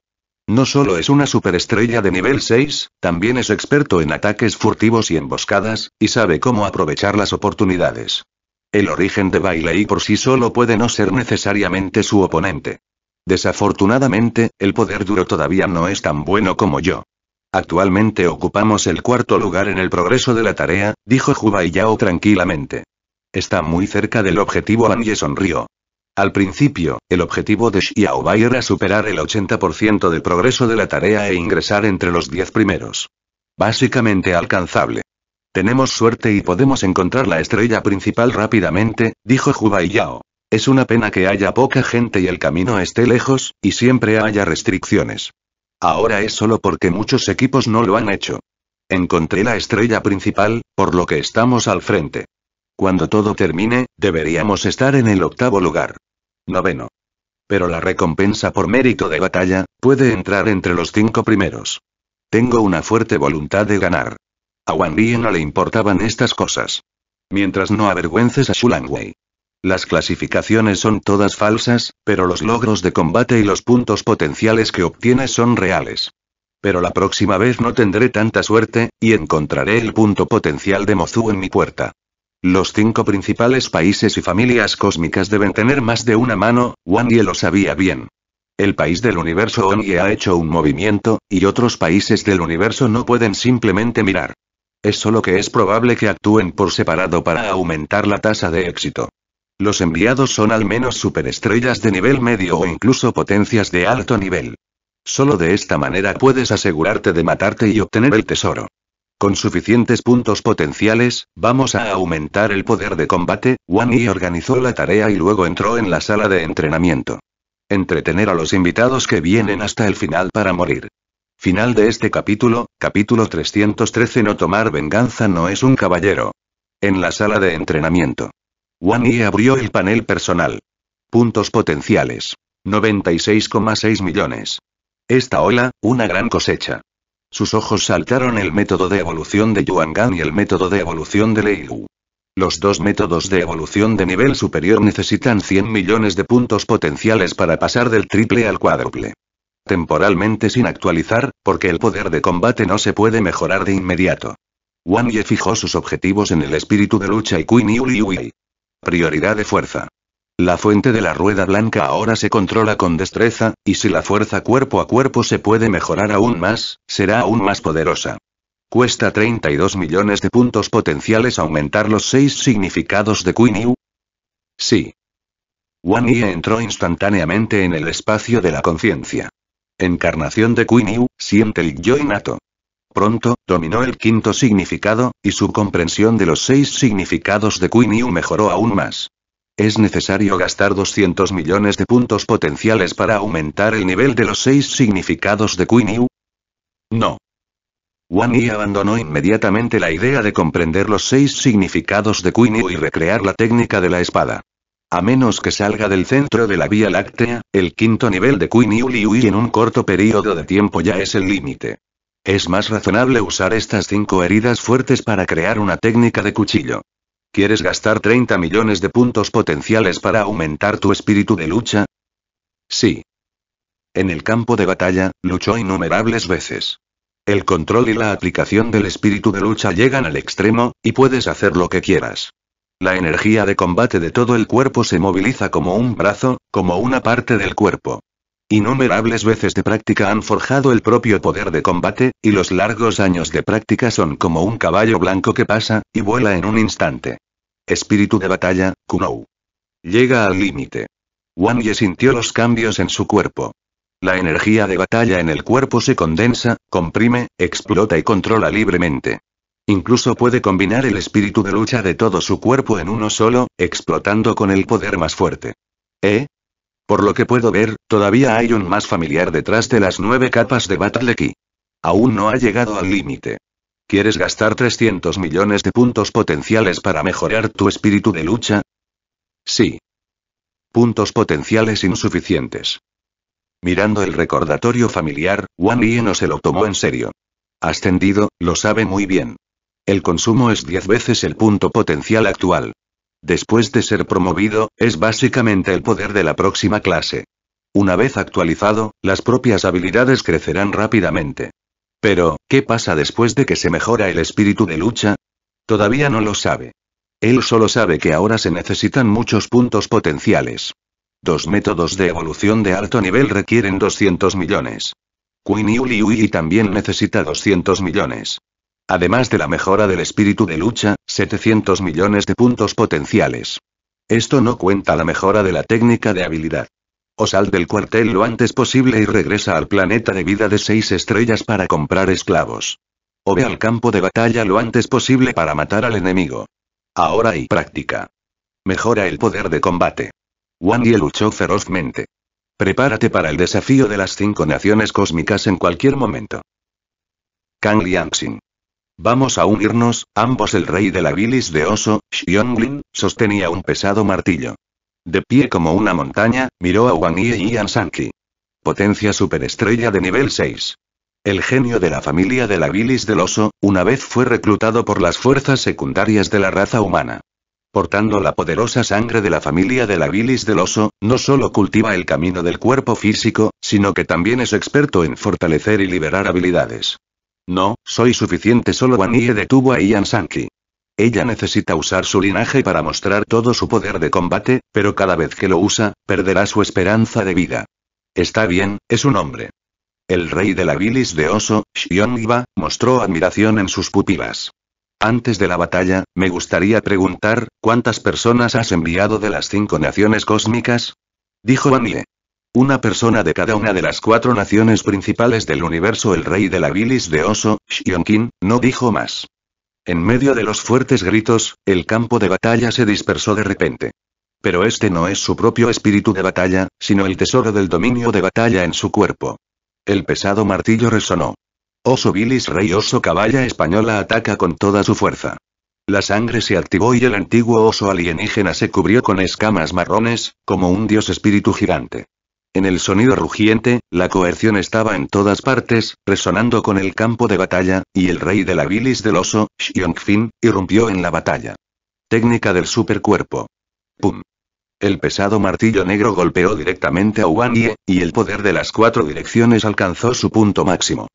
No solo es una superestrella de nivel 6, también es experto en ataques furtivos y emboscadas, y sabe cómo aprovechar las oportunidades. El origen de Bailey por sí solo puede no ser necesariamente su oponente. Desafortunadamente, el poder duro todavía no es tan bueno como yo. Actualmente ocupamos el cuarto lugar en el progreso de la tarea, dijo yao tranquilamente. Está muy cerca del objetivo Anye sonrió. Al principio, el objetivo de Xiaobai era superar el 80% del progreso de la tarea e ingresar entre los 10 primeros. Básicamente alcanzable. Tenemos suerte y podemos encontrar la estrella principal rápidamente, dijo Hubai Yao. Es una pena que haya poca gente y el camino esté lejos, y siempre haya restricciones. Ahora es solo porque muchos equipos no lo han hecho. Encontré la estrella principal, por lo que estamos al frente. Cuando todo termine, deberíamos estar en el octavo lugar. Noveno. Pero la recompensa por mérito de batalla, puede entrar entre los cinco primeros. Tengo una fuerte voluntad de ganar. A Wang Yi no le importaban estas cosas. Mientras no avergüences a Shulang Wei. Las clasificaciones son todas falsas, pero los logros de combate y los puntos potenciales que obtienes son reales. Pero la próxima vez no tendré tanta suerte, y encontraré el punto potencial de Mozu en mi puerta. Los cinco principales países y familias cósmicas deben tener más de una mano, Wang Ye lo sabía bien. El país del universo Onye ha hecho un movimiento, y otros países del universo no pueden simplemente mirar. Es solo que es probable que actúen por separado para aumentar la tasa de éxito. Los enviados son al menos superestrellas de nivel medio o incluso potencias de alto nivel. Solo de esta manera puedes asegurarte de matarte y obtener el tesoro. Con suficientes puntos potenciales, vamos a aumentar el poder de combate, Wang Yi organizó la tarea y luego entró en la sala de entrenamiento. Entretener a los invitados que vienen hasta el final para morir. Final de este capítulo, capítulo 313 No tomar venganza no es un caballero. En la sala de entrenamiento. Wang Yi abrió el panel personal. Puntos potenciales. 96,6 millones. Esta ola, una gran cosecha. Sus ojos saltaron el método de evolución de Yuan Gan y el método de evolución de Yu. Los dos métodos de evolución de nivel superior necesitan 100 millones de puntos potenciales para pasar del triple al cuádruple. Temporalmente sin actualizar, porque el poder de combate no se puede mejorar de inmediato. Wang Ye fijó sus objetivos en el espíritu de lucha y Queen Prioridad de fuerza. La fuente de la rueda blanca ahora se controla con destreza, y si la fuerza cuerpo a cuerpo se puede mejorar aún más, será aún más poderosa. Cuesta 32 millones de puntos potenciales aumentar los seis significados de Queen Sí. Wan Yi entró instantáneamente en el espacio de la conciencia. Encarnación de Queen siente el yo innato. Pronto, dominó el quinto significado, y su comprensión de los seis significados de Queen mejoró aún más. Es necesario gastar 200 millones de puntos potenciales para aumentar el nivel de los seis significados de Kui No. Wan Yi abandonó inmediatamente la idea de comprender los seis significados de Queen y recrear la técnica de la espada. A menos que salga del centro de la Vía Láctea, el quinto nivel de Queen Yu Liu y en un corto periodo de tiempo ya es el límite. Es más razonable usar estas cinco heridas fuertes para crear una técnica de cuchillo. ¿Quieres gastar 30 millones de puntos potenciales para aumentar tu espíritu de lucha? Sí. En el campo de batalla, luchó innumerables veces. El control y la aplicación del espíritu de lucha llegan al extremo, y puedes hacer lo que quieras. La energía de combate de todo el cuerpo se moviliza como un brazo, como una parte del cuerpo. Innumerables veces de práctica han forjado el propio poder de combate, y los largos años de práctica son como un caballo blanco que pasa, y vuela en un instante. Espíritu de batalla, Kunou. Llega al límite. Wang Ye sintió los cambios en su cuerpo. La energía de batalla en el cuerpo se condensa, comprime, explota y controla libremente. Incluso puede combinar el espíritu de lucha de todo su cuerpo en uno solo, explotando con el poder más fuerte. ¿Eh? Por lo que puedo ver, todavía hay un más familiar detrás de las nueve capas de Battle Aún no ha llegado al límite. ¿Quieres gastar 300 millones de puntos potenciales para mejorar tu espíritu de lucha? Sí. Puntos potenciales insuficientes. Mirando el recordatorio familiar, Wan Yi no se lo tomó en serio. Ascendido, lo sabe muy bien. El consumo es 10 veces el punto potencial actual. Después de ser promovido, es básicamente el poder de la próxima clase. Una vez actualizado, las propias habilidades crecerán rápidamente. Pero, ¿qué pasa después de que se mejora el espíritu de lucha? Todavía no lo sabe. Él solo sabe que ahora se necesitan muchos puntos potenciales. Dos métodos de evolución de alto nivel requieren 200 millones. Queen Yuli también necesita 200 millones. Además de la mejora del espíritu de lucha, 700 millones de puntos potenciales. Esto no cuenta la mejora de la técnica de habilidad. O sal del cuartel lo antes posible y regresa al planeta de vida de seis estrellas para comprar esclavos. O ve al campo de batalla lo antes posible para matar al enemigo. Ahora y práctica. Mejora el poder de combate. Wang Ye luchó ferozmente. Prepárate para el desafío de las cinco naciones cósmicas en cualquier momento. Kang Liangxin. Vamos a unirnos, ambos el rey de la bilis de oso, Xiongling, sostenía un pesado martillo. De pie como una montaña, miró a Wang Yi y Yan Sanqi. Potencia superestrella de nivel 6. El genio de la familia de la bilis del oso, una vez fue reclutado por las fuerzas secundarias de la raza humana. Portando la poderosa sangre de la familia de la bilis del oso, no solo cultiva el camino del cuerpo físico, sino que también es experto en fortalecer y liberar habilidades. No, soy suficiente solo Yi detuvo a Ian Sankey. Ella necesita usar su linaje para mostrar todo su poder de combate, pero cada vez que lo usa, perderá su esperanza de vida. Está bien, es un hombre. El rey de la bilis de oso, Xiongiva, mostró admiración en sus pupilas. Antes de la batalla, me gustaría preguntar, ¿cuántas personas has enviado de las cinco naciones cósmicas? Dijo Anie. Una persona de cada una de las cuatro naciones principales del universo, el rey de la bilis de oso, Shionkin, no dijo más. En medio de los fuertes gritos, el campo de batalla se dispersó de repente. Pero este no es su propio espíritu de batalla, sino el tesoro del dominio de batalla en su cuerpo. El pesado martillo resonó. Oso bilis rey oso caballa española ataca con toda su fuerza. La sangre se activó y el antiguo oso alienígena se cubrió con escamas marrones, como un dios espíritu gigante. En el sonido rugiente, la coerción estaba en todas partes, resonando con el campo de batalla, y el rey de la bilis del oso, Xiongfin, irrumpió en la batalla. Técnica del supercuerpo. ¡Pum! El pesado martillo negro golpeó directamente a Wang Ye, y el poder de las cuatro direcciones alcanzó su punto máximo.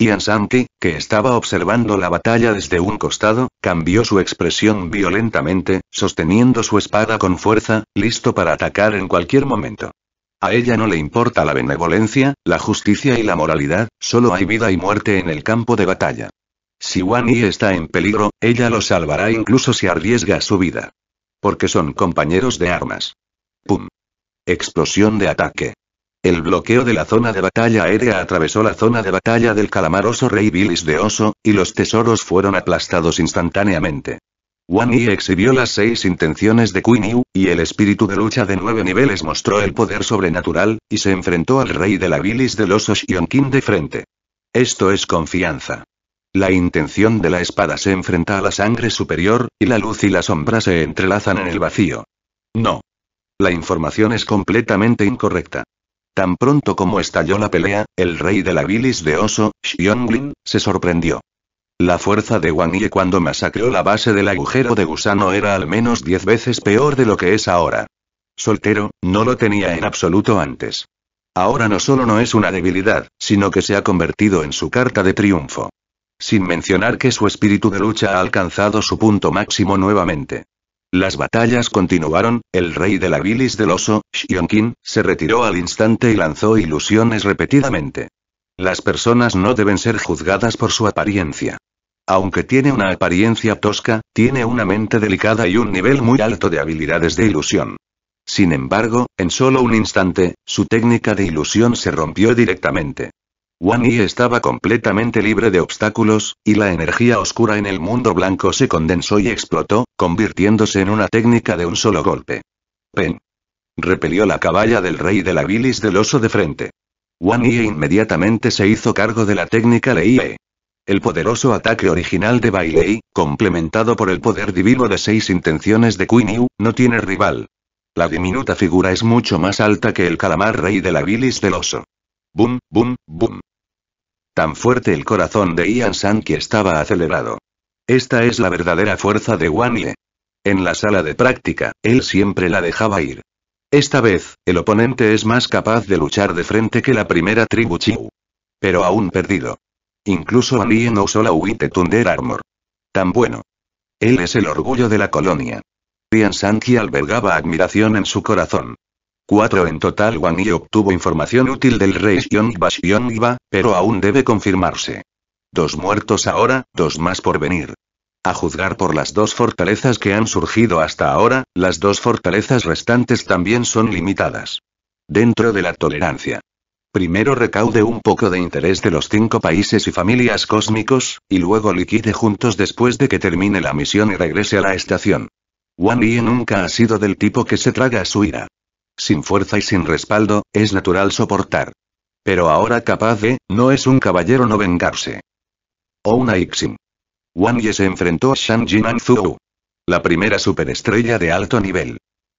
Ian que estaba observando la batalla desde un costado, cambió su expresión violentamente, sosteniendo su espada con fuerza, listo para atacar en cualquier momento. A ella no le importa la benevolencia, la justicia y la moralidad, solo hay vida y muerte en el campo de batalla. Si Wan está en peligro, ella lo salvará incluso si arriesga su vida. Porque son compañeros de armas. ¡Pum! Explosión de ataque. El bloqueo de la zona de batalla aérea atravesó la zona de batalla del calamaroso rey Bilis de Oso, y los tesoros fueron aplastados instantáneamente. Wan Yi exhibió las seis intenciones de Qin Yu, y el espíritu de lucha de nueve niveles mostró el poder sobrenatural, y se enfrentó al rey de la bilis del oso Xionkin de frente. Esto es confianza. La intención de la espada se enfrenta a la sangre superior, y la luz y la sombra se entrelazan en el vacío. No. La información es completamente incorrecta. Tan pronto como estalló la pelea, el rey de la bilis de oso, Xionglin, se sorprendió. La fuerza de Wang Yi cuando masacró la base del agujero de gusano era al menos diez veces peor de lo que es ahora. Soltero, no lo tenía en absoluto antes. Ahora no solo no es una debilidad, sino que se ha convertido en su carta de triunfo. Sin mencionar que su espíritu de lucha ha alcanzado su punto máximo nuevamente. Las batallas continuaron, el rey de la bilis del oso, Xionkin, se retiró al instante y lanzó ilusiones repetidamente. Las personas no deben ser juzgadas por su apariencia. Aunque tiene una apariencia tosca, tiene una mente delicada y un nivel muy alto de habilidades de ilusión. Sin embargo, en solo un instante, su técnica de ilusión se rompió directamente. Wan Yi estaba completamente libre de obstáculos, y la energía oscura en el mundo blanco se condensó y explotó, convirtiéndose en una técnica de un solo golpe. Pen. Repelió la caballa del rey de la bilis del oso de frente. Wan Yi inmediatamente se hizo cargo de la técnica Lei el poderoso ataque original de Bailey, complementado por el poder divino de seis intenciones de Queen Yu, no tiene rival. La diminuta figura es mucho más alta que el calamar rey de la bilis del oso. Boom, boom, boom. Tan fuerte el corazón de Ian San que estaba acelerado. Esta es la verdadera fuerza de Ye. En la sala de práctica, él siempre la dejaba ir. Esta vez, el oponente es más capaz de luchar de frente que la primera tribu Chiu. Pero aún perdido. Incluso no usó la Huite Thunder Armor. Tan bueno. Él es el orgullo de la colonia. Rian Sanji albergaba admiración en su corazón. Cuatro en total Wang Yi obtuvo información útil del rey Xiongba Xiongba, pero aún debe confirmarse. Dos muertos ahora, dos más por venir. A juzgar por las dos fortalezas que han surgido hasta ahora, las dos fortalezas restantes también son limitadas. Dentro de la tolerancia. Primero recaude un poco de interés de los cinco países y familias cósmicos, y luego liquide juntos después de que termine la misión y regrese a la estación. Wan Yi nunca ha sido del tipo que se traga su ira. Sin fuerza y sin respaldo, es natural soportar. Pero ahora capaz de, no es un caballero no vengarse. O una Ixim. Wang Ye se enfrentó a Shang Jinan La primera superestrella de alto nivel.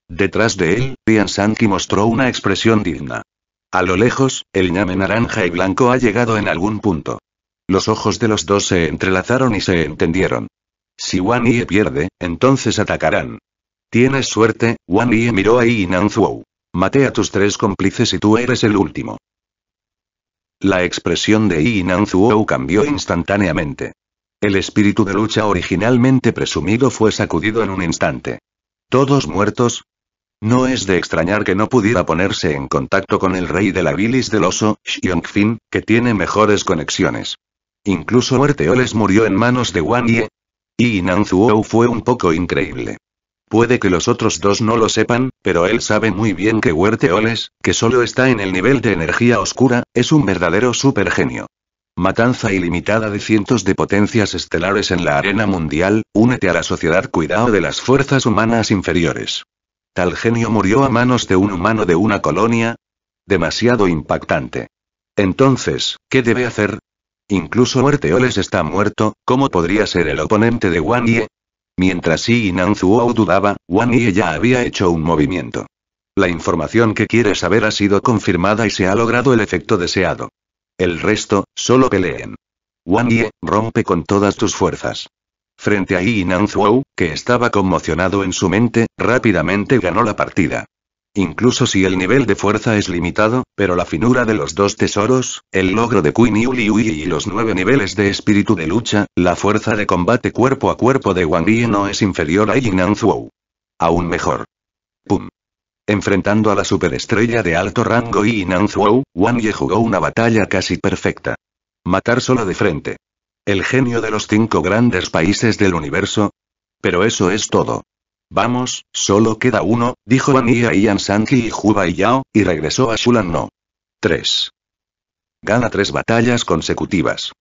Detrás de él, San Sanqi mostró una expresión digna. A lo lejos, el ñame naranja y blanco ha llegado en algún punto. Los ojos de los dos se entrelazaron y se entendieron. Si Wang Ye pierde, entonces atacarán. Tienes suerte, Wang Ye miró a Yinan Zhou. Maté a tus tres cómplices y tú eres el último. La expresión de Yinan cambió instantáneamente. El espíritu de lucha originalmente presumido fue sacudido en un instante. ¿Todos muertos? No es de extrañar que no pudiera ponerse en contacto con el rey de la bilis del oso, Xiongfin, que tiene mejores conexiones. Incluso Huerteoles murió en manos de Wang Ye. Y Nanzuo fue un poco increíble. Puede que los otros dos no lo sepan, pero él sabe muy bien que Huerteoles, que solo está en el nivel de energía oscura, es un verdadero supergenio. Matanza ilimitada de cientos de potencias estelares en la arena mundial, únete a la sociedad cuidado de las fuerzas humanas inferiores. Tal genio murió a manos de un humano de una colonia. Demasiado impactante. Entonces, ¿qué debe hacer? Incluso Oles está muerto, ¿cómo podría ser el oponente de Wan Ye? Mientras Nan Nanzuo dudaba, Wan Ye ya había hecho un movimiento. La información que quiere saber ha sido confirmada y se ha logrado el efecto deseado. El resto, solo peleen. Wang Yi, rompe con todas tus fuerzas. Frente a nan Zhou, que estaba conmocionado en su mente, rápidamente ganó la partida. Incluso si el nivel de fuerza es limitado, pero la finura de los dos tesoros, el logro de Queen Yu y los nueve niveles de espíritu de lucha, la fuerza de combate cuerpo a cuerpo de Wang Yi no es inferior a nan Zhou. Aún mejor. ¡Pum! Enfrentando a la superestrella de alto rango y Zhuo, Wang Ye jugó una batalla casi perfecta. Matar solo de frente. El genio de los cinco grandes países del universo. Pero eso es todo. Vamos, solo queda uno, dijo Wang Ye a Yan Sanji y Hu y Yao, y regresó a Shulan No. 3. Gana tres batallas consecutivas.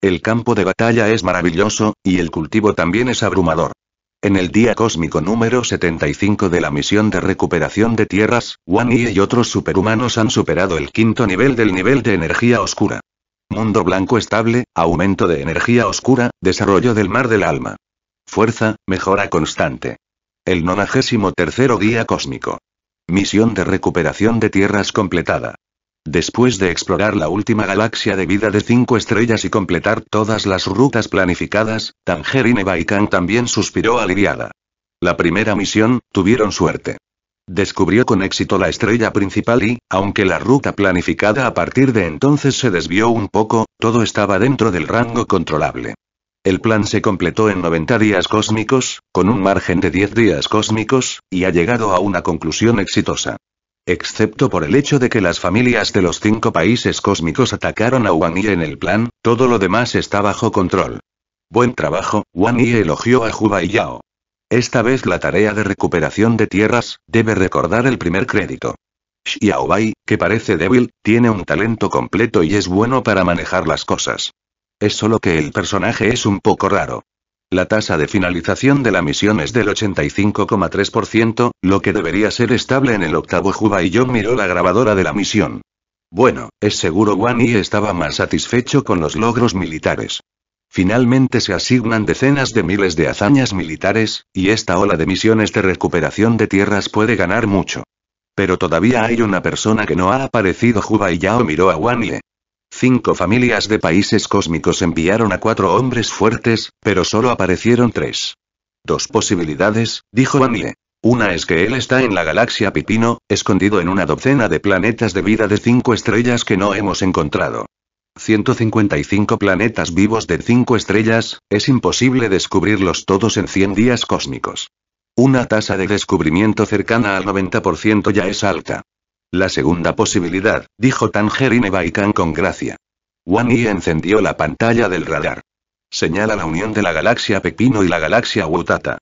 El campo de batalla es maravilloso, y el cultivo también es abrumador. En el día cósmico número 75 de la misión de recuperación de tierras, Wan y otros superhumanos han superado el quinto nivel del nivel de energía oscura. Mundo blanco estable, aumento de energía oscura, desarrollo del mar del alma. Fuerza, mejora constante. El nonagésimo tercero día cósmico. Misión de recuperación de tierras completada. Después de explorar la última galaxia de vida de cinco estrellas y completar todas las rutas planificadas, Tangerine Baikan también suspiró aliviada. La primera misión, tuvieron suerte. Descubrió con éxito la estrella principal y, aunque la ruta planificada a partir de entonces se desvió un poco, todo estaba dentro del rango controlable. El plan se completó en 90 días cósmicos, con un margen de 10 días cósmicos, y ha llegado a una conclusión exitosa. Excepto por el hecho de que las familias de los cinco países cósmicos atacaron a Wang Yi en el plan, todo lo demás está bajo control. Buen trabajo, Wang Yi elogió a Juba y Yao. Esta vez la tarea de recuperación de tierras, debe recordar el primer crédito. Xiaobai, que parece débil, tiene un talento completo y es bueno para manejar las cosas. Es solo que el personaje es un poco raro. La tasa de finalización de la misión es del 85,3%, lo que debería ser estable en el octavo Juba y yo miró la grabadora de la misión. Bueno, es seguro Wan estaba más satisfecho con los logros militares. Finalmente se asignan decenas de miles de hazañas militares, y esta ola de misiones de recuperación de tierras puede ganar mucho. Pero todavía hay una persona que no ha aparecido Juba y Yao miró a Wanye. Cinco familias de países cósmicos enviaron a cuatro hombres fuertes, pero solo aparecieron tres. Dos posibilidades, dijo Vanille. Una es que él está en la galaxia Pipino, escondido en una docena de planetas de vida de cinco estrellas que no hemos encontrado. 155 planetas vivos de cinco estrellas, es imposible descubrirlos todos en 100 días cósmicos. Una tasa de descubrimiento cercana al 90% ya es alta. La segunda posibilidad, dijo Tangerine Baikan con gracia. Wang Yi encendió la pantalla del radar. Señala la unión de la galaxia Pepino y la galaxia Wutata.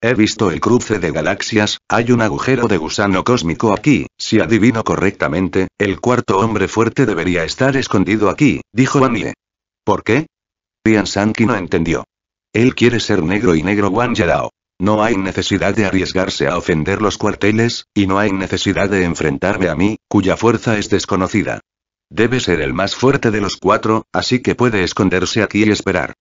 He visto el cruce de galaxias, hay un agujero de gusano cósmico aquí, si adivino correctamente, el cuarto hombre fuerte debería estar escondido aquí, dijo Wang ¿Por qué? Pian Sanki no entendió. Él quiere ser negro y negro Wang Dao. No hay necesidad de arriesgarse a ofender los cuarteles, y no hay necesidad de enfrentarme a mí, cuya fuerza es desconocida. Debe ser el más fuerte de los cuatro, así que puede esconderse aquí y esperar.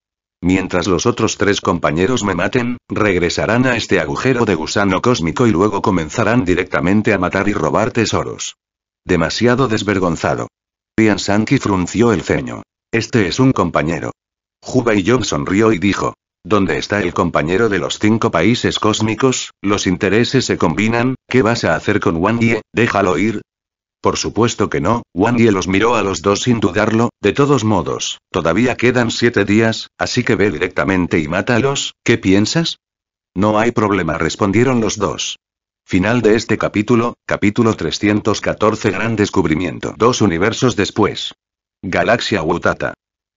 Mientras los otros tres compañeros me maten, regresarán a este agujero de gusano cósmico y luego comenzarán directamente a matar y robar tesoros. Demasiado desvergonzado. Ian Sankey frunció el ceño. Este es un compañero. Juba y Job sonrió y dijo. ¿Dónde está el compañero de los cinco países cósmicos? Los intereses se combinan, ¿qué vas a hacer con Wang Ye? Déjalo ir, por supuesto que no, Wang Ye los miró a los dos sin dudarlo, de todos modos, todavía quedan siete días, así que ve directamente y mátalos, ¿qué piensas? No hay problema, respondieron los dos. Final de este capítulo, capítulo 314 Gran descubrimiento. Dos universos después. Galaxia Wutata.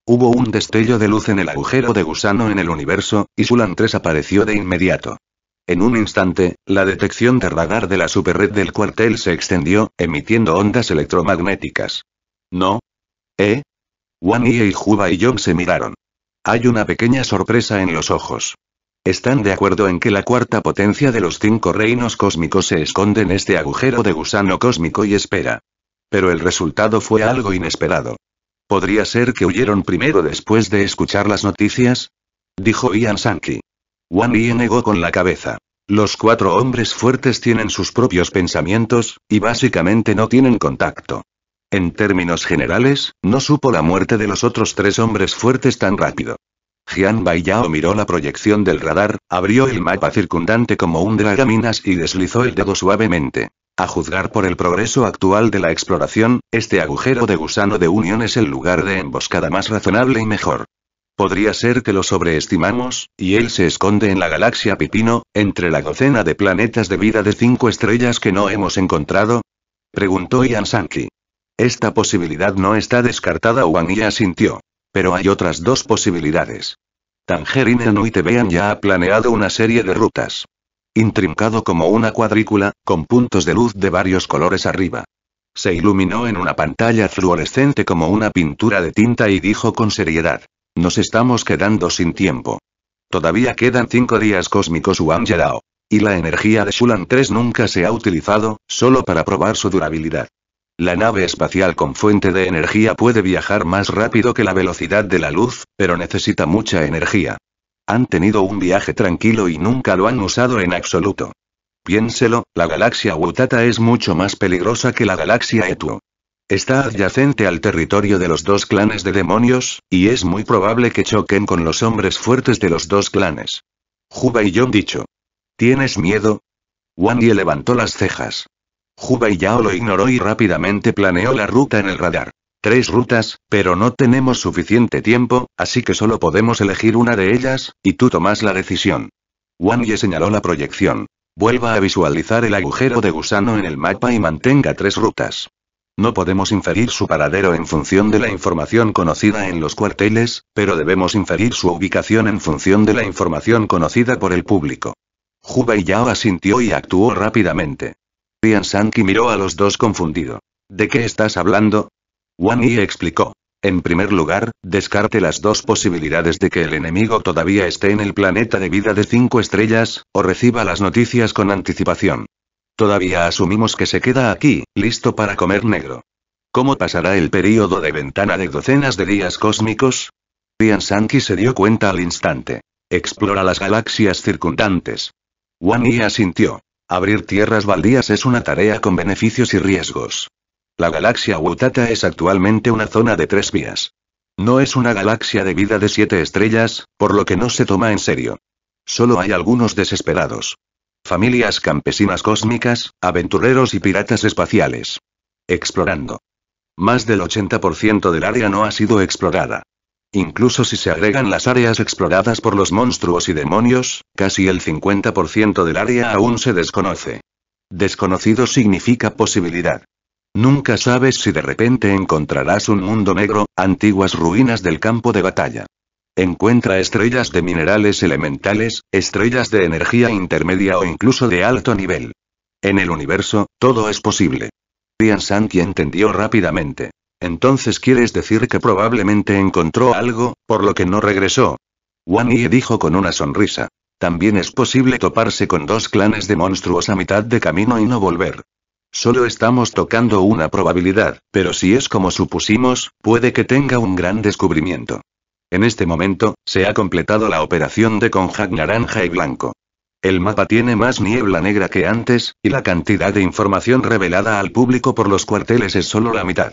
Hubo un destello de luz en el agujero de gusano en el universo, y Sulan 3 apareció de inmediato. En un instante, la detección de radar de la superred del cuartel se extendió, emitiendo ondas electromagnéticas. ¿No? ¿Eh? Wan y Juba y John se miraron. Hay una pequeña sorpresa en los ojos. Están de acuerdo en que la cuarta potencia de los cinco reinos cósmicos se esconde en este agujero de gusano cósmico y espera. Pero el resultado fue algo inesperado. ¿Podría ser que huyeron primero después de escuchar las noticias? Dijo Ian Sankey. Wan Yi negó con la cabeza. Los cuatro hombres fuertes tienen sus propios pensamientos, y básicamente no tienen contacto. En términos generales, no supo la muerte de los otros tres hombres fuertes tan rápido. Jian Baiyao miró la proyección del radar, abrió el mapa circundante como un dragaminas y deslizó el dedo suavemente. A juzgar por el progreso actual de la exploración, este agujero de gusano de unión es el lugar de emboscada más razonable y mejor. Podría ser que lo sobreestimamos, y él se esconde en la galaxia Pipino, entre la docena de planetas de vida de cinco estrellas que no hemos encontrado? Preguntó Ian Sankey. Esta posibilidad no está descartada, Wang sintió. Pero hay otras dos posibilidades. Tangerine y Tebean ya ha planeado una serie de rutas intrincado como una cuadrícula, con puntos de luz de varios colores arriba. Se iluminó en una pantalla fluorescente como una pintura de tinta y dijo con seriedad. Nos estamos quedando sin tiempo. Todavía quedan cinco días cósmicos Wang Y la energía de Shulan 3 nunca se ha utilizado, solo para probar su durabilidad. La nave espacial con fuente de energía puede viajar más rápido que la velocidad de la luz, pero necesita mucha energía. Han tenido un viaje tranquilo y nunca lo han usado en absoluto. Piénselo, la galaxia Wutata es mucho más peligrosa que la galaxia Etuo. Está adyacente al territorio de los dos clanes de demonios, y es muy probable que choquen con los hombres fuertes de los dos clanes. Juba y John dicho. ¿Tienes miedo? Wang Yi levantó las cejas. Juba y Yao lo ignoró y rápidamente planeó la ruta en el radar tres rutas, pero no tenemos suficiente tiempo, así que solo podemos elegir una de ellas, y tú tomas la decisión. Wang Ye señaló la proyección. Vuelva a visualizar el agujero de gusano en el mapa y mantenga tres rutas. No podemos inferir su paradero en función de la información conocida en los cuarteles, pero debemos inferir su ubicación en función de la información conocida por el público. Hubei Yao asintió y actuó rápidamente. Rian Sanki miró a los dos confundido. ¿De qué estás hablando? Wang Yi explicó. En primer lugar, descarte las dos posibilidades de que el enemigo todavía esté en el planeta de vida de cinco estrellas, o reciba las noticias con anticipación. Todavía asumimos que se queda aquí, listo para comer negro. ¿Cómo pasará el período de ventana de docenas de días cósmicos? Tian Sanki se dio cuenta al instante. Explora las galaxias circundantes. Wang Yi asintió. Abrir tierras baldías es una tarea con beneficios y riesgos. La galaxia Wutata es actualmente una zona de tres vías. No es una galaxia de vida de siete estrellas, por lo que no se toma en serio. Solo hay algunos desesperados. Familias campesinas cósmicas, aventureros y piratas espaciales. Explorando. Más del 80% del área no ha sido explorada. Incluso si se agregan las áreas exploradas por los monstruos y demonios, casi el 50% del área aún se desconoce. Desconocido significa posibilidad. Nunca sabes si de repente encontrarás un mundo negro, antiguas ruinas del campo de batalla. Encuentra estrellas de minerales elementales, estrellas de energía intermedia o incluso de alto nivel. En el universo, todo es posible. Rian Sanki entendió rápidamente. Entonces quieres decir que probablemente encontró algo, por lo que no regresó. Wan Yi dijo con una sonrisa. También es posible toparse con dos clanes de monstruos a mitad de camino y no volver. Solo estamos tocando una probabilidad, pero si es como supusimos, puede que tenga un gran descubrimiento. En este momento, se ha completado la operación de conjac naranja y blanco. El mapa tiene más niebla negra que antes, y la cantidad de información revelada al público por los cuarteles es solo la mitad.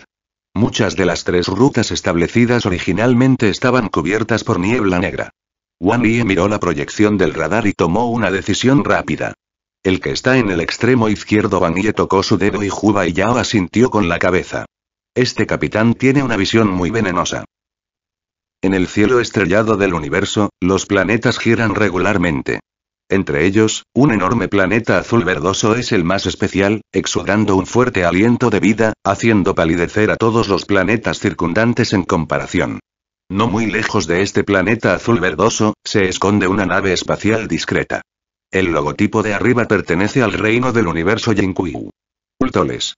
Muchas de las tres rutas establecidas originalmente estaban cubiertas por niebla negra. Wang Yi miró la proyección del radar y tomó una decisión rápida. El que está en el extremo izquierdo Vanille tocó su dedo y Juba y Yao asintió con la cabeza. Este capitán tiene una visión muy venenosa. En el cielo estrellado del universo, los planetas giran regularmente. Entre ellos, un enorme planeta azul verdoso es el más especial, exudando un fuerte aliento de vida, haciendo palidecer a todos los planetas circundantes en comparación. No muy lejos de este planeta azul verdoso, se esconde una nave espacial discreta. El logotipo de arriba pertenece al reino del universo Jinkui. Ultoles.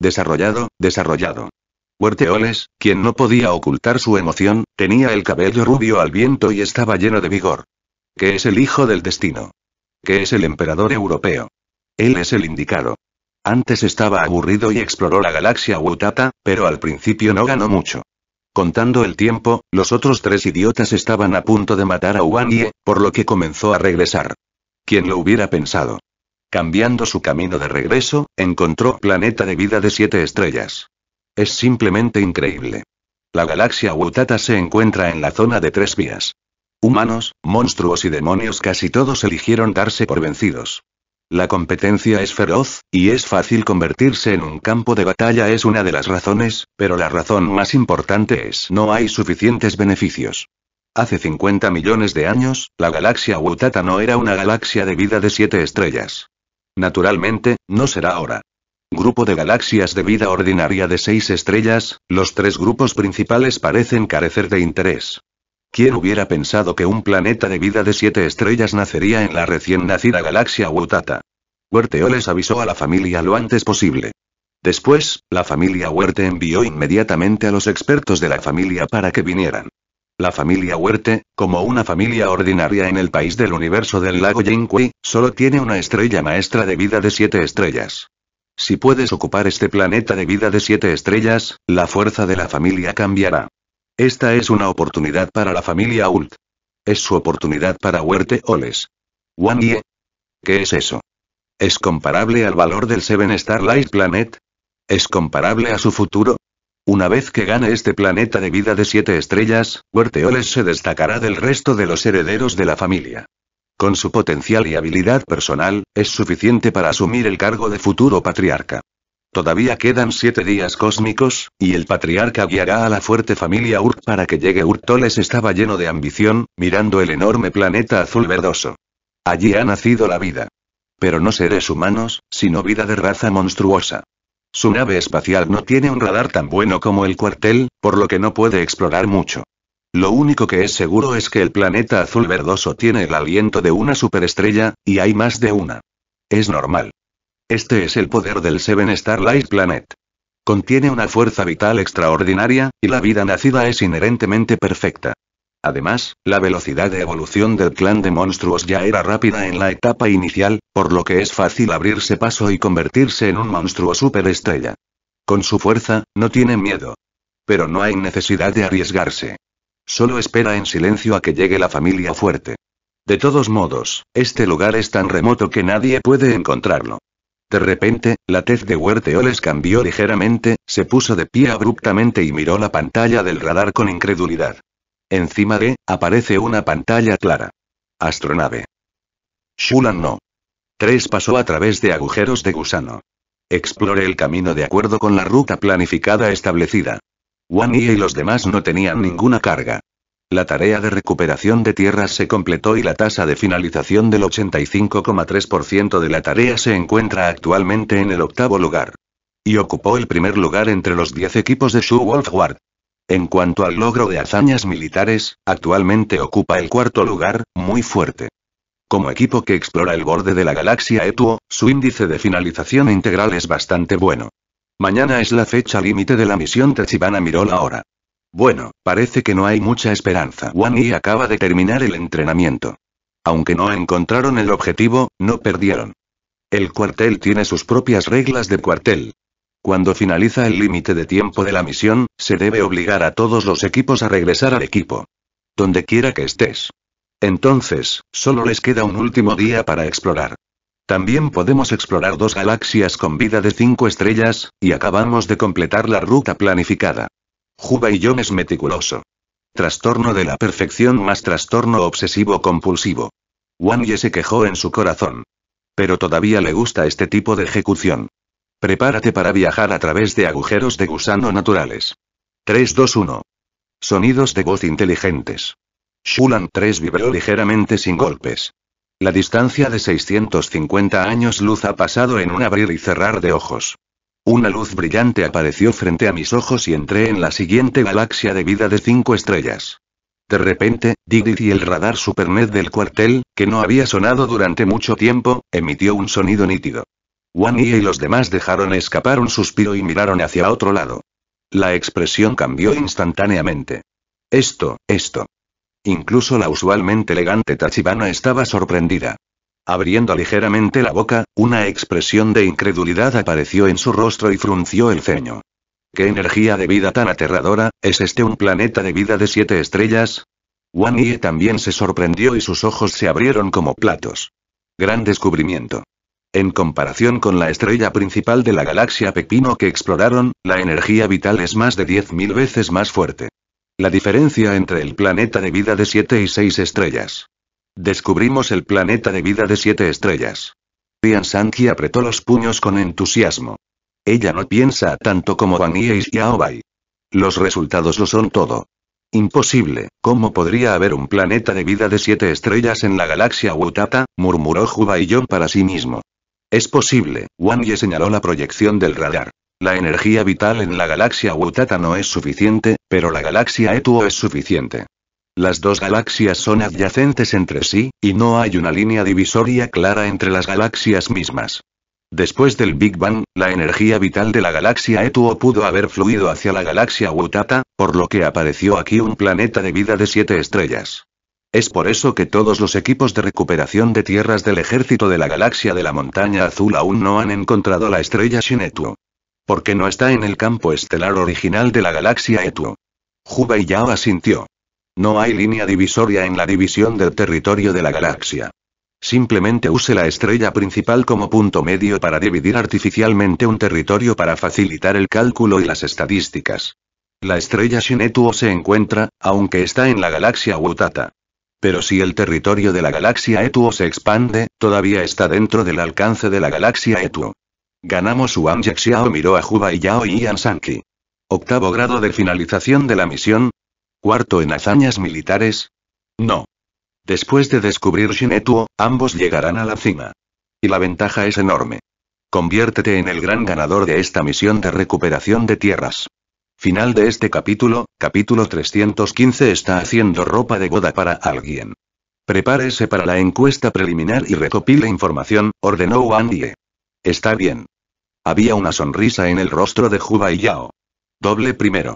Desarrollado, desarrollado. Huerteoles, quien no podía ocultar su emoción, tenía el cabello rubio al viento y estaba lleno de vigor. Que es el hijo del destino. Que es el emperador europeo. Él es el indicado. Antes estaba aburrido y exploró la galaxia Wutata, pero al principio no ganó mucho. Contando el tiempo, los otros tres idiotas estaban a punto de matar a Wanie, por lo que comenzó a regresar. Quien lo hubiera pensado. Cambiando su camino de regreso, encontró planeta de vida de siete estrellas. Es simplemente increíble. La galaxia Wutata se encuentra en la zona de tres vías. Humanos, monstruos y demonios casi todos eligieron darse por vencidos. La competencia es feroz, y es fácil convertirse en un campo de batalla es una de las razones, pero la razón más importante es no hay suficientes beneficios. Hace 50 millones de años, la galaxia Wutata no era una galaxia de vida de siete estrellas. Naturalmente, no será ahora. Grupo de galaxias de vida ordinaria de seis estrellas, los tres grupos principales parecen carecer de interés. ¿Quién hubiera pensado que un planeta de vida de siete estrellas nacería en la recién nacida galaxia Wutata? Huerteo les avisó a la familia lo antes posible. Después, la familia Huerte envió inmediatamente a los expertos de la familia para que vinieran. La familia Huerte, como una familia ordinaria en el país del universo del lago Yinghui, solo tiene una estrella maestra de vida de siete estrellas. Si puedes ocupar este planeta de vida de siete estrellas, la fuerza de la familia cambiará. Esta es una oportunidad para la familia Ult. Es su oportunidad para Huerte Oles. Wan Ye. ¿Qué es eso? ¿Es comparable al valor del Seven Star Light Planet? ¿Es comparable a su futuro? Una vez que gane este planeta de vida de siete estrellas, Huerteoles se destacará del resto de los herederos de la familia. Con su potencial y habilidad personal, es suficiente para asumir el cargo de futuro patriarca. Todavía quedan siete días cósmicos, y el patriarca guiará a la fuerte familia Urt para que llegue Urtoles estaba lleno de ambición, mirando el enorme planeta azul verdoso. Allí ha nacido la vida. Pero no seres humanos, sino vida de raza monstruosa. Su nave espacial no tiene un radar tan bueno como el cuartel, por lo que no puede explorar mucho. Lo único que es seguro es que el planeta azul verdoso tiene el aliento de una superestrella, y hay más de una. Es normal. Este es el poder del Seven Starlight Planet. Contiene una fuerza vital extraordinaria, y la vida nacida es inherentemente perfecta. Además, la velocidad de evolución del clan de monstruos ya era rápida en la etapa inicial, por lo que es fácil abrirse paso y convertirse en un monstruo superestrella. Con su fuerza, no tiene miedo. Pero no hay necesidad de arriesgarse. Solo espera en silencio a que llegue la familia fuerte. De todos modos, este lugar es tan remoto que nadie puede encontrarlo. De repente, la tez de Huerteoles cambió ligeramente, se puso de pie abruptamente y miró la pantalla del radar con incredulidad. Encima de, aparece una pantalla clara. Astronave. Shulan no. 3 pasó a través de agujeros de gusano. Explore el camino de acuerdo con la ruta planificada establecida. Wan y los demás no tenían ninguna carga. La tarea de recuperación de tierras se completó y la tasa de finalización del 85,3% de la tarea se encuentra actualmente en el octavo lugar. Y ocupó el primer lugar entre los 10 equipos de Shu Ward. En cuanto al logro de hazañas militares, actualmente ocupa el cuarto lugar, muy fuerte. Como equipo que explora el borde de la galaxia Etuo, su índice de finalización integral es bastante bueno. Mañana es la fecha límite de la misión Miró la ahora. Bueno, parece que no hay mucha esperanza. Wan y acaba de terminar el entrenamiento. Aunque no encontraron el objetivo, no perdieron. El cuartel tiene sus propias reglas de cuartel. Cuando finaliza el límite de tiempo de la misión, se debe obligar a todos los equipos a regresar al equipo. Donde quiera que estés. Entonces, solo les queda un último día para explorar. También podemos explorar dos galaxias con vida de cinco estrellas, y acabamos de completar la ruta planificada. Juba y yo es meticuloso. Trastorno de la perfección más trastorno obsesivo-compulsivo. y se quejó en su corazón. Pero todavía le gusta este tipo de ejecución. Prepárate para viajar a través de agujeros de gusano naturales. 3-2-1. Sonidos de voz inteligentes. Shulan 3 vibró ligeramente sin golpes. La distancia de 650 años luz ha pasado en un abrir y cerrar de ojos. Una luz brillante apareció frente a mis ojos y entré en la siguiente galaxia de vida de cinco estrellas. De repente, Diggity y el radar supernet del cuartel, que no había sonado durante mucho tiempo, emitió un sonido nítido. Wan Yi y los demás dejaron escapar un suspiro y miraron hacia otro lado. La expresión cambió instantáneamente. Esto, esto. Incluso la usualmente elegante Tachibana estaba sorprendida. Abriendo ligeramente la boca, una expresión de incredulidad apareció en su rostro y frunció el ceño. ¿Qué energía de vida tan aterradora? ¿Es este un planeta de vida de siete estrellas? Wan Yi también se sorprendió y sus ojos se abrieron como platos. Gran descubrimiento. En comparación con la estrella principal de la galaxia Pepino que exploraron, la energía vital es más de 10.000 veces más fuerte. La diferencia entre el planeta de vida de 7 y 6 estrellas. Descubrimos el planeta de vida de 7 estrellas. Rian Sanki apretó los puños con entusiasmo. Ella no piensa tanto como Yi y Xiaobai. Los resultados lo son todo. Imposible, ¿cómo podría haber un planeta de vida de siete estrellas en la galaxia Wutata? murmuró John para sí mismo. Es posible, Wang Ye señaló la proyección del radar. La energía vital en la galaxia Wutata no es suficiente, pero la galaxia Etuo es suficiente. Las dos galaxias son adyacentes entre sí, y no hay una línea divisoria clara entre las galaxias mismas. Después del Big Bang, la energía vital de la galaxia Etuo pudo haber fluido hacia la galaxia Wutata, por lo que apareció aquí un planeta de vida de siete estrellas. Es por eso que todos los equipos de recuperación de tierras del ejército de la galaxia de la montaña azul aún no han encontrado la estrella Shinetu, Porque no está en el campo estelar original de la galaxia Etuo. Juba y Yao asintió. No hay línea divisoria en la división del territorio de la galaxia. Simplemente use la estrella principal como punto medio para dividir artificialmente un territorio para facilitar el cálculo y las estadísticas. La estrella Shinetuo se encuentra, aunque está en la galaxia Wutata. Pero si el territorio de la galaxia Etuo se expande, todavía está dentro del alcance de la galaxia Etuo. Ganamos Wang Xiao miró a Juba y Yao y Octavo grado de finalización de la misión. Cuarto en hazañas militares. No. Después de descubrir Etuo, ambos llegarán a la cima. Y la ventaja es enorme. Conviértete en el gran ganador de esta misión de recuperación de tierras. Final de este capítulo, capítulo 315 está haciendo ropa de boda para alguien. Prepárese para la encuesta preliminar y recopile información, ordenó Andy. Está bien. Había una sonrisa en el rostro de Juba y Yao. Doble primero.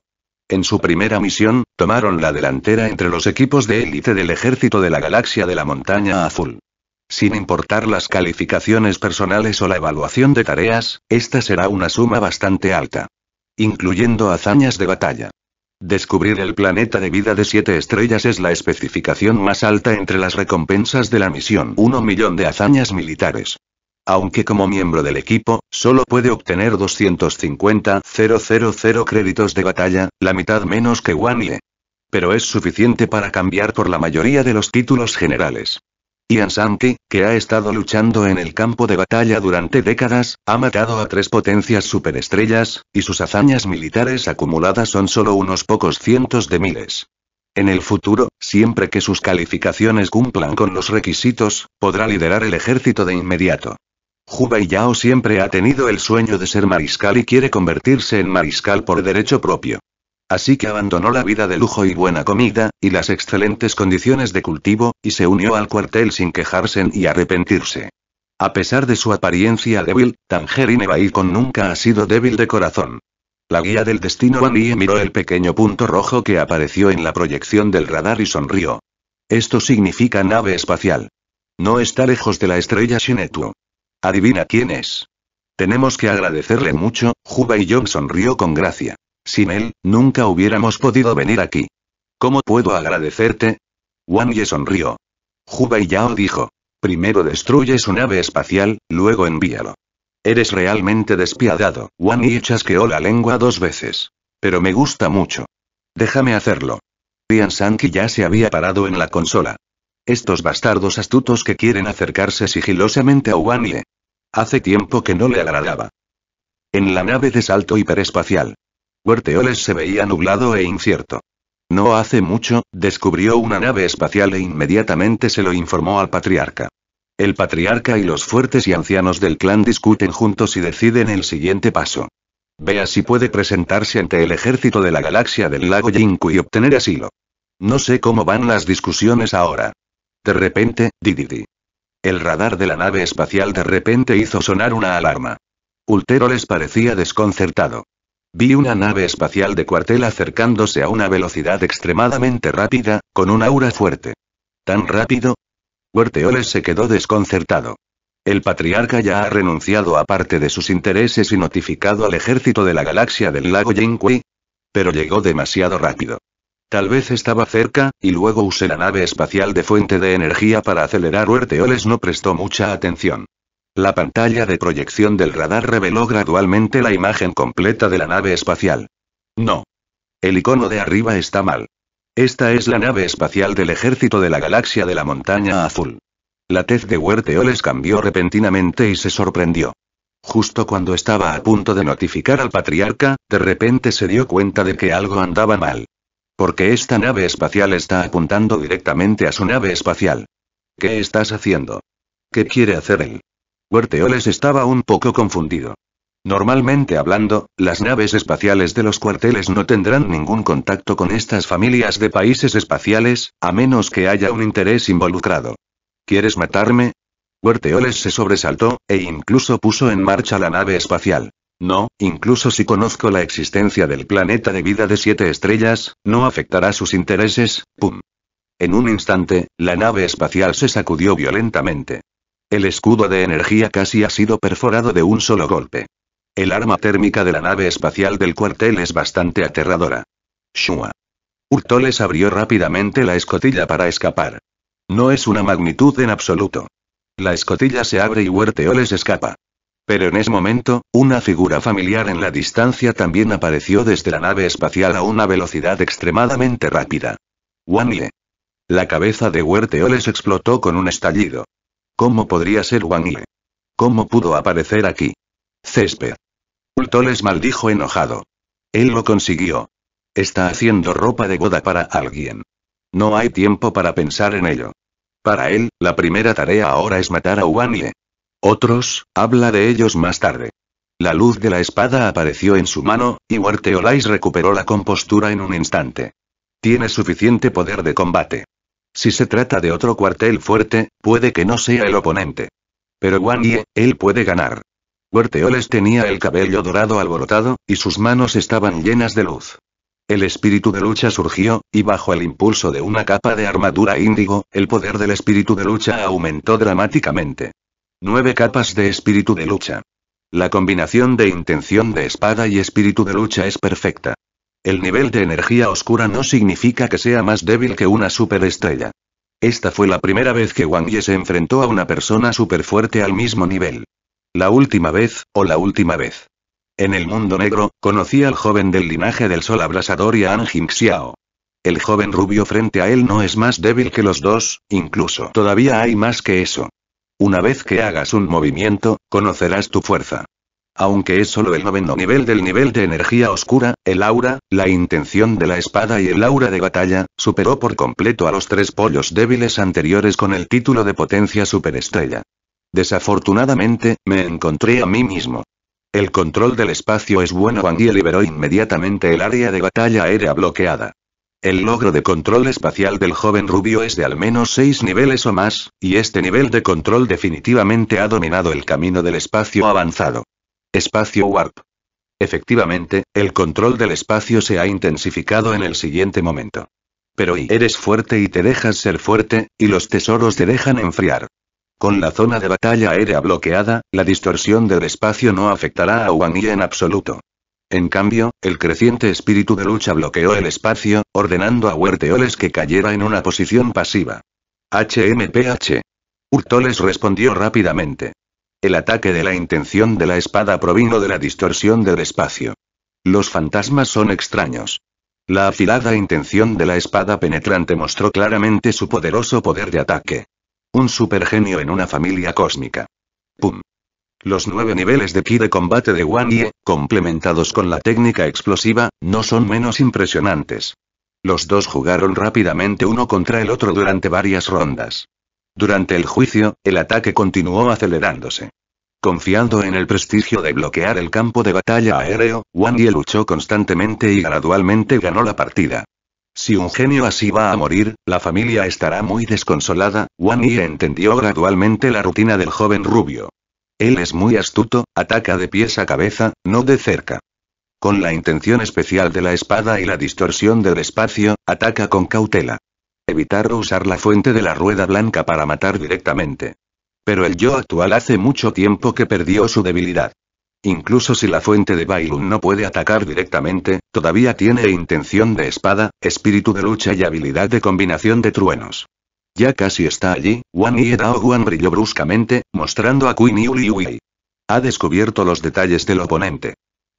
En su primera misión, tomaron la delantera entre los equipos de élite del ejército de la galaxia de la montaña azul. Sin importar las calificaciones personales o la evaluación de tareas, esta será una suma bastante alta incluyendo hazañas de batalla. Descubrir el planeta de vida de siete estrellas es la especificación más alta entre las recompensas de la misión, 1 millón de hazañas militares. Aunque como miembro del equipo, solo puede obtener 250.000 créditos de batalla, la mitad menos que Wanye. Pero es suficiente para cambiar por la mayoría de los títulos generales. Yan Sankey, que ha estado luchando en el campo de batalla durante décadas, ha matado a tres potencias superestrellas, y sus hazañas militares acumuladas son solo unos pocos cientos de miles. En el futuro, siempre que sus calificaciones cumplan con los requisitos, podrá liderar el ejército de inmediato. Hubei Yao siempre ha tenido el sueño de ser mariscal y quiere convertirse en mariscal por derecho propio. Así que abandonó la vida de lujo y buena comida, y las excelentes condiciones de cultivo, y se unió al cuartel sin quejarse ni arrepentirse. A pesar de su apariencia débil, Tangerine Baikon nunca ha sido débil de corazón. La guía del destino Annie miró el pequeño punto rojo que apareció en la proyección del radar y sonrió. Esto significa nave espacial. No está lejos de la estrella Shinetu. Adivina quién es. Tenemos que agradecerle mucho, Juba y John sonrió con gracia. Sin él, nunca hubiéramos podido venir aquí. ¿Cómo puedo agradecerte? Wang Ye sonrió. y Yao dijo. Primero destruye su nave espacial, luego envíalo. Eres realmente despiadado. Wang Ye chasqueó la lengua dos veces. Pero me gusta mucho. Déjame hacerlo. Dian Sanki ya se había parado en la consola. Estos bastardos astutos que quieren acercarse sigilosamente a Wang Ye. Hace tiempo que no le agradaba. En la nave de salto hiperespacial, Huerteoles se veía nublado e incierto. No hace mucho, descubrió una nave espacial e inmediatamente se lo informó al patriarca. El patriarca y los fuertes y ancianos del clan discuten juntos y deciden el siguiente paso. Vea si puede presentarse ante el ejército de la galaxia del lago Yinku y obtener asilo. No sé cómo van las discusiones ahora. De repente, Dididi. El radar de la nave espacial de repente hizo sonar una alarma. Ultero les parecía desconcertado. Vi una nave espacial de cuartel acercándose a una velocidad extremadamente rápida, con un aura fuerte. ¿Tan rápido? Huerteoles se quedó desconcertado. El patriarca ya ha renunciado a parte de sus intereses y notificado al ejército de la galaxia del lago Jinqui. Pero llegó demasiado rápido. Tal vez estaba cerca, y luego usé la nave espacial de fuente de energía para acelerar. Huerteoles no prestó mucha atención. La pantalla de proyección del radar reveló gradualmente la imagen completa de la nave espacial. No. El icono de arriba está mal. Esta es la nave espacial del ejército de la galaxia de la montaña azul. La tez de Huerteoles cambió repentinamente y se sorprendió. Justo cuando estaba a punto de notificar al patriarca, de repente se dio cuenta de que algo andaba mal. Porque esta nave espacial está apuntando directamente a su nave espacial. ¿Qué estás haciendo? ¿Qué quiere hacer él? Huerteoles estaba un poco confundido. Normalmente hablando, las naves espaciales de los cuarteles no tendrán ningún contacto con estas familias de países espaciales, a menos que haya un interés involucrado. ¿Quieres matarme? Huerteoles se sobresaltó, e incluso puso en marcha la nave espacial. No, incluso si conozco la existencia del planeta de vida de siete estrellas, no afectará sus intereses, pum. En un instante, la nave espacial se sacudió violentamente. El escudo de energía casi ha sido perforado de un solo golpe. El arma térmica de la nave espacial del cuartel es bastante aterradora. Shua. Hurtoles abrió rápidamente la escotilla para escapar. No es una magnitud en absoluto. La escotilla se abre y Huerteoles escapa. Pero en ese momento, una figura familiar en la distancia también apareció desde la nave espacial a una velocidad extremadamente rápida. Wanle. La cabeza de Huerteoles explotó con un estallido. ¿Cómo podría ser Wang ¿Cómo pudo aparecer aquí? Césped. les maldijo enojado. Él lo consiguió. Está haciendo ropa de boda para alguien. No hay tiempo para pensar en ello. Para él, la primera tarea ahora es matar a Wang Otros, habla de ellos más tarde. La luz de la espada apareció en su mano, y Huarteolais recuperó la compostura en un instante. Tiene suficiente poder de combate. Si se trata de otro cuartel fuerte, puede que no sea el oponente. Pero Wang Ye, él puede ganar. Huerteoles tenía el cabello dorado alborotado, y sus manos estaban llenas de luz. El espíritu de lucha surgió, y bajo el impulso de una capa de armadura índigo, el poder del espíritu de lucha aumentó dramáticamente. Nueve capas de espíritu de lucha. La combinación de intención de espada y espíritu de lucha es perfecta. El nivel de energía oscura no significa que sea más débil que una superestrella. Esta fue la primera vez que Wang Ye se enfrentó a una persona superfuerte al mismo nivel. La última vez, o la última vez. En el mundo negro, conocí al joven del linaje del sol abrasador y a An El joven rubio frente a él no es más débil que los dos, incluso todavía hay más que eso. Una vez que hagas un movimiento, conocerás tu fuerza. Aunque es solo el noveno nivel del nivel de energía oscura, el aura, la intención de la espada y el aura de batalla, superó por completo a los tres pollos débiles anteriores con el título de potencia superestrella. Desafortunadamente, me encontré a mí mismo. El control del espacio es bueno. Wang liberó inmediatamente el área de batalla aérea bloqueada. El logro de control espacial del joven rubio es de al menos seis niveles o más, y este nivel de control definitivamente ha dominado el camino del espacio avanzado. Espacio Warp. Efectivamente, el control del espacio se ha intensificado en el siguiente momento. Pero y eres fuerte y te dejas ser fuerte, y los tesoros te dejan enfriar. Con la zona de batalla aérea bloqueada, la distorsión del espacio no afectará a Wang en absoluto. En cambio, el creciente espíritu de lucha bloqueó el espacio, ordenando a Huerteoles que cayera en una posición pasiva. HMPH. Hurtoles respondió rápidamente. El ataque de la intención de la espada provino de la distorsión del espacio. Los fantasmas son extraños. La afilada intención de la espada penetrante mostró claramente su poderoso poder de ataque. Un supergenio en una familia cósmica. ¡Pum! Los nueve niveles de ki de combate de Wang complementados con la técnica explosiva, no son menos impresionantes. Los dos jugaron rápidamente uno contra el otro durante varias rondas. Durante el juicio, el ataque continuó acelerándose. Confiando en el prestigio de bloquear el campo de batalla aéreo, Wang Ye luchó constantemente y gradualmente ganó la partida. Si un genio así va a morir, la familia estará muy desconsolada, Wang Yi entendió gradualmente la rutina del joven rubio. Él es muy astuto, ataca de pies a cabeza, no de cerca. Con la intención especial de la espada y la distorsión del espacio, ataca con cautela. Evitar usar la fuente de la rueda blanca para matar directamente. Pero el yo actual hace mucho tiempo que perdió su debilidad. Incluso si la fuente de Bailun no puede atacar directamente, todavía tiene intención de espada, espíritu de lucha y habilidad de combinación de truenos. Ya casi está allí, Wan y Dao brilló bruscamente, mostrando a Queen Yuli Ha descubierto los detalles del oponente.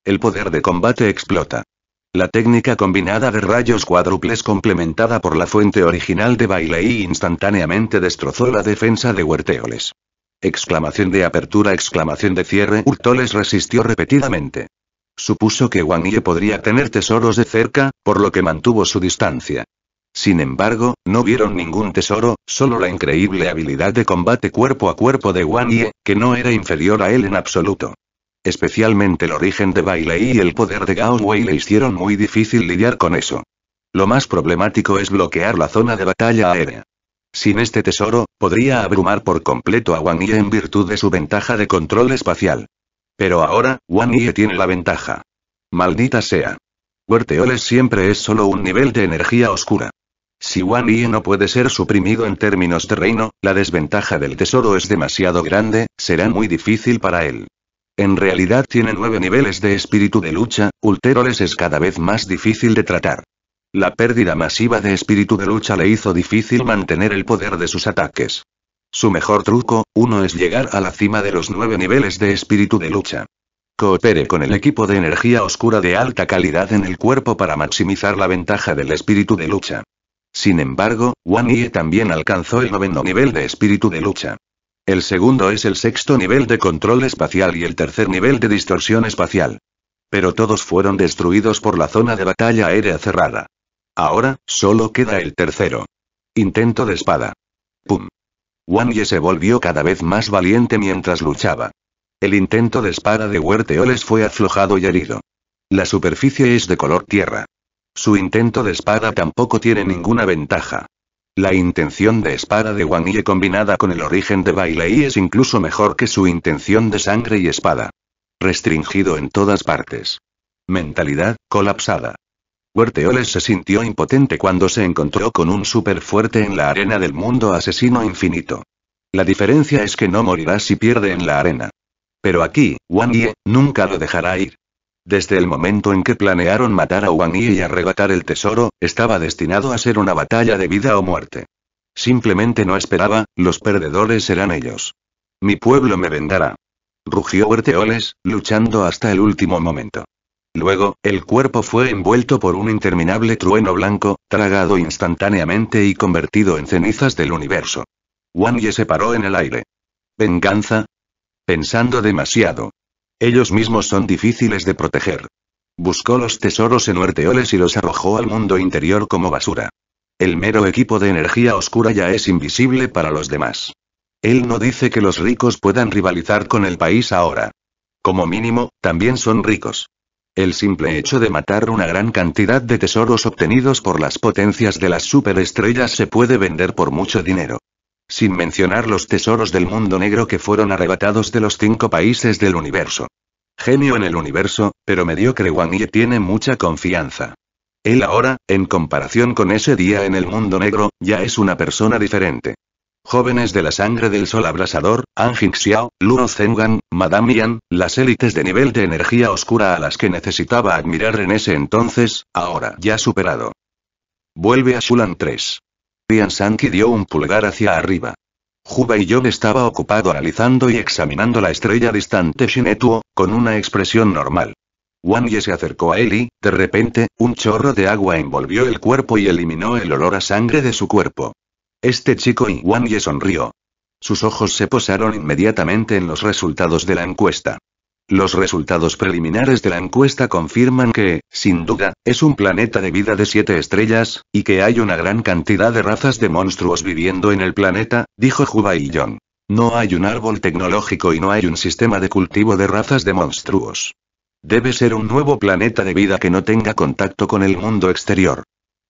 El poder de combate explota. La técnica combinada de rayos cuádruples complementada por la fuente original de Bailey instantáneamente destrozó la defensa de Huerteoles. Exclamación de apertura, exclamación de cierre, Hurtoles resistió repetidamente. Supuso que Wang Ye podría tener tesoros de cerca, por lo que mantuvo su distancia. Sin embargo, no vieron ningún tesoro, solo la increíble habilidad de combate cuerpo a cuerpo de Wang Ye, que no era inferior a él en absoluto. Especialmente el origen de Bailey y el poder de Wei le hicieron muy difícil lidiar con eso. Lo más problemático es bloquear la zona de batalla aérea. Sin este tesoro, podría abrumar por completo a Wang Yi en virtud de su ventaja de control espacial. Pero ahora, Wang Yi tiene la ventaja. Maldita sea. Huerteoles siempre es solo un nivel de energía oscura. Si Wang Yi no puede ser suprimido en términos de reino, la desventaja del tesoro es demasiado grande, será muy difícil para él. En realidad tiene nueve niveles de espíritu de lucha, Ulteroles es cada vez más difícil de tratar. La pérdida masiva de espíritu de lucha le hizo difícil mantener el poder de sus ataques. Su mejor truco, uno es llegar a la cima de los nueve niveles de espíritu de lucha. Coopere con el equipo de energía oscura de alta calidad en el cuerpo para maximizar la ventaja del espíritu de lucha. Sin embargo, Wan Ye también alcanzó el noveno nivel de espíritu de lucha. El segundo es el sexto nivel de control espacial y el tercer nivel de distorsión espacial. Pero todos fueron destruidos por la zona de batalla aérea cerrada. Ahora, solo queda el tercero. Intento de espada. ¡Pum! Wang Ye se volvió cada vez más valiente mientras luchaba. El intento de espada de Oles fue aflojado y herido. La superficie es de color tierra. Su intento de espada tampoco tiene ninguna ventaja. La intención de espada de Ye combinada con el origen de Bailey es incluso mejor que su intención de sangre y espada. Restringido en todas partes. Mentalidad, colapsada. Huerteoles se sintió impotente cuando se encontró con un super fuerte en la arena del mundo asesino infinito. La diferencia es que no morirá si pierde en la arena. Pero aquí, Wang Ye, nunca lo dejará ir. Desde el momento en que planearon matar a Wang Yi y arrebatar el tesoro, estaba destinado a ser una batalla de vida o muerte. Simplemente no esperaba, los perdedores serán ellos. Mi pueblo me vendará. Rugió Berteoles, luchando hasta el último momento. Luego, el cuerpo fue envuelto por un interminable trueno blanco, tragado instantáneamente y convertido en cenizas del universo. Wang Yi se paró en el aire. ¿Venganza? Pensando demasiado, ellos mismos son difíciles de proteger. Buscó los tesoros en huerteoles y los arrojó al mundo interior como basura. El mero equipo de energía oscura ya es invisible para los demás. Él no dice que los ricos puedan rivalizar con el país ahora. Como mínimo, también son ricos. El simple hecho de matar una gran cantidad de tesoros obtenidos por las potencias de las superestrellas se puede vender por mucho dinero sin mencionar los tesoros del mundo negro que fueron arrebatados de los cinco países del universo. Genio en el universo, pero mediocre Wang Yi tiene mucha confianza. Él ahora, en comparación con ese día en el mundo negro, ya es una persona diferente. Jóvenes de la sangre del sol abrasador, Anjing Xiao, Luo Zengan, Madame Yan, las élites de nivel de energía oscura a las que necesitaba admirar en ese entonces, ahora ya superado. Vuelve a Shulan 3 san Sanki dio un pulgar hacia arriba. Juba y yo estaba ocupado analizando y examinando la estrella distante Shinetuo, con una expresión normal. Wang Ye se acercó a él y, de repente, un chorro de agua envolvió el cuerpo y eliminó el olor a sangre de su cuerpo. Este chico y Wang Ye sonrió. Sus ojos se posaron inmediatamente en los resultados de la encuesta. Los resultados preliminares de la encuesta confirman que, sin duda, es un planeta de vida de siete estrellas, y que hay una gran cantidad de razas de monstruos viviendo en el planeta, dijo John. No hay un árbol tecnológico y no hay un sistema de cultivo de razas de monstruos. Debe ser un nuevo planeta de vida que no tenga contacto con el mundo exterior.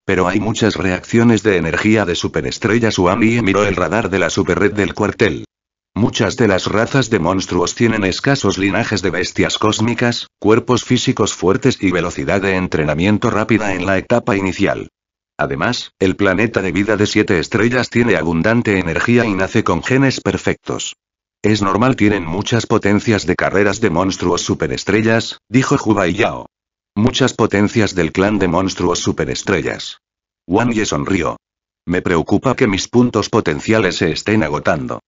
Pero hay muchas reacciones de energía de superestrellas. Suami miró el radar de la superred del cuartel. Muchas de las razas de monstruos tienen escasos linajes de bestias cósmicas, cuerpos físicos fuertes y velocidad de entrenamiento rápida en la etapa inicial. Además, el planeta de vida de siete estrellas tiene abundante energía y nace con genes perfectos. Es normal tienen muchas potencias de carreras de monstruos superestrellas, dijo y Yao. Muchas potencias del clan de monstruos superestrellas. Wang Ye sonrió. Me preocupa que mis puntos potenciales se estén agotando.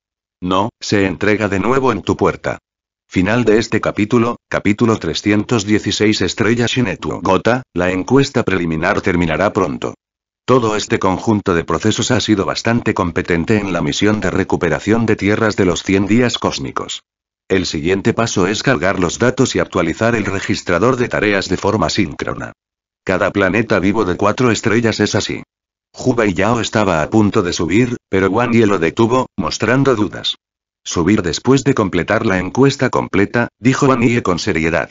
No, se entrega de nuevo en tu puerta. Final de este capítulo, capítulo 316 Estrella Shinetu Gota, la encuesta preliminar terminará pronto. Todo este conjunto de procesos ha sido bastante competente en la misión de recuperación de tierras de los 100 días cósmicos. El siguiente paso es cargar los datos y actualizar el registrador de tareas de forma síncrona. Cada planeta vivo de cuatro estrellas es así. Juba y Yao estaba a punto de subir, pero Wan lo detuvo, mostrando dudas. Subir después de completar la encuesta completa, dijo Wan con seriedad.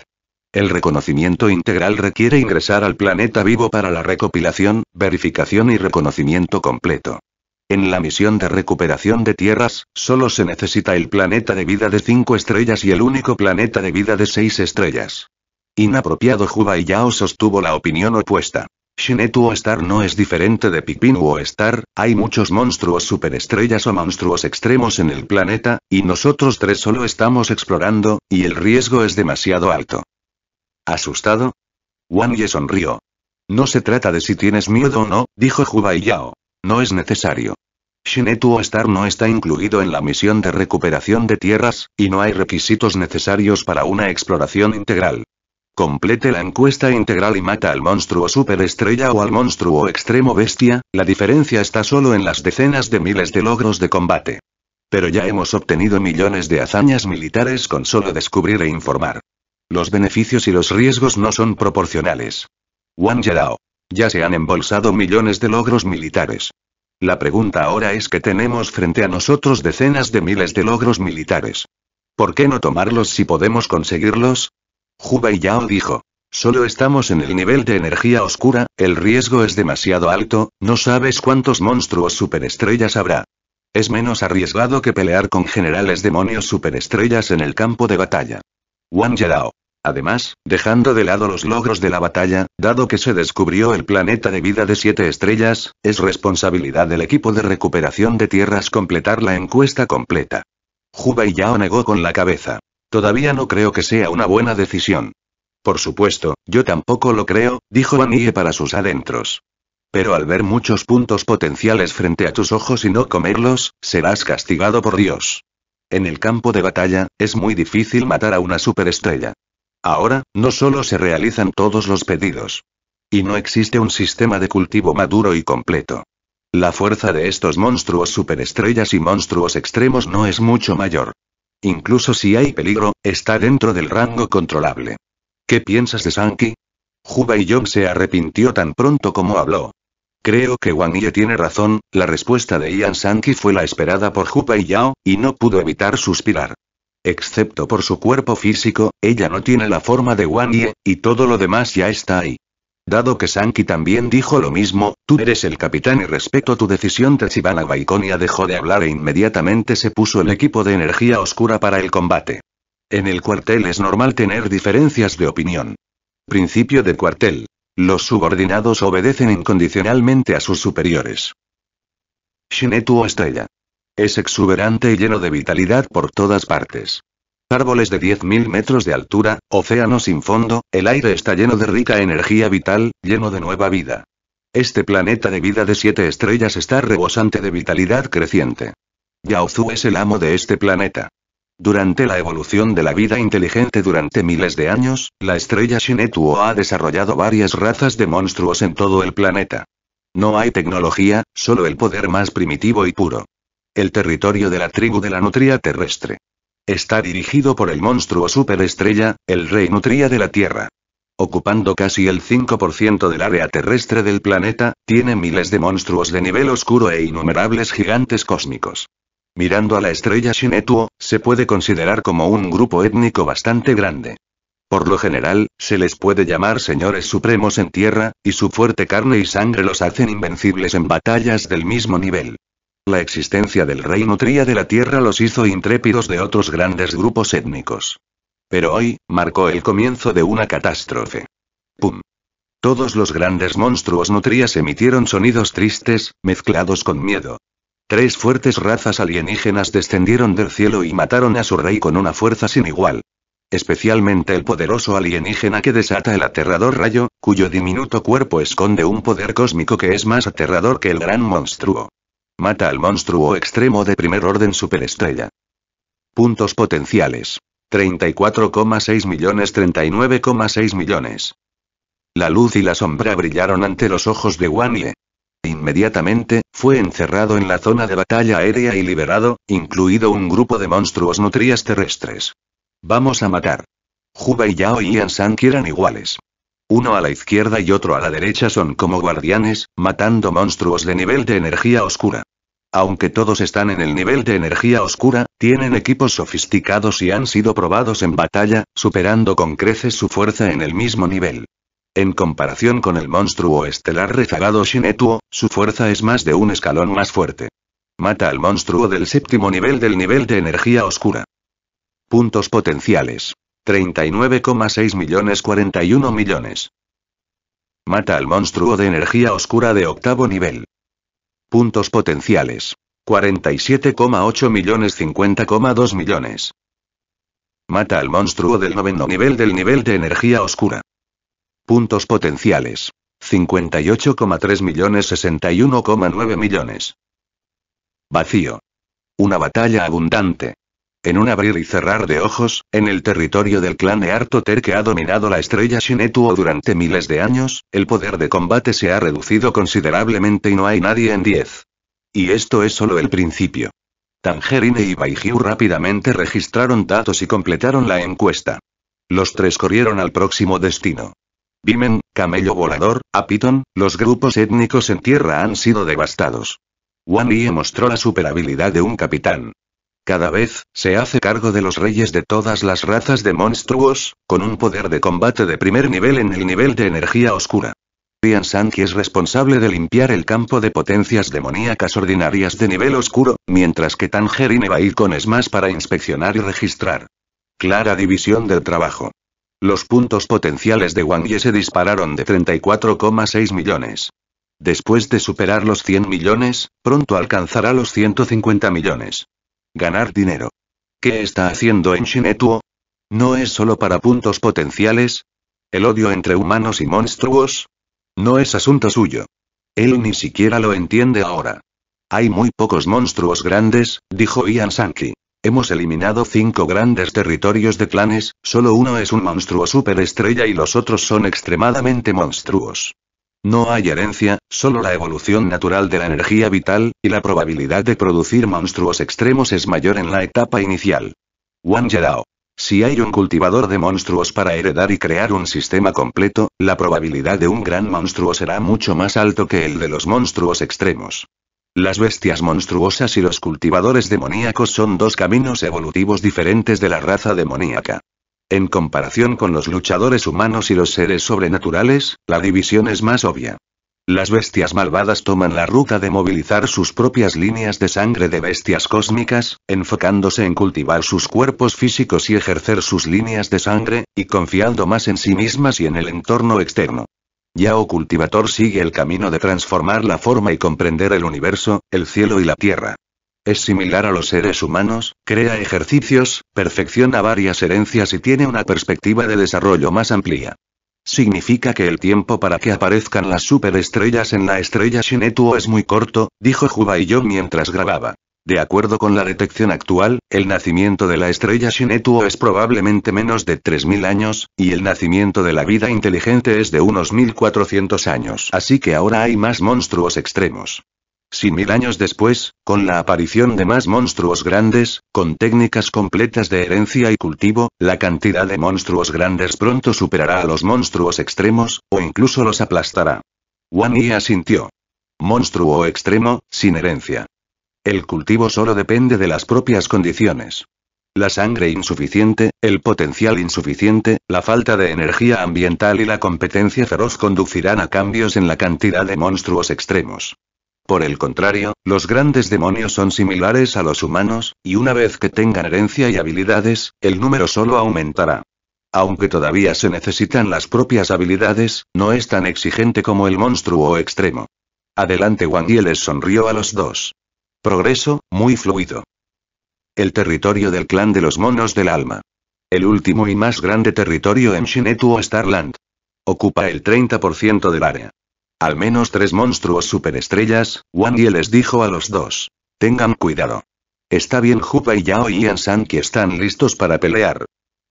El reconocimiento integral requiere ingresar al planeta vivo para la recopilación, verificación y reconocimiento completo. En la misión de recuperación de tierras, solo se necesita el planeta de vida de 5 estrellas y el único planeta de vida de 6 estrellas. Inapropiado Juba y Yao sostuvo la opinión opuesta. Shinetu o Star no es diferente de Pikmin o Star, hay muchos monstruos superestrellas o monstruos extremos en el planeta, y nosotros tres solo estamos explorando, y el riesgo es demasiado alto. ¿Asustado? Wang Ye sonrió. No se trata de si tienes miedo o no, dijo Hu y Yao. No es necesario. Shinetu Star no está incluido en la misión de recuperación de tierras, y no hay requisitos necesarios para una exploración integral. Complete la encuesta integral y mata al monstruo superestrella o al monstruo extremo bestia, la diferencia está solo en las decenas de miles de logros de combate. Pero ya hemos obtenido millones de hazañas militares con solo descubrir e informar. Los beneficios y los riesgos no son proporcionales. Wang Yadao. Ya se han embolsado millones de logros militares. La pregunta ahora es que tenemos frente a nosotros decenas de miles de logros militares. ¿Por qué no tomarlos si podemos conseguirlos? y Yao dijo. Solo estamos en el nivel de energía oscura, el riesgo es demasiado alto, no sabes cuántos monstruos superestrellas habrá. Es menos arriesgado que pelear con generales demonios superestrellas en el campo de batalla. Wang Yarao. Además, dejando de lado los logros de la batalla, dado que se descubrió el planeta de vida de siete estrellas, es responsabilidad del equipo de recuperación de tierras completar la encuesta completa. Juba y Yao negó con la cabeza. Todavía no creo que sea una buena decisión. Por supuesto, yo tampoco lo creo, dijo Annie para sus adentros. Pero al ver muchos puntos potenciales frente a tus ojos y no comerlos, serás castigado por Dios. En el campo de batalla, es muy difícil matar a una superestrella. Ahora, no solo se realizan todos los pedidos. Y no existe un sistema de cultivo maduro y completo. La fuerza de estos monstruos superestrellas y monstruos extremos no es mucho mayor. Incluso si hay peligro, está dentro del rango controlable. ¿Qué piensas de Sankey? Juba y se arrepintió tan pronto como habló. Creo que Wang Ye tiene razón, la respuesta de Ian Sankey fue la esperada por Juba y Yao, y no pudo evitar suspirar. Excepto por su cuerpo físico, ella no tiene la forma de Wang Ye, y todo lo demás ya está ahí. Dado que Sanki también dijo lo mismo, tú eres el capitán y respeto tu decisión Tachibana Baikonia dejó de hablar e inmediatamente se puso el equipo de energía oscura para el combate. En el cuartel es normal tener diferencias de opinión. Principio de cuartel. Los subordinados obedecen incondicionalmente a sus superiores. Shinetu Estrella. Es exuberante y lleno de vitalidad por todas partes árboles de 10.000 metros de altura, océano sin fondo, el aire está lleno de rica energía vital, lleno de nueva vida. Este planeta de vida de siete estrellas está rebosante de vitalidad creciente. Yaozu es el amo de este planeta. Durante la evolución de la vida inteligente durante miles de años, la estrella Shinetuo ha desarrollado varias razas de monstruos en todo el planeta. No hay tecnología, solo el poder más primitivo y puro. El territorio de la tribu de la nutria terrestre. Está dirigido por el monstruo superestrella, el rey nutria de la Tierra. Ocupando casi el 5% del área terrestre del planeta, tiene miles de monstruos de nivel oscuro e innumerables gigantes cósmicos. Mirando a la estrella Shinetuo, se puede considerar como un grupo étnico bastante grande. Por lo general, se les puede llamar señores supremos en tierra, y su fuerte carne y sangre los hacen invencibles en batallas del mismo nivel. La existencia del rey Nutria de la Tierra los hizo intrépidos de otros grandes grupos étnicos. Pero hoy, marcó el comienzo de una catástrofe. ¡Pum! Todos los grandes monstruos Nutrias emitieron sonidos tristes, mezclados con miedo. Tres fuertes razas alienígenas descendieron del cielo y mataron a su rey con una fuerza sin igual. Especialmente el poderoso alienígena que desata el aterrador rayo, cuyo diminuto cuerpo esconde un poder cósmico que es más aterrador que el gran monstruo. Mata al monstruo extremo de primer orden superestrella. Puntos potenciales. 34,6 millones 39,6 millones. La luz y la sombra brillaron ante los ojos de Wanye. Inmediatamente, fue encerrado en la zona de batalla aérea y liberado, incluido un grupo de monstruos nutrias terrestres. Vamos a matar. Juba y Yao y Yansan eran iguales. Uno a la izquierda y otro a la derecha son como guardianes, matando monstruos de nivel de energía oscura. Aunque todos están en el nivel de energía oscura, tienen equipos sofisticados y han sido probados en batalla, superando con creces su fuerza en el mismo nivel. En comparación con el monstruo estelar rezagado Shinetuo, su fuerza es más de un escalón más fuerte. Mata al monstruo del séptimo nivel del nivel de energía oscura. Puntos potenciales. 39,6 millones 41 millones. Mata al monstruo de energía oscura de octavo nivel. Puntos potenciales. 47,8 millones 50,2 millones. Mata al monstruo del noveno nivel del nivel de energía oscura. Puntos potenciales. 58,3 millones 61,9 millones. Vacío. Una batalla abundante en un abrir y cerrar de ojos, en el territorio del clan Eartoter que ha dominado la estrella Shinetuo durante miles de años, el poder de combate se ha reducido considerablemente y no hay nadie en 10. Y esto es solo el principio. Tangerine y Baijiu rápidamente registraron datos y completaron la encuesta. Los tres corrieron al próximo destino. Bimen, Camello Volador, Apiton, los grupos étnicos en tierra han sido devastados. Wan Yi mostró la superabilidad de un capitán, cada vez, se hace cargo de los reyes de todas las razas de monstruos, con un poder de combate de primer nivel en el nivel de energía oscura. Rian Sanki es responsable de limpiar el campo de potencias demoníacas ordinarias de nivel oscuro, mientras que Tangerine va a ir con Smash para inspeccionar y registrar. Clara división del trabajo. Los puntos potenciales de Wang Ye se dispararon de 34,6 millones. Después de superar los 100 millones, pronto alcanzará los 150 millones. Ganar dinero. ¿Qué está haciendo en Shinetuo? ¿No es solo para puntos potenciales? ¿El odio entre humanos y monstruos? No es asunto suyo. Él ni siquiera lo entiende ahora. Hay muy pocos monstruos grandes, dijo Ian Sankey. Hemos eliminado cinco grandes territorios de clanes, solo uno es un monstruo superestrella y los otros son extremadamente monstruos. No hay herencia, solo la evolución natural de la energía vital, y la probabilidad de producir monstruos extremos es mayor en la etapa inicial. Wang Yadao. Si hay un cultivador de monstruos para heredar y crear un sistema completo, la probabilidad de un gran monstruo será mucho más alto que el de los monstruos extremos. Las bestias monstruosas y los cultivadores demoníacos son dos caminos evolutivos diferentes de la raza demoníaca. En comparación con los luchadores humanos y los seres sobrenaturales, la división es más obvia. Las bestias malvadas toman la ruta de movilizar sus propias líneas de sangre de bestias cósmicas, enfocándose en cultivar sus cuerpos físicos y ejercer sus líneas de sangre, y confiando más en sí mismas y en el entorno externo. Yao Cultivator sigue el camino de transformar la forma y comprender el universo, el cielo y la tierra. Es similar a los seres humanos, crea ejercicios, perfecciona varias herencias y tiene una perspectiva de desarrollo más amplia. Significa que el tiempo para que aparezcan las superestrellas en la estrella Shinetuo es muy corto, dijo y yo mientras grababa. De acuerdo con la detección actual, el nacimiento de la estrella Shinetuo es probablemente menos de 3.000 años, y el nacimiento de la vida inteligente es de unos 1.400 años. Así que ahora hay más monstruos extremos. Si mil años después, con la aparición de más monstruos grandes, con técnicas completas de herencia y cultivo, la cantidad de monstruos grandes pronto superará a los monstruos extremos, o incluso los aplastará. Wang Yi asintió. Monstruo extremo, sin herencia. El cultivo solo depende de las propias condiciones. La sangre insuficiente, el potencial insuficiente, la falta de energía ambiental y la competencia feroz conducirán a cambios en la cantidad de monstruos extremos. Por el contrario, los grandes demonios son similares a los humanos, y una vez que tengan herencia y habilidades, el número solo aumentará. Aunque todavía se necesitan las propias habilidades, no es tan exigente como el monstruo extremo. Adelante Wang Yi les sonrió a los dos. Progreso, muy fluido. El territorio del clan de los monos del alma. El último y más grande territorio en o Starland. Ocupa el 30% del área. Al menos tres monstruos superestrellas, Wang Ye les dijo a los dos. Tengan cuidado. Está bien Juba y Yao y San que están listos para pelear.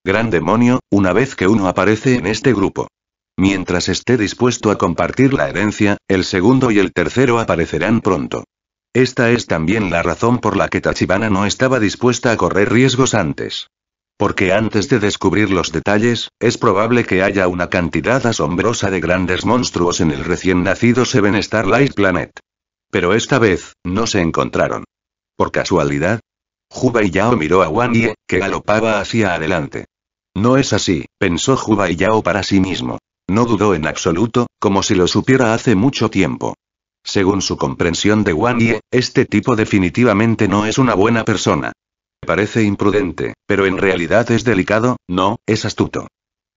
Gran demonio, una vez que uno aparece en este grupo. Mientras esté dispuesto a compartir la herencia, el segundo y el tercero aparecerán pronto. Esta es también la razón por la que Tachibana no estaba dispuesta a correr riesgos antes. Porque antes de descubrir los detalles, es probable que haya una cantidad asombrosa de grandes monstruos en el recién nacido Seven Starlight Planet. Pero esta vez, no se encontraron. Por casualidad, Juba y Yao miró a Wan Ye, que galopaba hacia adelante. No es así, pensó Juba y Yao para sí mismo. No dudó en absoluto, como si lo supiera hace mucho tiempo. Según su comprensión de Wan Ye, este tipo definitivamente no es una buena persona. Parece imprudente, pero en realidad es delicado, no, es astuto.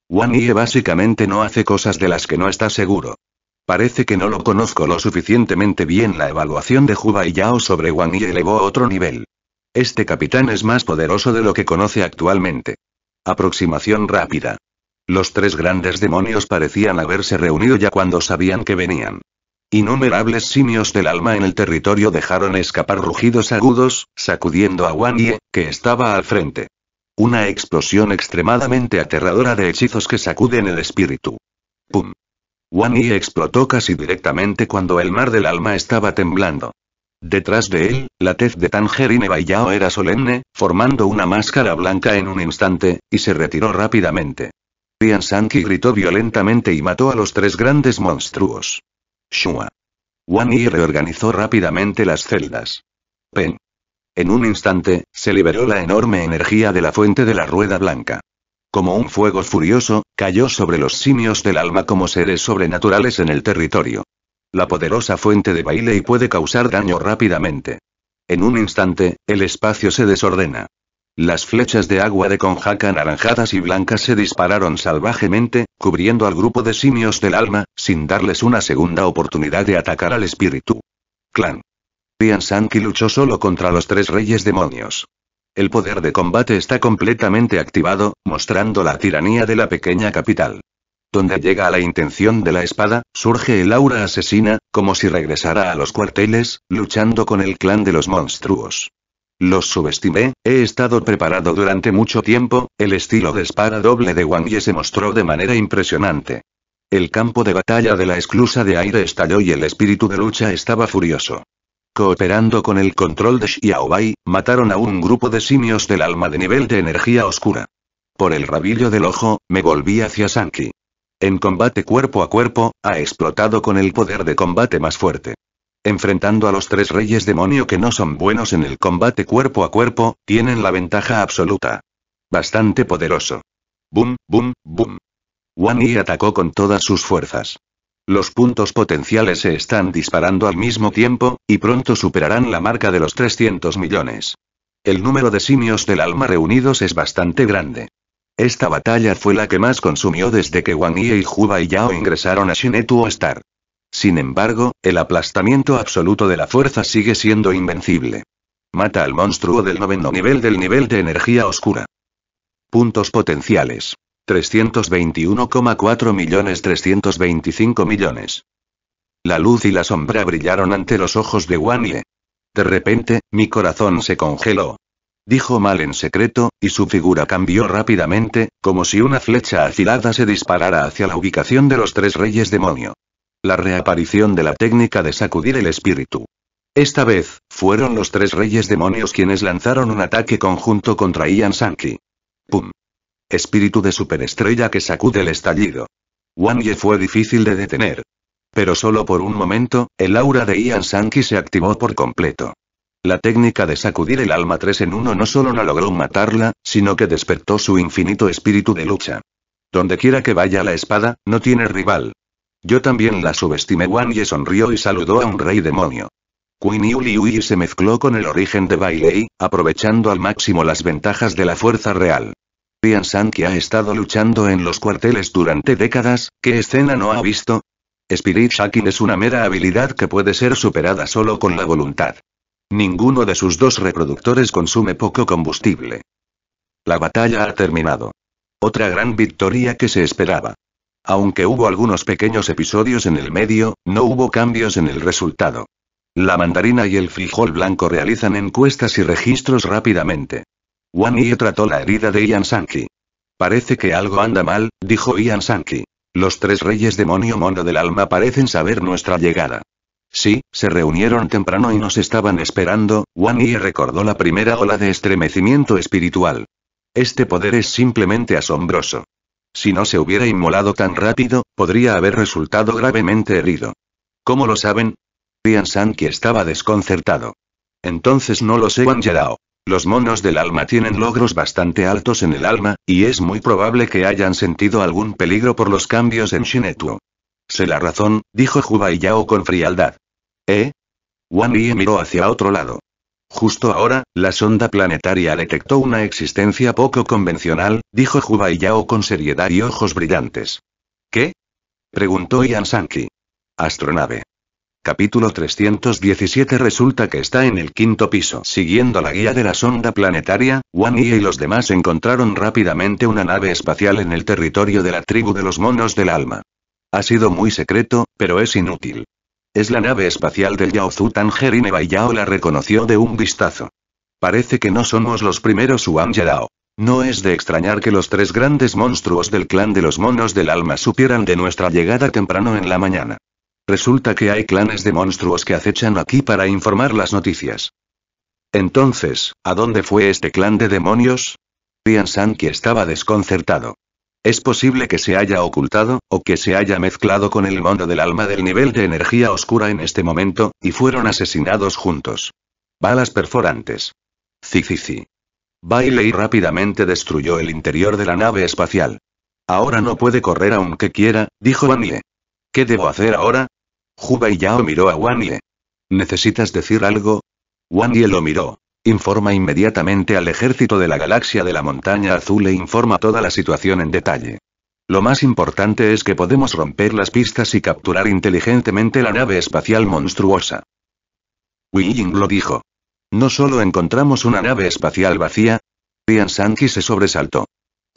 Wan Yi básicamente no hace cosas de las que no está seguro. Parece que no lo conozco lo suficientemente bien. La evaluación de Juba y Yao sobre Wan Yi elevó otro nivel. Este capitán es más poderoso de lo que conoce actualmente. Aproximación rápida. Los tres grandes demonios parecían haberse reunido ya cuando sabían que venían. Innumerables simios del alma en el territorio dejaron escapar rugidos agudos, sacudiendo a Wan Ye, que estaba al frente. Una explosión extremadamente aterradora de hechizos que sacuden el espíritu. ¡Pum! Wan Ye explotó casi directamente cuando el mar del alma estaba temblando. Detrás de él, la tez de Tangerine Baiyao era solemne, formando una máscara blanca en un instante, y se retiró rápidamente. Tian Sanki gritó violentamente y mató a los tres grandes monstruos. Shua. Wan reorganizó rápidamente las celdas. Pen. En un instante, se liberó la enorme energía de la fuente de la rueda blanca. Como un fuego furioso, cayó sobre los simios del alma como seres sobrenaturales en el territorio. La poderosa fuente de baile y puede causar daño rápidamente. En un instante, el espacio se desordena. Las flechas de agua de conjaca anaranjadas y blancas se dispararon salvajemente, cubriendo al grupo de simios del alma, sin darles una segunda oportunidad de atacar al espíritu. Clan. Rian Sanki luchó solo contra los tres reyes demonios. El poder de combate está completamente activado, mostrando la tiranía de la pequeña capital. Donde llega la intención de la espada, surge el aura asesina, como si regresara a los cuarteles, luchando con el clan de los monstruos. Los subestimé, he estado preparado durante mucho tiempo, el estilo de espada doble de Wang Ye se mostró de manera impresionante. El campo de batalla de la esclusa de aire estalló y el espíritu de lucha estaba furioso. Cooperando con el control de Xiaobai, mataron a un grupo de simios del alma de nivel de energía oscura. Por el rabillo del ojo, me volví hacia Sanki. En combate cuerpo a cuerpo, ha explotado con el poder de combate más fuerte enfrentando a los tres reyes demonio que no son buenos en el combate cuerpo a cuerpo, tienen la ventaja absoluta. Bastante poderoso. Boom, boom, boom. Wang Yi atacó con todas sus fuerzas. Los puntos potenciales se están disparando al mismo tiempo, y pronto superarán la marca de los 300 millones. El número de simios del alma reunidos es bastante grande. Esta batalla fue la que más consumió desde que Wang Yi y Juba y Yao ingresaron a Shinetuo Star. Sin embargo, el aplastamiento absoluto de la fuerza sigue siendo invencible. Mata al monstruo del noveno nivel del nivel de energía oscura. Puntos potenciales. 321,4 millones 325 millones. La luz y la sombra brillaron ante los ojos de Wanye. De repente, mi corazón se congeló. Dijo mal en secreto, y su figura cambió rápidamente, como si una flecha afilada se disparara hacia la ubicación de los tres reyes demonio la reaparición de la técnica de sacudir el espíritu. Esta vez, fueron los tres reyes demonios quienes lanzaron un ataque conjunto contra Ian Sankey. ¡Pum! Espíritu de superestrella que sacude el estallido. Wang Ye fue difícil de detener. Pero solo por un momento, el aura de Ian Sankey se activó por completo. La técnica de sacudir el alma 3 en 1 no solo no logró matarla, sino que despertó su infinito espíritu de lucha. Donde quiera que vaya la espada, no tiene rival, yo también la subestimé. y sonrió y saludó a un rey demonio. Queen Yuliui se mezcló con el origen de Bailey, aprovechando al máximo las ventajas de la fuerza real. Rian San que ha estado luchando en los cuarteles durante décadas, ¿qué escena no ha visto? Spirit Shaking es una mera habilidad que puede ser superada solo con la voluntad. Ninguno de sus dos reproductores consume poco combustible. La batalla ha terminado. Otra gran victoria que se esperaba. Aunque hubo algunos pequeños episodios en el medio, no hubo cambios en el resultado. La mandarina y el frijol blanco realizan encuestas y registros rápidamente. Wan Yi trató la herida de Ian Sankey. Parece que algo anda mal, dijo Ian Sankey. Los tres reyes demonio mono del alma parecen saber nuestra llegada. Sí, se reunieron temprano y nos estaban esperando, Wan Yi recordó la primera ola de estremecimiento espiritual. Este poder es simplemente asombroso. Si no se hubiera inmolado tan rápido, podría haber resultado gravemente herido. ¿Cómo lo saben? Tian Sanki estaba desconcertado. Entonces no lo sé, Wang Yarao. Los monos del alma tienen logros bastante altos en el alma, y es muy probable que hayan sentido algún peligro por los cambios en Shinetuo. Sé la razón, dijo Juba y Yao con frialdad. ¿Eh? Wang Yi miró hacia otro lado. Justo ahora, la sonda planetaria detectó una existencia poco convencional, dijo Yao con seriedad y ojos brillantes. ¿Qué? preguntó Ian Sankey. Astronave. Capítulo 317 Resulta que está en el quinto piso. Siguiendo la guía de la sonda planetaria, Wan y los demás encontraron rápidamente una nave espacial en el territorio de la tribu de los monos del alma. Ha sido muy secreto, pero es inútil. Es la nave espacial del Yaozu Tangerineba y la reconoció de un vistazo. Parece que no somos los primeros Huang Yarao. No es de extrañar que los tres grandes monstruos del clan de los monos del alma supieran de nuestra llegada temprano en la mañana. Resulta que hay clanes de monstruos que acechan aquí para informar las noticias. Entonces, ¿a dónde fue este clan de demonios? Rian Sanki estaba desconcertado. Es posible que se haya ocultado, o que se haya mezclado con el mundo del alma del nivel de energía oscura en este momento, y fueron asesinados juntos. Balas perforantes. Zicici. Bailey rápidamente destruyó el interior de la nave espacial. Ahora no puede correr aunque quiera, dijo Wanye. ¿Qué debo hacer ahora? Juba y Yao miró a Wanye. ¿Necesitas decir algo? Wanye lo miró. Informa inmediatamente al ejército de la galaxia de la montaña azul e informa toda la situación en detalle. Lo más importante es que podemos romper las pistas y capturar inteligentemente la nave espacial monstruosa. Ying lo dijo. No solo encontramos una nave espacial vacía, Ian Sankey se sobresaltó.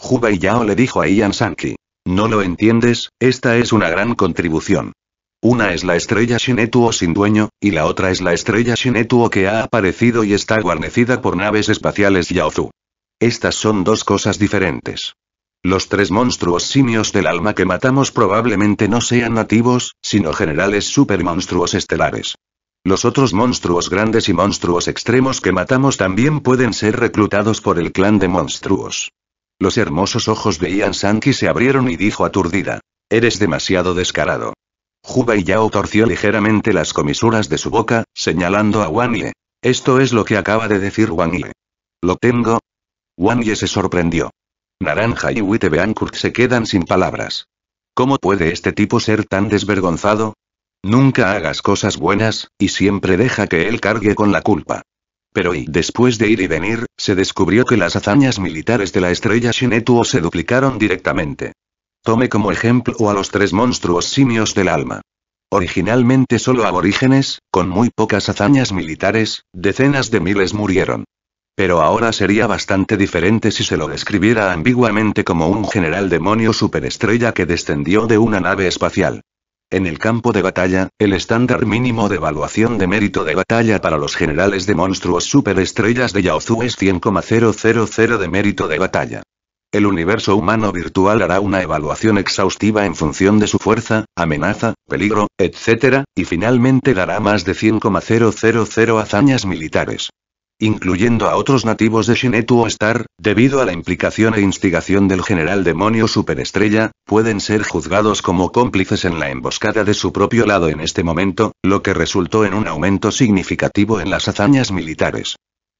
Huba y Yao le dijo a Ian Sankey. No lo entiendes, esta es una gran contribución. Una es la estrella Shinetuo sin dueño, y la otra es la estrella Shinetuo que ha aparecido y está guarnecida por naves espaciales Yaozu. Estas son dos cosas diferentes. Los tres monstruos simios del alma que matamos probablemente no sean nativos, sino generales supermonstruos estelares. Los otros monstruos grandes y monstruos extremos que matamos también pueden ser reclutados por el clan de monstruos. Los hermosos ojos de Ian Sankey se abrieron y dijo aturdida. Eres demasiado descarado y Yao torció ligeramente las comisuras de su boca, señalando a Wang Ye. Esto es lo que acaba de decir Wang Ye. ¿Lo tengo? Wang Ye se sorprendió. Naranja y beancourt se quedan sin palabras. ¿Cómo puede este tipo ser tan desvergonzado? Nunca hagas cosas buenas, y siempre deja que él cargue con la culpa. Pero y después de ir y venir, se descubrió que las hazañas militares de la estrella Shinetuo se duplicaron directamente. Tome como ejemplo a los tres monstruos simios del alma. Originalmente solo aborígenes, con muy pocas hazañas militares, decenas de miles murieron. Pero ahora sería bastante diferente si se lo describiera ambiguamente como un general demonio superestrella que descendió de una nave espacial. En el campo de batalla, el estándar mínimo de evaluación de mérito de batalla para los generales de monstruos superestrellas de Yaozu es 100,000 de mérito de batalla. El universo humano virtual hará una evaluación exhaustiva en función de su fuerza, amenaza, peligro, etc., y finalmente dará más de 100,000 hazañas militares incluyendo a otros nativos de Shinetu o Star, debido a la implicación e instigación del general demonio superestrella, pueden ser juzgados como cómplices en la emboscada de su propio lado en este momento, lo que resultó en un aumento significativo en las hazañas militares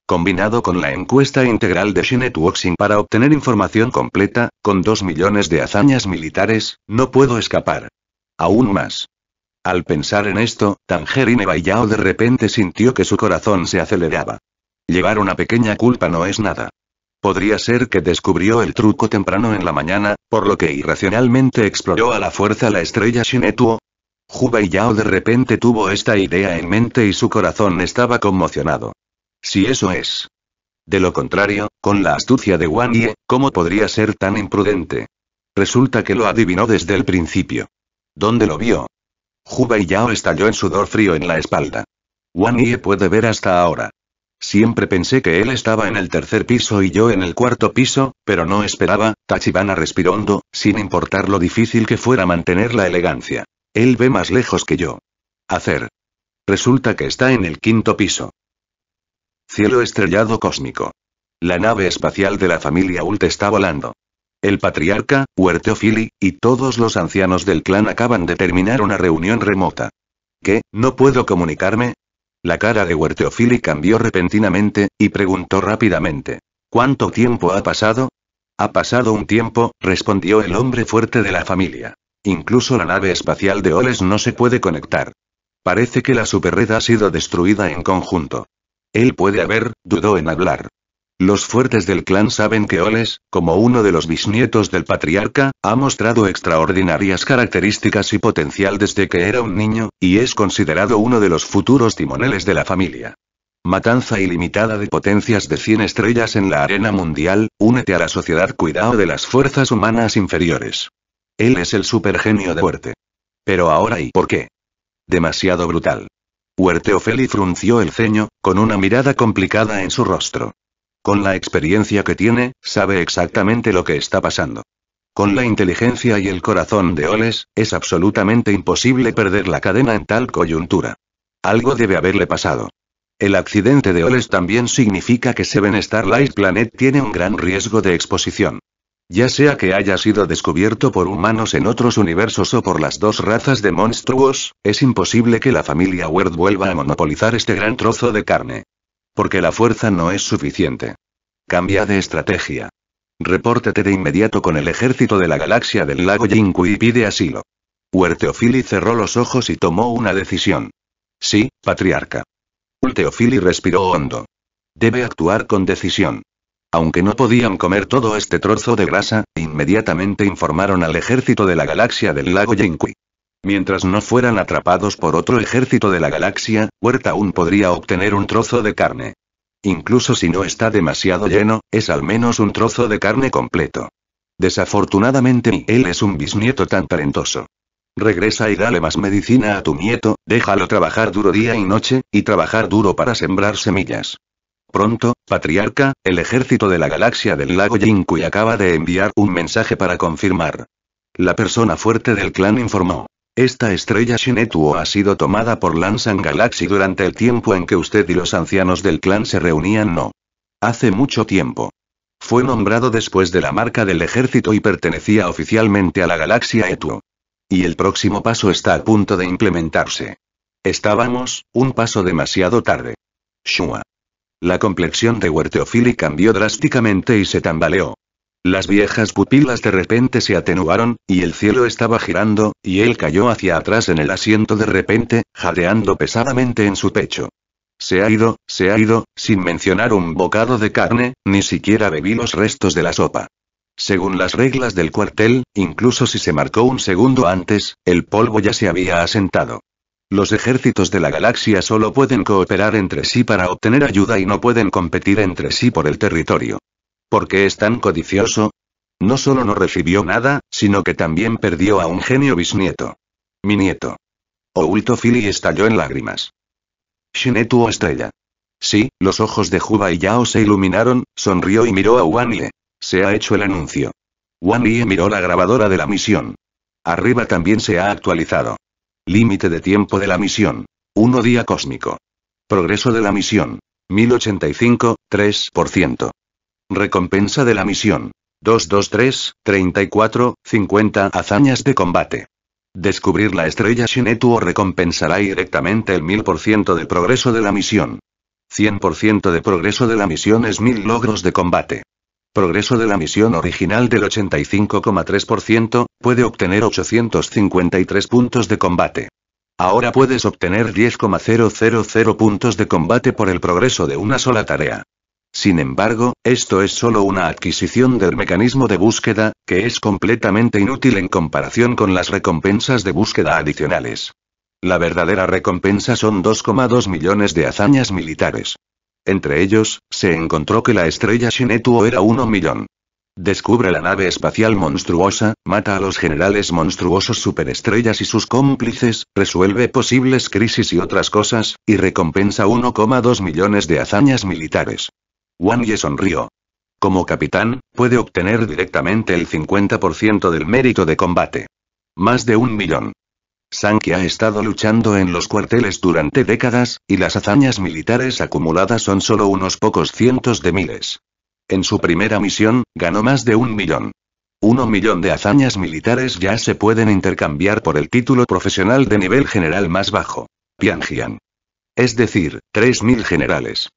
combinado con la encuesta integral de Shinetwoxing para obtener información completa, con dos millones de hazañas militares, no puedo escapar. Aún más. Al pensar en esto, Tangerine Baiyao de repente sintió que su corazón se aceleraba. Llevar una pequeña culpa no es nada. Podría ser que descubrió el truco temprano en la mañana, por lo que irracionalmente exploró a la fuerza la estrella Shinetuo. Hu Baiyao de repente tuvo esta idea en mente y su corazón estaba conmocionado. Si eso es. De lo contrario, con la astucia de Wang Ye, ¿cómo podría ser tan imprudente? Resulta que lo adivinó desde el principio. ¿Dónde lo vio? Juba y Yao estalló en sudor frío en la espalda. Wang Ye puede ver hasta ahora. Siempre pensé que él estaba en el tercer piso y yo en el cuarto piso, pero no esperaba, Tachibana respiró hondo, sin importar lo difícil que fuera mantener la elegancia. Él ve más lejos que yo. Hacer. Resulta que está en el quinto piso. Cielo estrellado cósmico. La nave espacial de la familia Ult está volando. El patriarca, Huerteofili, y todos los ancianos del clan acaban de terminar una reunión remota. ¿Qué? ¿No puedo comunicarme? La cara de Huerteofili cambió repentinamente, y preguntó rápidamente. ¿Cuánto tiempo ha pasado? Ha pasado un tiempo, respondió el hombre fuerte de la familia. Incluso la nave espacial de Oles no se puede conectar. Parece que la superred ha sido destruida en conjunto. Él puede haber, dudó en hablar. Los fuertes del clan saben que Oles, como uno de los bisnietos del patriarca, ha mostrado extraordinarias características y potencial desde que era un niño, y es considerado uno de los futuros timoneles de la familia. Matanza ilimitada de potencias de 100 estrellas en la arena mundial, únete a la sociedad cuidado de las fuerzas humanas inferiores. Él es el supergenio de fuerte. Pero ahora ¿y por qué? Demasiado brutal. Ofeli frunció el ceño, con una mirada complicada en su rostro. Con la experiencia que tiene, sabe exactamente lo que está pasando. Con la inteligencia y el corazón de Oles, es absolutamente imposible perder la cadena en tal coyuntura. Algo debe haberle pasado. El accidente de Oles también significa que Seven Starlight Planet tiene un gran riesgo de exposición. Ya sea que haya sido descubierto por humanos en otros universos o por las dos razas de monstruos, es imposible que la familia Ward vuelva a monopolizar este gran trozo de carne. Porque la fuerza no es suficiente. Cambia de estrategia. Repórtate de inmediato con el ejército de la galaxia del lago Jinku y pide asilo. Huerteofili cerró los ojos y tomó una decisión. Sí, patriarca. Ulteofili respiró hondo. Debe actuar con decisión. Aunque no podían comer todo este trozo de grasa, inmediatamente informaron al ejército de la galaxia del lago Yinkui. Mientras no fueran atrapados por otro ejército de la galaxia, Huerta aún podría obtener un trozo de carne. Incluso si no está demasiado lleno, es al menos un trozo de carne completo. Desafortunadamente, él es un bisnieto tan talentoso. Regresa y dale más medicina a tu nieto, déjalo trabajar duro día y noche, y trabajar duro para sembrar semillas. Pronto, Patriarca, el ejército de la galaxia del lago Jinkui acaba de enviar un mensaje para confirmar. La persona fuerte del clan informó. Esta estrella Shin'etu ha sido tomada por Lansan Galaxy durante el tiempo en que usted y los ancianos del clan se reunían no. Hace mucho tiempo. Fue nombrado después de la marca del ejército y pertenecía oficialmente a la galaxia Etuo. Y el próximo paso está a punto de implementarse. Estábamos, un paso demasiado tarde. Shua. La complexión de Huerteofili cambió drásticamente y se tambaleó. Las viejas pupilas de repente se atenuaron, y el cielo estaba girando, y él cayó hacia atrás en el asiento de repente, jadeando pesadamente en su pecho. Se ha ido, se ha ido, sin mencionar un bocado de carne, ni siquiera bebí los restos de la sopa. Según las reglas del cuartel, incluso si se marcó un segundo antes, el polvo ya se había asentado. Los ejércitos de la galaxia solo pueden cooperar entre sí para obtener ayuda y no pueden competir entre sí por el territorio. ¿Por qué es tan codicioso? No solo no recibió nada, sino que también perdió a un genio bisnieto. Mi nieto. Oulto Philly estalló en lágrimas. Shinetu estrella. Sí, los ojos de Juba y Yao se iluminaron, sonrió y miró a Wanye. Se ha hecho el anuncio. Wanye miró la grabadora de la misión. Arriba también se ha actualizado. Límite de tiempo de la misión. 1 día cósmico. Progreso de la misión. 1085, 3%. Recompensa de la misión. 223, 34, 50 hazañas de combate. Descubrir la estrella Shinetuo recompensará directamente el 1000% de progreso de la misión. 100% de progreso de la misión es 1000 logros de combate. Progreso de la misión original del 85,3%, puede obtener 853 puntos de combate. Ahora puedes obtener 10,000 puntos de combate por el progreso de una sola tarea. Sin embargo, esto es solo una adquisición del mecanismo de búsqueda, que es completamente inútil en comparación con las recompensas de búsqueda adicionales. La verdadera recompensa son 2,2 millones de hazañas militares. Entre ellos, se encontró que la estrella Shinetuo era 1 millón. Descubre la nave espacial monstruosa, mata a los generales monstruosos superestrellas y sus cómplices, resuelve posibles crisis y otras cosas, y recompensa 1,2 millones de hazañas militares. Wang Ye sonrió. Como capitán, puede obtener directamente el 50% del mérito de combate. Más de un millón. Sankey ha estado luchando en los cuarteles durante décadas, y las hazañas militares acumuladas son solo unos pocos cientos de miles. En su primera misión, ganó más de un millón. Uno millón de hazañas militares ya se pueden intercambiar por el título profesional de nivel general más bajo. Pianjian. Es decir, 3.000 generales.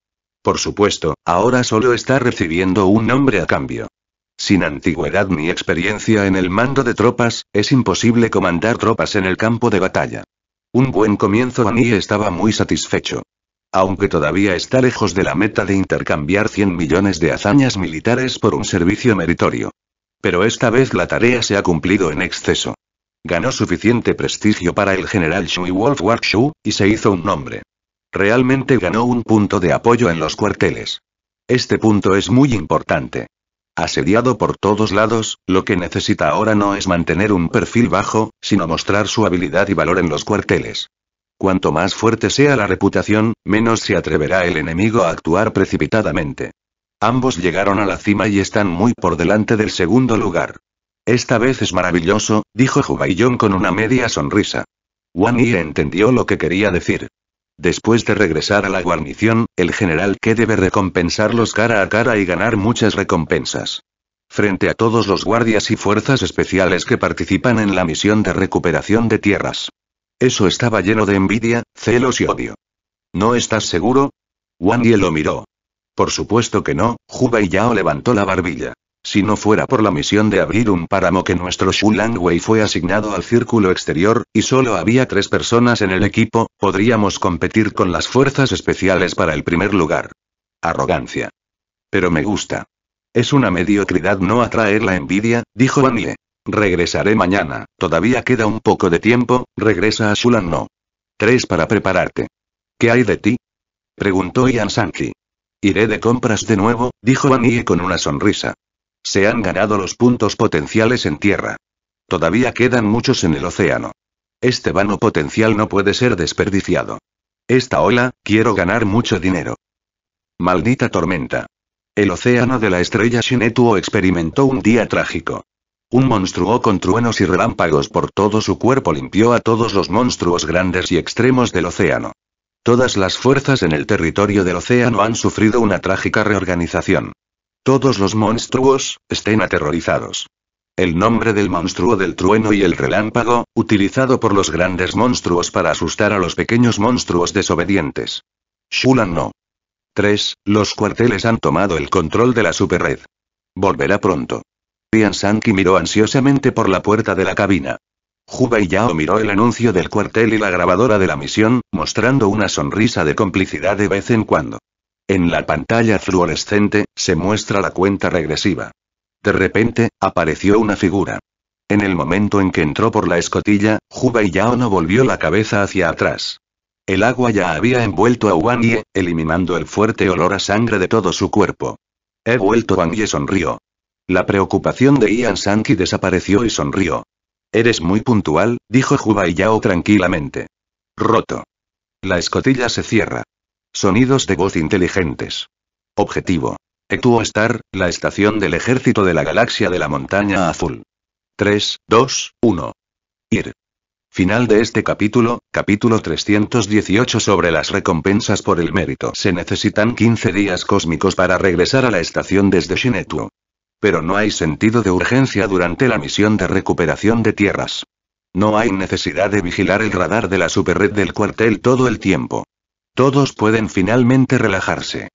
Por supuesto, ahora solo está recibiendo un nombre a cambio. Sin antigüedad ni experiencia en el mando de tropas, es imposible comandar tropas en el campo de batalla. Un buen comienzo, a mí estaba muy satisfecho. Aunque todavía está lejos de la meta de intercambiar 100 millones de hazañas militares por un servicio meritorio. Pero esta vez la tarea se ha cumplido en exceso. Ganó suficiente prestigio para el general Shui Wolf Warshu, y se hizo un nombre. Realmente ganó un punto de apoyo en los cuarteles. Este punto es muy importante asediado por todos lados, lo que necesita ahora no es mantener un perfil bajo, sino mostrar su habilidad y valor en los cuarteles. Cuanto más fuerte sea la reputación, menos se atreverá el enemigo a actuar precipitadamente. Ambos llegaron a la cima y están muy por delante del segundo lugar. Esta vez es maravilloso, dijo jubayón con una media sonrisa. Wan Yi entendió lo que quería decir. Después de regresar a la guarnición, el general que debe recompensarlos cara a cara y ganar muchas recompensas. Frente a todos los guardias y fuerzas especiales que participan en la misión de recuperación de tierras. Eso estaba lleno de envidia, celos y odio. ¿No estás seguro? Wang lo miró. Por supuesto que no, Juba y Yao levantó la barbilla. Si no fuera por la misión de abrir un páramo que nuestro Shulang Wei fue asignado al círculo exterior, y solo había tres personas en el equipo, podríamos competir con las fuerzas especiales para el primer lugar. Arrogancia. Pero me gusta. Es una mediocridad no atraer la envidia, dijo Annie. Regresaré mañana, todavía queda un poco de tiempo, regresa a Shulan no. Tres para prepararte. ¿Qué hay de ti? Preguntó Ian Sanki. Iré de compras de nuevo, dijo Annie con una sonrisa. Se han ganado los puntos potenciales en tierra. Todavía quedan muchos en el océano. Este vano potencial no puede ser desperdiciado. Esta ola, quiero ganar mucho dinero. Maldita tormenta. El océano de la estrella Shinetuo experimentó un día trágico. Un monstruo con truenos y relámpagos por todo su cuerpo limpió a todos los monstruos grandes y extremos del océano. Todas las fuerzas en el territorio del océano han sufrido una trágica reorganización. Todos los monstruos, estén aterrorizados. El nombre del monstruo del trueno y el relámpago, utilizado por los grandes monstruos para asustar a los pequeños monstruos desobedientes. Shulan no. 3. Los cuarteles han tomado el control de la superred. Volverá pronto. Tian Sanki miró ansiosamente por la puerta de la cabina. Juba y Yao miró el anuncio del cuartel y la grabadora de la misión, mostrando una sonrisa de complicidad de vez en cuando. En la pantalla fluorescente, se muestra la cuenta regresiva. De repente, apareció una figura. En el momento en que entró por la escotilla, Juba y Yao no volvió la cabeza hacia atrás. El agua ya había envuelto a Yi, eliminando el fuerte olor a sangre de todo su cuerpo. He vuelto, Wang Ye sonrió. La preocupación de Ian Sankey desapareció y sonrió. Eres muy puntual, dijo Juba y Yao tranquilamente. Roto. La escotilla se cierra. Sonidos de voz inteligentes. Objetivo. Etuo Star, la estación del ejército de la galaxia de la montaña azul. 3, 2, 1. Ir. Final de este capítulo, capítulo 318 sobre las recompensas por el mérito. Se necesitan 15 días cósmicos para regresar a la estación desde Shinetu, Pero no hay sentido de urgencia durante la misión de recuperación de tierras. No hay necesidad de vigilar el radar de la superred del cuartel todo el tiempo. Todos pueden finalmente relajarse.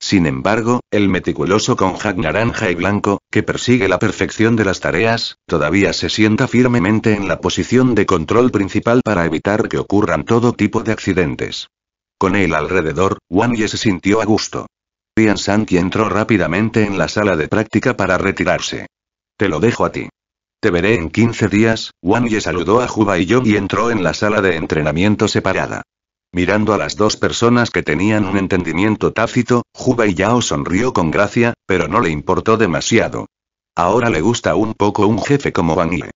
Sin embargo, el meticuloso con jack naranja y blanco, que persigue la perfección de las tareas, todavía se sienta firmemente en la posición de control principal para evitar que ocurran todo tipo de accidentes. Con él alrededor, Wang Ye se sintió a gusto. Tian y entró rápidamente en la sala de práctica para retirarse. Te lo dejo a ti. Te veré en 15 días, Wang Ye saludó a Juba y Yo y entró en la sala de entrenamiento separada. Mirando a las dos personas que tenían un entendimiento tácito, Juba y Yao sonrió con gracia, pero no le importó demasiado. Ahora le gusta un poco un jefe como Vanille.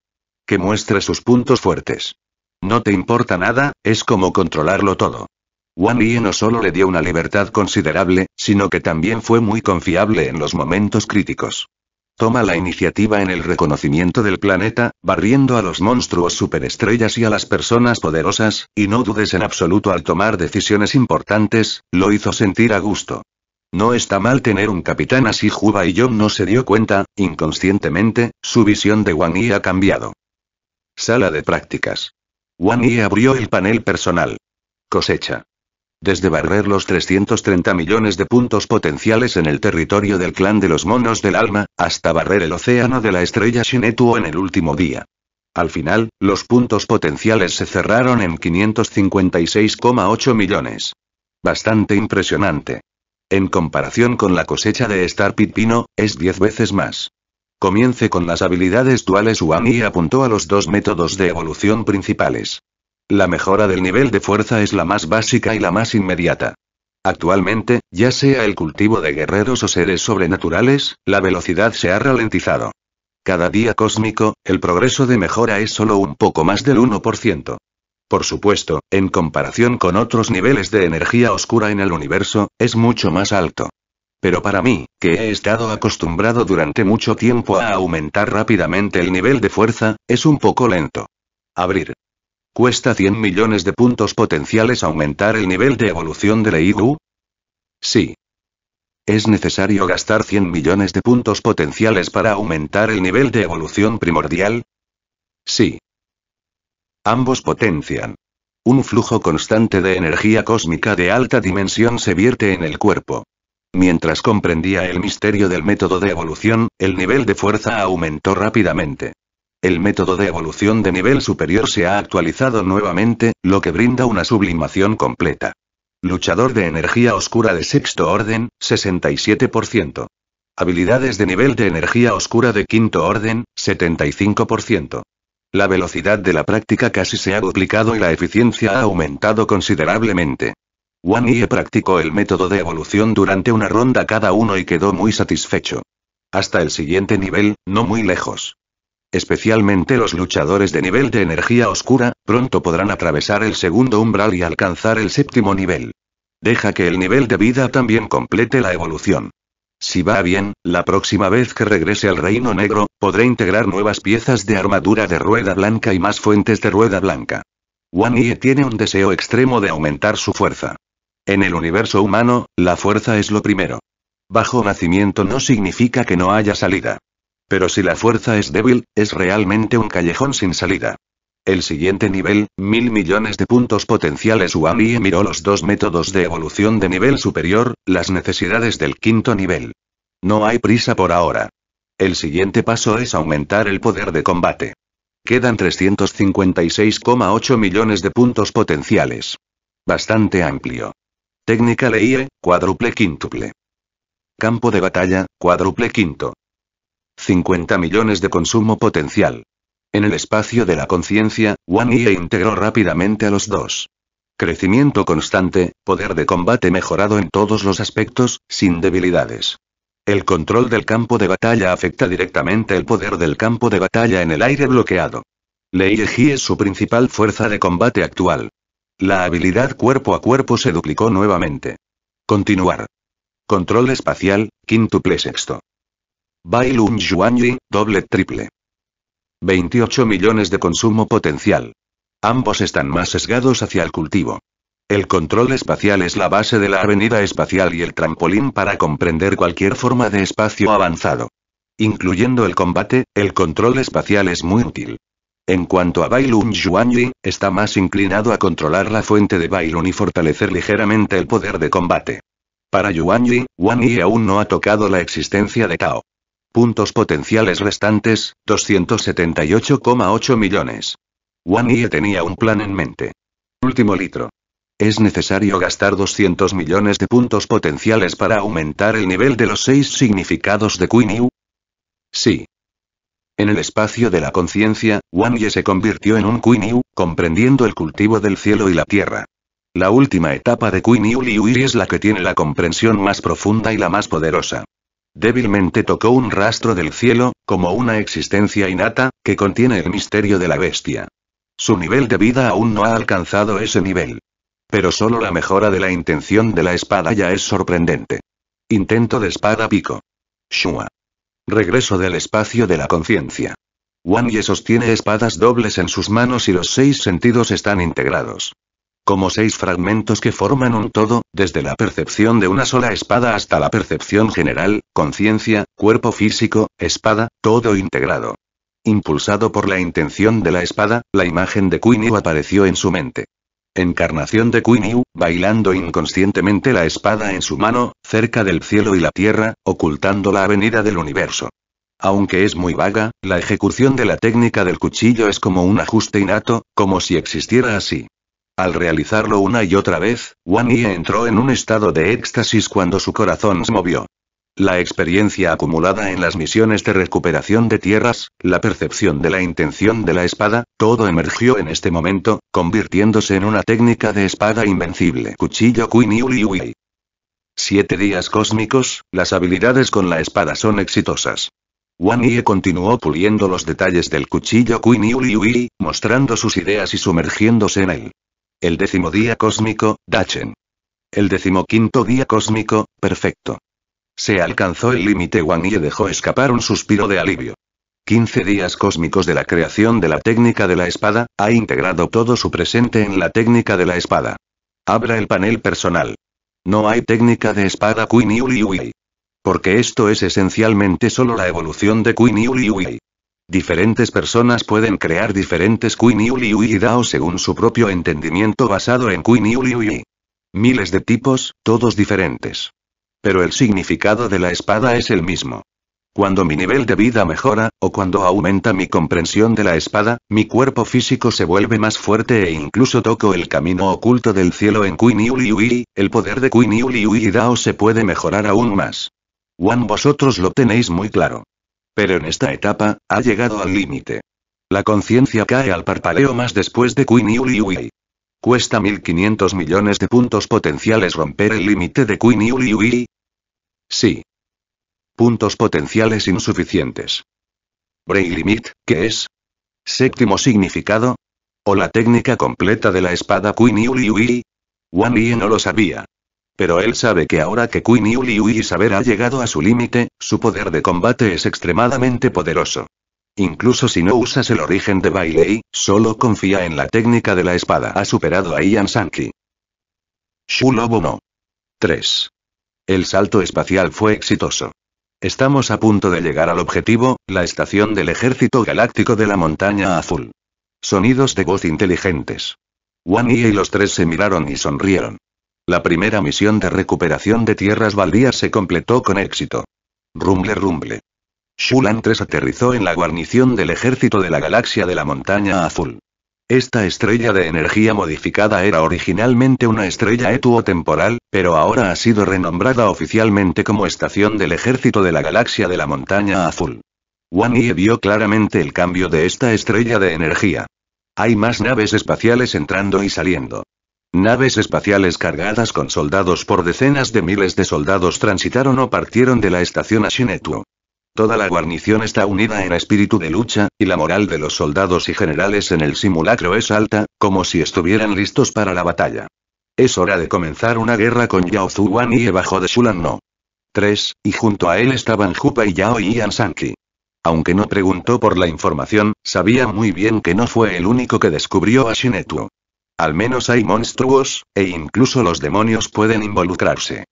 Que muestre sus puntos fuertes. No te importa nada, es como controlarlo todo. Wang Yi no solo le dio una libertad considerable, sino que también fue muy confiable en los momentos críticos. Toma la iniciativa en el reconocimiento del planeta, barriendo a los monstruos superestrellas y a las personas poderosas, y no dudes en absoluto al tomar decisiones importantes, lo hizo sentir a gusto. No está mal tener un capitán así Juba y John no se dio cuenta, inconscientemente, su visión de Wang Yi ha cambiado. Sala de prácticas. Wang Yi abrió el panel personal. Cosecha. Desde barrer los 330 millones de puntos potenciales en el territorio del clan de los monos del alma, hasta barrer el océano de la estrella Shinetuo en el último día. Al final, los puntos potenciales se cerraron en 556,8 millones. Bastante impresionante. En comparación con la cosecha de Star Pit es 10 veces más. Comience con las habilidades duales Uami y apuntó a los dos métodos de evolución principales. La mejora del nivel de fuerza es la más básica y la más inmediata. Actualmente, ya sea el cultivo de guerreros o seres sobrenaturales, la velocidad se ha ralentizado. Cada día cósmico, el progreso de mejora es solo un poco más del 1%. Por supuesto, en comparación con otros niveles de energía oscura en el universo, es mucho más alto. Pero para mí, que he estado acostumbrado durante mucho tiempo a aumentar rápidamente el nivel de fuerza, es un poco lento. Abrir, ¿Cuesta 100 millones de puntos potenciales aumentar el nivel de evolución de la Sí. Es necesario gastar 100 millones de puntos potenciales para aumentar el nivel de evolución primordial. Sí. Ambos potencian. Un flujo constante de energía cósmica de alta dimensión se vierte en el cuerpo. Mientras comprendía el misterio del método de evolución, el nivel de fuerza aumentó rápidamente. El método de evolución de nivel superior se ha actualizado nuevamente, lo que brinda una sublimación completa. Luchador de energía oscura de sexto orden, 67%. Habilidades de nivel de energía oscura de quinto orden, 75%. La velocidad de la práctica casi se ha duplicado y la eficiencia ha aumentado considerablemente. Wan Yi practicó el método de evolución durante una ronda cada uno y quedó muy satisfecho. Hasta el siguiente nivel, no muy lejos especialmente los luchadores de nivel de energía oscura, pronto podrán atravesar el segundo umbral y alcanzar el séptimo nivel. Deja que el nivel de vida también complete la evolución. Si va bien, la próxima vez que regrese al Reino Negro, podré integrar nuevas piezas de armadura de rueda blanca y más fuentes de rueda blanca. Wan Ye tiene un deseo extremo de aumentar su fuerza. En el universo humano, la fuerza es lo primero. Bajo nacimiento no significa que no haya salida. Pero si la fuerza es débil, es realmente un callejón sin salida. El siguiente nivel, mil millones de puntos potenciales. Uami miró los dos métodos de evolución de nivel superior, las necesidades del quinto nivel. No hay prisa por ahora. El siguiente paso es aumentar el poder de combate. Quedan 356,8 millones de puntos potenciales. Bastante amplio. Técnica IE, cuádruple quíntuple. Campo de batalla, cuádruple quinto. 50 millones de consumo potencial. En el espacio de la conciencia, Wan Yi integró rápidamente a los dos. Crecimiento constante, poder de combate mejorado en todos los aspectos, sin debilidades. El control del campo de batalla afecta directamente el poder del campo de batalla en el aire bloqueado. Lei Ji es su principal fuerza de combate actual. La habilidad cuerpo a cuerpo se duplicó nuevamente. Continuar. Control espacial, quíntuple sexto. Bailun Yi, doble triple. 28 millones de consumo potencial. Ambos están más sesgados hacia el cultivo. El control espacial es la base de la avenida espacial y el trampolín para comprender cualquier forma de espacio avanzado. Incluyendo el combate, el control espacial es muy útil. En cuanto a Bailun Yi, está más inclinado a controlar la fuente de Bailun y fortalecer ligeramente el poder de combate. Para Yi, Wan aún no ha tocado la existencia de Tao. Puntos potenciales restantes, 278,8 millones. Wan Ye tenía un plan en mente. Último litro. Es necesario gastar 200 millones de puntos potenciales para aumentar el nivel de los seis significados de Queen Yu. Sí. En el espacio de la conciencia, Wan Ye se convirtió en un Queen Yu, comprendiendo el cultivo del cielo y la tierra. La última etapa de Queen Yu es la que tiene la comprensión más profunda y la más poderosa. Débilmente tocó un rastro del cielo, como una existencia innata, que contiene el misterio de la bestia. Su nivel de vida aún no ha alcanzado ese nivel. Pero solo la mejora de la intención de la espada ya es sorprendente. Intento de espada pico. Shua. Regreso del espacio de la conciencia. Y sostiene espadas dobles en sus manos y los seis sentidos están integrados como seis fragmentos que forman un todo, desde la percepción de una sola espada hasta la percepción general, conciencia, cuerpo físico, espada, todo integrado. Impulsado por la intención de la espada, la imagen de Queen apareció en su mente. Encarnación de Queen bailando inconscientemente la espada en su mano, cerca del cielo y la tierra, ocultando la avenida del universo. Aunque es muy vaga, la ejecución de la técnica del cuchillo es como un ajuste innato, como si existiera así. Al realizarlo una y otra vez, Wang Yi entró en un estado de éxtasis cuando su corazón se movió. La experiencia acumulada en las misiones de recuperación de tierras, la percepción de la intención de la espada, todo emergió en este momento, convirtiéndose en una técnica de espada invencible. Cuchillo Queen Yuli Siete días cósmicos, las habilidades con la espada son exitosas. Wang Yi continuó puliendo los detalles del cuchillo Queen Yuli mostrando sus ideas y sumergiéndose en él. El décimo día cósmico, Dachen. El decimoquinto día cósmico, perfecto. Se alcanzó el límite Wang Yi dejó escapar un suspiro de alivio. 15 días cósmicos de la creación de la técnica de la espada, ha integrado todo su presente en la técnica de la espada. Abra el panel personal. No hay técnica de espada Queen yui Porque esto es esencialmente solo la evolución de Queen Yuli Diferentes personas pueden crear diferentes Queen y Dao según su propio entendimiento basado en Queen Miles de tipos, todos diferentes. Pero el significado de la espada es el mismo. Cuando mi nivel de vida mejora, o cuando aumenta mi comprensión de la espada, mi cuerpo físico se vuelve más fuerte e incluso toco el camino oculto del cielo en Queen el poder de y Dao se puede mejorar aún más. Wan vosotros lo tenéis muy claro. Pero en esta etapa, ha llegado al límite. La conciencia cae al parpaleo más después de Queen Yui. Cuesta 1.500 millones de puntos potenciales romper el límite de Queen Yui? Sí. Puntos potenciales insuficientes. brain Limit, ¿qué es? Séptimo significado. O la técnica completa de la espada Queen Yui? Wan Yi no lo sabía. Pero él sabe que ahora que Queen Yuli y Saber ha llegado a su límite, su poder de combate es extremadamente poderoso. Incluso si no usas el origen de Bailey, solo confía en la técnica de la espada. Ha superado a Ian Sankey. Shulobo no. 3. El salto espacial fue exitoso. Estamos a punto de llegar al objetivo, la estación del Ejército Galáctico de la Montaña Azul. Sonidos de voz inteligentes. Yi y los tres se miraron y sonrieron. La primera misión de recuperación de tierras baldías se completó con éxito. Rumble rumble. Shulan 3 aterrizó en la guarnición del ejército de la galaxia de la montaña azul. Esta estrella de energía modificada era originalmente una estrella etuo-temporal, pero ahora ha sido renombrada oficialmente como Estación del Ejército de la Galaxia de la Montaña Azul. Wan vio claramente el cambio de esta estrella de energía. Hay más naves espaciales entrando y saliendo. Naves espaciales cargadas con soldados por decenas de miles de soldados transitaron o partieron de la estación Ashinetuo. Toda la guarnición está unida en espíritu de lucha, y la moral de los soldados y generales en el simulacro es alta, como si estuvieran listos para la batalla. Es hora de comenzar una guerra con Yao y bajo de Shulan No. 3, y junto a él estaban Jupa y Yao y Ian Sanki. Aunque no preguntó por la información, sabía muy bien que no fue el único que descubrió a Shinetuo. Al menos hay monstruos, e incluso los demonios pueden involucrarse.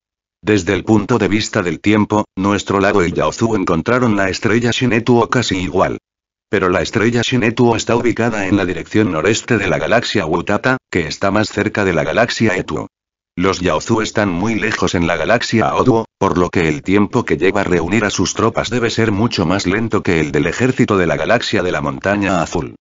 Desde el punto de vista del tiempo, nuestro lago y Yaozu encontraron la estrella Shinetuo casi igual. Pero la estrella Shinetuo está ubicada en la dirección noreste de la galaxia Wutata, que está más cerca de la galaxia Etuo. Los Yaozu están muy lejos en la galaxia Oduo, por lo que el tiempo que lleva reunir a sus tropas debe ser mucho más lento que el del ejército de la galaxia de la montaña azul.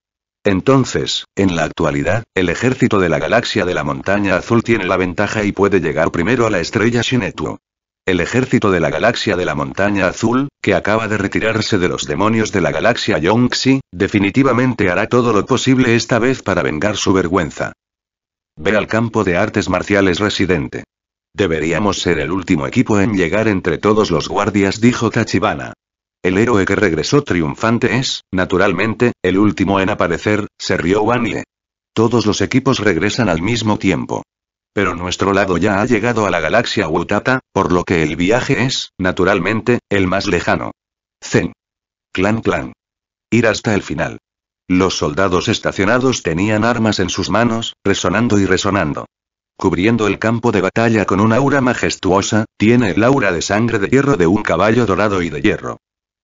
Entonces, en la actualidad, el ejército de la galaxia de la montaña azul tiene la ventaja y puede llegar primero a la estrella Shinetu. El ejército de la galaxia de la montaña azul, que acaba de retirarse de los demonios de la galaxia Yongxi, definitivamente hará todo lo posible esta vez para vengar su vergüenza. Ve al campo de artes marciales residente. Deberíamos ser el último equipo en llegar entre todos los guardias, dijo Tachibana. El héroe que regresó triunfante es, naturalmente, el último en aparecer, se rió Wanye. Todos los equipos regresan al mismo tiempo. Pero nuestro lado ya ha llegado a la galaxia Wutata, por lo que el viaje es, naturalmente, el más lejano. Zen. Clan clan. Ir hasta el final. Los soldados estacionados tenían armas en sus manos, resonando y resonando. Cubriendo el campo de batalla con una aura majestuosa, tiene el aura de sangre de hierro de un caballo dorado y de hierro.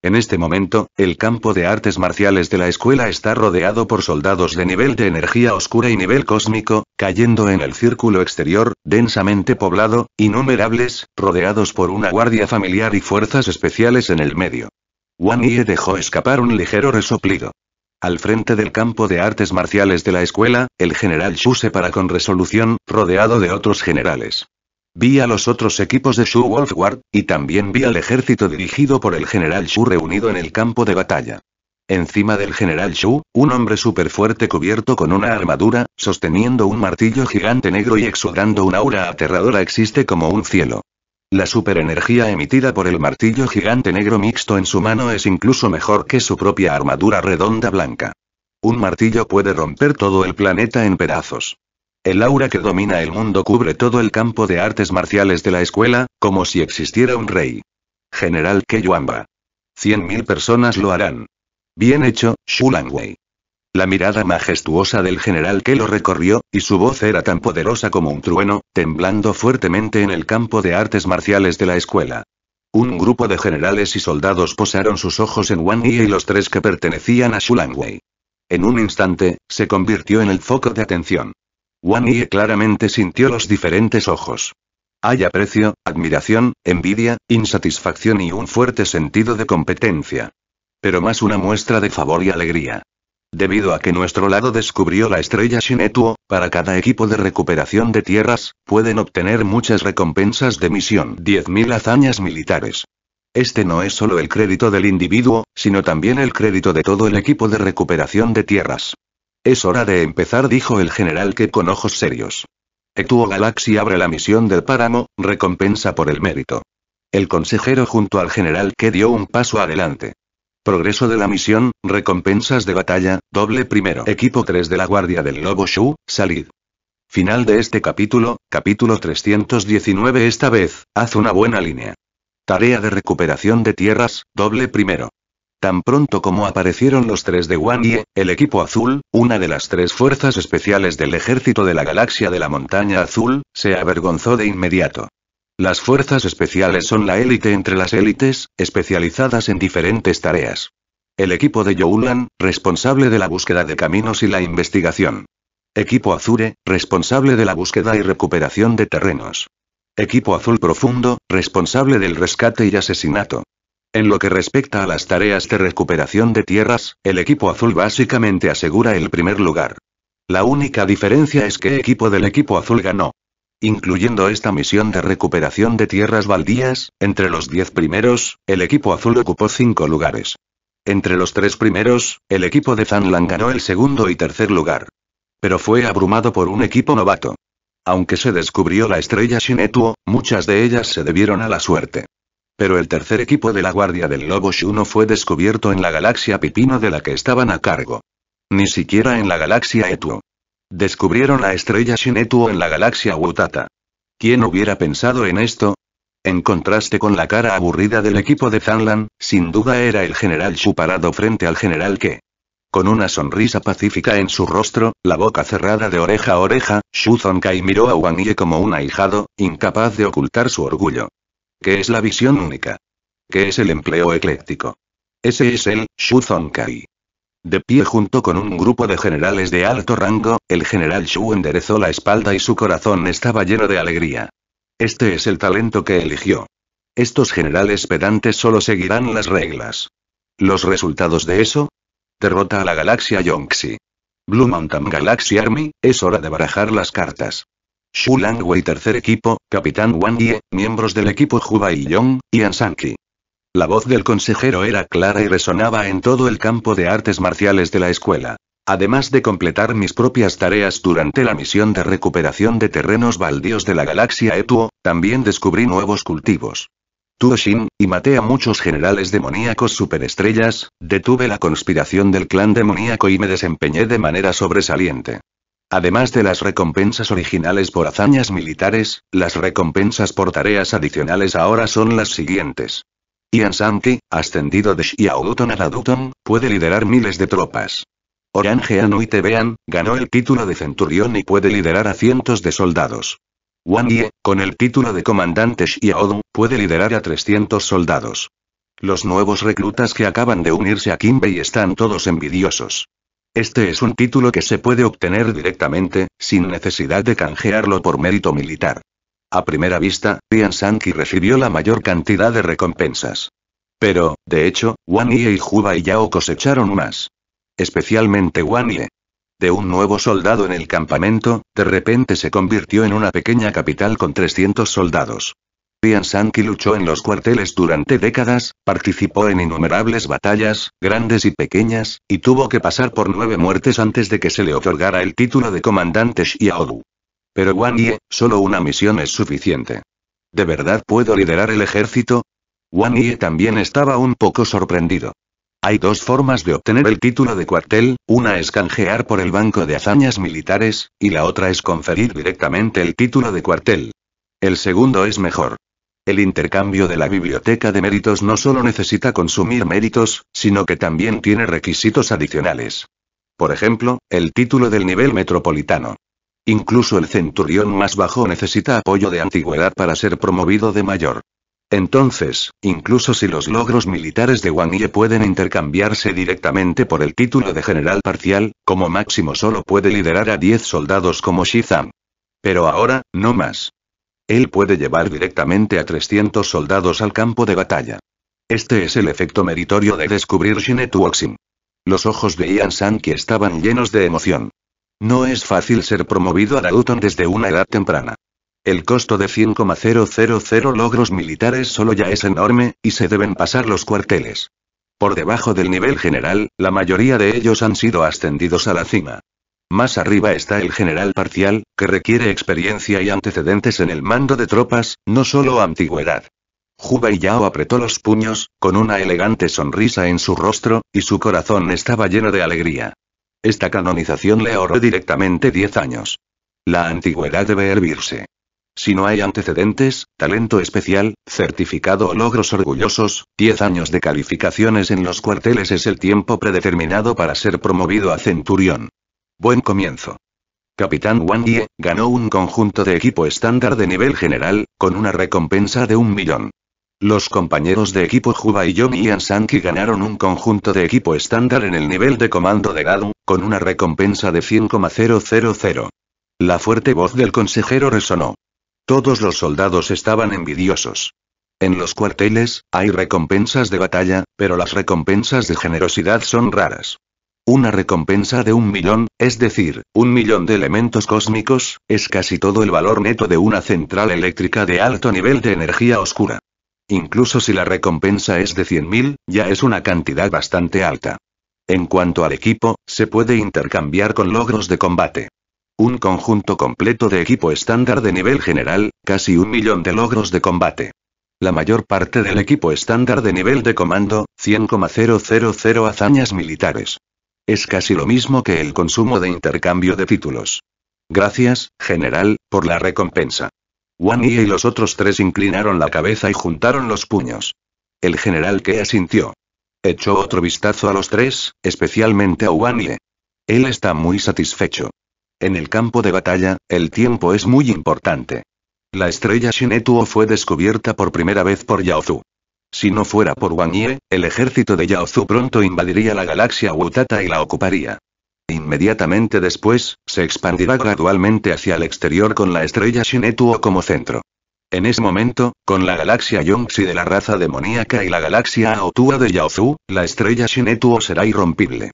En este momento, el campo de artes marciales de la escuela está rodeado por soldados de nivel de energía oscura y nivel cósmico, cayendo en el círculo exterior, densamente poblado, innumerables, rodeados por una guardia familiar y fuerzas especiales en el medio. Wan Ye dejó escapar un ligero resoplido. Al frente del campo de artes marciales de la escuela, el general Xu se para con resolución, rodeado de otros generales. Vi a los otros equipos de Shu Wolf y también vi al ejército dirigido por el general Shu reunido en el campo de batalla. Encima del general Shu, un hombre súper fuerte cubierto con una armadura, sosteniendo un martillo gigante negro y exudando una aura aterradora existe como un cielo. La superenergía emitida por el martillo gigante negro mixto en su mano es incluso mejor que su propia armadura redonda blanca. Un martillo puede romper todo el planeta en pedazos. El aura que domina el mundo cubre todo el campo de artes marciales de la escuela, como si existiera un rey. General Keyuamba. Cien mil personas lo harán. Bien hecho, Shulangwei. La mirada majestuosa del general que lo recorrió, y su voz era tan poderosa como un trueno, temblando fuertemente en el campo de artes marciales de la escuela. Un grupo de generales y soldados posaron sus ojos en Wan Yi y los tres que pertenecían a Shulangwei. En un instante, se convirtió en el foco de atención. Wang claramente sintió los diferentes ojos. Hay aprecio, admiración, envidia, insatisfacción y un fuerte sentido de competencia. Pero más una muestra de favor y alegría. Debido a que nuestro lado descubrió la estrella Shinetuo, para cada equipo de recuperación de tierras, pueden obtener muchas recompensas de misión. 10.000 hazañas militares. Este no es solo el crédito del individuo, sino también el crédito de todo el equipo de recuperación de tierras. Es hora de empezar, dijo el general que con ojos serios. Etuo Galaxy abre la misión del páramo, recompensa por el mérito. El consejero junto al general que dio un paso adelante. Progreso de la misión, recompensas de batalla, doble primero. Equipo 3 de la Guardia del Lobo Shu, salid. Final de este capítulo, capítulo 319 esta vez, haz una buena línea. Tarea de recuperación de tierras, doble primero. Tan pronto como aparecieron los tres de Wanye, el equipo azul, una de las tres fuerzas especiales del ejército de la galaxia de la montaña azul, se avergonzó de inmediato. Las fuerzas especiales son la élite entre las élites, especializadas en diferentes tareas. El equipo de Youlan, responsable de la búsqueda de caminos y la investigación. Equipo Azure, responsable de la búsqueda y recuperación de terrenos. Equipo Azul Profundo, responsable del rescate y asesinato. En lo que respecta a las tareas de recuperación de tierras, el equipo azul básicamente asegura el primer lugar. La única diferencia es que equipo del equipo azul ganó. Incluyendo esta misión de recuperación de tierras baldías, entre los 10 primeros, el equipo azul ocupó 5 lugares. Entre los tres primeros, el equipo de Zanlan ganó el segundo y tercer lugar. Pero fue abrumado por un equipo novato. Aunque se descubrió la estrella Shinetuo, muchas de ellas se debieron a la suerte. Pero el tercer equipo de la Guardia del Lobo no fue descubierto en la galaxia Pipino de la que estaban a cargo. Ni siquiera en la galaxia Etuo. Descubrieron la estrella Etuo en la galaxia Wutata. ¿Quién hubiera pensado en esto? En contraste con la cara aburrida del equipo de Zanlan, sin duda era el general Shu parado frente al general que. Con una sonrisa pacífica en su rostro, la boca cerrada de oreja a oreja, Shu Zonkai miró a Wang Ye como un ahijado, incapaz de ocultar su orgullo. ¿Qué es la visión única, ¿Qué es el empleo ecléctico. Ese es el Shu Kai. De pie junto con un grupo de generales de alto rango, el general Shu enderezó la espalda y su corazón estaba lleno de alegría. Este es el talento que eligió. Estos generales pedantes solo seguirán las reglas. ¿Los resultados de eso? Derrota a la galaxia Yongxi. Blue Mountain Galaxy Army, es hora de barajar las cartas. Shu Langwei tercer equipo, capitán Wang Ye, miembros del equipo Juba y Yong, y Ansanki. La voz del consejero era clara y resonaba en todo el campo de artes marciales de la escuela. Además de completar mis propias tareas durante la misión de recuperación de terrenos baldíos de la galaxia Etuo, también descubrí nuevos cultivos. Tuo y maté a muchos generales demoníacos superestrellas, detuve la conspiración del clan demoníaco y me desempeñé de manera sobresaliente. Además de las recompensas originales por hazañas militares, las recompensas por tareas adicionales ahora son las siguientes. Ian ascendido de Xiaoduton a Daduton, puede liderar miles de tropas. Orange Anuitebean, ganó el título de centurión y puede liderar a cientos de soldados. Wang Ye, con el título de comandante Xiaodu, puede liderar a 300 soldados. Los nuevos reclutas que acaban de unirse a Kimbei están todos envidiosos. Este es un título que se puede obtener directamente, sin necesidad de canjearlo por mérito militar. A primera vista, Ryan Sanqi recibió la mayor cantidad de recompensas. Pero, de hecho, Wan Ye y Juba y Yao cosecharon más. Especialmente Wan Ye. De un nuevo soldado en el campamento, de repente se convirtió en una pequeña capital con 300 soldados. Rian Sanki luchó en los cuarteles durante décadas, participó en innumerables batallas, grandes y pequeñas, y tuvo que pasar por nueve muertes antes de que se le otorgara el título de comandante Xiaodu. Pero Wang Ye, solo una misión es suficiente. ¿De verdad puedo liderar el ejército? Wang Ye también estaba un poco sorprendido. Hay dos formas de obtener el título de cuartel, una es canjear por el Banco de Hazañas Militares, y la otra es conferir directamente el título de cuartel. El segundo es mejor. El intercambio de la biblioteca de méritos no solo necesita consumir méritos, sino que también tiene requisitos adicionales. Por ejemplo, el título del nivel metropolitano. Incluso el centurión más bajo necesita apoyo de antigüedad para ser promovido de mayor. Entonces, incluso si los logros militares de Wang pueden intercambiarse directamente por el título de general parcial, como máximo solo puede liderar a 10 soldados como Shizam. Pero ahora, no más. Él puede llevar directamente a 300 soldados al campo de batalla. Este es el efecto meritorio de descubrir Shinetu Los ojos de Ian que estaban llenos de emoción. No es fácil ser promovido a Dalton desde una edad temprana. El costo de 100,000 logros militares solo ya es enorme, y se deben pasar los cuarteles. Por debajo del nivel general, la mayoría de ellos han sido ascendidos a la cima. Más arriba está el general parcial, que requiere experiencia y antecedentes en el mando de tropas, no solo antigüedad. Juba Yao apretó los puños, con una elegante sonrisa en su rostro, y su corazón estaba lleno de alegría. Esta canonización le ahorró directamente 10 años. La antigüedad debe hervirse. Si no hay antecedentes, talento especial, certificado o logros orgullosos, 10 años de calificaciones en los cuarteles es el tiempo predeterminado para ser promovido a centurión. Buen comienzo. Capitán Wang Ye, ganó un conjunto de equipo estándar de nivel general, con una recompensa de un millón. Los compañeros de equipo Juba y Yomi Ian Sanki ganaron un conjunto de equipo estándar en el nivel de comando de Gadu, con una recompensa de 100,000. La fuerte voz del consejero resonó. Todos los soldados estaban envidiosos. En los cuarteles, hay recompensas de batalla, pero las recompensas de generosidad son raras. Una recompensa de un millón, es decir, un millón de elementos cósmicos, es casi todo el valor neto de una central eléctrica de alto nivel de energía oscura. Incluso si la recompensa es de 100.000, ya es una cantidad bastante alta. En cuanto al equipo, se puede intercambiar con logros de combate. Un conjunto completo de equipo estándar de nivel general, casi un millón de logros de combate. La mayor parte del equipo estándar de nivel de comando, 100,000 hazañas militares. Es casi lo mismo que el consumo de intercambio de títulos. Gracias, general, por la recompensa. Wang Yi y los otros tres inclinaron la cabeza y juntaron los puños. El general que asintió. Echó otro vistazo a los tres, especialmente a Wang Yi. Él está muy satisfecho. En el campo de batalla, el tiempo es muy importante. La estrella Shinetuo fue descubierta por primera vez por Yaozu. Si no fuera por Wang Ye, el ejército de Yaozu pronto invadiría la galaxia Wutata y la ocuparía. Inmediatamente después, se expandirá gradualmente hacia el exterior con la estrella Shinetuo como centro. En ese momento, con la galaxia Yongxi de la raza demoníaca y la galaxia Aotua de Yaozu, la estrella Shinetuo será irrompible.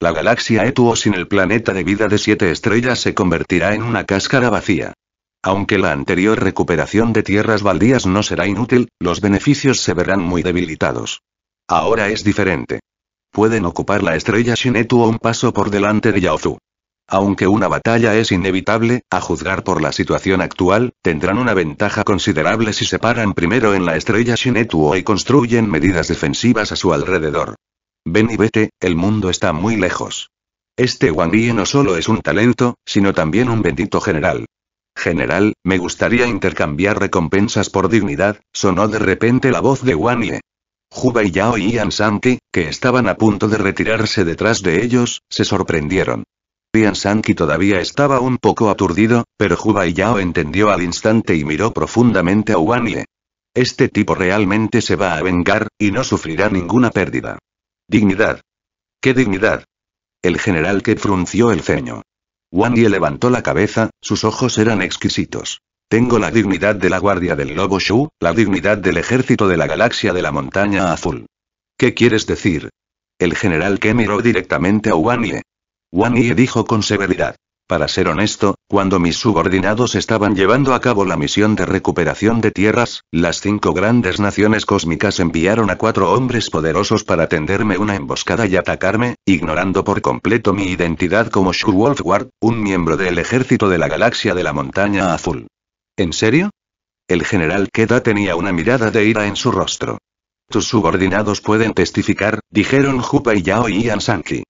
La galaxia Etuo sin el planeta de vida de siete estrellas se convertirá en una cáscara vacía. Aunque la anterior recuperación de tierras baldías no será inútil, los beneficios se verán muy debilitados. Ahora es diferente. Pueden ocupar la estrella Shinetu o un paso por delante de Yaozu. Aunque una batalla es inevitable, a juzgar por la situación actual, tendrán una ventaja considerable si se paran primero en la estrella Shin'etu y construyen medidas defensivas a su alrededor. Ven y vete, el mundo está muy lejos. Este Wang no solo es un talento, sino también un bendito general. General, me gustaría intercambiar recompensas por dignidad, sonó de repente la voz de Wanye. Juba y Yao y Ian Sankey, que estaban a punto de retirarse detrás de ellos, se sorprendieron. Ian Sanki todavía estaba un poco aturdido, pero Juba y Yao entendió al instante y miró profundamente a Ye. Este tipo realmente se va a vengar, y no sufrirá ninguna pérdida. Dignidad. ¿Qué dignidad? El general que frunció el ceño. Wang levantó la cabeza, sus ojos eran exquisitos. Tengo la dignidad de la guardia del lobo Shu, la dignidad del ejército de la galaxia de la montaña azul. ¿Qué quieres decir? El general que miró directamente a Wang Ye. dijo con severidad. Para ser honesto, cuando mis subordinados estaban llevando a cabo la misión de recuperación de tierras, las cinco grandes naciones cósmicas enviaron a cuatro hombres poderosos para tenderme una emboscada y atacarme, ignorando por completo mi identidad como Wolf Ward, un miembro del ejército de la galaxia de la montaña azul. ¿En serio? El general Keda tenía una mirada de ira en su rostro. Tus subordinados pueden testificar, dijeron Jupa y Yao y Ansanki.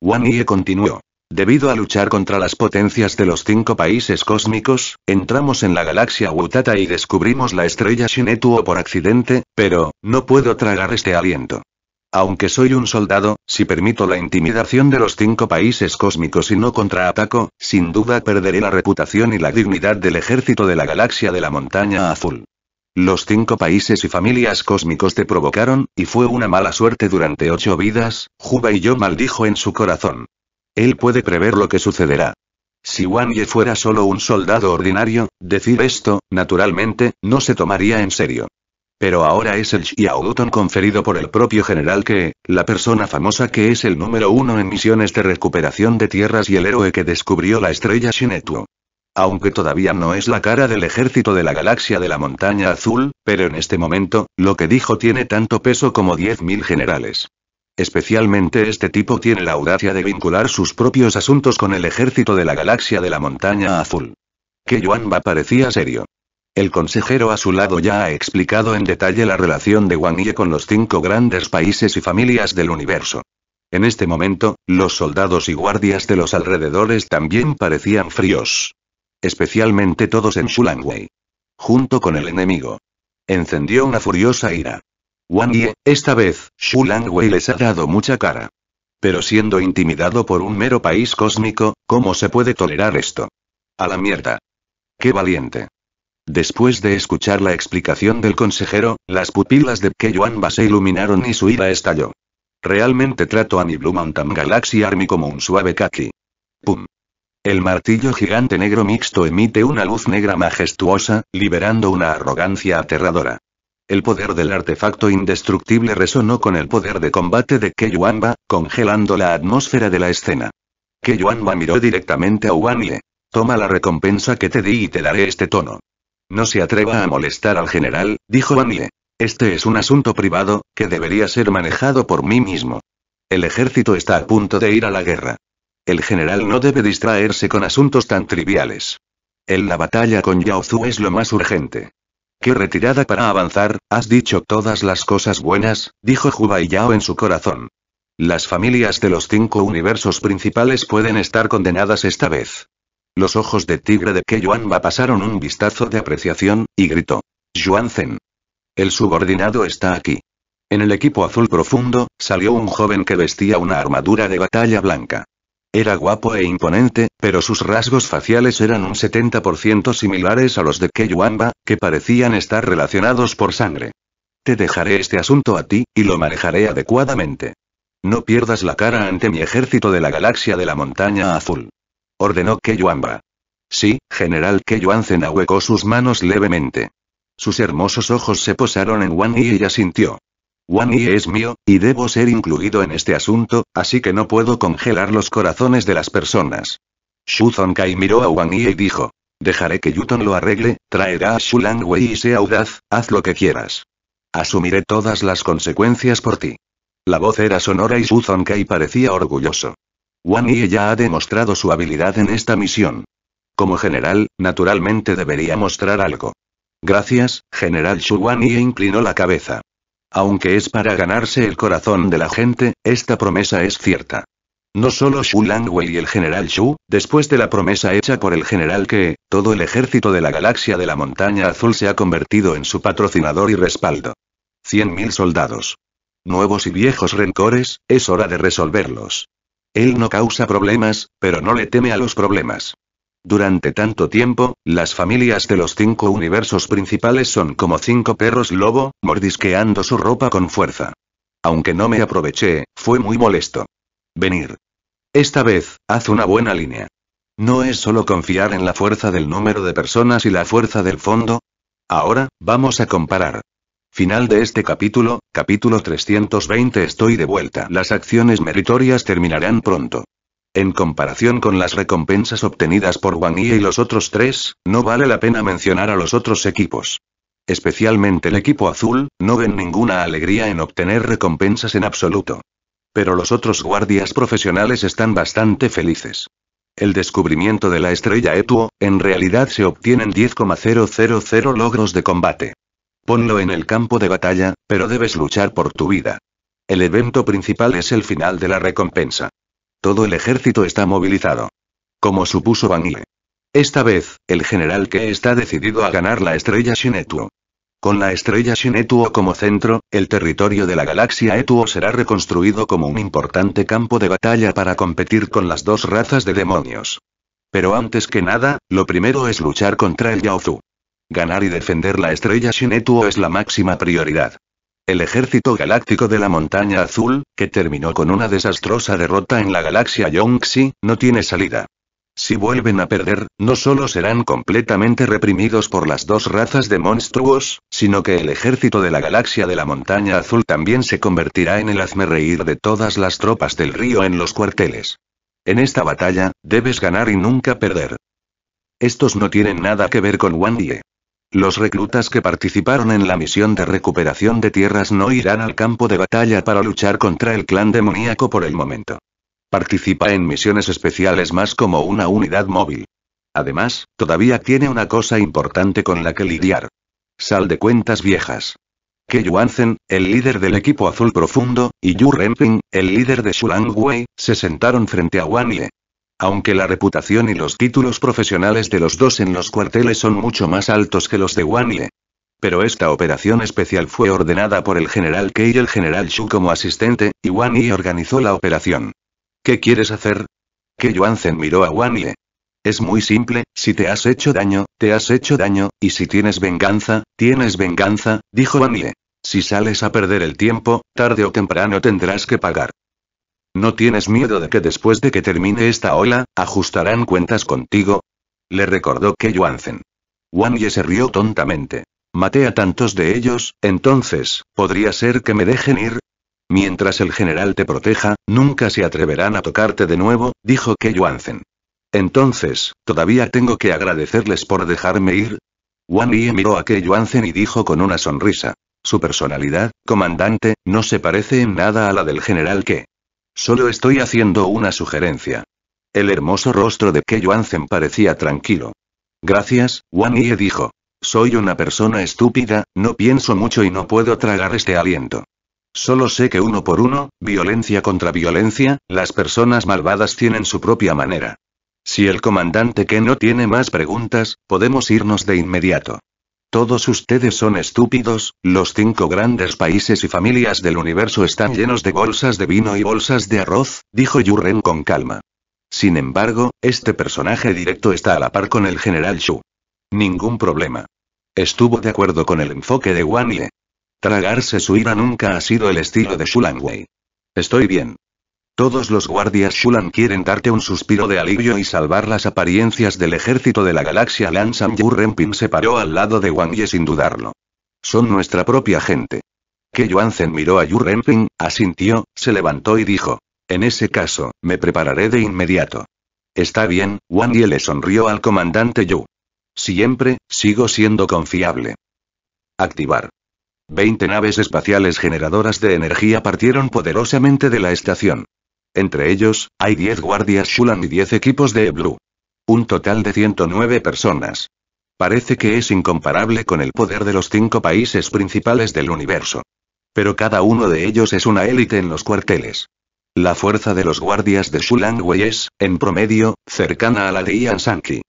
Wan Ye continuó. Debido a luchar contra las potencias de los cinco países cósmicos, entramos en la galaxia Wutata y descubrimos la estrella Shinetuo por accidente, pero, no puedo tragar este aliento. Aunque soy un soldado, si permito la intimidación de los cinco países cósmicos y no contraataco, sin duda perderé la reputación y la dignidad del ejército de la galaxia de la montaña azul. Los cinco países y familias cósmicos te provocaron, y fue una mala suerte durante ocho vidas, Juba y yo maldijo en su corazón. Él puede prever lo que sucederá. Si Wang Ye fuera solo un soldado ordinario, decir esto, naturalmente, no se tomaría en serio. Pero ahora es el Xiaoguton conferido por el propio general que, la persona famosa que es el número uno en misiones de recuperación de tierras y el héroe que descubrió la estrella Shinetuo. Aunque todavía no es la cara del ejército de la galaxia de la montaña azul, pero en este momento, lo que dijo tiene tanto peso como 10.000 generales. Especialmente este tipo tiene la audacia de vincular sus propios asuntos con el ejército de la galaxia de la montaña azul. Que Yuanba parecía serio. El consejero a su lado ya ha explicado en detalle la relación de Wang Ye con los cinco grandes países y familias del universo. En este momento, los soldados y guardias de los alrededores también parecían fríos. Especialmente todos en Shulangwei. Junto con el enemigo. Encendió una furiosa ira. Wang esta vez, Shu Langwei les ha dado mucha cara. Pero siendo intimidado por un mero país cósmico, ¿cómo se puede tolerar esto? A la mierda. ¡Qué valiente! Después de escuchar la explicación del consejero, las pupilas de Ke se iluminaron y su ira estalló. Realmente trato a mi Blue Mountain Galaxy Army como un suave kaki. ¡Pum! El martillo gigante negro mixto emite una luz negra majestuosa, liberando una arrogancia aterradora. El poder del artefacto indestructible resonó con el poder de combate de Keyuanba, congelando la atmósfera de la escena. Keyuanba miró directamente a Wanle. Toma la recompensa que te di y te daré este tono. No se atreva a molestar al general, dijo Wanle. Este es un asunto privado, que debería ser manejado por mí mismo. El ejército está a punto de ir a la guerra. El general no debe distraerse con asuntos tan triviales. En la batalla con Yaozu es lo más urgente. Qué retirada para avanzar, has dicho todas las cosas buenas, dijo Yao en su corazón. Las familias de los cinco universos principales pueden estar condenadas esta vez. Los ojos de tigre de Keyuanba pasaron un vistazo de apreciación, y gritó. Yuan El subordinado está aquí. En el equipo azul profundo, salió un joven que vestía una armadura de batalla blanca. Era guapo e imponente, pero sus rasgos faciales eran un 70% similares a los de Keyuamba, que parecían estar relacionados por sangre. Te dejaré este asunto a ti, y lo manejaré adecuadamente. No pierdas la cara ante mi ejército de la galaxia de la montaña azul. Ordenó Keyuamba. Sí, general Keyuanzen ahuecó sus manos levemente. Sus hermosos ojos se posaron en Wan y ella sintió. Wan Yi e es mío, y debo ser incluido en este asunto, así que no puedo congelar los corazones de las personas. Shu Kai miró a Wan Yi e y dijo. Dejaré que Yuton lo arregle, traerá a Shu Lang y sea audaz, haz lo que quieras. Asumiré todas las consecuencias por ti. La voz era sonora y Shu Kai parecía orgulloso. Wan Yi e ya ha demostrado su habilidad en esta misión. Como general, naturalmente debería mostrar algo. Gracias, general Shu Wan Yi inclinó la cabeza. Aunque es para ganarse el corazón de la gente, esta promesa es cierta. No solo Shu Langwei y el general Shu, después de la promesa hecha por el general que, todo el ejército de la galaxia de la montaña azul se ha convertido en su patrocinador y respaldo. Cien mil soldados. Nuevos y viejos rencores, es hora de resolverlos. Él no causa problemas, pero no le teme a los problemas. Durante tanto tiempo, las familias de los cinco universos principales son como cinco perros lobo, mordisqueando su ropa con fuerza. Aunque no me aproveché, fue muy molesto. Venir. Esta vez, haz una buena línea. No es solo confiar en la fuerza del número de personas y la fuerza del fondo. Ahora, vamos a comparar. Final de este capítulo, capítulo 320 Estoy de vuelta. Las acciones meritorias terminarán pronto. En comparación con las recompensas obtenidas por Yi y los otros tres, no vale la pena mencionar a los otros equipos. Especialmente el equipo azul, no ven ninguna alegría en obtener recompensas en absoluto. Pero los otros guardias profesionales están bastante felices. El descubrimiento de la estrella Etuo, en realidad se obtienen 10,000 logros de combate. Ponlo en el campo de batalla, pero debes luchar por tu vida. El evento principal es el final de la recompensa. Todo el ejército está movilizado. Como supuso Van Esta vez, el general que está decidido a ganar la estrella Shin'etu. Con la estrella Shinetuo como centro, el territorio de la galaxia Etuo será reconstruido como un importante campo de batalla para competir con las dos razas de demonios. Pero antes que nada, lo primero es luchar contra el Yaozu. Ganar y defender la estrella Shinetuo es la máxima prioridad el ejército galáctico de la montaña azul, que terminó con una desastrosa derrota en la galaxia Yongxi, no tiene salida. Si vuelven a perder, no solo serán completamente reprimidos por las dos razas de monstruos, sino que el ejército de la galaxia de la montaña azul también se convertirá en el hazmerreír de todas las tropas del río en los cuarteles. En esta batalla, debes ganar y nunca perder. Estos no tienen nada que ver con Wang los reclutas que participaron en la misión de recuperación de tierras no irán al campo de batalla para luchar contra el clan demoníaco por el momento. Participa en misiones especiales más como una unidad móvil. Además, todavía tiene una cosa importante con la que lidiar. Sal de cuentas viejas. Que Yuanzen, el líder del equipo azul profundo, y Yu Renping, el líder de Shulang Wei, se sentaron frente a Wanye. Aunque la reputación y los títulos profesionales de los dos en los cuarteles son mucho más altos que los de Wanye. Pero esta operación especial fue ordenada por el general Kei y el general Shu como asistente, y Wan organizó la operación. ¿Qué quieres hacer? Que Yuanzen miró a Wanye. Es muy simple, si te has hecho daño, te has hecho daño, y si tienes venganza, tienes venganza, dijo Wanye. Si sales a perder el tiempo, tarde o temprano tendrás que pagar. ¿No tienes miedo de que después de que termine esta ola, ajustarán cuentas contigo? Le recordó que Yuanzen. Wang Ye se rió tontamente. Maté a tantos de ellos, entonces, ¿podría ser que me dejen ir? Mientras el general te proteja, nunca se atreverán a tocarte de nuevo, dijo que Entonces, ¿todavía tengo que agradecerles por dejarme ir? Wang Ye miró a que y dijo con una sonrisa. Su personalidad, comandante, no se parece en nada a la del general que. Solo estoy haciendo una sugerencia. El hermoso rostro de Anzen parecía tranquilo. Gracias, Wan dijo. Soy una persona estúpida, no pienso mucho y no puedo tragar este aliento. Solo sé que uno por uno, violencia contra violencia, las personas malvadas tienen su propia manera. Si el comandante que no tiene más preguntas, podemos irnos de inmediato. Todos ustedes son estúpidos, los cinco grandes países y familias del universo están llenos de bolsas de vino y bolsas de arroz, dijo Yuren con calma. Sin embargo, este personaje directo está a la par con el general Shu. Ningún problema. Estuvo de acuerdo con el enfoque de Wanye. Tragarse su ira nunca ha sido el estilo de Shu Estoy bien. Todos los guardias Shulan quieren darte un suspiro de alivio y salvar las apariencias del ejército de la galaxia Lan Yu Renping se paró al lado de Wang Ye sin dudarlo. Son nuestra propia gente. Que Yuanzen miró a Yu Renping, asintió, se levantó y dijo. En ese caso, me prepararé de inmediato. Está bien, Wang Ye le sonrió al comandante Yu. Siempre, sigo siendo confiable. Activar. Veinte naves espaciales generadoras de energía partieron poderosamente de la estación. Entre ellos, hay 10 guardias Shulan y 10 equipos de Eblu. Un total de 109 personas. Parece que es incomparable con el poder de los cinco países principales del universo. Pero cada uno de ellos es una élite en los cuarteles. La fuerza de los guardias de Shulangwei es, en promedio, cercana a la de Ian Sankey.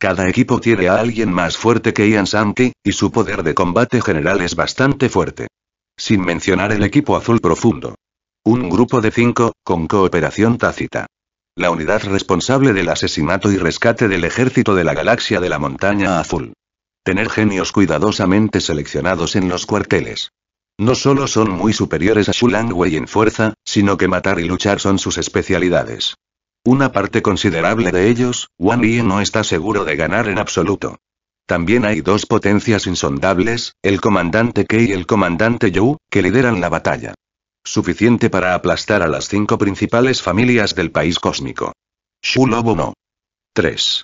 Cada equipo tiene a alguien más fuerte que Ian Sankey, y su poder de combate general es bastante fuerte. Sin mencionar el equipo azul profundo. Un grupo de cinco, con cooperación tácita. La unidad responsable del asesinato y rescate del ejército de la galaxia de la montaña azul. Tener genios cuidadosamente seleccionados en los cuarteles. No solo son muy superiores a y en fuerza, sino que matar y luchar son sus especialidades. Una parte considerable de ellos, Wan Yi no está seguro de ganar en absoluto. También hay dos potencias insondables, el comandante Kei y el comandante Yu, que lideran la batalla. Suficiente para aplastar a las cinco principales familias del país cósmico. Shulobo no. 3.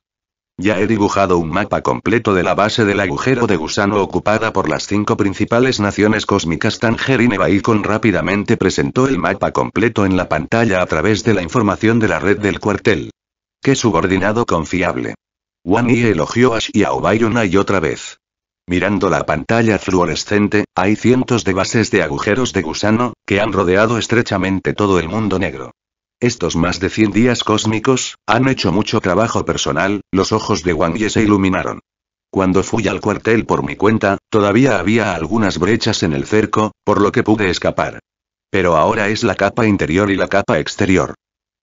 Ya he dibujado un mapa completo de la base del agujero de gusano ocupada por las cinco principales naciones cósmicas. Tangerine y rápidamente presentó el mapa completo en la pantalla a través de la información de la red del cuartel. ¡Qué subordinado confiable! Wan elogió a Xiao y otra vez. Mirando la pantalla fluorescente, hay cientos de bases de agujeros de gusano, que han rodeado estrechamente todo el mundo negro. Estos más de 100 días cósmicos, han hecho mucho trabajo personal, los ojos de Wang Ye se iluminaron. Cuando fui al cuartel por mi cuenta, todavía había algunas brechas en el cerco, por lo que pude escapar. Pero ahora es la capa interior y la capa exterior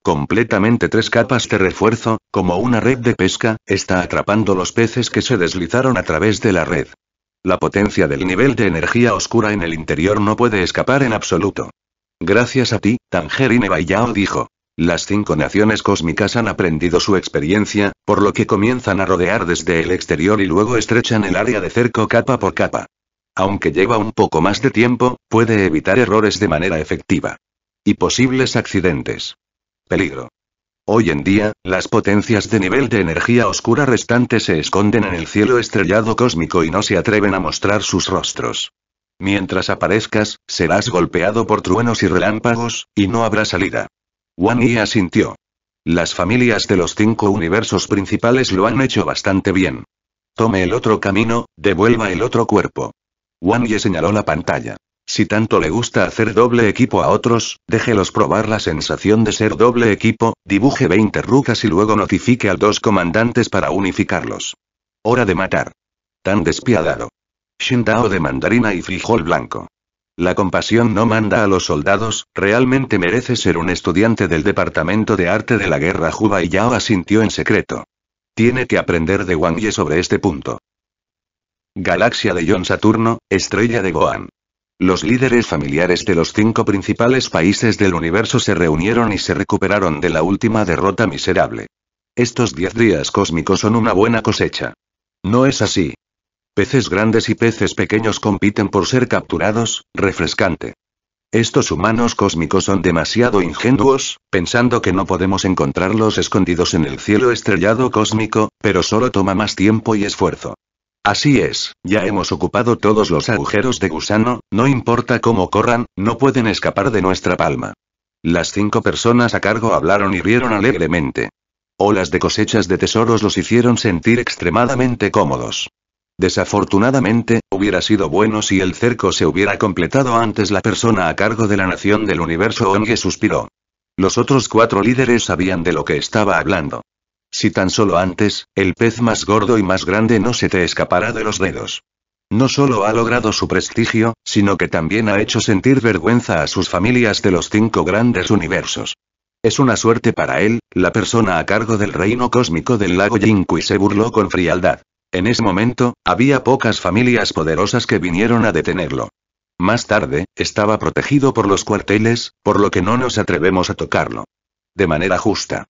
completamente tres capas de refuerzo, como una red de pesca, está atrapando los peces que se deslizaron a través de la red. La potencia del nivel de energía oscura en el interior no puede escapar en absoluto. Gracias a ti, Tangerine Baiyao dijo. Las cinco naciones cósmicas han aprendido su experiencia, por lo que comienzan a rodear desde el exterior y luego estrechan el área de cerco capa por capa. Aunque lleva un poco más de tiempo, puede evitar errores de manera efectiva. Y posibles accidentes. Peligro. Hoy en día, las potencias de nivel de energía oscura restante se esconden en el cielo estrellado cósmico y no se atreven a mostrar sus rostros. Mientras aparezcas, serás golpeado por truenos y relámpagos, y no habrá salida. Wan Yi asintió. Las familias de los cinco universos principales lo han hecho bastante bien. Tome el otro camino, devuelva el otro cuerpo. Wan Yi señaló la pantalla. Si tanto le gusta hacer doble equipo a otros, déjelos probar la sensación de ser doble equipo, dibuje 20 rucas y luego notifique a dos comandantes para unificarlos. Hora de matar. Tan despiadado. Shindao de mandarina y frijol blanco. La compasión no manda a los soldados, realmente merece ser un estudiante del Departamento de Arte de la Guerra Juba y Yao asintió en secreto. Tiene que aprender de Wang Ye sobre este punto. Galaxia de John Saturno, estrella de Gohan. Los líderes familiares de los cinco principales países del universo se reunieron y se recuperaron de la última derrota miserable. Estos diez días cósmicos son una buena cosecha. No es así. Peces grandes y peces pequeños compiten por ser capturados, refrescante. Estos humanos cósmicos son demasiado ingenuos, pensando que no podemos encontrarlos escondidos en el cielo estrellado cósmico, pero solo toma más tiempo y esfuerzo. Así es, ya hemos ocupado todos los agujeros de gusano, no importa cómo corran, no pueden escapar de nuestra palma. Las cinco personas a cargo hablaron y rieron alegremente. Olas de cosechas de tesoros los hicieron sentir extremadamente cómodos. Desafortunadamente, hubiera sido bueno si el cerco se hubiera completado antes la persona a cargo de la nación del universo Onge suspiró. Los otros cuatro líderes sabían de lo que estaba hablando. Si tan solo antes, el pez más gordo y más grande no se te escapará de los dedos. No solo ha logrado su prestigio, sino que también ha hecho sentir vergüenza a sus familias de los cinco grandes universos. Es una suerte para él, la persona a cargo del reino cósmico del lago y se burló con frialdad. En ese momento, había pocas familias poderosas que vinieron a detenerlo. Más tarde, estaba protegido por los cuarteles, por lo que no nos atrevemos a tocarlo. De manera justa.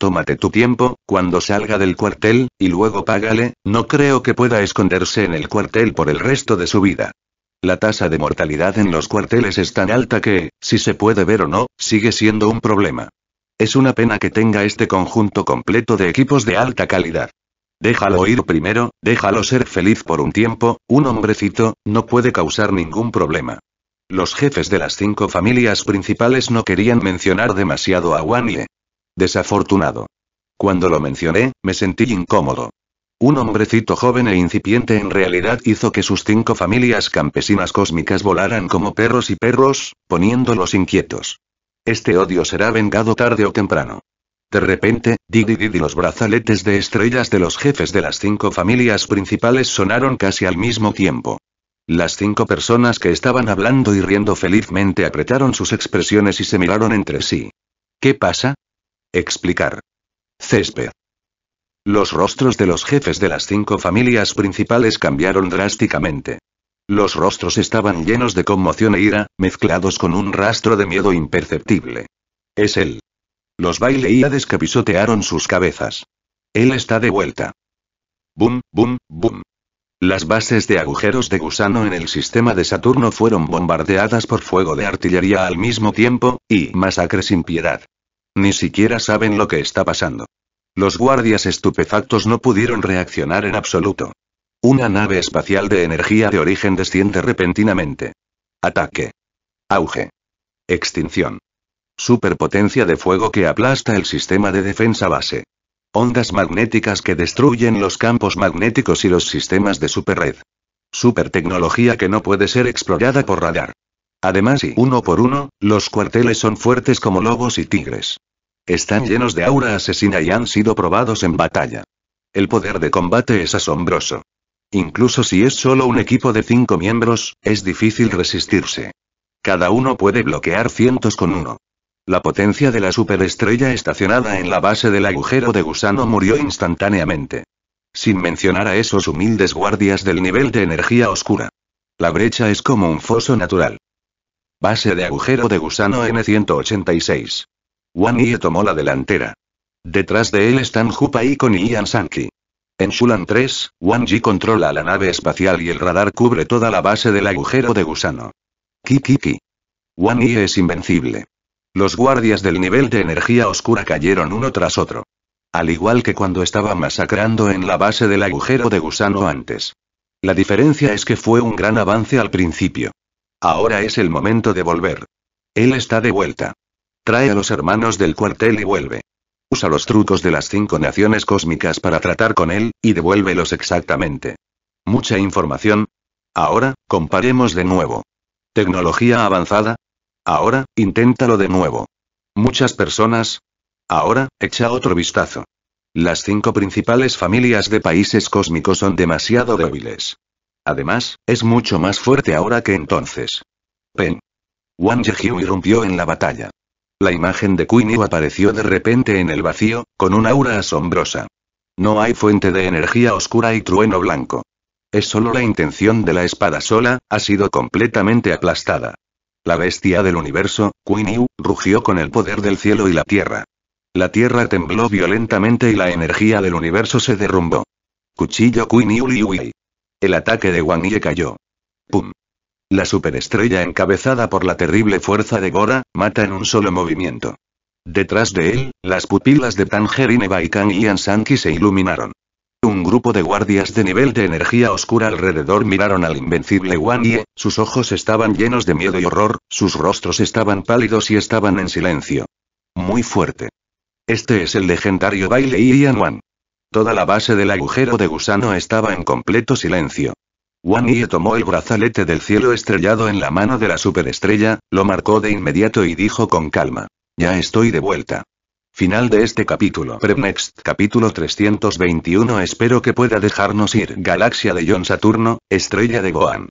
Tómate tu tiempo, cuando salga del cuartel, y luego págale, no creo que pueda esconderse en el cuartel por el resto de su vida. La tasa de mortalidad en los cuarteles es tan alta que, si se puede ver o no, sigue siendo un problema. Es una pena que tenga este conjunto completo de equipos de alta calidad. Déjalo ir primero, déjalo ser feliz por un tiempo, un hombrecito, no puede causar ningún problema. Los jefes de las cinco familias principales no querían mencionar demasiado a Wanye, Desafortunado. Cuando lo mencioné, me sentí incómodo. Un hombrecito joven e incipiente en realidad hizo que sus cinco familias campesinas cósmicas volaran como perros y perros, poniéndolos inquietos. Este odio será vengado tarde o temprano. De repente, Didi Didi los brazaletes de estrellas de los jefes de las cinco familias principales sonaron casi al mismo tiempo. Las cinco personas que estaban hablando y riendo felizmente apretaron sus expresiones y se miraron entre sí. ¿Qué pasa? Explicar. Césped. Los rostros de los jefes de las cinco familias principales cambiaron drásticamente. Los rostros estaban llenos de conmoción e ira, mezclados con un rastro de miedo imperceptible. Es él. Los baileíades que pisotearon sus cabezas. Él está de vuelta. Bum, bum, bum. Las bases de agujeros de gusano en el sistema de Saturno fueron bombardeadas por fuego de artillería al mismo tiempo, y masacre sin piedad. Ni siquiera saben lo que está pasando. Los guardias estupefactos no pudieron reaccionar en absoluto. Una nave espacial de energía de origen desciende repentinamente. Ataque. Auge. Extinción. Superpotencia de fuego que aplasta el sistema de defensa base. Ondas magnéticas que destruyen los campos magnéticos y los sistemas de superred. Supertecnología que no puede ser explorada por radar. Además, y uno por uno, los cuarteles son fuertes como lobos y tigres. Están llenos de aura asesina y han sido probados en batalla. El poder de combate es asombroso. Incluso si es solo un equipo de cinco miembros, es difícil resistirse. Cada uno puede bloquear cientos con uno. La potencia de la superestrella estacionada en la base del agujero de gusano murió instantáneamente. Sin mencionar a esos humildes guardias del nivel de energía oscura. La brecha es como un foso natural. Base de agujero de gusano N186. Wang Yi tomó la delantera. Detrás de él están Jupai con Ian Sanki. En Shulan 3, Wang Yi controla la nave espacial y el radar cubre toda la base del agujero de gusano. Ki ki ki. Wang Yi es invencible. Los guardias del nivel de energía oscura cayeron uno tras otro. Al igual que cuando estaba masacrando en la base del agujero de gusano antes. La diferencia es que fue un gran avance al principio. Ahora es el momento de volver. Él está de vuelta. Trae a los hermanos del cuartel y vuelve. Usa los trucos de las cinco naciones cósmicas para tratar con él, y devuélvelos exactamente. Mucha información. Ahora, comparemos de nuevo. Tecnología avanzada. Ahora, inténtalo de nuevo. Muchas personas. Ahora, echa otro vistazo. Las cinco principales familias de países cósmicos son demasiado débiles. Además, es mucho más fuerte ahora que entonces. Pen. Wang irrumpió en la batalla. La imagen de Niu apareció de repente en el vacío, con una aura asombrosa. No hay fuente de energía oscura y trueno blanco. Es solo la intención de la espada sola, ha sido completamente aplastada. La bestia del universo, Niu, rugió con el poder del cielo y la tierra. La tierra tembló violentamente y la energía del universo se derrumbó. Cuchillo Niu Liui. El ataque de Wang Ye cayó. ¡Pum! La superestrella encabezada por la terrible fuerza de Gora, mata en un solo movimiento. Detrás de él, las pupilas de Tangerine Baikan y Ansanki se iluminaron. Un grupo de guardias de nivel de energía oscura alrededor miraron al invencible Wan sus ojos estaban llenos de miedo y horror, sus rostros estaban pálidos y estaban en silencio. Muy fuerte. Este es el legendario baile Ian Wan. Toda la base del agujero de gusano estaba en completo silencio. Wang tomó el brazalete del cielo estrellado en la mano de la superestrella, lo marcó de inmediato y dijo con calma. Ya estoy de vuelta. Final de este capítulo. Prepnext capítulo 321 Espero que pueda dejarnos ir. Galaxia de John Saturno, estrella de Gohan.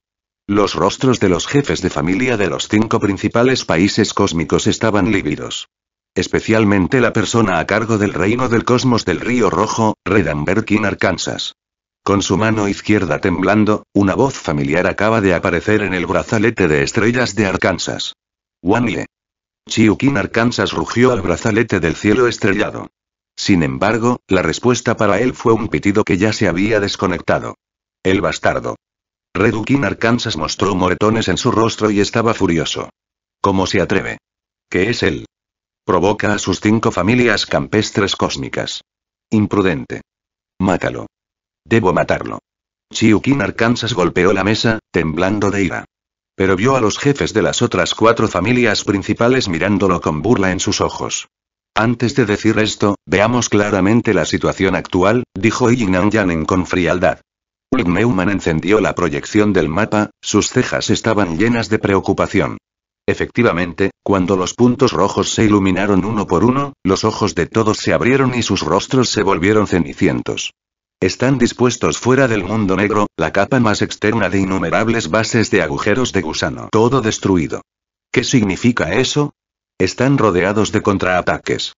Los rostros de los jefes de familia de los cinco principales países cósmicos estaban lívidos. Especialmente la persona a cargo del reino del cosmos del río rojo, Redan Arkansas. Con su mano izquierda temblando, una voz familiar acaba de aparecer en el brazalete de estrellas de Arkansas. Wanle. Chiukin Arkansas rugió al brazalete del cielo estrellado. Sin embargo, la respuesta para él fue un pitido que ya se había desconectado. El bastardo. Redukin Arkansas mostró moretones en su rostro y estaba furioso. ¿Cómo se atreve? ¿Qué es él? Provoca a sus cinco familias campestres cósmicas. Imprudente. Mátalo. Debo matarlo. Chiukin Arkansas golpeó la mesa, temblando de ira. Pero vio a los jefes de las otras cuatro familias principales mirándolo con burla en sus ojos. Antes de decir esto, veamos claramente la situación actual, dijo Yinan Yanen con frialdad. Meuman encendió la proyección del mapa, sus cejas estaban llenas de preocupación. Efectivamente, cuando los puntos rojos se iluminaron uno por uno, los ojos de todos se abrieron y sus rostros se volvieron cenicientos. Están dispuestos fuera del mundo negro, la capa más externa de innumerables bases de agujeros de gusano. Todo destruido. ¿Qué significa eso? Están rodeados de contraataques.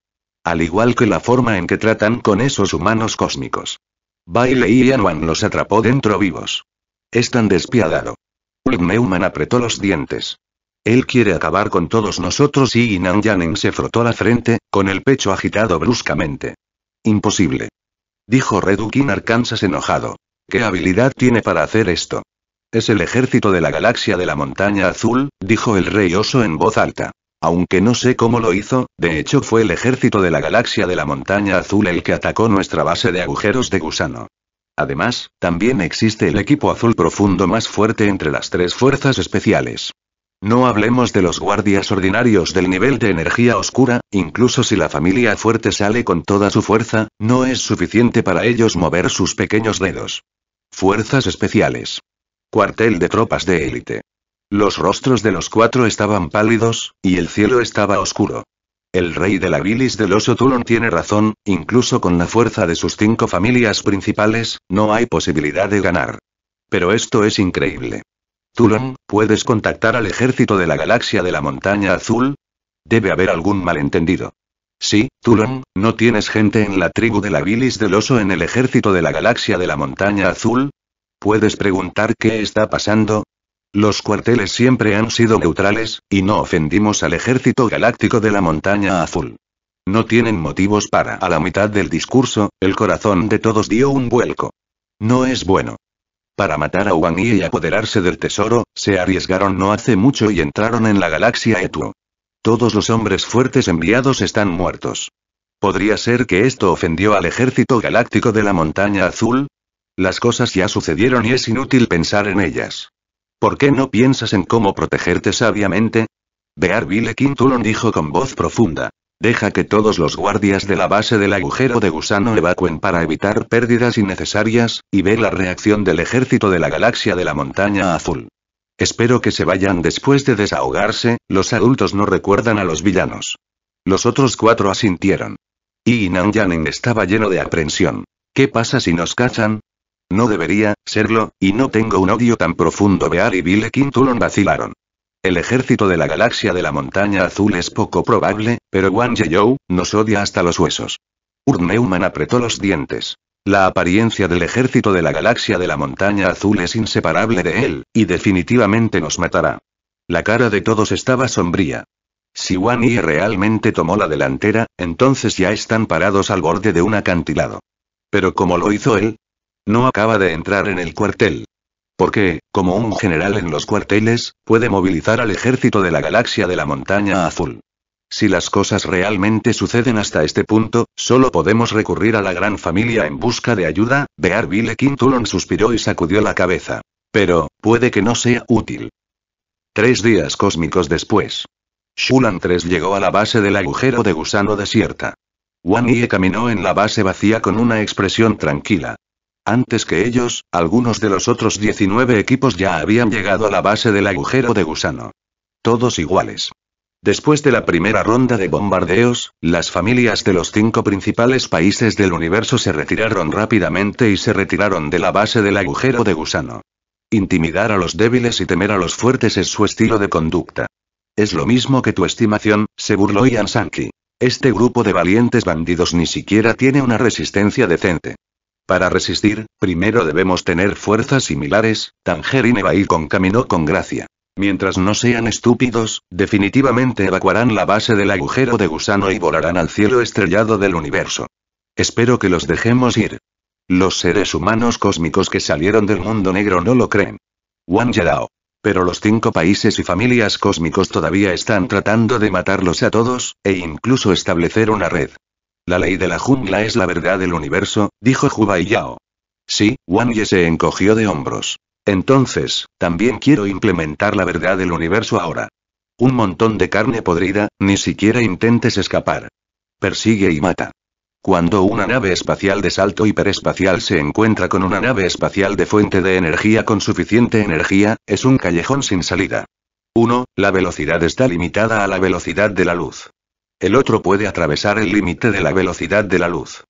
Al igual que la forma en que tratan con esos humanos cósmicos. Baile y Yanwan los atrapó dentro vivos. Es tan despiadado. apretó los dientes. Él quiere acabar con todos nosotros y Nan Yanen se frotó la frente, con el pecho agitado bruscamente. Imposible. Dijo Redukin Arkansas enojado. ¿Qué habilidad tiene para hacer esto? Es el ejército de la galaxia de la montaña azul, dijo el rey oso en voz alta. Aunque no sé cómo lo hizo, de hecho fue el ejército de la galaxia de la montaña azul el que atacó nuestra base de agujeros de gusano. Además, también existe el equipo azul profundo más fuerte entre las tres fuerzas especiales. No hablemos de los guardias ordinarios del nivel de energía oscura, incluso si la familia fuerte sale con toda su fuerza, no es suficiente para ellos mover sus pequeños dedos. Fuerzas especiales. Cuartel de tropas de élite. Los rostros de los cuatro estaban pálidos, y el cielo estaba oscuro. El rey de la bilis del oso Tulon tiene razón, incluso con la fuerza de sus cinco familias principales, no hay posibilidad de ganar. Pero esto es increíble. Tulon, ¿puedes contactar al ejército de la galaxia de la montaña azul? Debe haber algún malentendido. Sí, Tulon, ¿no tienes gente en la tribu de la bilis del oso en el ejército de la galaxia de la montaña azul? ¿Puedes preguntar qué está pasando? Los cuarteles siempre han sido neutrales, y no ofendimos al ejército galáctico de la montaña azul. No tienen motivos para... A la mitad del discurso, el corazón de todos dio un vuelco. No es bueno. Para matar a Wang y apoderarse del tesoro, se arriesgaron no hace mucho y entraron en la galaxia Etuo. Todos los hombres fuertes enviados están muertos. ¿Podría ser que esto ofendió al ejército galáctico de la montaña azul? Las cosas ya sucedieron y es inútil pensar en ellas. ¿Por qué no piensas en cómo protegerte sabiamente? Bear Vile Quintulon dijo con voz profunda. Deja que todos los guardias de la base del agujero de gusano evacuen para evitar pérdidas innecesarias, y ve la reacción del ejército de la galaxia de la montaña azul. Espero que se vayan después de desahogarse, los adultos no recuerdan a los villanos. Los otros cuatro asintieron. Y yanin estaba lleno de aprensión. ¿Qué pasa si nos cachan? No debería serlo, y no tengo un odio tan profundo. Bear y bill vacilaron. El ejército de la galaxia de la montaña azul es poco probable, pero Wang you nos odia hasta los huesos. Urneuman apretó los dientes. La apariencia del ejército de la galaxia de la montaña azul es inseparable de él, y definitivamente nos matará. La cara de todos estaba sombría. Si Wan Yi realmente tomó la delantera, entonces ya están parados al borde de un acantilado. Pero como lo hizo él? No acaba de entrar en el cuartel porque, como un general en los cuarteles, puede movilizar al ejército de la galaxia de la montaña azul. Si las cosas realmente suceden hasta este punto, solo podemos recurrir a la gran familia en busca de ayuda, Bearville Quintulon suspiró y sacudió la cabeza. Pero, puede que no sea útil. Tres días cósmicos después. Shulan 3 llegó a la base del agujero de gusano desierta. Wan caminó en la base vacía con una expresión tranquila. Antes que ellos, algunos de los otros 19 equipos ya habían llegado a la base del agujero de gusano. Todos iguales. Después de la primera ronda de bombardeos, las familias de los cinco principales países del universo se retiraron rápidamente y se retiraron de la base del agujero de gusano. Intimidar a los débiles y temer a los fuertes es su estilo de conducta. Es lo mismo que tu estimación, se burló Ian Sankey. Este grupo de valientes bandidos ni siquiera tiene una resistencia decente. Para resistir, primero debemos tener fuerzas similares, Tangerine va y concaminó con gracia. Mientras no sean estúpidos, definitivamente evacuarán la base del agujero de gusano y volarán al cielo estrellado del universo. Espero que los dejemos ir. Los seres humanos cósmicos que salieron del mundo negro no lo creen. Wang Yarao. Pero los cinco países y familias cósmicos todavía están tratando de matarlos a todos, e incluso establecer una red. La ley de la jungla es la verdad del universo, dijo Juba y Yao. Sí, Wang Ye se encogió de hombros. Entonces, también quiero implementar la verdad del universo ahora. Un montón de carne podrida, ni siquiera intentes escapar. Persigue y mata. Cuando una nave espacial de salto hiperespacial se encuentra con una nave espacial de fuente de energía con suficiente energía, es un callejón sin salida. 1. La velocidad está limitada a la velocidad de la luz. El otro puede atravesar el límite de la velocidad de la luz.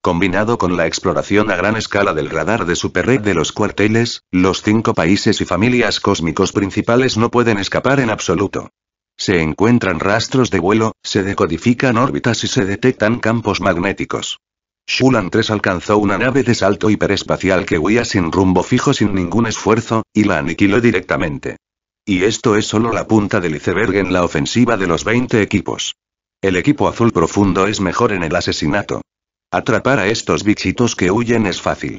Combinado con la exploración a gran escala del radar de superred de los cuarteles, los cinco países y familias cósmicos principales no pueden escapar en absoluto. Se encuentran rastros de vuelo, se decodifican órbitas y se detectan campos magnéticos. Shulan 3 alcanzó una nave de salto hiperespacial que huía sin rumbo fijo sin ningún esfuerzo, y la aniquiló directamente. Y esto es solo la punta del iceberg en la ofensiva de los 20 equipos. El equipo azul profundo es mejor en el asesinato. Atrapar a estos bichitos que huyen es fácil.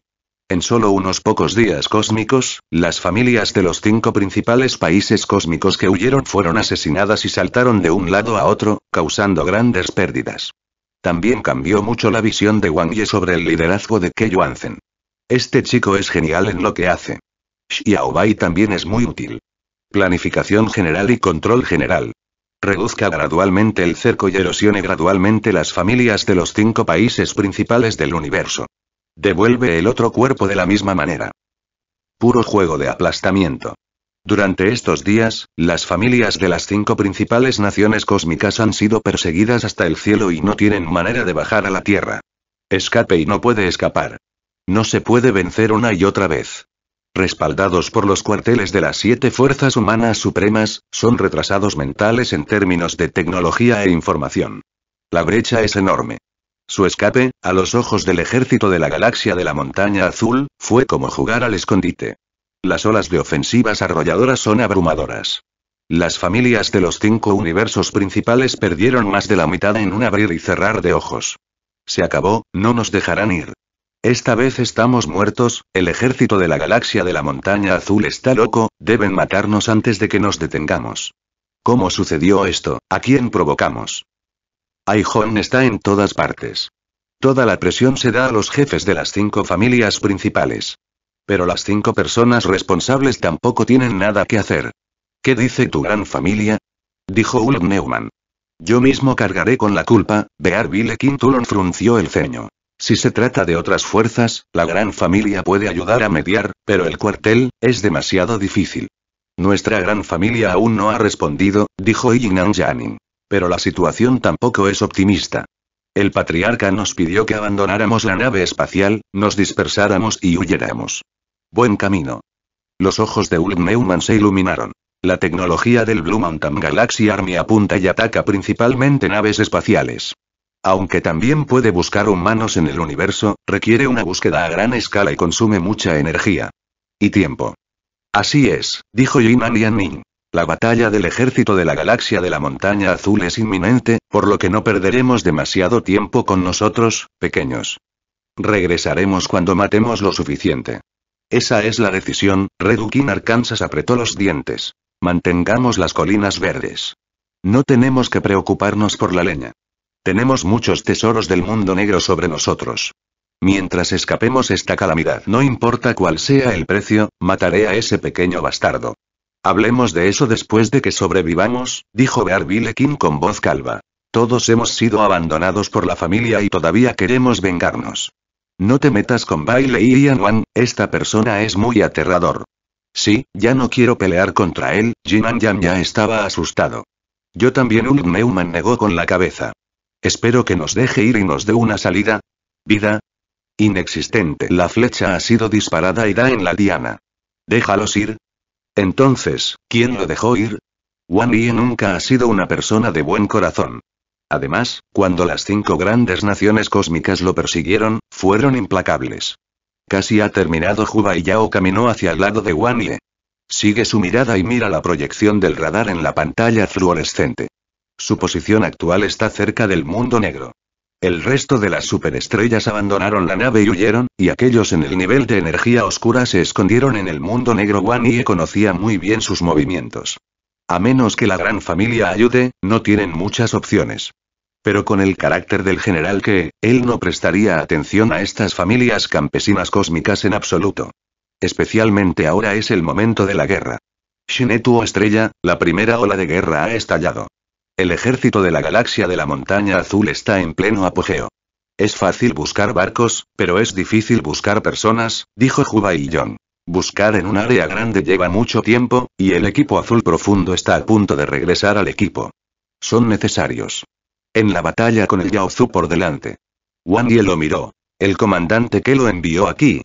En solo unos pocos días cósmicos, las familias de los cinco principales países cósmicos que huyeron fueron asesinadas y saltaron de un lado a otro, causando grandes pérdidas. También cambió mucho la visión de Wang Ye sobre el liderazgo de Ke Yuanzen. Este chico es genial en lo que hace. Xiaobai también es muy útil. Planificación general y control general reduzca gradualmente el cerco y erosione gradualmente las familias de los cinco países principales del universo. Devuelve el otro cuerpo de la misma manera. Puro juego de aplastamiento. Durante estos días, las familias de las cinco principales naciones cósmicas han sido perseguidas hasta el cielo y no tienen manera de bajar a la Tierra. Escape y no puede escapar. No se puede vencer una y otra vez respaldados por los cuarteles de las siete fuerzas humanas supremas, son retrasados mentales en términos de tecnología e información. La brecha es enorme. Su escape, a los ojos del ejército de la galaxia de la montaña azul, fue como jugar al escondite. Las olas de ofensivas arrolladoras son abrumadoras. Las familias de los cinco universos principales perdieron más de la mitad en un abrir y cerrar de ojos. Se acabó, no nos dejarán ir. Esta vez estamos muertos, el ejército de la galaxia de la montaña azul está loco, deben matarnos antes de que nos detengamos. ¿Cómo sucedió esto? ¿A quién provocamos? Aijón está en todas partes. Toda la presión se da a los jefes de las cinco familias principales. Pero las cinco personas responsables tampoco tienen nada que hacer. ¿Qué dice tu gran familia? Dijo Ulf Neumann. Yo mismo cargaré con la culpa, Bearville Quintulon frunció el ceño. Si se trata de otras fuerzas, la gran familia puede ayudar a mediar, pero el cuartel, es demasiado difícil. Nuestra gran familia aún no ha respondido, dijo Ignan Janin. Pero la situación tampoco es optimista. El patriarca nos pidió que abandonáramos la nave espacial, nos dispersáramos y huyéramos. Buen camino. Los ojos de Ulm Neumann se iluminaron. La tecnología del Blue Mountain Galaxy Army apunta y ataca principalmente naves espaciales. Aunque también puede buscar humanos en el universo, requiere una búsqueda a gran escala y consume mucha energía. Y tiempo. Así es, dijo Yin An La batalla del ejército de la galaxia de la montaña azul es inminente, por lo que no perderemos demasiado tiempo con nosotros, pequeños. Regresaremos cuando matemos lo suficiente. Esa es la decisión, Redukin Arkansas apretó los dientes. Mantengamos las colinas verdes. No tenemos que preocuparnos por la leña. Tenemos muchos tesoros del mundo negro sobre nosotros. Mientras escapemos esta calamidad, no importa cuál sea el precio, mataré a ese pequeño bastardo. Hablemos de eso después de que sobrevivamos, dijo Bearville King con voz calva. Todos hemos sido abandonados por la familia y todavía queremos vengarnos. No te metas con Baile y Ian Wan, esta persona es muy aterrador. Sí, ya no quiero pelear contra él, Jinan Yan ya estaba asustado. Yo también un Neumann negó con la cabeza. Espero que nos deje ir y nos dé una salida. Vida. Inexistente. La flecha ha sido disparada y da en la diana. Déjalos ir. Entonces, ¿quién lo dejó ir? Wan Yi nunca ha sido una persona de buen corazón. Además, cuando las cinco grandes naciones cósmicas lo persiguieron, fueron implacables. Casi ha terminado Juba y Yao caminó hacia el lado de Wan Sigue su mirada y mira la proyección del radar en la pantalla fluorescente. Su posición actual está cerca del mundo negro. El resto de las superestrellas abandonaron la nave y huyeron, y aquellos en el nivel de energía oscura se escondieron en el mundo negro. Wan y conocía muy bien sus movimientos. A menos que la gran familia ayude, no tienen muchas opciones. Pero con el carácter del general que, él no prestaría atención a estas familias campesinas cósmicas en absoluto. Especialmente ahora es el momento de la guerra. Shinetu Estrella, la primera ola de guerra ha estallado. El ejército de la galaxia de la montaña azul está en pleno apogeo. Es fácil buscar barcos, pero es difícil buscar personas, dijo Juba y John. Buscar en un área grande lleva mucho tiempo, y el equipo azul profundo está a punto de regresar al equipo. Son necesarios. En la batalla con el Yaozu por delante. Wang Ye lo miró. El comandante que lo envió aquí.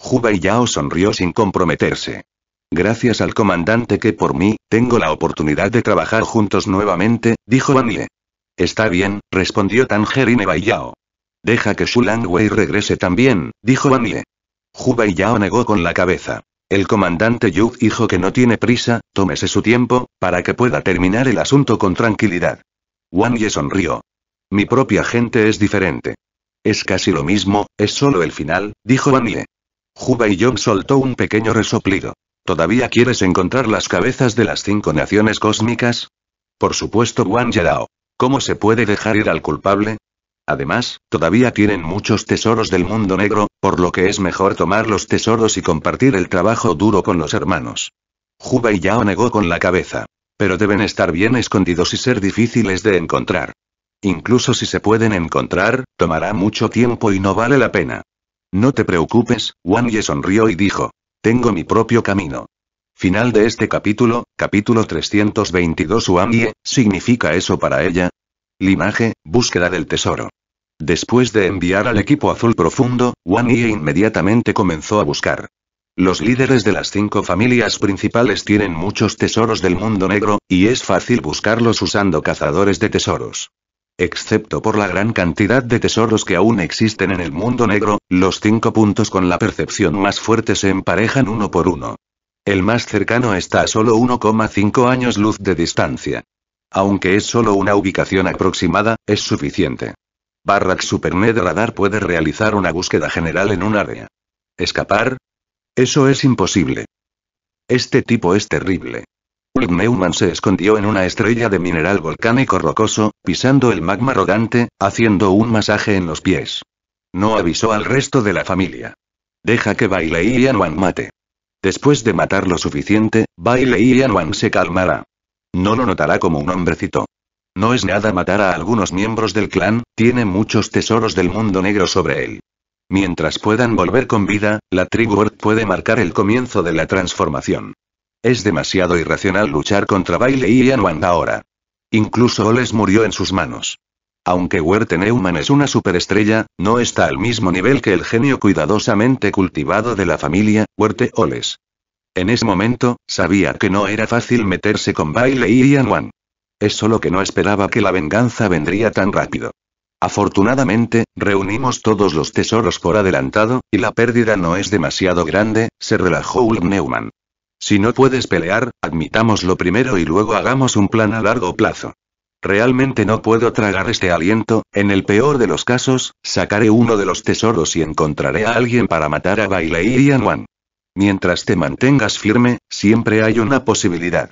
Juba y Yao sonrió sin comprometerse. Gracias al comandante que por mí, tengo la oportunidad de trabajar juntos nuevamente, dijo Anile. Está bien, respondió Tangerine Yao. Deja que Shulang Wei regrese también, dijo Anile. Hu Baiyao negó con la cabeza. El comandante Yu dijo que no tiene prisa, tómese su tiempo, para que pueda terminar el asunto con tranquilidad. Wang sonrió. Mi propia gente es diferente. Es casi lo mismo, es solo el final, dijo Wang Ye. soltó un pequeño resoplido. ¿Todavía quieres encontrar las cabezas de las cinco naciones cósmicas? Por supuesto, Wang yao ¿Cómo se puede dejar ir al culpable? Además, todavía tienen muchos tesoros del mundo negro, por lo que es mejor tomar los tesoros y compartir el trabajo duro con los hermanos. Juba y Yao negó con la cabeza. Pero deben estar bien escondidos y ser difíciles de encontrar. Incluso si se pueden encontrar, tomará mucho tiempo y no vale la pena. No te preocupes, Wang Ye sonrió y dijo, tengo mi propio camino. Final de este capítulo, capítulo 322 Yi, ¿significa eso para ella? Linaje, búsqueda del tesoro. Después de enviar al equipo azul profundo, wan inmediatamente comenzó a buscar. Los líderes de las cinco familias principales tienen muchos tesoros del mundo negro, y es fácil buscarlos usando cazadores de tesoros. Excepto por la gran cantidad de tesoros que aún existen en el mundo negro, los cinco puntos con la percepción más fuerte se emparejan uno por uno. El más cercano está a solo 1,5 años luz de distancia. Aunque es solo una ubicación aproximada, es suficiente. Barrack Supernet Radar puede realizar una búsqueda general en un área. ¿Escapar? Eso es imposible. Este tipo es terrible. Neumann se escondió en una estrella de mineral volcánico rocoso, pisando el magma rodante, haciendo un masaje en los pies. No avisó al resto de la familia. Deja que Baile y mate. Después de matar lo suficiente, Baile se calmará. No lo notará como un hombrecito. No es nada matar a algunos miembros del clan, tiene muchos tesoros del mundo negro sobre él. Mientras puedan volver con vida, la tribu puede marcar el comienzo de la transformación. Es demasiado irracional luchar contra Baile y Ian ahora. Incluso Oles murió en sus manos. Aunque Huerte Neumann es una superestrella, no está al mismo nivel que el genio cuidadosamente cultivado de la familia, Huerte Oles. En ese momento, sabía que no era fácil meterse con Baile y Ian Es solo que no esperaba que la venganza vendría tan rápido. Afortunadamente, reunimos todos los tesoros por adelantado, y la pérdida no es demasiado grande, se relajó Ulm Neumann. Si no puedes pelear, admitámoslo primero y luego hagamos un plan a largo plazo. Realmente no puedo tragar este aliento, en el peor de los casos, sacaré uno de los tesoros y encontraré a alguien para matar a Bailey y Wan. Mientras te mantengas firme, siempre hay una posibilidad.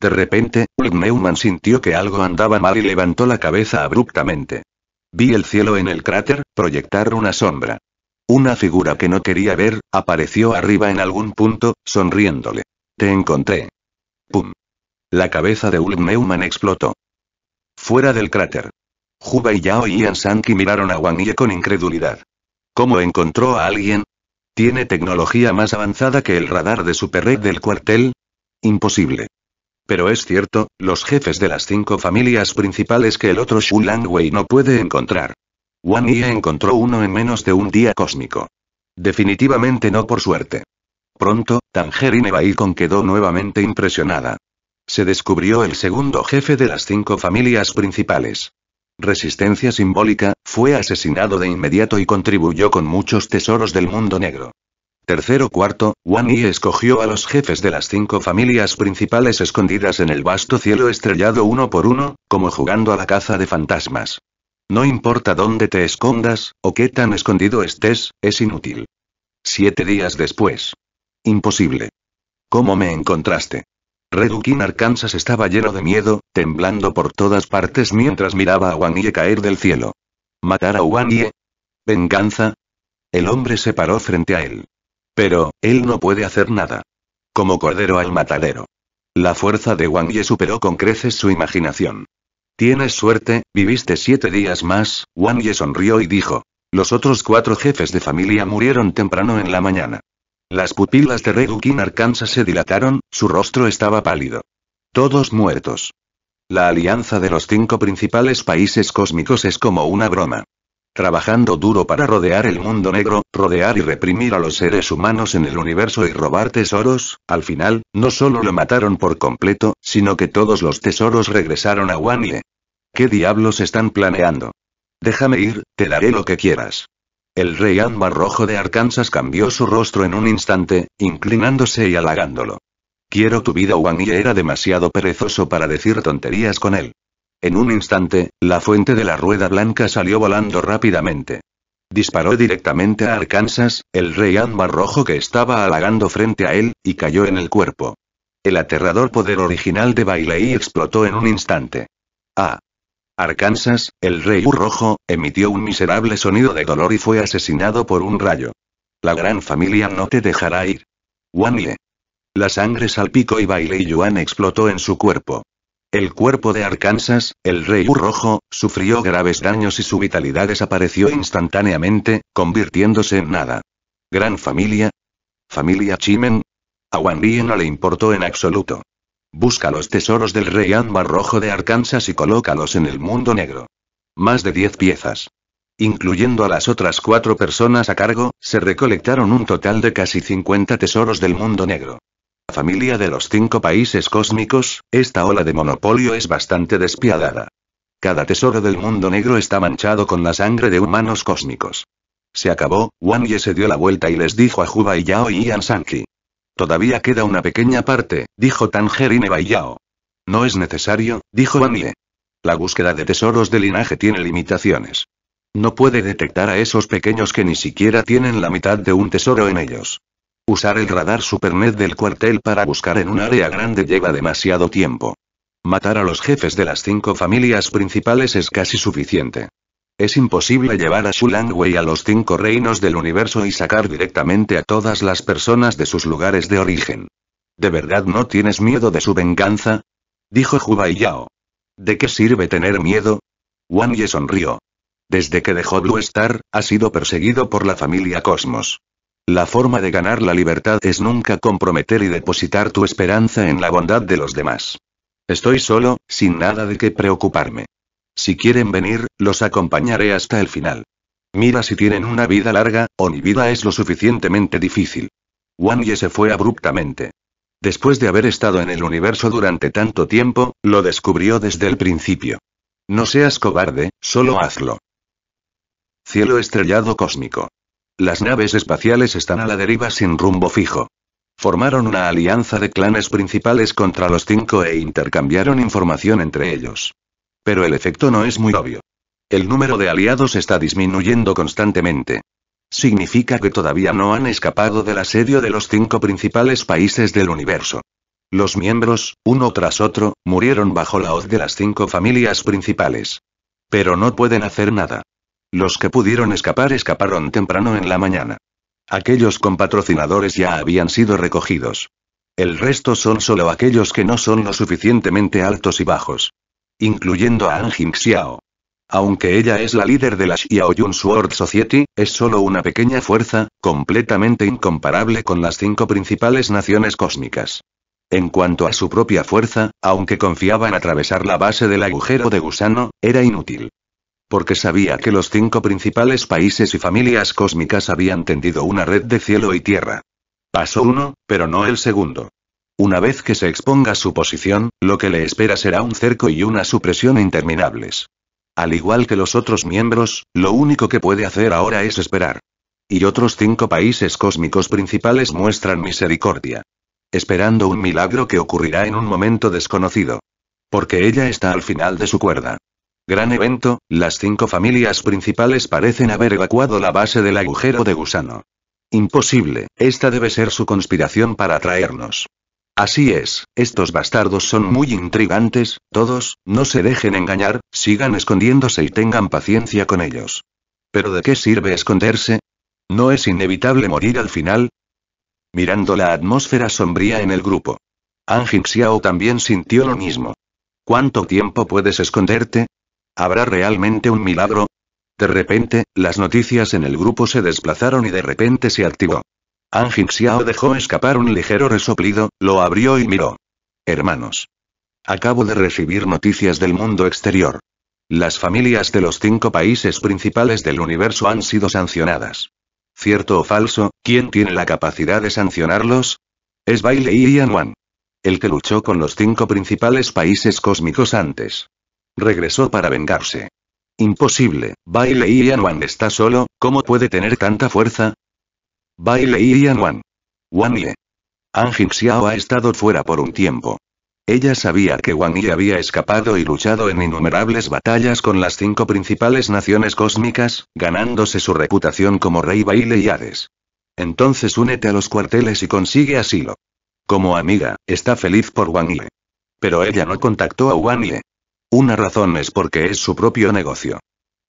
De repente, el Neumann sintió que algo andaba mal y levantó la cabeza abruptamente. Vi el cielo en el cráter, proyectar una sombra. Una figura que no quería ver, apareció arriba en algún punto, sonriéndole encontré. ¡Pum! La cabeza de Ulm Neumann explotó. Fuera del cráter. Juba y Yao y Ian Sanki miraron a Wang Ye con incredulidad. ¿Cómo encontró a alguien? ¿Tiene tecnología más avanzada que el radar de Super Red del cuartel? Imposible. Pero es cierto, los jefes de las cinco familias principales que el otro Shu Langwei no puede encontrar. Wang Ye encontró uno en menos de un día cósmico. Definitivamente no por suerte. Pronto, Tangerine Bacon quedó nuevamente impresionada. Se descubrió el segundo jefe de las cinco familias principales. Resistencia simbólica, fue asesinado de inmediato y contribuyó con muchos tesoros del mundo negro. Tercero cuarto, Wan y escogió a los jefes de las cinco familias principales escondidas en el vasto cielo estrellado uno por uno, como jugando a la caza de fantasmas. No importa dónde te escondas, o qué tan escondido estés, es inútil. Siete días después. Imposible. ¿Cómo me encontraste? Redukin Arkansas estaba lleno de miedo, temblando por todas partes mientras miraba a Ye caer del cielo. ¿Matar a Ye. ¿Venganza? El hombre se paró frente a él. Pero, él no puede hacer nada. Como cordero al matadero. La fuerza de Ye superó con creces su imaginación. Tienes suerte, viviste siete días más, Ye sonrió y dijo. Los otros cuatro jefes de familia murieron temprano en la mañana. Las pupilas de Redukin Arkansas se dilataron, su rostro estaba pálido. Todos muertos. La alianza de los cinco principales países cósmicos es como una broma. Trabajando duro para rodear el mundo negro, rodear y reprimir a los seres humanos en el universo y robar tesoros, al final, no solo lo mataron por completo, sino que todos los tesoros regresaron a Wanye. ¿Qué diablos están planeando? Déjame ir, te daré lo que quieras. El rey ámbar rojo de Arkansas cambió su rostro en un instante, inclinándose y halagándolo. Quiero tu vida, Wang y era demasiado perezoso para decir tonterías con él. En un instante, la fuente de la rueda blanca salió volando rápidamente. Disparó directamente a Arkansas, el rey ámbar rojo que estaba halagando frente a él, y cayó en el cuerpo. El aterrador poder original de Bailey explotó en un instante. Ah, Arkansas, el rey rojo, emitió un miserable sonido de dolor y fue asesinado por un rayo. La gran familia no te dejará ir. Wanle. La sangre salpicó y Baile y Yuan explotó en su cuerpo. El cuerpo de Arkansas, el rey rojo, sufrió graves daños y su vitalidad desapareció instantáneamente, convirtiéndose en nada. Gran familia. Familia Chimen. A Wan no le importó en absoluto. Busca los tesoros del rey ámbar rojo de Arkansas y colócalos en el mundo negro. Más de 10 piezas. Incluyendo a las otras cuatro personas a cargo, se recolectaron un total de casi 50 tesoros del mundo negro. La familia de los cinco países cósmicos, esta ola de monopolio es bastante despiadada. Cada tesoro del mundo negro está manchado con la sangre de humanos cósmicos. Se acabó, Wang Ye se dio la vuelta y les dijo a Juba y Yao y Ian Sanki. Todavía queda una pequeña parte, dijo Tangerine Bayao. No es necesario, dijo Annie. La búsqueda de tesoros de linaje tiene limitaciones. No puede detectar a esos pequeños que ni siquiera tienen la mitad de un tesoro en ellos. Usar el radar supernet del cuartel para buscar en un área grande lleva demasiado tiempo. Matar a los jefes de las cinco familias principales es casi suficiente. Es imposible llevar a Shulangwei a los cinco reinos del universo y sacar directamente a todas las personas de sus lugares de origen. ¿De verdad no tienes miedo de su venganza? Dijo Jubei Yao. ¿De qué sirve tener miedo? Wang Ye sonrió. Desde que dejó Blue Star, ha sido perseguido por la familia Cosmos. La forma de ganar la libertad es nunca comprometer y depositar tu esperanza en la bondad de los demás. Estoy solo, sin nada de qué preocuparme. Si quieren venir, los acompañaré hasta el final. Mira si tienen una vida larga, o mi vida es lo suficientemente difícil. Wang Ye se fue abruptamente. Después de haber estado en el universo durante tanto tiempo, lo descubrió desde el principio. No seas cobarde, solo hazlo. Cielo estrellado cósmico. Las naves espaciales están a la deriva sin rumbo fijo. Formaron una alianza de clanes principales contra los cinco e intercambiaron información entre ellos. Pero el efecto no es muy obvio. El número de aliados está disminuyendo constantemente. Significa que todavía no han escapado del asedio de los cinco principales países del universo. Los miembros, uno tras otro, murieron bajo la hoz de las cinco familias principales. Pero no pueden hacer nada. Los que pudieron escapar escaparon temprano en la mañana. Aquellos con patrocinadores ya habían sido recogidos. El resto son solo aquellos que no son lo suficientemente altos y bajos incluyendo a Anjing Xiao. Aunque ella es la líder de la Xiaoyun Sword Society, es solo una pequeña fuerza, completamente incomparable con las cinco principales naciones cósmicas. En cuanto a su propia fuerza, aunque confiaba en atravesar la base del agujero de gusano, era inútil. Porque sabía que los cinco principales países y familias cósmicas habían tendido una red de cielo y tierra. Pasó uno, pero no el segundo. Una vez que se exponga su posición, lo que le espera será un cerco y una supresión interminables. Al igual que los otros miembros, lo único que puede hacer ahora es esperar. Y otros cinco países cósmicos principales muestran misericordia. Esperando un milagro que ocurrirá en un momento desconocido. Porque ella está al final de su cuerda. Gran evento, las cinco familias principales parecen haber evacuado la base del agujero de gusano. Imposible, esta debe ser su conspiración para atraernos. Así es, estos bastardos son muy intrigantes, todos, no se dejen engañar, sigan escondiéndose y tengan paciencia con ellos. Pero ¿de qué sirve esconderse? ¿No es inevitable morir al final? Mirando la atmósfera sombría en el grupo. Anjin Xiao también sintió lo mismo. ¿Cuánto tiempo puedes esconderte? ¿Habrá realmente un milagro? De repente, las noticias en el grupo se desplazaron y de repente se activó. Anjing Xiao dejó escapar un ligero resoplido, lo abrió y miró. Hermanos. Acabo de recibir noticias del mundo exterior. Las familias de los cinco países principales del universo han sido sancionadas. ¿Cierto o falso? ¿Quién tiene la capacidad de sancionarlos? Es Baile y Ian Wan. El que luchó con los cinco principales países cósmicos antes. Regresó para vengarse. Imposible, Baile Ian Wan está solo, ¿cómo puede tener tanta fuerza? Baile Ian Wan. Wang Ye. Xiao ha estado fuera por un tiempo. Ella sabía que Wang Yi había escapado y luchado en innumerables batallas con las cinco principales naciones cósmicas, ganándose su reputación como rey baile y Hades. Entonces únete a los cuarteles y consigue asilo. Como amiga, está feliz por Wang Pero ella no contactó a Wang Una razón es porque es su propio negocio.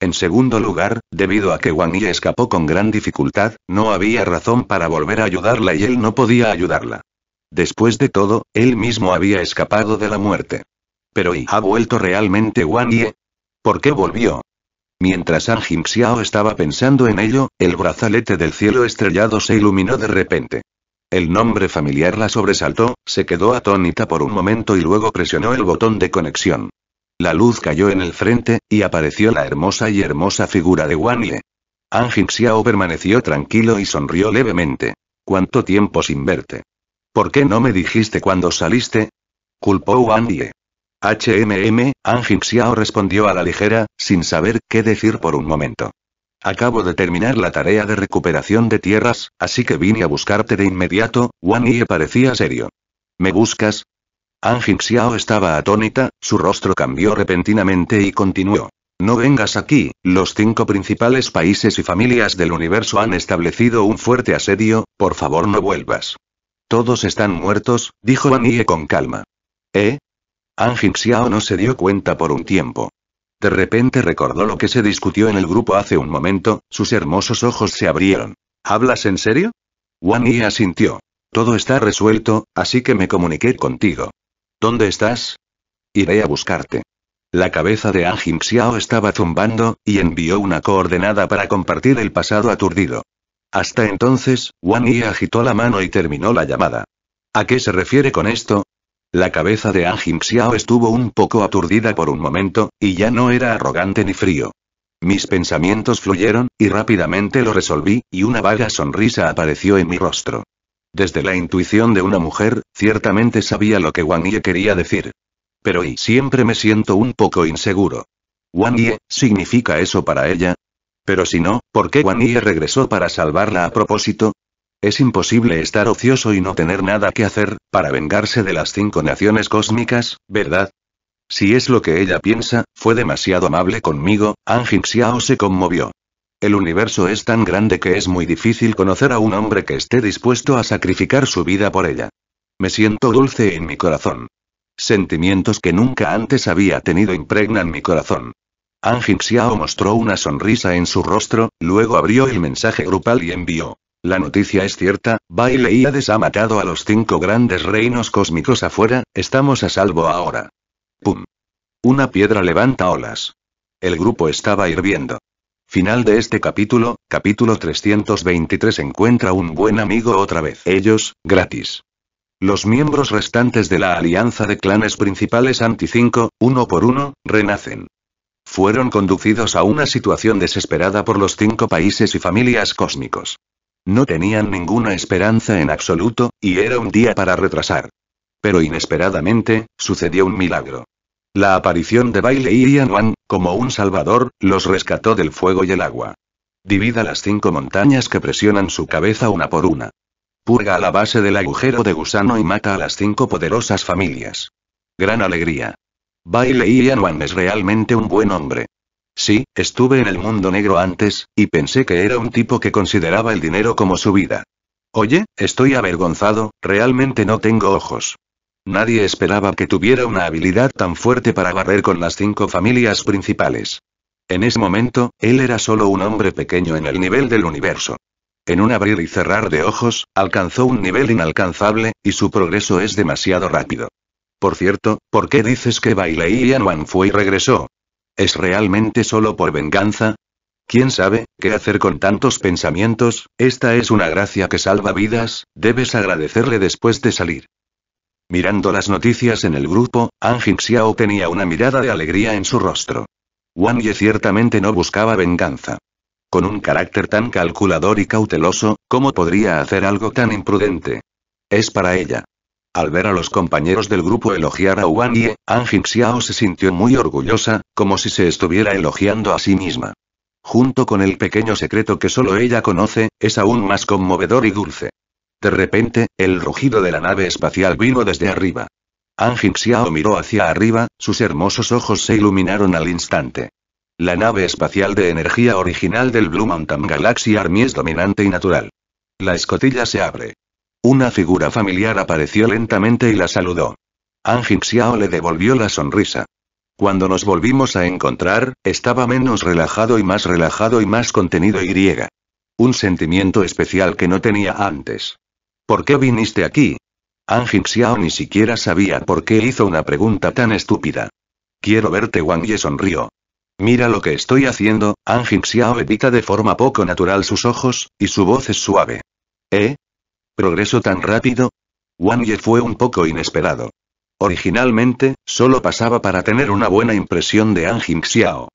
En segundo lugar, debido a que Wang Yi escapó con gran dificultad, no había razón para volver a ayudarla y él no podía ayudarla. Después de todo, él mismo había escapado de la muerte. Pero ¿y ha vuelto realmente Wang Yi? ¿Por qué volvió? Mientras An Xiao estaba pensando en ello, el brazalete del cielo estrellado se iluminó de repente. El nombre familiar la sobresaltó, se quedó atónita por un momento y luego presionó el botón de conexión. La luz cayó en el frente, y apareció la hermosa y hermosa figura de Wan Ye. Ang permaneció tranquilo y sonrió levemente. ¿Cuánto tiempo sin verte? ¿Por qué no me dijiste cuando saliste? Culpó Wan Ye. HMM, An Xiao respondió a la ligera, sin saber qué decir por un momento. Acabo de terminar la tarea de recuperación de tierras, así que vine a buscarte de inmediato, Wan Ye parecía serio. ¿Me buscas? Anjing estaba atónita, su rostro cambió repentinamente y continuó. No vengas aquí, los cinco principales países y familias del universo han establecido un fuerte asedio, por favor no vuelvas. Todos están muertos, dijo Ye con calma. ¿Eh? Anjing no se dio cuenta por un tiempo. De repente recordó lo que se discutió en el grupo hace un momento, sus hermosos ojos se abrieron. ¿Hablas en serio? Wan Yi asintió. Todo está resuelto, así que me comuniqué contigo. ¿Dónde estás? Iré a buscarte. La cabeza de An Xiao estaba zumbando, y envió una coordenada para compartir el pasado aturdido. Hasta entonces, Wan Yi agitó la mano y terminó la llamada. ¿A qué se refiere con esto? La cabeza de An Xiao estuvo un poco aturdida por un momento, y ya no era arrogante ni frío. Mis pensamientos fluyeron, y rápidamente lo resolví, y una vaga sonrisa apareció en mi rostro. Desde la intuición de una mujer, ciertamente sabía lo que Wang Ye quería decir. Pero y siempre me siento un poco inseguro. Wang Ye, ¿significa eso para ella? Pero si no, ¿por qué Wang Ye regresó para salvarla a propósito? Es imposible estar ocioso y no tener nada que hacer, para vengarse de las cinco naciones cósmicas, ¿verdad? Si es lo que ella piensa, fue demasiado amable conmigo, anjin se conmovió. El universo es tan grande que es muy difícil conocer a un hombre que esté dispuesto a sacrificar su vida por ella. Me siento dulce en mi corazón. Sentimientos que nunca antes había tenido impregnan mi corazón. Anjin Xiao mostró una sonrisa en su rostro, luego abrió el mensaje grupal y envió. La noticia es cierta, Bai ha matado a los cinco grandes reinos cósmicos afuera, estamos a salvo ahora. ¡Pum! Una piedra levanta olas. El grupo estaba hirviendo. Final de este capítulo, capítulo 323 encuentra un buen amigo otra vez. Ellos, gratis. Los miembros restantes de la alianza de clanes principales anti-5, uno por uno, renacen. Fueron conducidos a una situación desesperada por los cinco países y familias cósmicos. No tenían ninguna esperanza en absoluto, y era un día para retrasar. Pero inesperadamente, sucedió un milagro. La aparición de Baile y Ian como un salvador, los rescató del fuego y el agua. Divida las cinco montañas que presionan su cabeza una por una. Purga a la base del agujero de gusano y mata a las cinco poderosas familias. Gran alegría. Baile y Ian es realmente un buen hombre. Sí, estuve en el mundo negro antes, y pensé que era un tipo que consideraba el dinero como su vida. Oye, estoy avergonzado, realmente no tengo ojos. Nadie esperaba que tuviera una habilidad tan fuerte para barrer con las cinco familias principales. En ese momento, él era solo un hombre pequeño en el nivel del universo. En un abrir y cerrar de ojos, alcanzó un nivel inalcanzable, y su progreso es demasiado rápido. Por cierto, ¿por qué dices que Bailey y Ian fue y regresó? ¿Es realmente solo por venganza? ¿Quién sabe qué hacer con tantos pensamientos? Esta es una gracia que salva vidas, debes agradecerle después de salir. Mirando las noticias en el grupo, An Xiao tenía una mirada de alegría en su rostro. Wang Ye ciertamente no buscaba venganza. Con un carácter tan calculador y cauteloso, ¿cómo podría hacer algo tan imprudente? Es para ella. Al ver a los compañeros del grupo elogiar a Wang Ye, An Xiao se sintió muy orgullosa, como si se estuviera elogiando a sí misma. Junto con el pequeño secreto que solo ella conoce, es aún más conmovedor y dulce. De repente, el rugido de la nave espacial vino desde arriba. Ang Xiao miró hacia arriba, sus hermosos ojos se iluminaron al instante. La nave espacial de energía original del Blue Mountain Galaxy Army es dominante y natural. La escotilla se abre. Una figura familiar apareció lentamente y la saludó. Ang Xiao le devolvió la sonrisa. Cuando nos volvimos a encontrar, estaba menos relajado y más relajado y más contenido y griega. Un sentimiento especial que no tenía antes. ¿Por qué viniste aquí? Ang Xiao ni siquiera sabía por qué hizo una pregunta tan estúpida. Quiero verte, Wang Ye sonrió. Mira lo que estoy haciendo, an Xiao evita de forma poco natural sus ojos, y su voz es suave. ¿Eh? ¿Progreso tan rápido? Wang Ye fue un poco inesperado. Originalmente, solo pasaba para tener una buena impresión de Ang Xiao.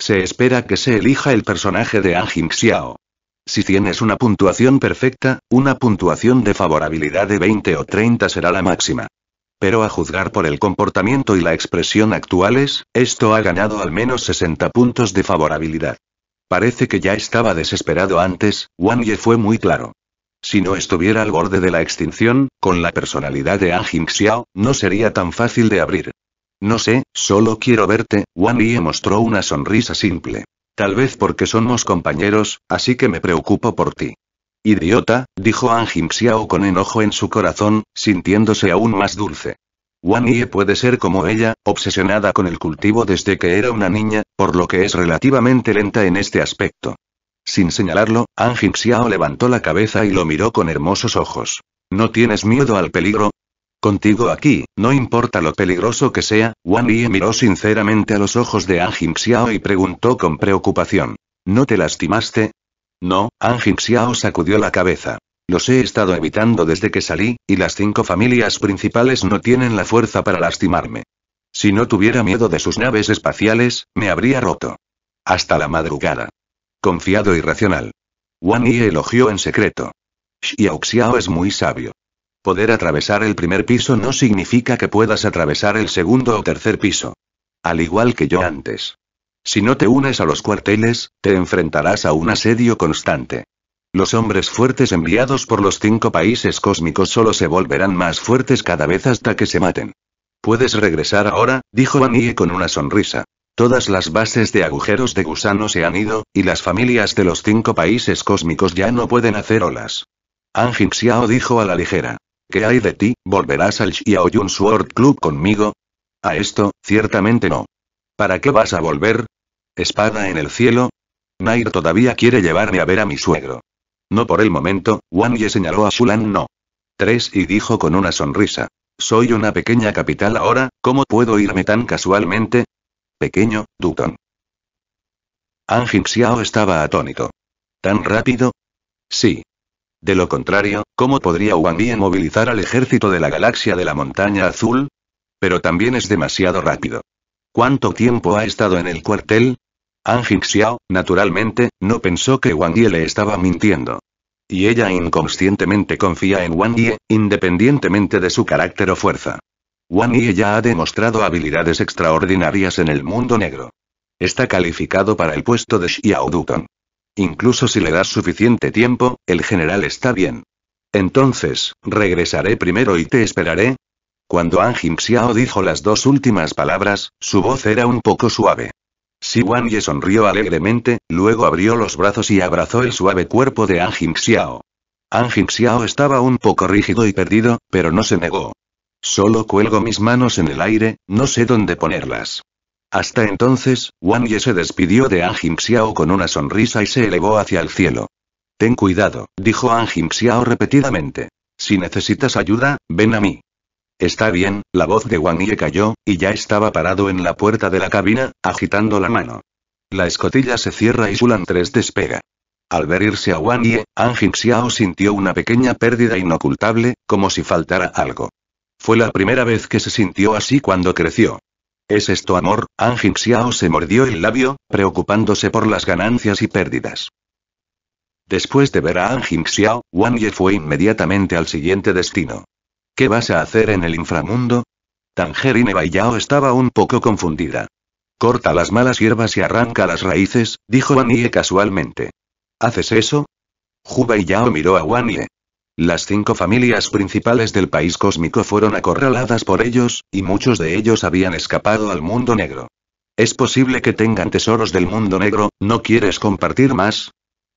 Se espera que se elija el personaje de Ang Xiao. Si tienes una puntuación perfecta, una puntuación de favorabilidad de 20 o 30 será la máxima. Pero a juzgar por el comportamiento y la expresión actuales, esto ha ganado al menos 60 puntos de favorabilidad. Parece que ya estaba desesperado antes, Wang Ye fue muy claro. Si no estuviera al borde de la extinción, con la personalidad de An Xiao, no sería tan fácil de abrir. No sé, solo quiero verte, Wang Ye mostró una sonrisa simple. Tal vez porque somos compañeros, así que me preocupo por ti. Idiota, dijo an Xiao con enojo en su corazón, sintiéndose aún más dulce. Wan Ye puede ser como ella, obsesionada con el cultivo desde que era una niña, por lo que es relativamente lenta en este aspecto. Sin señalarlo, An Xiao levantó la cabeza y lo miró con hermosos ojos. ¿No tienes miedo al peligro? Contigo aquí, no importa lo peligroso que sea, Wang Yi miró sinceramente a los ojos de an Xiao y preguntó con preocupación. ¿No te lastimaste? No, an Xiao sacudió la cabeza. Los he estado evitando desde que salí, y las cinco familias principales no tienen la fuerza para lastimarme. Si no tuviera miedo de sus naves espaciales, me habría roto. Hasta la madrugada. Confiado y racional. Wang Yi elogió en secreto. Xiao Xiao es muy sabio. Poder atravesar el primer piso no significa que puedas atravesar el segundo o tercer piso. Al igual que yo antes. Si no te unes a los cuarteles, te enfrentarás a un asedio constante. Los hombres fuertes enviados por los cinco países cósmicos solo se volverán más fuertes cada vez hasta que se maten. Puedes regresar ahora, dijo bani con una sonrisa. Todas las bases de agujeros de gusano se han ido, y las familias de los cinco países cósmicos ya no pueden hacer olas. Angin Xiao dijo a la ligera. ¿Qué hay de ti? ¿Volverás al Xiaoyun Sword Club conmigo? A esto, ciertamente no. ¿Para qué vas a volver? ¿Espada en el cielo? Nair todavía quiere llevarme a ver a mi suegro. No por el momento, Wang Ye señaló a Shulan no. Tres y dijo con una sonrisa. Soy una pequeña capital ahora, ¿cómo puedo irme tan casualmente? Pequeño, Dutton. Anjin Xiao estaba atónito. ¿Tan rápido? Sí, de lo contrario, ¿cómo podría Wang movilizar al ejército de la galaxia de la montaña azul? Pero también es demasiado rápido. ¿Cuánto tiempo ha estado en el cuartel? Ang Xiao, naturalmente, no pensó que Wang Yi le estaba mintiendo. Y ella inconscientemente confía en Wang Yi, independientemente de su carácter o fuerza. Wang Yi ya ha demostrado habilidades extraordinarias en el mundo negro. Está calificado para el puesto de Xiao Dutong. Incluso si le das suficiente tiempo, el general está bien. Entonces, regresaré primero y te esperaré. Cuando An Jinxiao Xiao dijo las dos últimas palabras, su voz era un poco suave. Si Wan Ye sonrió alegremente, luego abrió los brazos y abrazó el suave cuerpo de An Jinxiao. Xiao. An Jinxiao Xiao estaba un poco rígido y perdido, pero no se negó. Solo cuelgo mis manos en el aire, no sé dónde ponerlas. Hasta entonces, Wang Ye se despidió de An con una sonrisa y se elevó hacia el cielo. Ten cuidado, dijo An him repetidamente. Si necesitas ayuda, ven a mí. Está bien, la voz de Wang Ye cayó, y ya estaba parado en la puerta de la cabina, agitando la mano. La escotilla se cierra y Sulan 3 despega. Al ver irse a Wang Ye, An sintió una pequeña pérdida inocultable, como si faltara algo. Fue la primera vez que se sintió así cuando creció. ¿Es esto amor? An Xiao se mordió el labio, preocupándose por las ganancias y pérdidas. Después de ver a An Xiao, Wang Ye fue inmediatamente al siguiente destino. ¿Qué vas a hacer en el inframundo? Tangerine Yao estaba un poco confundida. Corta las malas hierbas y arranca las raíces, dijo Wang Ye casualmente. ¿Haces eso? Juba Yao miró a Wang Ye. Las cinco familias principales del país cósmico fueron acorraladas por ellos, y muchos de ellos habían escapado al mundo negro. Es posible que tengan tesoros del mundo negro, ¿no quieres compartir más?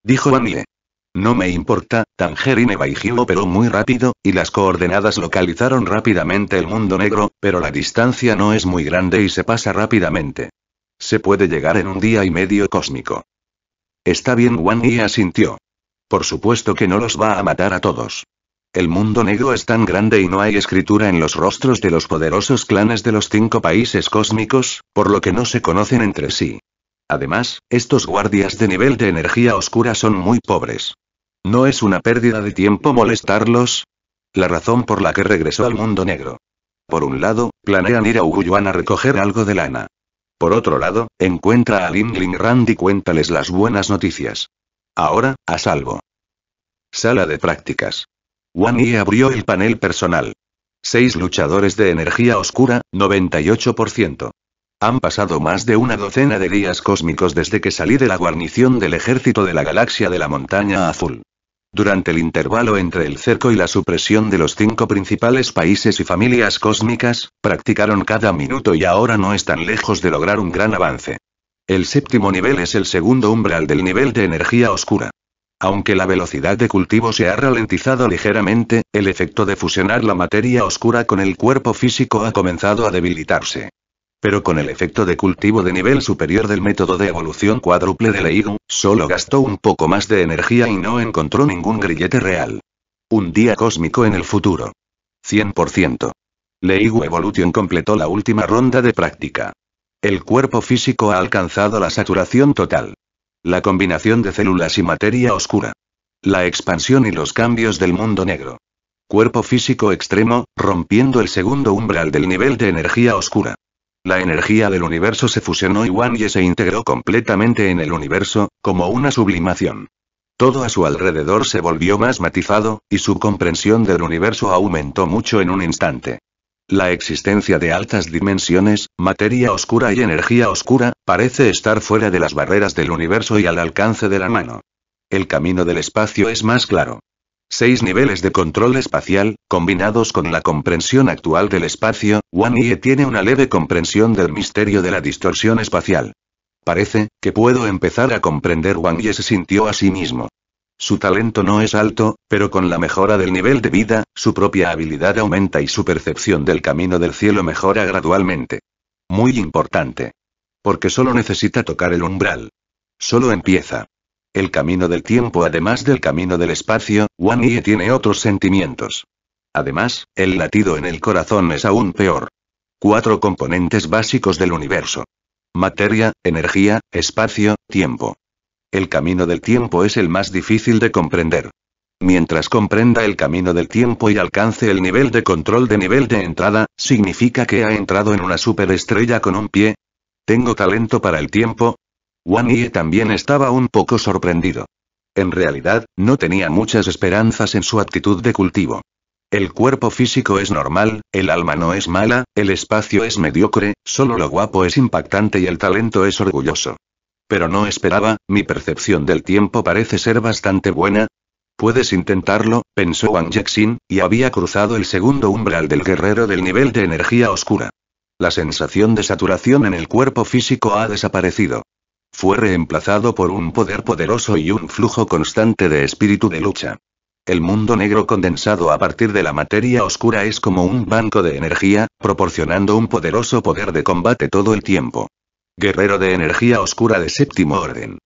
Dijo Ye. No me importa, Tangerine Baijiu operó muy rápido, y las coordenadas localizaron rápidamente el mundo negro, pero la distancia no es muy grande y se pasa rápidamente. Se puede llegar en un día y medio cósmico. Está bien, Wang Yi asintió. Por supuesto que no los va a matar a todos. El mundo negro es tan grande y no hay escritura en los rostros de los poderosos clanes de los cinco países cósmicos, por lo que no se conocen entre sí. Además, estos guardias de nivel de energía oscura son muy pobres. ¿No es una pérdida de tiempo molestarlos? La razón por la que regresó al mundo negro. Por un lado, planean ir a Uguyuan a recoger algo de lana. Por otro lado, encuentra a Lingling Rand y cuéntales las buenas noticias. Ahora, a salvo. Sala de prácticas. Wang abrió el panel personal. Seis luchadores de energía oscura, 98%. Han pasado más de una docena de días cósmicos desde que salí de la guarnición del ejército de la galaxia de la montaña azul. Durante el intervalo entre el cerco y la supresión de los cinco principales países y familias cósmicas, practicaron cada minuto y ahora no están lejos de lograr un gran avance. El séptimo nivel es el segundo umbral del nivel de energía oscura. Aunque la velocidad de cultivo se ha ralentizado ligeramente, el efecto de fusionar la materia oscura con el cuerpo físico ha comenzado a debilitarse. Pero con el efecto de cultivo de nivel superior del método de evolución cuádruple de Leigu, solo gastó un poco más de energía y no encontró ningún grillete real. Un día cósmico en el futuro. 100%. Leigu Evolution completó la última ronda de práctica. El cuerpo físico ha alcanzado la saturación total. La combinación de células y materia oscura. La expansión y los cambios del mundo negro. Cuerpo físico extremo, rompiendo el segundo umbral del nivel de energía oscura. La energía del universo se fusionó y Wang Ye se integró completamente en el universo, como una sublimación. Todo a su alrededor se volvió más matizado, y su comprensión del universo aumentó mucho en un instante. La existencia de altas dimensiones, materia oscura y energía oscura, parece estar fuera de las barreras del universo y al alcance de la mano. El camino del espacio es más claro. Seis niveles de control espacial, combinados con la comprensión actual del espacio, Wang Ye tiene una leve comprensión del misterio de la distorsión espacial. Parece que puedo empezar a comprender. Wang Ye se sintió a sí mismo. Su talento no es alto, pero con la mejora del nivel de vida, su propia habilidad aumenta y su percepción del camino del cielo mejora gradualmente. Muy importante. Porque solo necesita tocar el umbral. Solo empieza. El camino del tiempo además del camino del espacio, Wang tiene otros sentimientos. Además, el latido en el corazón es aún peor. Cuatro componentes básicos del universo. Materia, energía, espacio, tiempo el camino del tiempo es el más difícil de comprender. Mientras comprenda el camino del tiempo y alcance el nivel de control de nivel de entrada, ¿significa que ha entrado en una superestrella con un pie? ¿Tengo talento para el tiempo? Wan Ye también estaba un poco sorprendido. En realidad, no tenía muchas esperanzas en su actitud de cultivo. El cuerpo físico es normal, el alma no es mala, el espacio es mediocre, solo lo guapo es impactante y el talento es orgulloso. Pero no esperaba, mi percepción del tiempo parece ser bastante buena. Puedes intentarlo, pensó Wang Jackson, y había cruzado el segundo umbral del guerrero del nivel de energía oscura. La sensación de saturación en el cuerpo físico ha desaparecido. Fue reemplazado por un poder poderoso y un flujo constante de espíritu de lucha. El mundo negro condensado a partir de la materia oscura es como un banco de energía, proporcionando un poderoso poder de combate todo el tiempo. Guerrero de energía oscura de séptimo orden.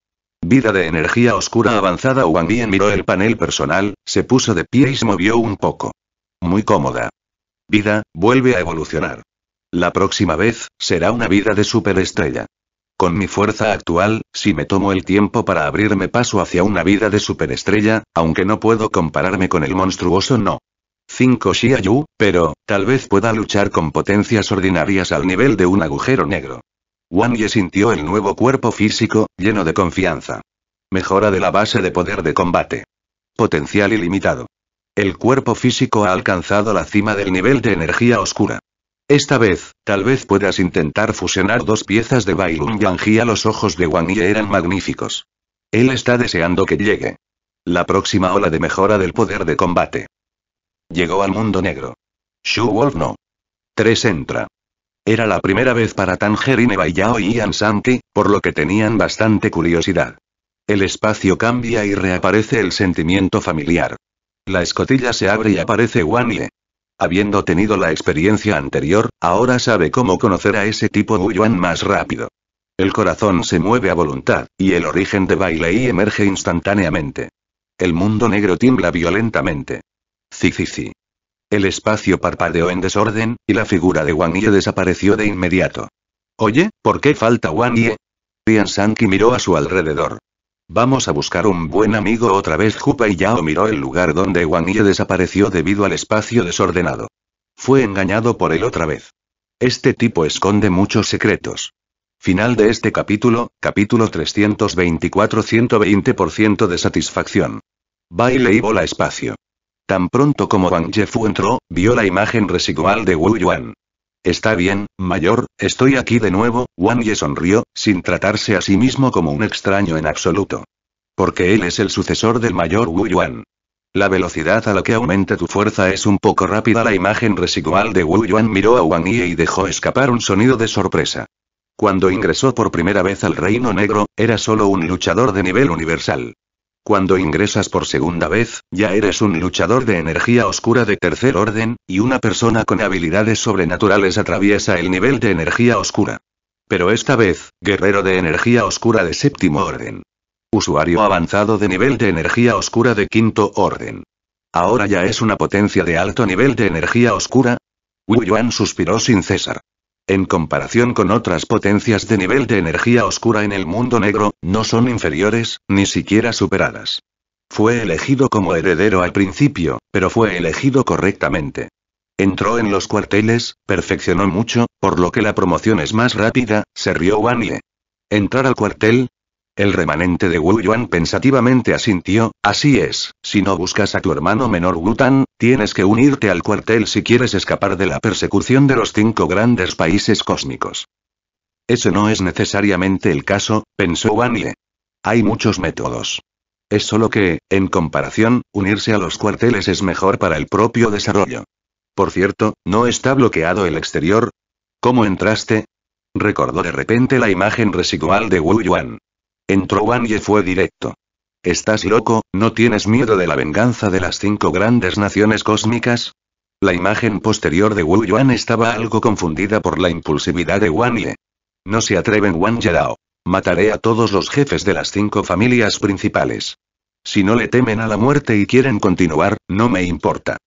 Vida de energía oscura avanzada. Wang Bien miró el panel personal, se puso de pie y se movió un poco. Muy cómoda. Vida, vuelve a evolucionar. La próxima vez, será una vida de superestrella. Con mi fuerza actual, si me tomo el tiempo para abrirme paso hacia una vida de superestrella, aunque no puedo compararme con el monstruoso no. 5 Yu, pero, tal vez pueda luchar con potencias ordinarias al nivel de un agujero negro. Wang Ye sintió el nuevo cuerpo físico, lleno de confianza. Mejora de la base de poder de combate. Potencial ilimitado. El cuerpo físico ha alcanzado la cima del nivel de energía oscura. Esta vez, tal vez puedas intentar fusionar dos piezas de Bailun a los ojos de Wang Ye eran magníficos. Él está deseando que llegue. La próxima ola de mejora del poder de combate. Llegó al mundo negro. Shu Wolf no. 3 entra. Era la primera vez para Tangerine Bailao y Ian Santi, por lo que tenían bastante curiosidad. El espacio cambia y reaparece el sentimiento familiar. La escotilla se abre y aparece Wanye. Habiendo tenido la experiencia anterior, ahora sabe cómo conocer a ese tipo Wuyuan más rápido. El corazón se mueve a voluntad, y el origen de Baile emerge instantáneamente. El mundo negro tiembla violentamente. sí el espacio parpadeó en desorden, y la figura de Wang Ye desapareció de inmediato. Oye, ¿por qué falta Wang Ye? Tian Sanki miró a su alrededor. Vamos a buscar un buen amigo otra vez. Jupa y Yao miró el lugar donde Wang Ye desapareció debido al espacio desordenado. Fue engañado por él otra vez. Este tipo esconde muchos secretos. Final de este capítulo, capítulo 324 120% de satisfacción. Baile y bola espacio. Tan pronto como Wang Jefu entró, vio la imagen residual de Wu Yuan. Está bien, mayor, estoy aquí de nuevo, Wang Ye sonrió, sin tratarse a sí mismo como un extraño en absoluto. Porque él es el sucesor del mayor Wu Yuan. La velocidad a la que aumenta tu fuerza es un poco rápida. La imagen residual de Wu Yuan miró a Wang Ye y dejó escapar un sonido de sorpresa. Cuando ingresó por primera vez al Reino Negro, era solo un luchador de nivel universal. Cuando ingresas por segunda vez, ya eres un luchador de energía oscura de tercer orden, y una persona con habilidades sobrenaturales atraviesa el nivel de energía oscura. Pero esta vez, guerrero de energía oscura de séptimo orden. Usuario avanzado de nivel de energía oscura de quinto orden. Ahora ya es una potencia de alto nivel de energía oscura. Wu Yuan suspiró sin cesar. En comparación con otras potencias de nivel de energía oscura en el mundo negro, no son inferiores, ni siquiera superadas. Fue elegido como heredero al principio, pero fue elegido correctamente. Entró en los cuarteles, perfeccionó mucho, por lo que la promoción es más rápida, se rió Wanye. Entrar al cuartel, el remanente de Wu Yuan pensativamente asintió, así es, si no buscas a tu hermano menor Wu Tan, tienes que unirte al cuartel si quieres escapar de la persecución de los cinco grandes países cósmicos. Eso no es necesariamente el caso, pensó Wan Ye. Hay muchos métodos. Es solo que, en comparación, unirse a los cuarteles es mejor para el propio desarrollo. Por cierto, ¿no está bloqueado el exterior? ¿Cómo entraste? Recordó de repente la imagen residual de Wu Yuan. Entró Wang y fue directo. ¿Estás loco? ¿No tienes miedo de la venganza de las cinco grandes naciones cósmicas? La imagen posterior de Wu Yuan estaba algo confundida por la impulsividad de Wang Ye. No se atreven Wang Dao. Mataré a todos los jefes de las cinco familias principales. Si no le temen a la muerte y quieren continuar, no me importa.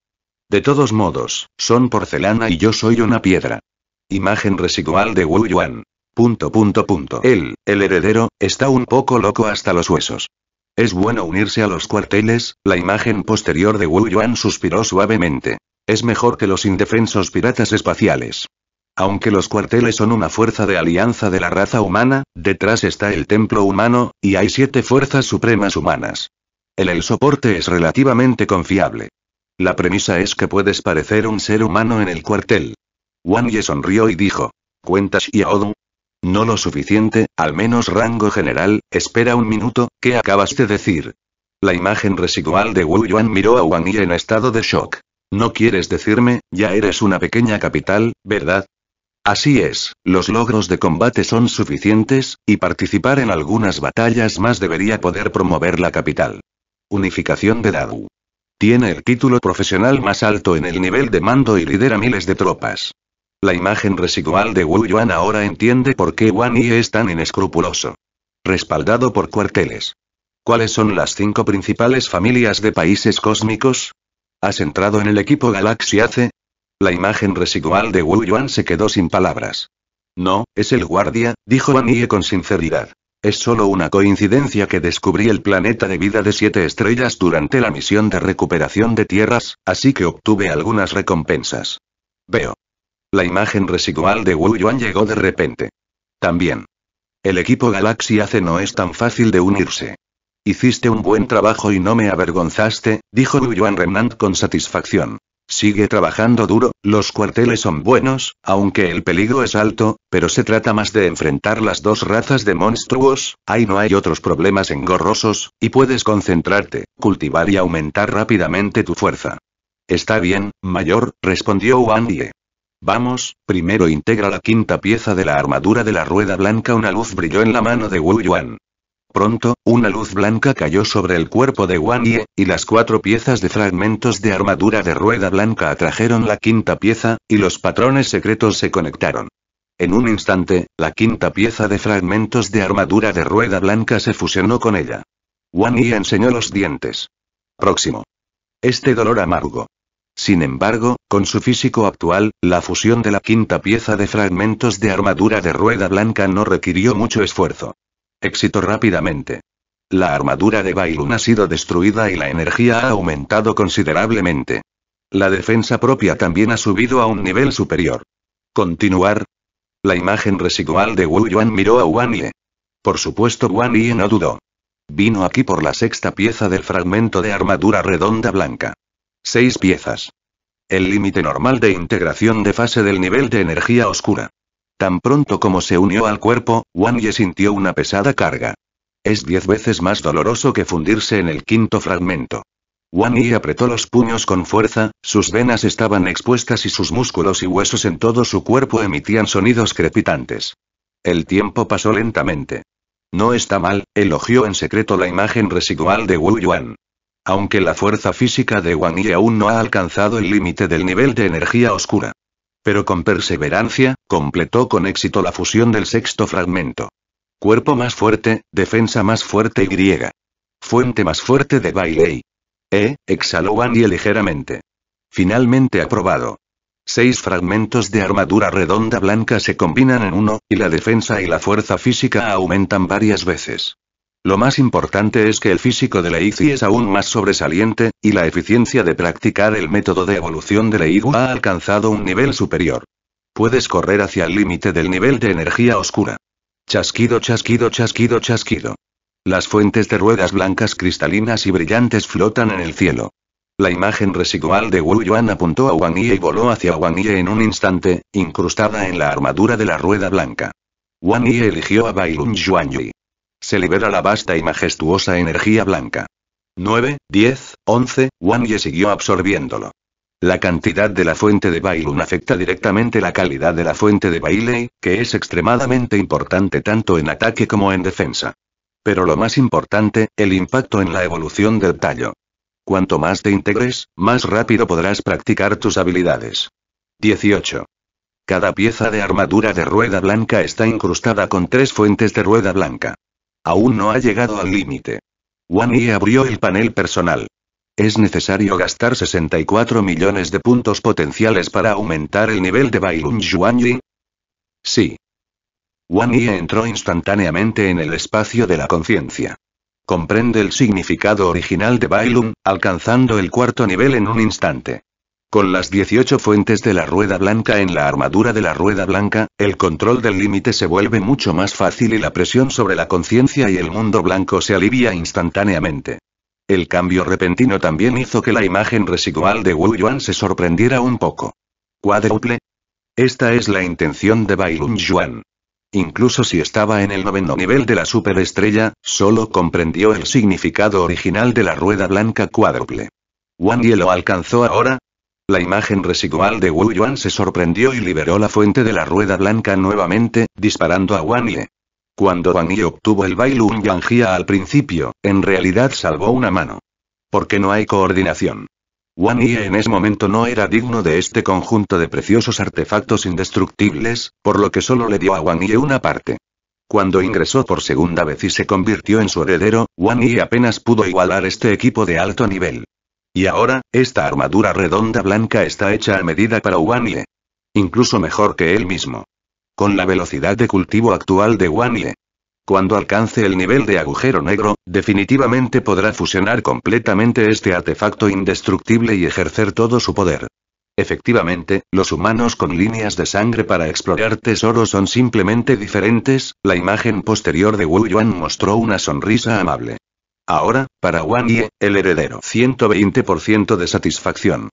De todos modos, son porcelana y yo soy una piedra. Imagen residual de Wu Yuan. Punto punto punto. Él, el heredero, está un poco loco hasta los huesos. Es bueno unirse a los cuarteles, la imagen posterior de Wu Yuan suspiró suavemente. Es mejor que los indefensos piratas espaciales. Aunque los cuarteles son una fuerza de alianza de la raza humana, detrás está el templo humano, y hay siete fuerzas supremas humanas. El el soporte es relativamente confiable. La premisa es que puedes parecer un ser humano en el cuartel. Wang Ye sonrió y dijo. ¿Cuentas Xiaodu? No lo suficiente, al menos rango general, espera un minuto, ¿qué acabas de decir? La imagen residual de Wu Yuan miró a Wang Yi en estado de shock. No quieres decirme, ya eres una pequeña capital, ¿verdad? Así es, los logros de combate son suficientes, y participar en algunas batallas más debería poder promover la capital. Unificación de Dadu. Tiene el título profesional más alto en el nivel de mando y lidera miles de tropas. La imagen residual de Wu Yuan ahora entiende por qué Wan Yi es tan inescrupuloso. Respaldado por cuarteles. ¿Cuáles son las cinco principales familias de países cósmicos? ¿Has entrado en el equipo Galaxia C? La imagen residual de Wu Yuan se quedó sin palabras. No, es el guardia, dijo Yi con sinceridad. Es solo una coincidencia que descubrí el planeta de vida de siete estrellas durante la misión de recuperación de tierras, así que obtuve algunas recompensas. Veo. La imagen residual de Wu Yuan llegó de repente. También. El equipo Galaxy hace no es tan fácil de unirse. Hiciste un buen trabajo y no me avergonzaste, dijo Wu Yuan Remnant con satisfacción. Sigue trabajando duro, los cuarteles son buenos, aunque el peligro es alto, pero se trata más de enfrentar las dos razas de monstruos, ahí no hay otros problemas engorrosos, y puedes concentrarte, cultivar y aumentar rápidamente tu fuerza. Está bien, mayor, respondió Wang Ye. Vamos, primero integra la quinta pieza de la armadura de la rueda blanca. Una luz brilló en la mano de Wu Yuan. Pronto, una luz blanca cayó sobre el cuerpo de Wang Ye, y las cuatro piezas de fragmentos de armadura de rueda blanca atrajeron la quinta pieza, y los patrones secretos se conectaron. En un instante, la quinta pieza de fragmentos de armadura de rueda blanca se fusionó con ella. Wang Yi enseñó los dientes. Próximo. Este dolor amargo. Sin embargo, con su físico actual, la fusión de la quinta pieza de fragmentos de armadura de rueda blanca no requirió mucho esfuerzo. Éxito rápidamente. La armadura de Bailun ha sido destruida y la energía ha aumentado considerablemente. La defensa propia también ha subido a un nivel superior. Continuar. La imagen residual de Wu Yuan miró a Wan Ye. Por supuesto, Wan Ye no dudó. Vino aquí por la sexta pieza del fragmento de armadura redonda blanca. Seis piezas. El límite normal de integración de fase del nivel de energía oscura. Tan pronto como se unió al cuerpo, Wang Ye sintió una pesada carga. Es diez veces más doloroso que fundirse en el quinto fragmento. Wang Yi apretó los puños con fuerza, sus venas estaban expuestas y sus músculos y huesos en todo su cuerpo emitían sonidos crepitantes. El tiempo pasó lentamente. No está mal, elogió en secreto la imagen residual de Wu Yuan. Aunque la fuerza física de Wang Yi aún no ha alcanzado el límite del nivel de energía oscura. Pero con perseverancia, completó con éxito la fusión del sexto fragmento. Cuerpo más fuerte, defensa más fuerte y griega. Fuente más fuerte de Bailey. E, exhaló Wang ligeramente. Finalmente aprobado. Seis fragmentos de armadura redonda blanca se combinan en uno, y la defensa y la fuerza física aumentan varias veces. Lo más importante es que el físico de Leizi es aún más sobresaliente, y la eficiencia de practicar el método de evolución de Leigu ha alcanzado un nivel superior. Puedes correr hacia el límite del nivel de energía oscura. Chasquido, chasquido, chasquido, chasquido. Las fuentes de ruedas blancas cristalinas y brillantes flotan en el cielo. La imagen residual de Wu Yuan apuntó a Wang Yi y voló hacia Wang Yi en un instante, incrustada en la armadura de la rueda blanca. Wang Yi eligió a Bailun Yuan Yi. Se libera la vasta y majestuosa energía blanca. 9, 10, 11, Wang Ye siguió absorbiéndolo. La cantidad de la fuente de Bailun afecta directamente la calidad de la fuente de baile, que es extremadamente importante tanto en ataque como en defensa. Pero lo más importante, el impacto en la evolución del tallo. Cuanto más te integres, más rápido podrás practicar tus habilidades. 18. Cada pieza de armadura de rueda blanca está incrustada con tres fuentes de rueda blanca. Aún no ha llegado al límite. Wan Yi abrió el panel personal. Es necesario gastar 64 millones de puntos potenciales para aumentar el nivel de Bailun Yi? Sí. Wan Yi entró instantáneamente en el espacio de la conciencia. Comprende el significado original de Bailun, alcanzando el cuarto nivel en un instante. Con las 18 fuentes de la rueda blanca en la armadura de la rueda blanca, el control del límite se vuelve mucho más fácil y la presión sobre la conciencia y el mundo blanco se alivia instantáneamente. El cambio repentino también hizo que la imagen residual de Wu Yuan se sorprendiera un poco. Cuádruple. Esta es la intención de Bailun Yuan. Incluso si estaba en el noveno nivel de la superestrella, solo comprendió el significado original de la rueda blanca cuádruple. Wang Ye lo alcanzó ahora, la imagen residual de Wu Yuan se sorprendió y liberó la fuente de la rueda blanca nuevamente, disparando a Wan Ye. Cuando Wan Yi obtuvo el Bailun Yangjia al principio, en realidad salvó una mano. Porque no hay coordinación. Wan Yi en ese momento no era digno de este conjunto de preciosos artefactos indestructibles, por lo que solo le dio a Wan Ye una parte. Cuando ingresó por segunda vez y se convirtió en su heredero, Wan Yi apenas pudo igualar este equipo de alto nivel. Y ahora, esta armadura redonda blanca está hecha a medida para Wanye. Incluso mejor que él mismo. Con la velocidad de cultivo actual de Wanye. Cuando alcance el nivel de agujero negro, definitivamente podrá fusionar completamente este artefacto indestructible y ejercer todo su poder. Efectivamente, los humanos con líneas de sangre para explorar tesoros son simplemente diferentes, la imagen posterior de Wu Yuan mostró una sonrisa amable. Ahora, para Wang Ye, el heredero. 120% de satisfacción.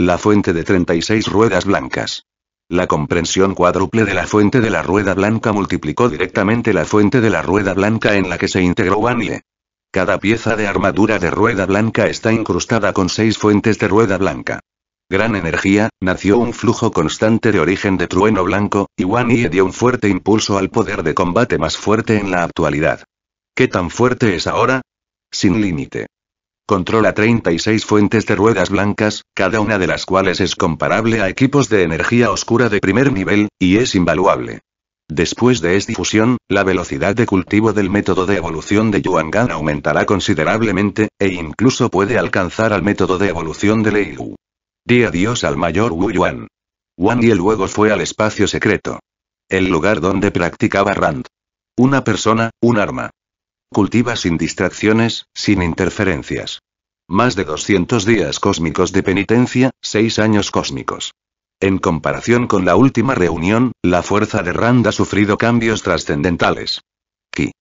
La fuente de 36 ruedas blancas. La comprensión cuádruple de la fuente de la rueda blanca multiplicó directamente la fuente de la rueda blanca en la que se integró Wang Ye. Cada pieza de armadura de rueda blanca está incrustada con seis fuentes de rueda blanca. Gran energía, nació un flujo constante de origen de trueno blanco, y Wang dio un fuerte impulso al poder de combate más fuerte en la actualidad. ¿Qué tan fuerte es ahora? Sin límite. Controla 36 fuentes de ruedas blancas, cada una de las cuales es comparable a equipos de energía oscura de primer nivel, y es invaluable. Después de esta difusión, la velocidad de cultivo del método de evolución de Gan aumentará considerablemente, e incluso puede alcanzar al método de evolución de Lei Wu. Di adiós al mayor Wu Yuan. y Yi luego fue al espacio secreto. El lugar donde practicaba Rand. Una persona, un arma. Cultiva sin distracciones, sin interferencias. Más de 200 días cósmicos de penitencia, 6 años cósmicos. En comparación con la última reunión, la fuerza de Rand ha sufrido cambios trascendentales. Ki.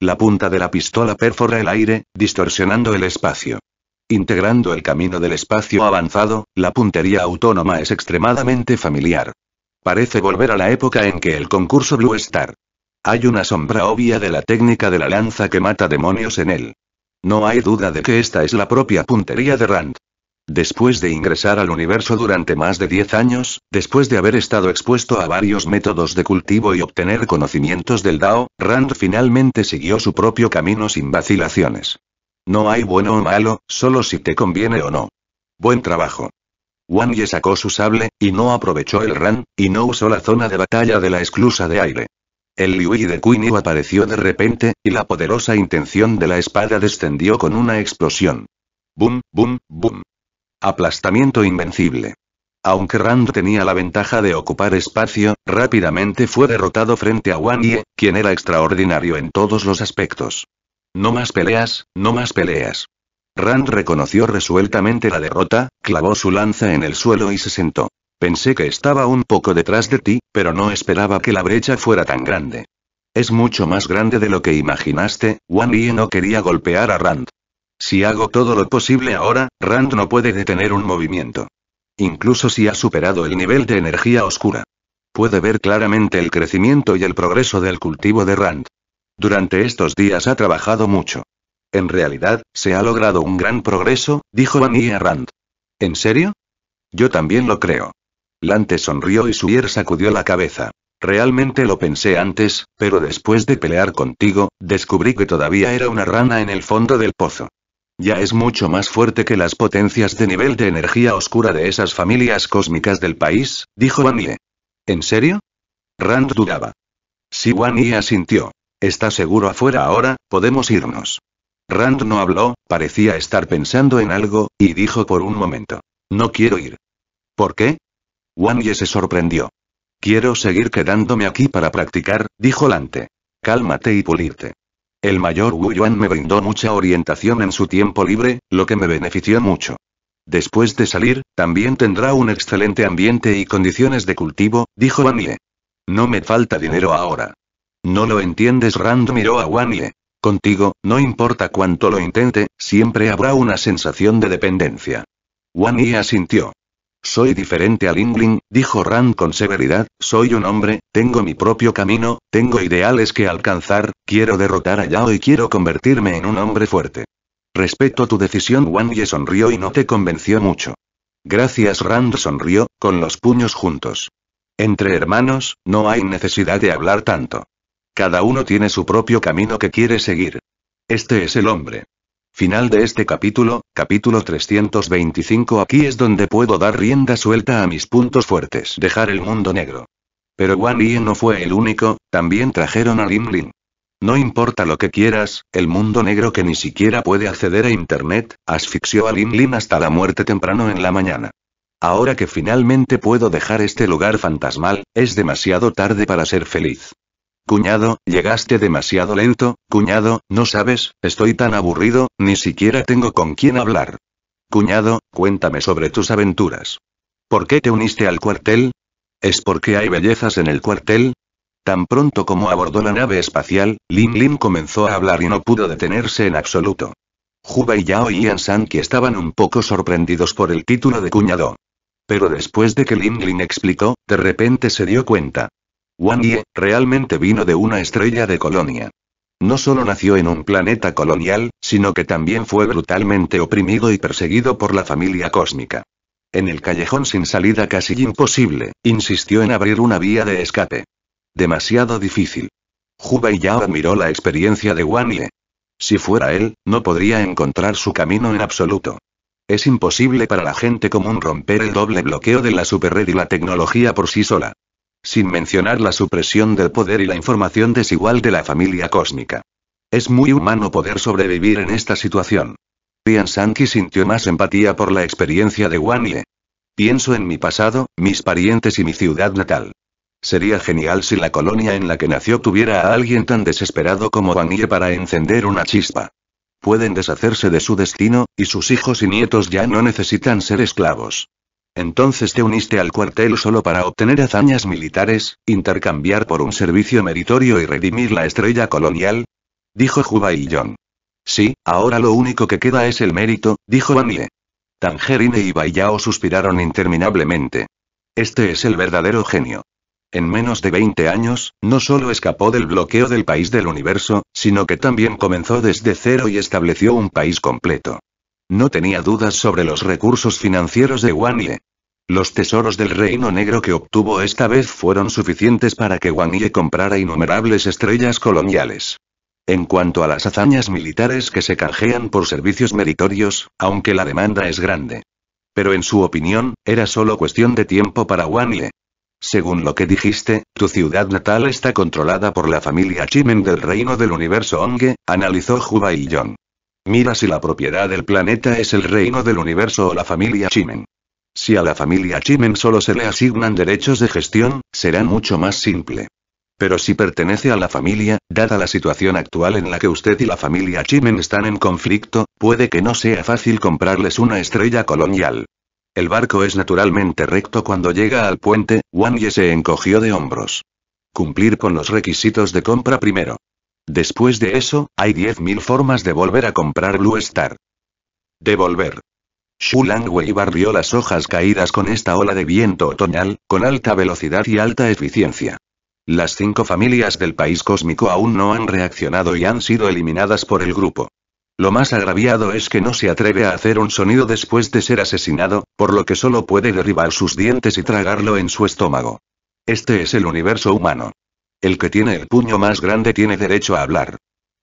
La punta de la pistola perfora el aire, distorsionando el espacio. Integrando el camino del espacio avanzado, la puntería autónoma es extremadamente familiar. Parece volver a la época en que el concurso Blue Star hay una sombra obvia de la técnica de la lanza que mata demonios en él. No hay duda de que esta es la propia puntería de Rand. Después de ingresar al universo durante más de 10 años, después de haber estado expuesto a varios métodos de cultivo y obtener conocimientos del Dao, Rand finalmente siguió su propio camino sin vacilaciones. No hay bueno o malo, solo si te conviene o no. Buen trabajo. Wang Ye sacó su sable, y no aprovechó el Rand, y no usó la zona de batalla de la esclusa de aire. El Liui de Kuinio apareció de repente, y la poderosa intención de la espada descendió con una explosión. ¡Bum, bum, bum! Aplastamiento invencible. Aunque Rand tenía la ventaja de ocupar espacio, rápidamente fue derrotado frente a Wang Ye, quien era extraordinario en todos los aspectos. No más peleas, no más peleas. Rand reconoció resueltamente la derrota, clavó su lanza en el suelo y se sentó. Pensé que estaba un poco detrás de ti, pero no esperaba que la brecha fuera tan grande. Es mucho más grande de lo que imaginaste, Wan no quería golpear a Rand. Si hago todo lo posible ahora, Rand no puede detener un movimiento. Incluso si ha superado el nivel de energía oscura. Puede ver claramente el crecimiento y el progreso del cultivo de Rand. Durante estos días ha trabajado mucho. En realidad, se ha logrado un gran progreso, dijo Yi a Rand. ¿En serio? Yo también lo creo. Lante sonrió y Suier sacudió la cabeza. Realmente lo pensé antes, pero después de pelear contigo, descubrí que todavía era una rana en el fondo del pozo. Ya es mucho más fuerte que las potencias de nivel de energía oscura de esas familias cósmicas del país, dijo Wanye. ¿En serio? Rand dudaba. Si Wanye asintió. Está seguro afuera ahora, podemos irnos. Rand no habló, parecía estar pensando en algo, y dijo por un momento. No quiero ir. ¿Por qué? Wang Ye se sorprendió. Quiero seguir quedándome aquí para practicar, dijo Lante. Cálmate y pulirte. El mayor Wu Yuan me brindó mucha orientación en su tiempo libre, lo que me benefició mucho. Después de salir, también tendrá un excelente ambiente y condiciones de cultivo, dijo Wang Ye. No me falta dinero ahora. No lo entiendes, Rand miró a Wang Ye. Contigo, no importa cuánto lo intente, siempre habrá una sensación de dependencia. Wang Ye asintió. Soy diferente a Lingling, dijo Rand con severidad, soy un hombre, tengo mi propio camino, tengo ideales que alcanzar, quiero derrotar a Yao y quiero convertirme en un hombre fuerte. Respeto tu decisión, Wang Ye sonrió y no te convenció mucho. Gracias, Rand sonrió, con los puños juntos. Entre hermanos, no hay necesidad de hablar tanto. Cada uno tiene su propio camino que quiere seguir. Este es el hombre. Final de este capítulo, capítulo 325 Aquí es donde puedo dar rienda suelta a mis puntos fuertes. Dejar el mundo negro. Pero Wan Yin no fue el único, también trajeron a Lin Lin. No importa lo que quieras, el mundo negro que ni siquiera puede acceder a Internet, asfixió a Lin Lin hasta la muerte temprano en la mañana. Ahora que finalmente puedo dejar este lugar fantasmal, es demasiado tarde para ser feliz. Cuñado, llegaste demasiado lento, cuñado, no sabes, estoy tan aburrido, ni siquiera tengo con quién hablar. Cuñado, cuéntame sobre tus aventuras. ¿Por qué te uniste al cuartel? ¿Es porque hay bellezas en el cuartel? Tan pronto como abordó la nave espacial, Lin Lin comenzó a hablar y no pudo detenerse en absoluto. Juba y Yao y Ian San que estaban un poco sorprendidos por el título de cuñado. Pero después de que Lin Lin explicó, de repente se dio cuenta. Wang Ye, realmente vino de una estrella de colonia. No solo nació en un planeta colonial, sino que también fue brutalmente oprimido y perseguido por la familia cósmica. En el callejón sin salida casi imposible, insistió en abrir una vía de escape. Demasiado difícil. Juba Yao admiró la experiencia de Wang Ye. Si fuera él, no podría encontrar su camino en absoluto. Es imposible para la gente común romper el doble bloqueo de la superred y la tecnología por sí sola. Sin mencionar la supresión del poder y la información desigual de la familia cósmica. Es muy humano poder sobrevivir en esta situación. Rian Sanki sintió más empatía por la experiencia de Ye. Pienso en mi pasado, mis parientes y mi ciudad natal. Sería genial si la colonia en la que nació tuviera a alguien tan desesperado como Ye para encender una chispa. Pueden deshacerse de su destino, y sus hijos y nietos ya no necesitan ser esclavos. Entonces te uniste al cuartel solo para obtener hazañas militares, intercambiar por un servicio meritorio y redimir la estrella colonial? Dijo y John. Sí, ahora lo único que queda es el mérito, dijo Wanile. Tangerine y Baiyao suspiraron interminablemente. Este es el verdadero genio. En menos de 20 años, no solo escapó del bloqueo del país del universo, sino que también comenzó desde cero y estableció un país completo. No tenía dudas sobre los recursos financieros de Wanile. Los tesoros del reino negro que obtuvo esta vez fueron suficientes para que Wang comprara innumerables estrellas coloniales. En cuanto a las hazañas militares que se canjean por servicios meritorios, aunque la demanda es grande. Pero en su opinión, era solo cuestión de tiempo para Wang Según lo que dijiste, tu ciudad natal está controlada por la familia Chimen del reino del universo Onge, analizó Juba y John. Mira si la propiedad del planeta es el reino del universo o la familia Chimen. Si a la familia Chimen solo se le asignan derechos de gestión, será mucho más simple. Pero si pertenece a la familia, dada la situación actual en la que usted y la familia Chimen están en conflicto, puede que no sea fácil comprarles una estrella colonial. El barco es naturalmente recto cuando llega al puente, Wang Ye se encogió de hombros. Cumplir con los requisitos de compra primero. Después de eso, hay 10.000 formas de volver a comprar Blue Star. Devolver. Wei barrió las hojas caídas con esta ola de viento otoñal, con alta velocidad y alta eficiencia. Las cinco familias del país cósmico aún no han reaccionado y han sido eliminadas por el grupo. Lo más agraviado es que no se atreve a hacer un sonido después de ser asesinado, por lo que solo puede derribar sus dientes y tragarlo en su estómago. Este es el universo humano. El que tiene el puño más grande tiene derecho a hablar.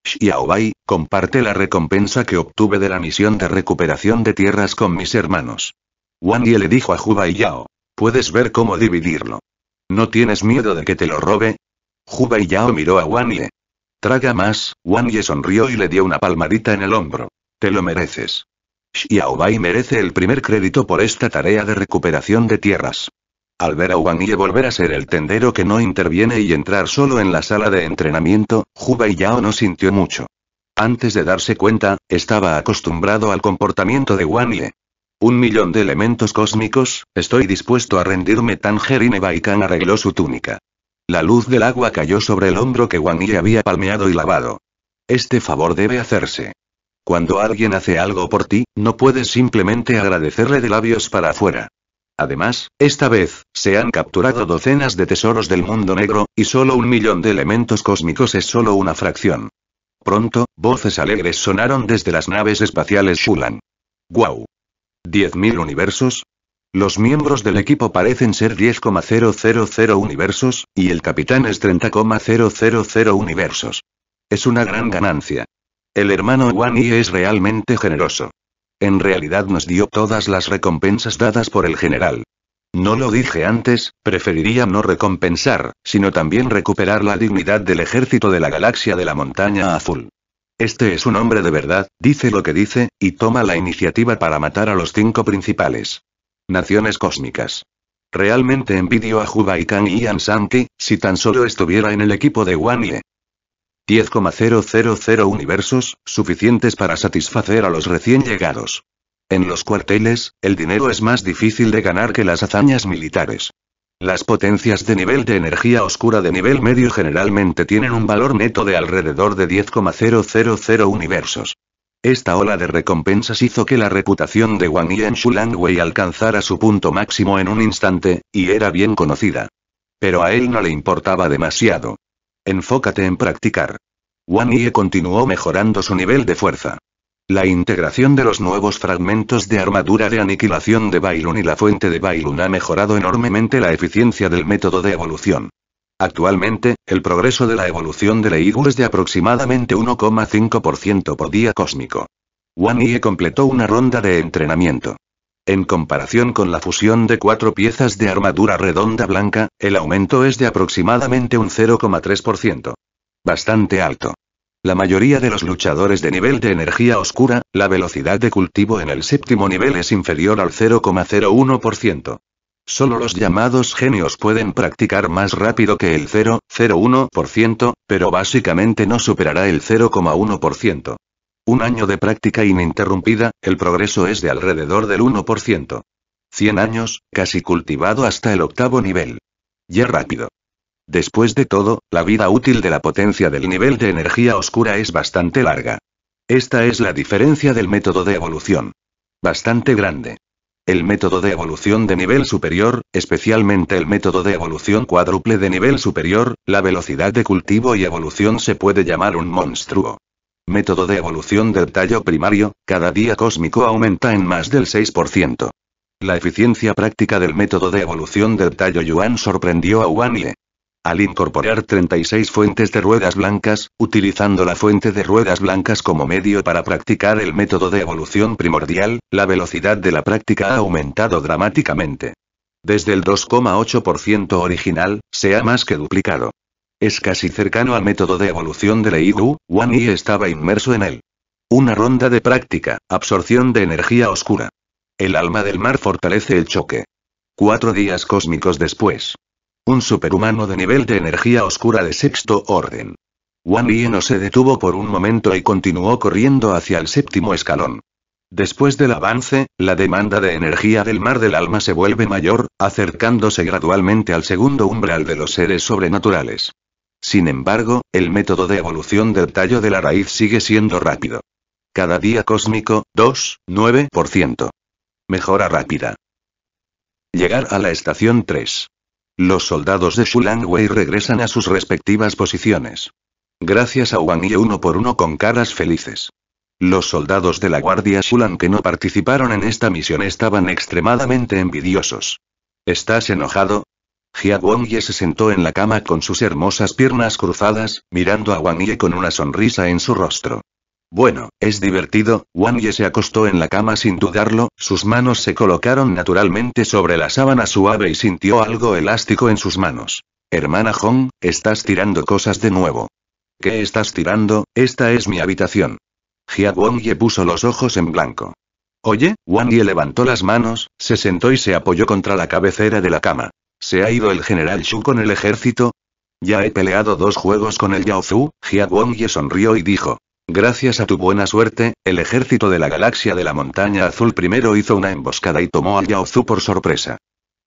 Xiaobai, comparte la recompensa que obtuve de la misión de recuperación de tierras con mis hermanos. Wan Ye le dijo a Juba y Yao. Puedes ver cómo dividirlo. ¿No tienes miedo de que te lo robe? Juba y Yao miró a Wan Ye. Traga más, Wan Ye sonrió y le dio una palmadita en el hombro. Te lo mereces. Xiaobai merece el primer crédito por esta tarea de recuperación de tierras. Al ver a Wang volver a ser el tendero que no interviene y entrar solo en la sala de entrenamiento, Juba y Yao no sintió mucho. Antes de darse cuenta, estaba acostumbrado al comportamiento de Wang Un millón de elementos cósmicos, estoy dispuesto a rendirme. tan Tangerine Baikan arregló su túnica. La luz del agua cayó sobre el hombro que Wang Ye había palmeado y lavado. Este favor debe hacerse. Cuando alguien hace algo por ti, no puedes simplemente agradecerle de labios para afuera. Además, esta vez, se han capturado docenas de tesoros del mundo negro, y solo un millón de elementos cósmicos es solo una fracción. Pronto, voces alegres sonaron desde las naves espaciales Shulan. ¡Guau! ¿10.000 universos? Los miembros del equipo parecen ser 10,000 universos, y el capitán es 30,000 universos. Es una gran ganancia. El hermano Wani es realmente generoso. En realidad nos dio todas las recompensas dadas por el general. No lo dije antes, preferiría no recompensar, sino también recuperar la dignidad del ejército de la galaxia de la montaña azul. Este es un hombre de verdad, dice lo que dice, y toma la iniciativa para matar a los cinco principales. Naciones cósmicas. Realmente envidio a Juba y Kang y si tan solo estuviera en el equipo de Wanye. 10,000 universos, suficientes para satisfacer a los recién llegados. En los cuarteles, el dinero es más difícil de ganar que las hazañas militares. Las potencias de nivel de energía oscura de nivel medio generalmente tienen un valor neto de alrededor de 10,000 universos. Esta ola de recompensas hizo que la reputación de Wang Yan Shulangwei alcanzara su punto máximo en un instante, y era bien conocida. Pero a él no le importaba demasiado. Enfócate en practicar. Wan Ye continuó mejorando su nivel de fuerza. La integración de los nuevos fragmentos de armadura de aniquilación de Bailun y la fuente de Bailun ha mejorado enormemente la eficiencia del método de evolución. Actualmente, el progreso de la evolución de Leigu es de aproximadamente 1,5% por día cósmico. Wan Ye completó una ronda de entrenamiento. En comparación con la fusión de cuatro piezas de armadura redonda blanca, el aumento es de aproximadamente un 0,3%. Bastante alto. La mayoría de los luchadores de nivel de energía oscura, la velocidad de cultivo en el séptimo nivel es inferior al 0,01%. Solo los llamados genios pueden practicar más rápido que el 0,01%, pero básicamente no superará el 0,1%. Un año de práctica ininterrumpida, el progreso es de alrededor del 1%. 100 años, casi cultivado hasta el octavo nivel. Ya rápido. Después de todo, la vida útil de la potencia del nivel de energía oscura es bastante larga. Esta es la diferencia del método de evolución. Bastante grande. El método de evolución de nivel superior, especialmente el método de evolución cuádruple de nivel superior, la velocidad de cultivo y evolución se puede llamar un monstruo. Método de evolución del tallo primario, cada día cósmico aumenta en más del 6%. La eficiencia práctica del método de evolución del tallo yuan sorprendió a Wanley. Al incorporar 36 fuentes de ruedas blancas, utilizando la fuente de ruedas blancas como medio para practicar el método de evolución primordial, la velocidad de la práctica ha aumentado dramáticamente. Desde el 2,8% original, se ha más que duplicado. Es casi cercano al método de evolución de Leidu, Wan Yi estaba inmerso en él. Una ronda de práctica, absorción de energía oscura. El alma del mar fortalece el choque. Cuatro días cósmicos después. Un superhumano de nivel de energía oscura de sexto orden. Wan Yi no se detuvo por un momento y continuó corriendo hacia el séptimo escalón. Después del avance, la demanda de energía del mar del alma se vuelve mayor, acercándose gradualmente al segundo umbral de los seres sobrenaturales. Sin embargo, el método de evolución del tallo de la raíz sigue siendo rápido. Cada día cósmico, 2,9%. Mejora rápida. Llegar a la estación 3. Los soldados de Wei regresan a sus respectivas posiciones. Gracias a Wang Yi uno por uno con caras felices. Los soldados de la Guardia Shulan que no participaron en esta misión estaban extremadamente envidiosos. ¿Estás enojado? ye se sentó en la cama con sus hermosas piernas cruzadas, mirando a Wang Ye con una sonrisa en su rostro. Bueno, es divertido, Wang Ye se acostó en la cama sin dudarlo, sus manos se colocaron naturalmente sobre la sábana suave y sintió algo elástico en sus manos. Hermana Hong, estás tirando cosas de nuevo. ¿Qué estás tirando? Esta es mi habitación. Jia Wongye puso los ojos en blanco. Oye, Wang Ye levantó las manos, se sentó y se apoyó contra la cabecera de la cama. ¿Se ha ido el general Shu con el ejército? Ya he peleado dos juegos con el Yaozu, Jia Wongye sonrió y dijo. Gracias a tu buena suerte, el ejército de la galaxia de la montaña azul primero hizo una emboscada y tomó al Yaozu por sorpresa.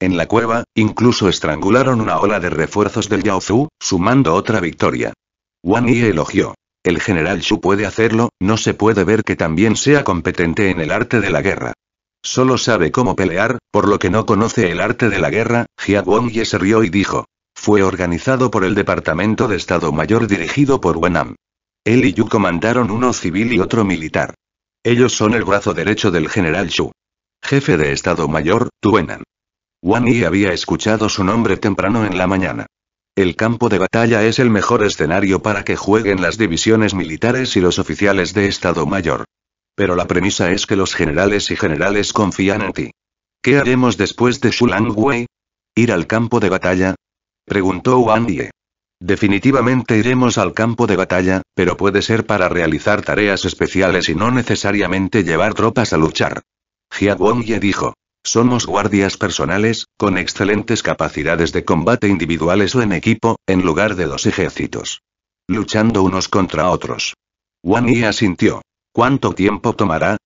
En la cueva, incluso estrangularon una ola de refuerzos del Yaozu, sumando otra victoria. Wang Yi elogió. El general Shu puede hacerlo, no se puede ver que también sea competente en el arte de la guerra. Solo sabe cómo pelear, por lo que no conoce el arte de la guerra, Jia Ye se rió y dijo. Fue organizado por el Departamento de Estado Mayor dirigido por Wenam. Él y Yu comandaron uno civil y otro militar. Ellos son el brazo derecho del general Xu. Jefe de Estado Mayor, Tuenan. Wan Yi había escuchado su nombre temprano en la mañana. El campo de batalla es el mejor escenario para que jueguen las divisiones militares y los oficiales de Estado Mayor pero la premisa es que los generales y generales confían en ti. ¿Qué haremos después de Shulang Wei? ¿Ir al campo de batalla? Preguntó Wang Ye. Definitivamente iremos al campo de batalla, pero puede ser para realizar tareas especiales y no necesariamente llevar tropas a luchar. Jia Ye dijo. Somos guardias personales, con excelentes capacidades de combate individuales o en equipo, en lugar de dos ejércitos. Luchando unos contra otros. Wang Ye asintió. ¿Cuánto tiempo tomará?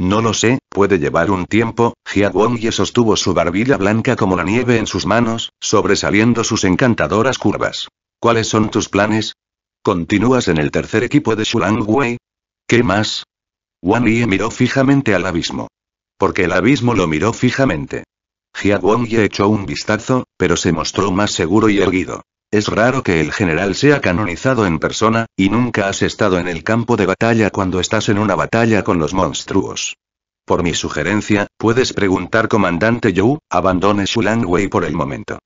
No lo sé, puede llevar un tiempo, y sostuvo su barbilla blanca como la nieve en sus manos, sobresaliendo sus encantadoras curvas. ¿Cuáles son tus planes? ¿Continúas en el tercer equipo de Shulang Wei? ¿Qué más? Wang Yi miró fijamente al abismo. Porque el abismo lo miró fijamente. Jia Wong echó un vistazo, pero se mostró más seguro y erguido. Es raro que el general sea canonizado en persona, y nunca has estado en el campo de batalla cuando estás en una batalla con los monstruos. Por mi sugerencia, puedes preguntar comandante Yu, abandone Shulang por el momento.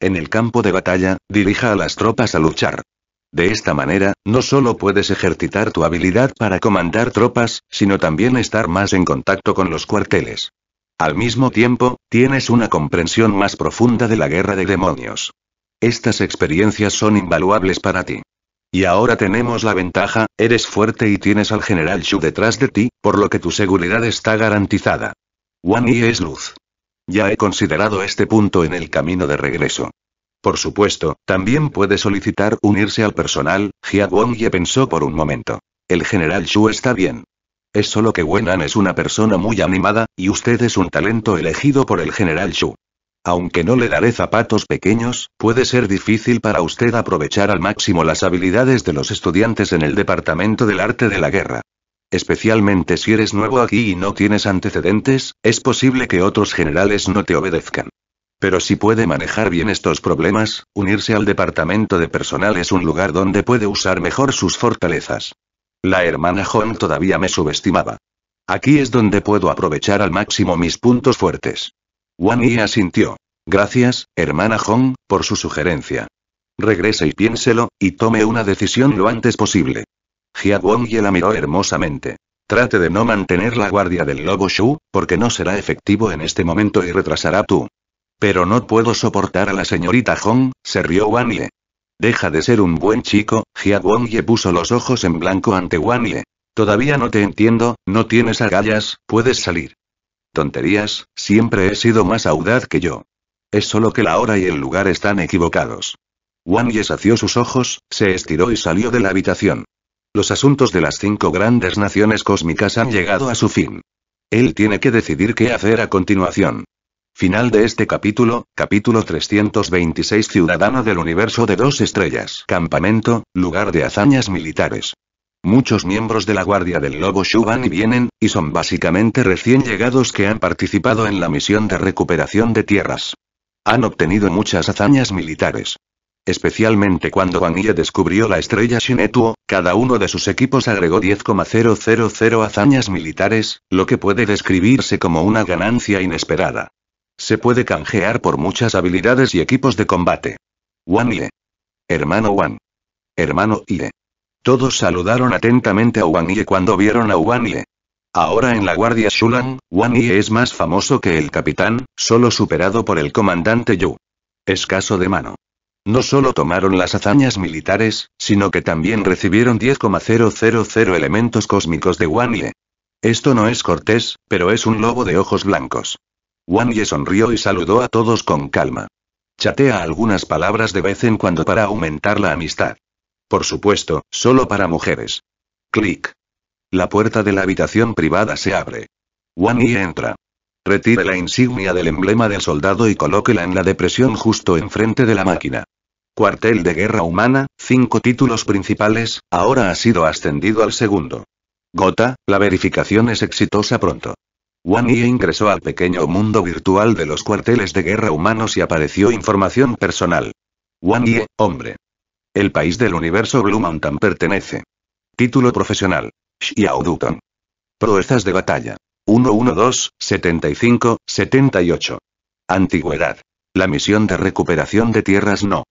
En el campo de batalla, dirija a las tropas a luchar. De esta manera, no solo puedes ejercitar tu habilidad para comandar tropas, sino también estar más en contacto con los cuarteles. Al mismo tiempo, tienes una comprensión más profunda de la guerra de demonios. Estas experiencias son invaluables para ti. Y ahora tenemos la ventaja, eres fuerte y tienes al general Shu detrás de ti, por lo que tu seguridad está garantizada. Wan Yi es luz. Ya he considerado este punto en el camino de regreso. Por supuesto, también puede solicitar unirse al personal, Jia Wang pensó por un momento. El general Shu está bien. Es solo que Wenan es una persona muy animada, y usted es un talento elegido por el general Shu. Aunque no le daré zapatos pequeños, puede ser difícil para usted aprovechar al máximo las habilidades de los estudiantes en el Departamento del Arte de la Guerra. Especialmente si eres nuevo aquí y no tienes antecedentes, es posible que otros generales no te obedezcan. Pero si puede manejar bien estos problemas, unirse al departamento de personal es un lugar donde puede usar mejor sus fortalezas. La hermana John todavía me subestimaba. Aquí es donde puedo aprovechar al máximo mis puntos fuertes. Wan asintió. Gracias, hermana Hong, por su sugerencia. Regrese y piénselo, y tome una decisión lo antes posible. Jia Wong la miró hermosamente. Trate de no mantener la guardia del lobo Shu, porque no será efectivo en este momento y retrasará tú. Pero no puedo soportar a la señorita Hong, se rió Wan Deja de ser un buen chico, Jia Wong puso los ojos en blanco ante Wan Todavía no te entiendo, no tienes agallas, puedes salir. Tonterías, siempre he sido más audaz que yo. Es solo que la hora y el lugar están equivocados. Wang Ye sació sus ojos, se estiró y salió de la habitación. Los asuntos de las cinco grandes naciones cósmicas han llegado a su fin. Él tiene que decidir qué hacer a continuación. Final de este capítulo, capítulo 326 Ciudadano del Universo de dos Estrellas. Campamento, lugar de hazañas militares. Muchos miembros de la Guardia del Lobo Shuban y vienen, y son básicamente recién llegados que han participado en la misión de recuperación de tierras. Han obtenido muchas hazañas militares. Especialmente cuando Ye descubrió la estrella Shinetuo, cada uno de sus equipos agregó 10,000 hazañas militares, lo que puede describirse como una ganancia inesperada. Se puede canjear por muchas habilidades y equipos de combate. Wan Hermano Wan. Hermano Ie. Todos saludaron atentamente a Wang Ye cuando vieron a Wang Ye. Ahora en la Guardia Shulan, Wang Yi es más famoso que el capitán, solo superado por el comandante Yu. Escaso de mano. No solo tomaron las hazañas militares, sino que también recibieron 10,000 elementos cósmicos de Wang Ye. Esto no es cortés, pero es un lobo de ojos blancos. Wang Ye sonrió y saludó a todos con calma. Chatea algunas palabras de vez en cuando para aumentar la amistad. Por supuesto, solo para mujeres. Clic. La puerta de la habitación privada se abre. Wang Yi entra. Retire la insignia del emblema del soldado y colóquela en la depresión justo enfrente de la máquina. Cuartel de Guerra Humana, cinco títulos principales, ahora ha sido ascendido al segundo. Gota, la verificación es exitosa pronto. Wang Yi ingresó al pequeño mundo virtual de los cuarteles de guerra humanos y apareció información personal. Wang Yi, hombre. El país del universo Blue Mountain pertenece. Título profesional. Xiao Proezas de batalla. 112, 75, 78. Antigüedad. La misión de recuperación de tierras no.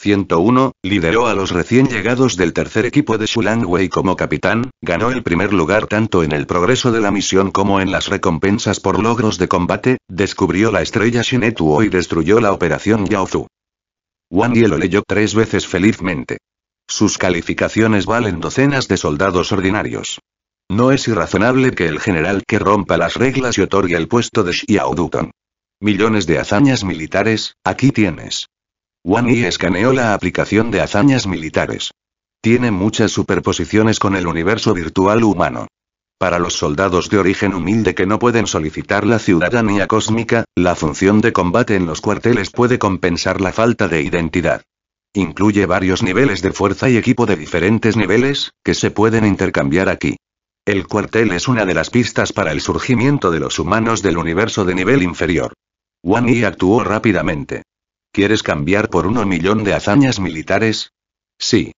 101, lideró a los recién llegados del tercer equipo de Shulangwei como capitán, ganó el primer lugar tanto en el progreso de la misión como en las recompensas por logros de combate, descubrió la estrella Shinetuo y destruyó la operación Yaozu. Wang lo leyó tres veces felizmente. Sus calificaciones valen docenas de soldados ordinarios. No es irrazonable que el general que rompa las reglas y otorgue el puesto de Xiao Millones de hazañas militares, aquí tienes. Wang Yi escaneó la aplicación de hazañas militares. Tiene muchas superposiciones con el universo virtual humano. Para los soldados de origen humilde que no pueden solicitar la ciudadanía cósmica, la función de combate en los cuarteles puede compensar la falta de identidad. Incluye varios niveles de fuerza y equipo de diferentes niveles, que se pueden intercambiar aquí. El cuartel es una de las pistas para el surgimiento de los humanos del universo de nivel inferior. Wani Yi actuó rápidamente. ¿Quieres cambiar por uno millón de hazañas militares? Sí.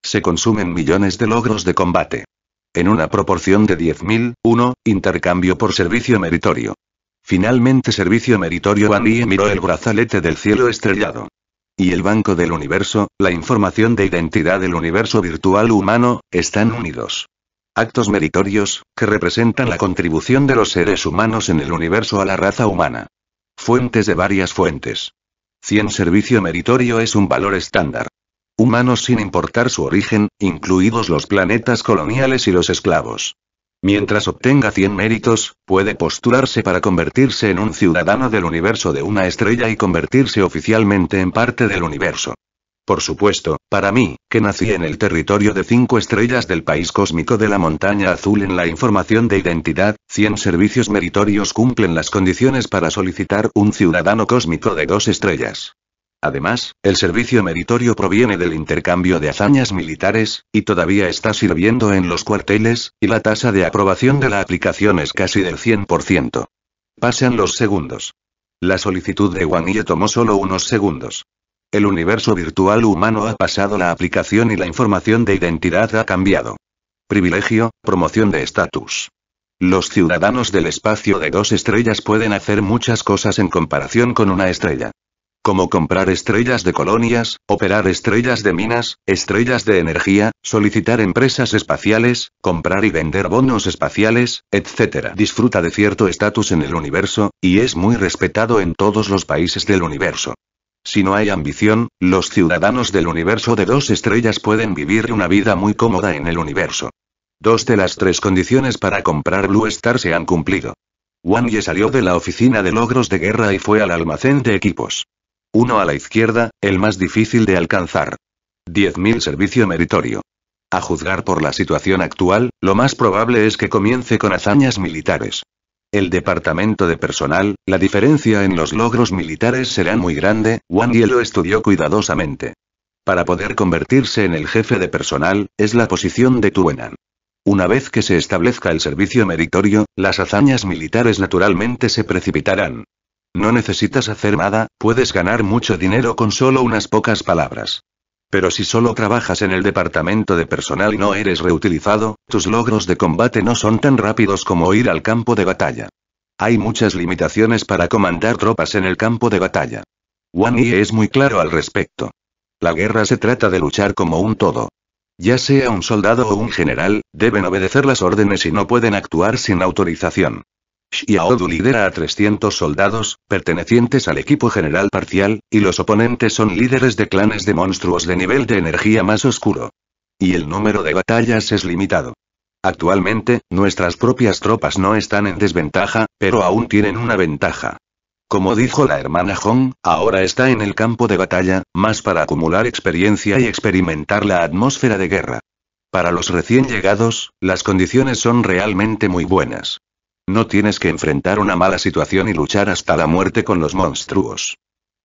Se consumen millones de logros de combate. En una proporción de 10.000, 1, intercambio por servicio meritorio. Finalmente servicio meritorio y miró el brazalete del cielo estrellado. Y el banco del universo, la información de identidad del universo virtual humano, están unidos. Actos meritorios, que representan la contribución de los seres humanos en el universo a la raza humana. Fuentes de varias fuentes. 100 servicio meritorio es un valor estándar humanos sin importar su origen, incluidos los planetas coloniales y los esclavos. Mientras obtenga 100 méritos, puede postularse para convertirse en un ciudadano del universo de una estrella y convertirse oficialmente en parte del universo. Por supuesto, para mí, que nací en el territorio de cinco estrellas del país cósmico de la montaña azul en la información de identidad, 100 servicios meritorios cumplen las condiciones para solicitar un ciudadano cósmico de dos estrellas. Además, el servicio meritorio proviene del intercambio de hazañas militares, y todavía está sirviendo en los cuarteles, y la tasa de aprobación de la aplicación es casi del 100%. Pasan los segundos. La solicitud de Ye tomó solo unos segundos. El universo virtual humano ha pasado la aplicación y la información de identidad ha cambiado. Privilegio, promoción de estatus. Los ciudadanos del espacio de dos estrellas pueden hacer muchas cosas en comparación con una estrella como comprar estrellas de colonias, operar estrellas de minas, estrellas de energía, solicitar empresas espaciales, comprar y vender bonos espaciales, etc. Disfruta de cierto estatus en el universo, y es muy respetado en todos los países del universo. Si no hay ambición, los ciudadanos del universo de dos estrellas pueden vivir una vida muy cómoda en el universo. Dos de las tres condiciones para comprar Blue Star se han cumplido. Wang Ye salió de la oficina de logros de guerra y fue al almacén de equipos. Uno a la izquierda, el más difícil de alcanzar. 10.000 servicio meritorio. A juzgar por la situación actual, lo más probable es que comience con hazañas militares. El departamento de personal, la diferencia en los logros militares será muy grande, Wang Ye lo estudió cuidadosamente. Para poder convertirse en el jefe de personal, es la posición de Tuenan. Una vez que se establezca el servicio meritorio, las hazañas militares naturalmente se precipitarán. No necesitas hacer nada, puedes ganar mucho dinero con solo unas pocas palabras. Pero si solo trabajas en el departamento de personal y no eres reutilizado, tus logros de combate no son tan rápidos como ir al campo de batalla. Hay muchas limitaciones para comandar tropas en el campo de batalla. Wan Yi es muy claro al respecto. La guerra se trata de luchar como un todo. Ya sea un soldado o un general, deben obedecer las órdenes y no pueden actuar sin autorización. Xiaodu lidera a 300 soldados, pertenecientes al equipo general parcial, y los oponentes son líderes de clanes de monstruos de nivel de energía más oscuro. Y el número de batallas es limitado. Actualmente, nuestras propias tropas no están en desventaja, pero aún tienen una ventaja. Como dijo la hermana Hong, ahora está en el campo de batalla, más para acumular experiencia y experimentar la atmósfera de guerra. Para los recién llegados, las condiciones son realmente muy buenas. No tienes que enfrentar una mala situación y luchar hasta la muerte con los monstruos.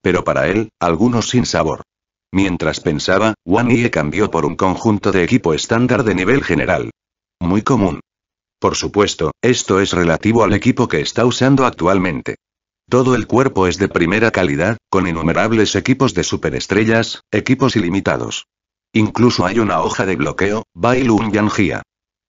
Pero para él, algunos sin sabor. Mientras pensaba, Wan Yi cambió por un conjunto de equipo estándar de nivel general. Muy común. Por supuesto, esto es relativo al equipo que está usando actualmente. Todo el cuerpo es de primera calidad, con innumerables equipos de superestrellas, equipos ilimitados. Incluso hay una hoja de bloqueo, Bailun Yangia.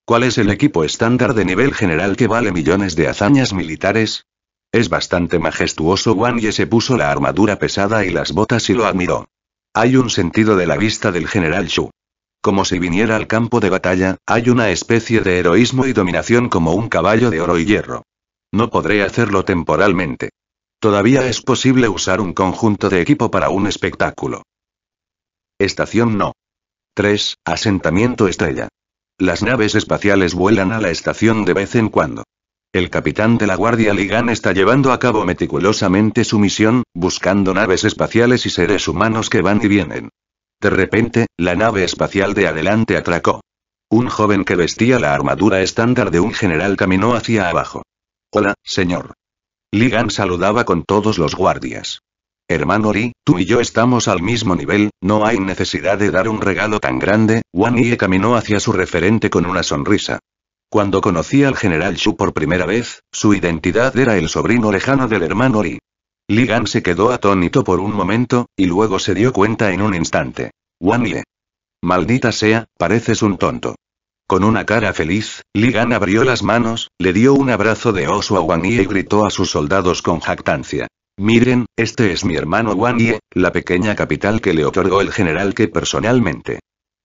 ¿Cuál es el equipo estándar de nivel general que vale millones de hazañas militares? Es bastante majestuoso. Wan Ye se puso la armadura pesada y las botas y lo admiró. Hay un sentido de la vista del general Shu. Como si viniera al campo de batalla, hay una especie de heroísmo y dominación como un caballo de oro y hierro. No podré hacerlo temporalmente. Todavía es posible usar un conjunto de equipo para un espectáculo. Estación No. 3. Asentamiento Estrella. Las naves espaciales vuelan a la estación de vez en cuando. El capitán de la Guardia Ligan está llevando a cabo meticulosamente su misión, buscando naves espaciales y seres humanos que van y vienen. De repente, la nave espacial de adelante atracó. Un joven que vestía la armadura estándar de un general caminó hacia abajo. Hola, señor. Ligan saludaba con todos los guardias. Hermano Ri, tú y yo estamos al mismo nivel, no hay necesidad de dar un regalo tan grande, Wang Yi caminó hacia su referente con una sonrisa. Cuando conocía al general Shu por primera vez, su identidad era el sobrino lejano del hermano Li. Gan se quedó atónito por un momento, y luego se dio cuenta en un instante. Wang Yi, Maldita sea, pareces un tonto. Con una cara feliz, Gan abrió las manos, le dio un abrazo de oso a Wan Yi y gritó a sus soldados con jactancia. Miren, este es mi hermano Ye, la pequeña capital que le otorgó el general que personalmente.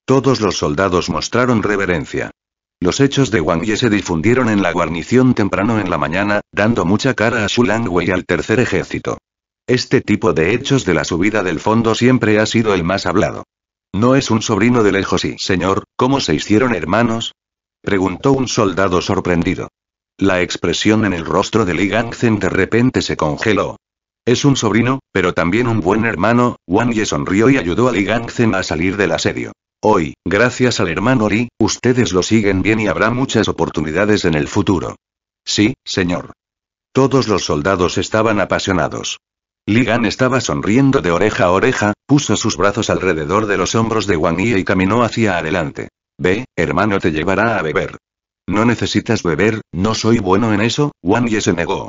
Todos los soldados mostraron reverencia. Los hechos de Wang Ye se difundieron en la guarnición temprano en la mañana, dando mucha cara a su Wei y al tercer ejército. Este tipo de hechos de la subida del fondo siempre ha sido el más hablado. ¿No es un sobrino de lejos sí, señor, cómo se hicieron hermanos? Preguntó un soldado sorprendido. La expresión en el rostro de Li Gangzen de repente se congeló. Es un sobrino, pero también un buen hermano, Wang Ye sonrió y ayudó a Li Zen a salir del asedio. Hoy, gracias al hermano Li, ustedes lo siguen bien y habrá muchas oportunidades en el futuro. Sí, señor. Todos los soldados estaban apasionados. Li Ligan estaba sonriendo de oreja a oreja, puso sus brazos alrededor de los hombros de Wang Ye y caminó hacia adelante. Ve, hermano te llevará a beber. No necesitas beber, no soy bueno en eso, Wang Ye se negó.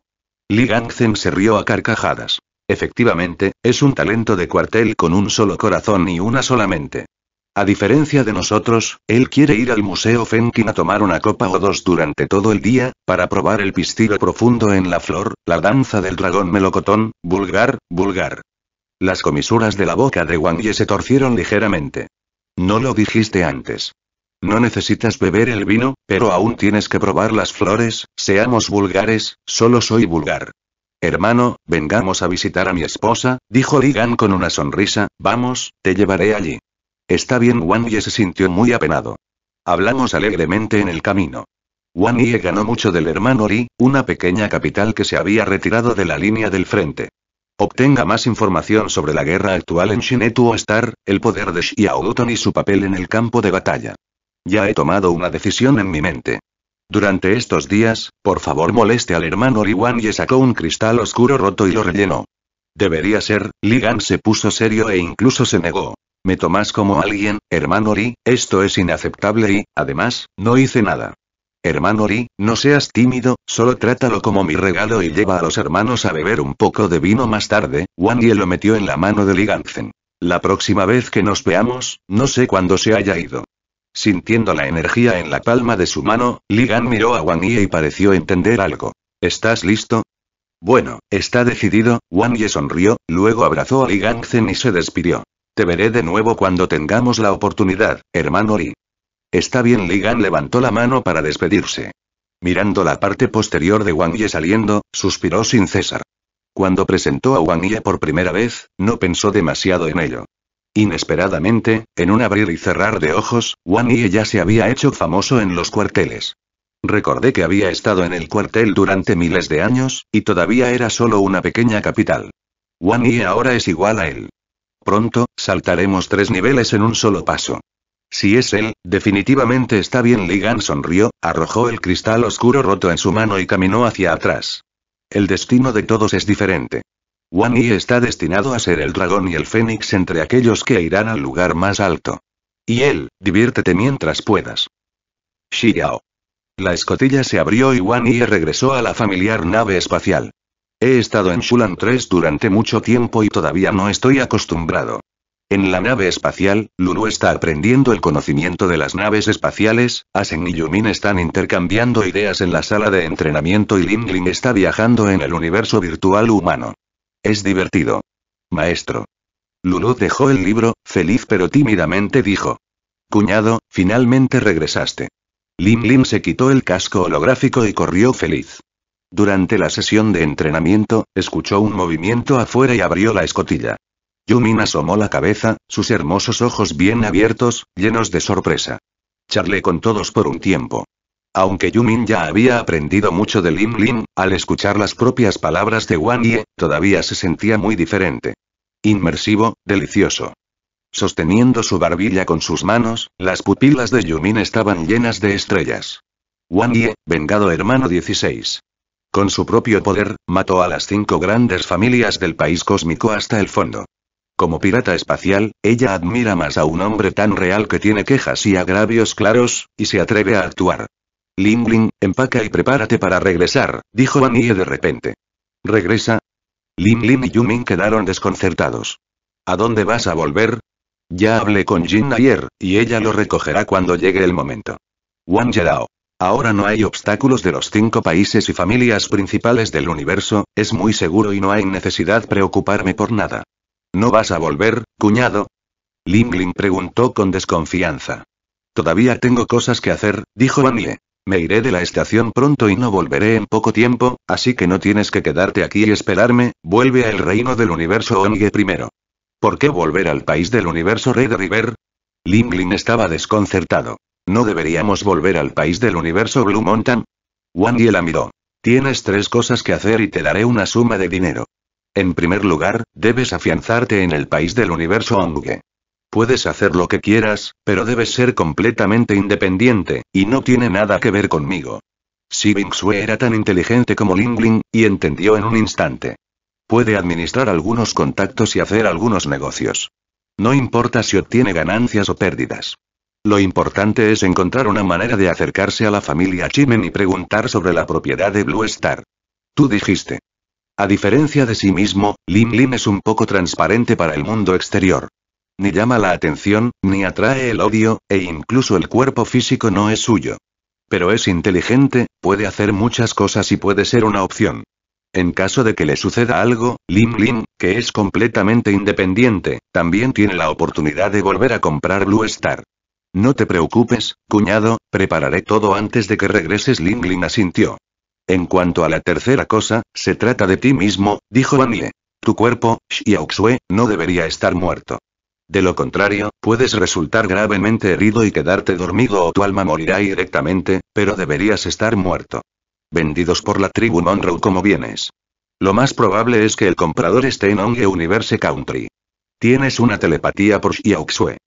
Li Gangzen se rió a carcajadas. Efectivamente, es un talento de cuartel con un solo corazón y una sola mente. A diferencia de nosotros, él quiere ir al Museo Fenkin a tomar una copa o dos durante todo el día, para probar el pistilo profundo en la flor, la danza del dragón melocotón, vulgar, vulgar. Las comisuras de la boca de Wang Ye se torcieron ligeramente. No lo dijiste antes. No necesitas beber el vino, pero aún tienes que probar las flores, seamos vulgares, solo soy vulgar. Hermano, vengamos a visitar a mi esposa, dijo Gan con una sonrisa, vamos, te llevaré allí. Está bien, Wang Ye se sintió muy apenado. Hablamos alegremente en el camino. Wan Ye ganó mucho del hermano Li, una pequeña capital que se había retirado de la línea del frente. Obtenga más información sobre la guerra actual en Shinetuo Star, el poder de Xiaoduton y su papel en el campo de batalla. Ya he tomado una decisión en mi mente. Durante estos días, por favor moleste al hermano Wan y sacó un cristal oscuro roto y lo rellenó. Debería ser, Ligan se puso serio e incluso se negó. Me tomás como alguien, hermano Ri, esto es inaceptable y, además, no hice nada. Hermano Ri, no seas tímido, solo trátalo como mi regalo y lleva a los hermanos a beber un poco de vino más tarde, Wan y lo metió en la mano de Zen. La próxima vez que nos veamos, no sé cuándo se haya ido. Sintiendo la energía en la palma de su mano, Li Gan miró a Wang Ye y pareció entender algo. ¿Estás listo? Bueno, está decidido, Wang Ye sonrió, luego abrazó a Li Zen y se despidió. Te veré de nuevo cuando tengamos la oportunidad, hermano Li. Está bien, Li Gan levantó la mano para despedirse. Mirando la parte posterior de Wang Ye saliendo, suspiró sin cesar. Cuando presentó a Wang Ye por primera vez, no pensó demasiado en ello. Inesperadamente, en un abrir y cerrar de ojos, Wan Yi ya se había hecho famoso en los cuarteles. Recordé que había estado en el cuartel durante miles de años, y todavía era solo una pequeña capital. Wan Yi ahora es igual a él. Pronto, saltaremos tres niveles en un solo paso. Si es él, definitivamente está bien. Ligan sonrió, arrojó el cristal oscuro roto en su mano y caminó hacia atrás. El destino de todos es diferente. Wan Yi está destinado a ser el dragón y el fénix entre aquellos que irán al lugar más alto. Y él, diviértete mientras puedas. Xiao. La escotilla se abrió y Wan Yi regresó a la familiar nave espacial. He estado en Shulan 3 durante mucho tiempo y todavía no estoy acostumbrado. En la nave espacial, Lulu está aprendiendo el conocimiento de las naves espaciales, Asen y Yumin están intercambiando ideas en la sala de entrenamiento y Lingling está viajando en el universo virtual humano. Es divertido. Maestro. Lulú dejó el libro, feliz pero tímidamente dijo. Cuñado, finalmente regresaste. Lim Lim se quitó el casco holográfico y corrió feliz. Durante la sesión de entrenamiento, escuchó un movimiento afuera y abrió la escotilla. Yumin asomó la cabeza, sus hermosos ojos bien abiertos, llenos de sorpresa. Charlé con todos por un tiempo. Aunque Yumin ya había aprendido mucho de Lim Lim, al escuchar las propias palabras de Wan Ye, todavía se sentía muy diferente. Inmersivo, delicioso. Sosteniendo su barbilla con sus manos, las pupilas de Yumin estaban llenas de estrellas. Wan Ye, vengado hermano 16. Con su propio poder, mató a las cinco grandes familias del país cósmico hasta el fondo. Como pirata espacial, ella admira más a un hombre tan real que tiene quejas y agravios claros, y se atreve a actuar. Ling Ling, empaca y prepárate para regresar, dijo Ye de repente. ¿Regresa? Ling Ling y Yumin quedaron desconcertados. ¿A dónde vas a volver? Ya hablé con Jin ayer, y ella lo recogerá cuando llegue el momento. Wang Dao. Ahora no hay obstáculos de los cinco países y familias principales del universo, es muy seguro y no hay necesidad preocuparme por nada. ¿No vas a volver, cuñado? Ling Ling preguntó con desconfianza. Todavía tengo cosas que hacer, dijo Ye. Me iré de la estación pronto y no volveré en poco tiempo, así que no tienes que quedarte aquí y esperarme, vuelve al reino del universo Onge primero. ¿Por qué volver al país del universo Red River? Ling estaba desconcertado. ¿No deberíamos volver al país del universo Blue Mountain? Wang y la miró. Tienes tres cosas que hacer y te daré una suma de dinero. En primer lugar, debes afianzarte en el país del universo Onge. Puedes hacer lo que quieras, pero debes ser completamente independiente, y no tiene nada que ver conmigo. Si Bing era tan inteligente como Lingling, y entendió en un instante. Puede administrar algunos contactos y hacer algunos negocios. No importa si obtiene ganancias o pérdidas. Lo importante es encontrar una manera de acercarse a la familia Chimen y preguntar sobre la propiedad de Blue Star. Tú dijiste. A diferencia de sí mismo, Lin es un poco transparente para el mundo exterior. Ni llama la atención, ni atrae el odio, e incluso el cuerpo físico no es suyo. Pero es inteligente, puede hacer muchas cosas y puede ser una opción. En caso de que le suceda algo, Lim Lim, que es completamente independiente, también tiene la oportunidad de volver a comprar Blue Star. No te preocupes, cuñado, prepararé todo antes de que regreses. Lim Lim asintió. En cuanto a la tercera cosa, se trata de ti mismo, dijo Annie. Tu cuerpo, Xiaoxue, no debería estar muerto. De lo contrario, puedes resultar gravemente herido y quedarte dormido o tu alma morirá directamente, pero deberías estar muerto. Vendidos por la tribu Monroe como bienes. Lo más probable es que el comprador esté en Onge Universe Country. Tienes una telepatía por Xiaoxue.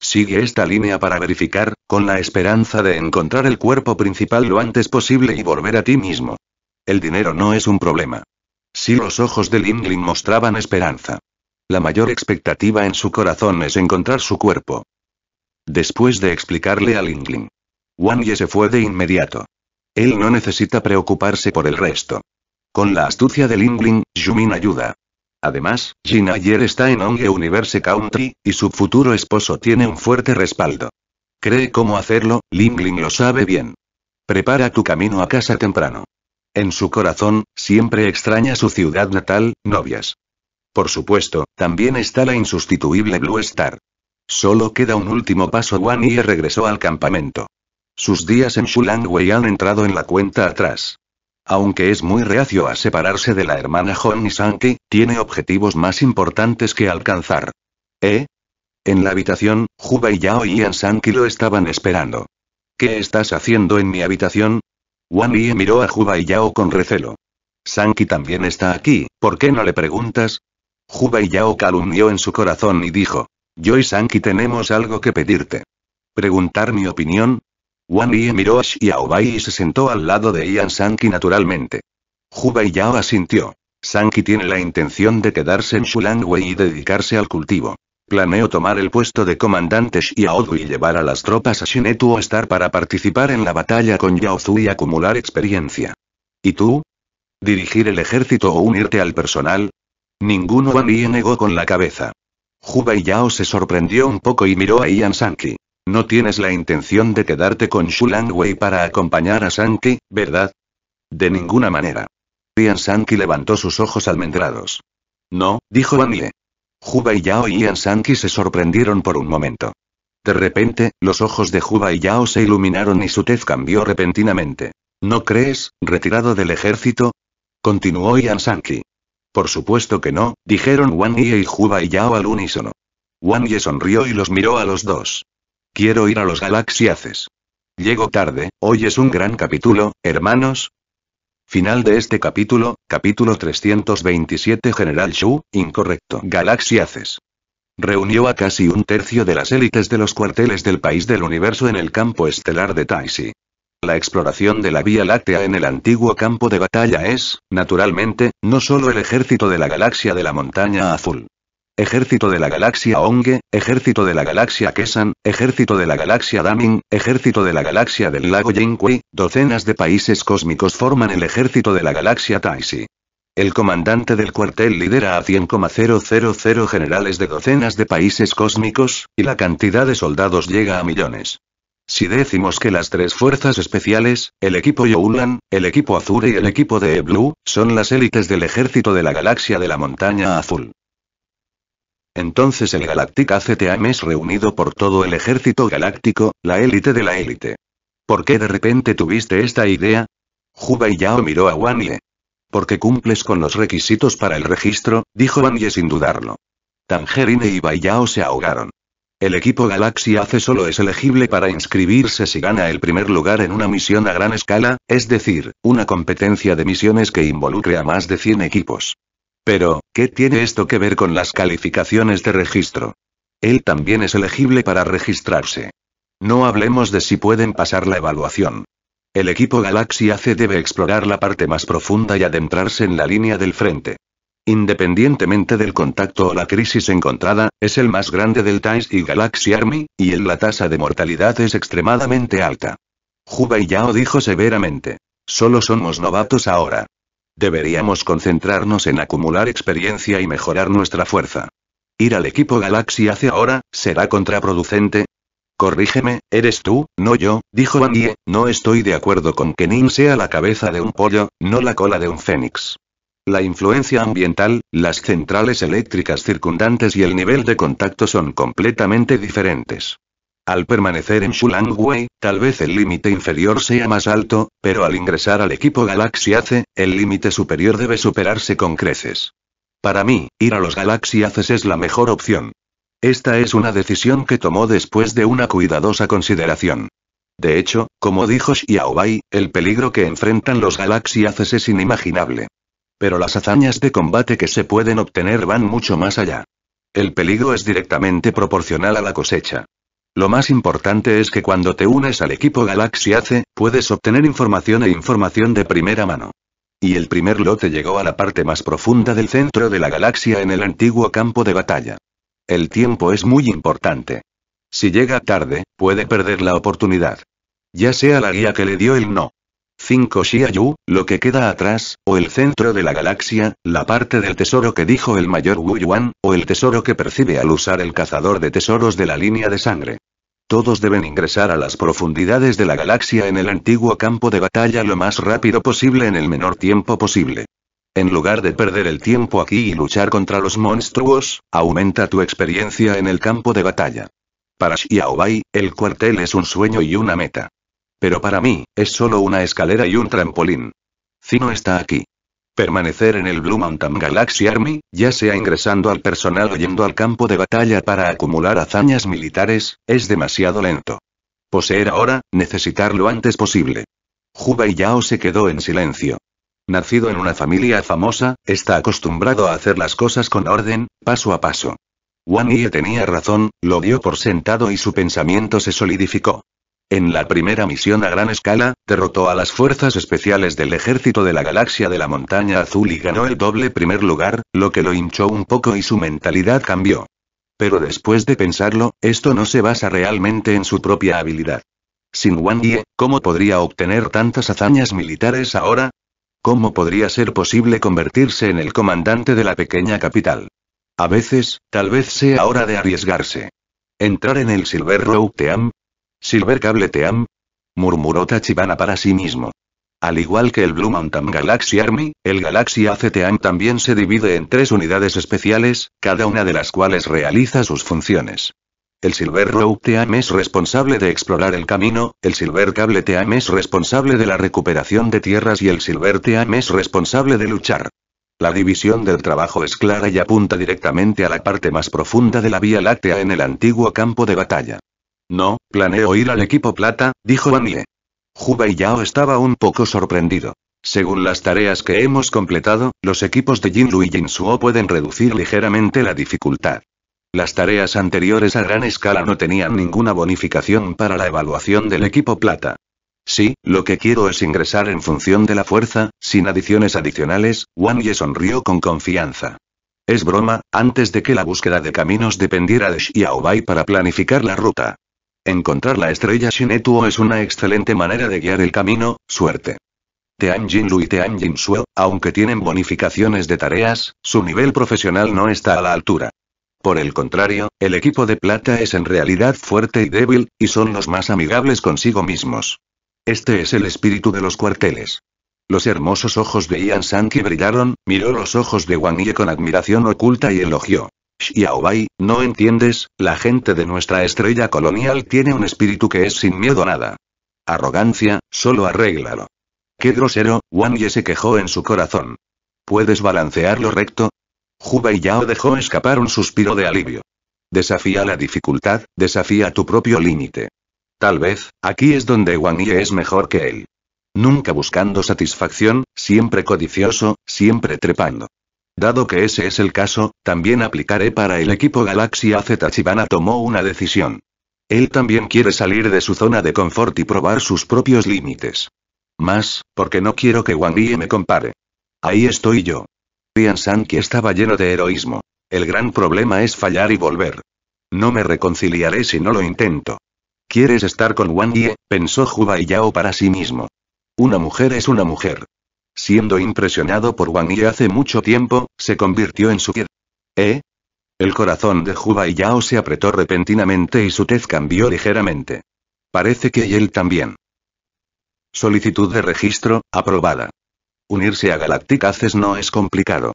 Sigue esta línea para verificar, con la esperanza de encontrar el cuerpo principal lo antes posible y volver a ti mismo. El dinero no es un problema. Si los ojos de Lin Lin mostraban esperanza. La mayor expectativa en su corazón es encontrar su cuerpo. Después de explicarle a Lingling, Wang Ye se fue de inmediato. Él no necesita preocuparse por el resto. Con la astucia de Lingling, Jumin ayuda. Además, Jin Ayer está en Onge Universe Country, y su futuro esposo tiene un fuerte respaldo. Cree cómo hacerlo, Lingling lo sabe bien. Prepara tu camino a casa temprano. En su corazón, siempre extraña su ciudad natal, novias. Por supuesto, también está la insustituible Blue Star. Solo queda un último paso. Wan Yi regresó al campamento. Sus días en Wei han entrado en la cuenta atrás. Aunque es muy reacio a separarse de la hermana Hong y Sankey, tiene objetivos más importantes que alcanzar. ¿Eh? En la habitación, Juba y Yao y Ian Sankey lo estaban esperando. ¿Qué estás haciendo en mi habitación? Wan Yi miró a Juba y Yao con recelo. Sankey también está aquí, ¿por qué no le preguntas? Juba y Yao calumnió en su corazón y dijo. Yo y Sanki tenemos algo que pedirte. ¿Preguntar mi opinión? Wan Yi miró a Xiaobai y se sentó al lado de Ian Sanki naturalmente. Juba y Yao asintió. Sanki tiene la intención de quedarse en Shulangwei y dedicarse al cultivo. Planeo tomar el puesto de comandante Xiaodu y llevar a las tropas a Shinetu a estar para participar en la batalla con Yaozu y acumular experiencia. ¿Y tú? ¿Dirigir el ejército o unirte al personal? Ninguno ninguno Yi negó con la cabeza. Juba Yao se sorprendió un poco y miró a Ian Sankey. No tienes la intención de quedarte con Shulang Wei para acompañar a Sankey, ¿verdad? De ninguna manera. Ian Sankey levantó sus ojos almendrados. No, dijo Yi. Juba y Yao y Ian Sankey se sorprendieron por un momento. De repente, los ojos de Juba y Yao se iluminaron y su tez cambió repentinamente. ¿No crees, retirado del ejército? Continuó Ian Sankey. Por supuesto que no, dijeron Wang Ye y Juba y Yao al unísono. Wang Ye sonrió y los miró a los dos. Quiero ir a los galaxiaces. Llego tarde, hoy es un gran capítulo, hermanos. Final de este capítulo, capítulo 327 General Shu, incorrecto. Galaxiaces. Reunió a casi un tercio de las élites de los cuarteles del país del universo en el campo estelar de Taisi. La exploración de la Vía Láctea en el antiguo campo de batalla es, naturalmente, no solo el ejército de la galaxia de la montaña azul. Ejército de la galaxia Onge, Ejército de la galaxia Kesan, Ejército de la galaxia Daming, Ejército de la galaxia del lago Jingwei. docenas de países cósmicos forman el Ejército de la galaxia Taisi. El comandante del cuartel lidera a 100,000 generales de docenas de países cósmicos, y la cantidad de soldados llega a millones. Si decimos que las tres fuerzas especiales, el equipo Youlan, el equipo Azul y el equipo de Blue, son las élites del ejército de la galaxia de la montaña azul. Entonces el Galactic ACTAM es reunido por todo el ejército galáctico, la élite de la élite. ¿Por qué de repente tuviste esta idea? Juba y Yao miró a Wanye. Porque cumples con los requisitos para el registro, dijo Wanye sin dudarlo. Tangerine y Baiyao se ahogaron. El equipo Galaxy AC solo es elegible para inscribirse si gana el primer lugar en una misión a gran escala, es decir, una competencia de misiones que involucre a más de 100 equipos. Pero, ¿qué tiene esto que ver con las calificaciones de registro? Él también es elegible para registrarse. No hablemos de si pueden pasar la evaluación. El equipo Galaxy AC debe explorar la parte más profunda y adentrarse en la línea del frente. Independientemente del contacto o la crisis encontrada, es el más grande del TIES y Galaxy Army, y en la tasa de mortalidad es extremadamente alta. Juba y Yao dijo severamente. Solo somos novatos ahora. Deberíamos concentrarnos en acumular experiencia y mejorar nuestra fuerza. Ir al equipo Galaxy hace ahora, será contraproducente. Corrígeme, eres tú, no yo, dijo Ye, no estoy de acuerdo con que Nin sea la cabeza de un pollo, no la cola de un fénix. La influencia ambiental, las centrales eléctricas circundantes y el nivel de contacto son completamente diferentes. Al permanecer en Shulangwei, tal vez el límite inferior sea más alto, pero al ingresar al equipo Galaxy el límite superior debe superarse con creces. Para mí, ir a los Galaxy ACES es la mejor opción. Esta es una decisión que tomó después de una cuidadosa consideración. De hecho, como dijo Xiaobai, el peligro que enfrentan los Galaxy ACES es inimaginable. Pero las hazañas de combate que se pueden obtener van mucho más allá. El peligro es directamente proporcional a la cosecha. Lo más importante es que cuando te unes al equipo C, puedes obtener información e información de primera mano. Y el primer lote llegó a la parte más profunda del centro de la galaxia en el antiguo campo de batalla. El tiempo es muy importante. Si llega tarde, puede perder la oportunidad. Ya sea la guía que le dio el no. 5 Yu, lo que queda atrás, o el centro de la galaxia, la parte del tesoro que dijo el mayor Wu Yuan, o el tesoro que percibe al usar el cazador de tesoros de la línea de sangre. Todos deben ingresar a las profundidades de la galaxia en el antiguo campo de batalla lo más rápido posible en el menor tiempo posible. En lugar de perder el tiempo aquí y luchar contra los monstruos, aumenta tu experiencia en el campo de batalla. Para Xiaobai, el cuartel es un sueño y una meta. Pero para mí, es solo una escalera y un trampolín. Zino está aquí. Permanecer en el Blue Mountain Galaxy Army, ya sea ingresando al personal o yendo al campo de batalla para acumular hazañas militares, es demasiado lento. Poseer ahora, necesitar lo antes posible. Juba y Yao se quedó en silencio. Nacido en una familia famosa, está acostumbrado a hacer las cosas con orden, paso a paso. Wan Yi tenía razón, lo dio por sentado y su pensamiento se solidificó. En la primera misión a gran escala, derrotó a las fuerzas especiales del ejército de la galaxia de la montaña azul y ganó el doble primer lugar, lo que lo hinchó un poco y su mentalidad cambió. Pero después de pensarlo, esto no se basa realmente en su propia habilidad. Sin Wang Yi, ¿cómo podría obtener tantas hazañas militares ahora? ¿Cómo podría ser posible convertirse en el comandante de la pequeña capital? A veces, tal vez sea hora de arriesgarse. Entrar en el Silver Road Team, Silver Cable Team? murmuró Tachibana para sí mismo. Al igual que el Blue Mountain Galaxy Army, el Galaxy ACTAM también se divide en tres unidades especiales, cada una de las cuales realiza sus funciones. El Silver Road Team es responsable de explorar el camino, el Silver Cable Team es responsable de la recuperación de tierras y el Silver Team es responsable de luchar. La división del trabajo es clara y apunta directamente a la parte más profunda de la Vía Láctea en el antiguo campo de batalla. No, planeo ir al equipo plata, dijo Ye. Hubei Yao estaba un poco sorprendido. Según las tareas que hemos completado, los equipos de Jinlu y Jinsuo pueden reducir ligeramente la dificultad. Las tareas anteriores a gran escala no tenían ninguna bonificación para la evaluación del equipo plata. Sí, lo que quiero es ingresar en función de la fuerza, sin adiciones adicionales, Wang Ye sonrió con confianza. Es broma, antes de que la búsqueda de caminos dependiera de Xiaobai para planificar la ruta. Encontrar la estrella Shinetuo es una excelente manera de guiar el camino, suerte. Lu y Suo, aunque tienen bonificaciones de tareas, su nivel profesional no está a la altura. Por el contrario, el equipo de plata es en realidad fuerte y débil, y son los más amigables consigo mismos. Este es el espíritu de los cuarteles. Los hermosos ojos de Ian Sanki brillaron, miró los ojos de Wang Ye con admiración oculta y elogió. Xiaobai, no entiendes, la gente de nuestra estrella colonial tiene un espíritu que es sin miedo a nada. Arrogancia, solo arréglalo. Qué grosero, Wang Ye se quejó en su corazón. ¿Puedes balancearlo recto? Jubei Yao dejó escapar un suspiro de alivio. Desafía la dificultad, desafía tu propio límite. Tal vez, aquí es donde Wang Ye es mejor que él. Nunca buscando satisfacción, siempre codicioso, siempre trepando. Dado que ese es el caso, también aplicaré para el equipo Galaxia Z. Chibana tomó una decisión. Él también quiere salir de su zona de confort y probar sus propios límites. Más, porque no quiero que Wang Yi me compare. Ahí estoy yo. Tian que estaba lleno de heroísmo. El gran problema es fallar y volver. No me reconciliaré si no lo intento. ¿Quieres estar con Wang Yi? pensó Juba y Yao para sí mismo. Una mujer es una mujer. Siendo impresionado por Wang Yi hace mucho tiempo, se convirtió en su ¿Eh? El corazón de Juba y Yao se apretó repentinamente y su tez cambió ligeramente. Parece que él también. Solicitud de registro, aprobada. Unirse a Galactic no es complicado.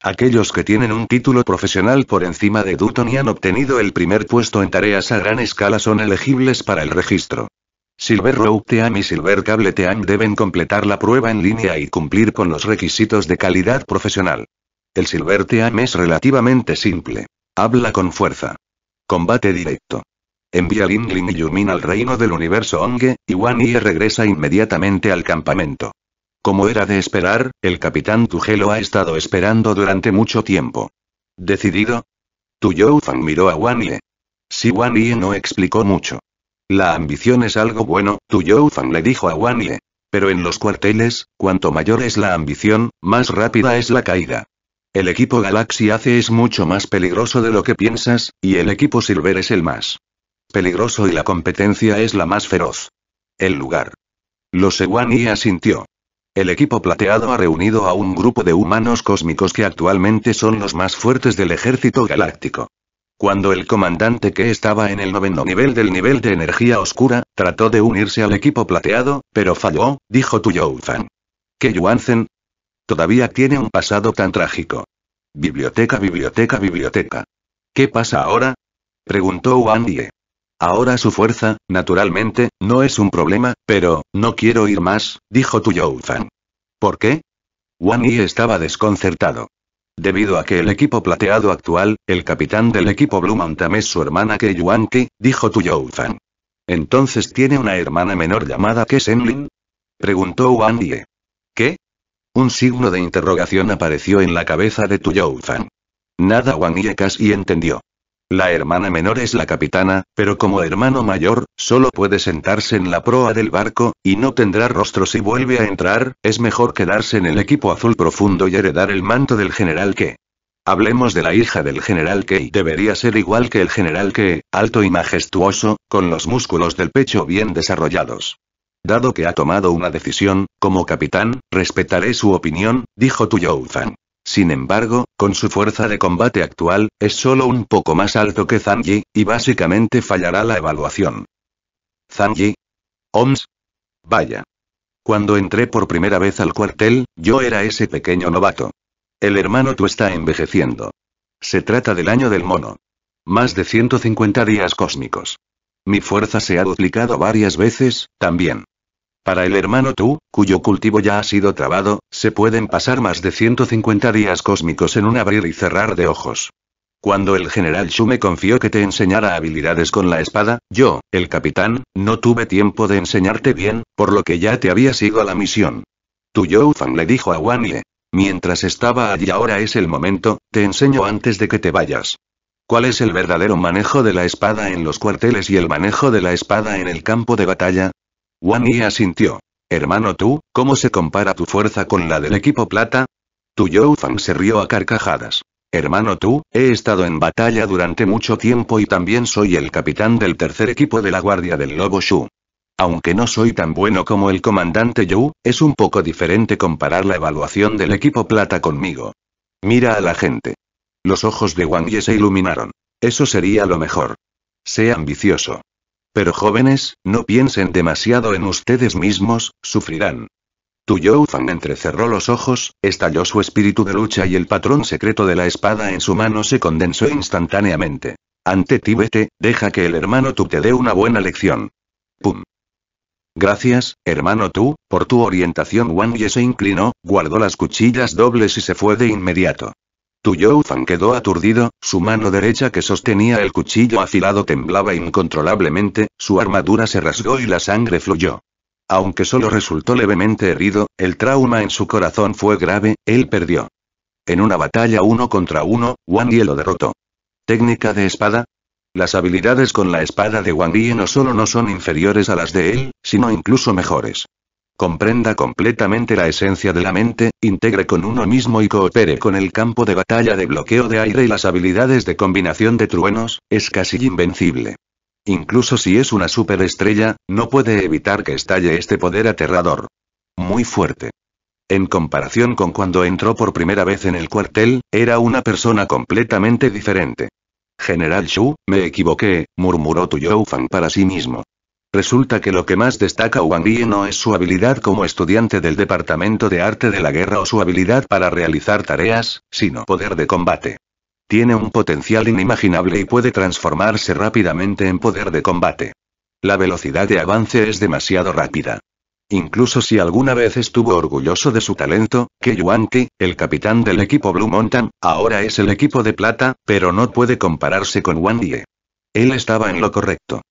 Aquellos que tienen un título profesional por encima de Dutton y han obtenido el primer puesto en tareas a gran escala son elegibles para el registro. Silver Road Team y Silver Cable Team deben completar la prueba en línea y cumplir con los requisitos de calidad profesional. El Silver Team es relativamente simple. Habla con fuerza. Combate directo. Envía Lingling y Yumin al reino del universo Onge, y Wan Ye regresa inmediatamente al campamento. Como era de esperar, el capitán Tugelo ha estado esperando durante mucho tiempo. ¿Decidido? Tu Fang miró a Wan Ye. Si Wan Ye no explicó mucho. La ambición es algo bueno, Tu Fan le dijo a Wanye. Pero en los cuarteles, cuanto mayor es la ambición, más rápida es la caída. El equipo Galaxy hace es mucho más peligroso de lo que piensas, y el equipo Silver es el más peligroso y la competencia es la más feroz. El lugar. Lo y asintió. El equipo plateado ha reunido a un grupo de humanos cósmicos que actualmente son los más fuertes del ejército galáctico. Cuando el comandante que estaba en el noveno nivel del nivel de energía oscura, trató de unirse al equipo plateado, pero falló, dijo Tuyoufan. ¿Qué Yuanzen? Todavía tiene un pasado tan trágico. Biblioteca, biblioteca, biblioteca. ¿Qué pasa ahora? Preguntó Wan Ye. Ahora su fuerza, naturalmente, no es un problema, pero, no quiero ir más, dijo Tuyoufan. ¿Por qué? Wan estaba desconcertado. Debido a que el equipo plateado actual, el capitán del equipo Blue Mountain es su hermana yuan Ki, dijo Tuyoufan. ¿Entonces tiene una hermana menor llamada Ke Senlin? Preguntó Wang Ye. ¿Qué? Un signo de interrogación apareció en la cabeza de Tuyoufan. Nada Wang Ye casi entendió. La hermana menor es la capitana, pero como hermano mayor, solo puede sentarse en la proa del barco, y no tendrá rostro si vuelve a entrar, es mejor quedarse en el equipo azul profundo y heredar el manto del general que... Hablemos de la hija del general que Debería ser igual que el general que, alto y majestuoso, con los músculos del pecho bien desarrollados. Dado que ha tomado una decisión, como capitán, respetaré su opinión, dijo Tuyouzan. Sin embargo, con su fuerza de combate actual, es solo un poco más alto que Zanji, y básicamente fallará la evaluación. ¿Zanji? Oms. Vaya. Cuando entré por primera vez al cuartel, yo era ese pequeño novato. El hermano tú está envejeciendo. Se trata del año del mono. Más de 150 días cósmicos. Mi fuerza se ha duplicado varias veces, también. Para el hermano tú, cuyo cultivo ya ha sido trabado, se pueden pasar más de 150 días cósmicos en un abrir y cerrar de ojos. Cuando el general Shu me confió que te enseñara habilidades con la espada, yo, el capitán, no tuve tiempo de enseñarte bien, por lo que ya te había sido a la misión. Tu Youfang le dijo a Wan Mientras estaba allí ahora es el momento, te enseño antes de que te vayas. ¿Cuál es el verdadero manejo de la espada en los cuarteles y el manejo de la espada en el campo de batalla? Wang Yi asintió. Hermano tú, ¿cómo se compara tu fuerza con la del equipo plata? Tu Zhou Fang se rió a carcajadas. Hermano tú, he estado en batalla durante mucho tiempo y también soy el capitán del tercer equipo de la Guardia del Lobo Shu. Aunque no soy tan bueno como el comandante You, es un poco diferente comparar la evaluación del equipo plata conmigo. Mira a la gente. Los ojos de Wang Ye se iluminaron. Eso sería lo mejor. Sea ambicioso. Pero jóvenes, no piensen demasiado en ustedes mismos, sufrirán. Tu Youfang entrecerró los ojos, estalló su espíritu de lucha y el patrón secreto de la espada en su mano se condensó instantáneamente. Ante Tibete, deja que el hermano Tu te dé una buena lección. Pum. Gracias, hermano Tu, por tu orientación. Wang Ye se inclinó, guardó las cuchillas dobles y se fue de inmediato. Fan quedó aturdido, su mano derecha que sostenía el cuchillo afilado temblaba incontrolablemente, su armadura se rasgó y la sangre fluyó. Aunque solo resultó levemente herido, el trauma en su corazón fue grave, él perdió. En una batalla uno contra uno, Wang Yi lo derrotó. Técnica de espada, las habilidades con la espada de Wang Yi no solo no son inferiores a las de él, sino incluso mejores. Comprenda completamente la esencia de la mente, integre con uno mismo y coopere con el campo de batalla de bloqueo de aire y las habilidades de combinación de truenos, es casi invencible. Incluso si es una superestrella, no puede evitar que estalle este poder aterrador. Muy fuerte. En comparación con cuando entró por primera vez en el cuartel, era una persona completamente diferente. General Shu, me equivoqué, murmuró Fan para sí mismo. Resulta que lo que más destaca Wang Yi no es su habilidad como estudiante del Departamento de Arte de la Guerra o su habilidad para realizar tareas, sino poder de combate. Tiene un potencial inimaginable y puede transformarse rápidamente en poder de combate. La velocidad de avance es demasiado rápida. Incluso si alguna vez estuvo orgulloso de su talento, que Qi, el capitán del equipo Blue Mountain, ahora es el equipo de plata, pero no puede compararse con Wang Yi. Él estaba en lo correcto.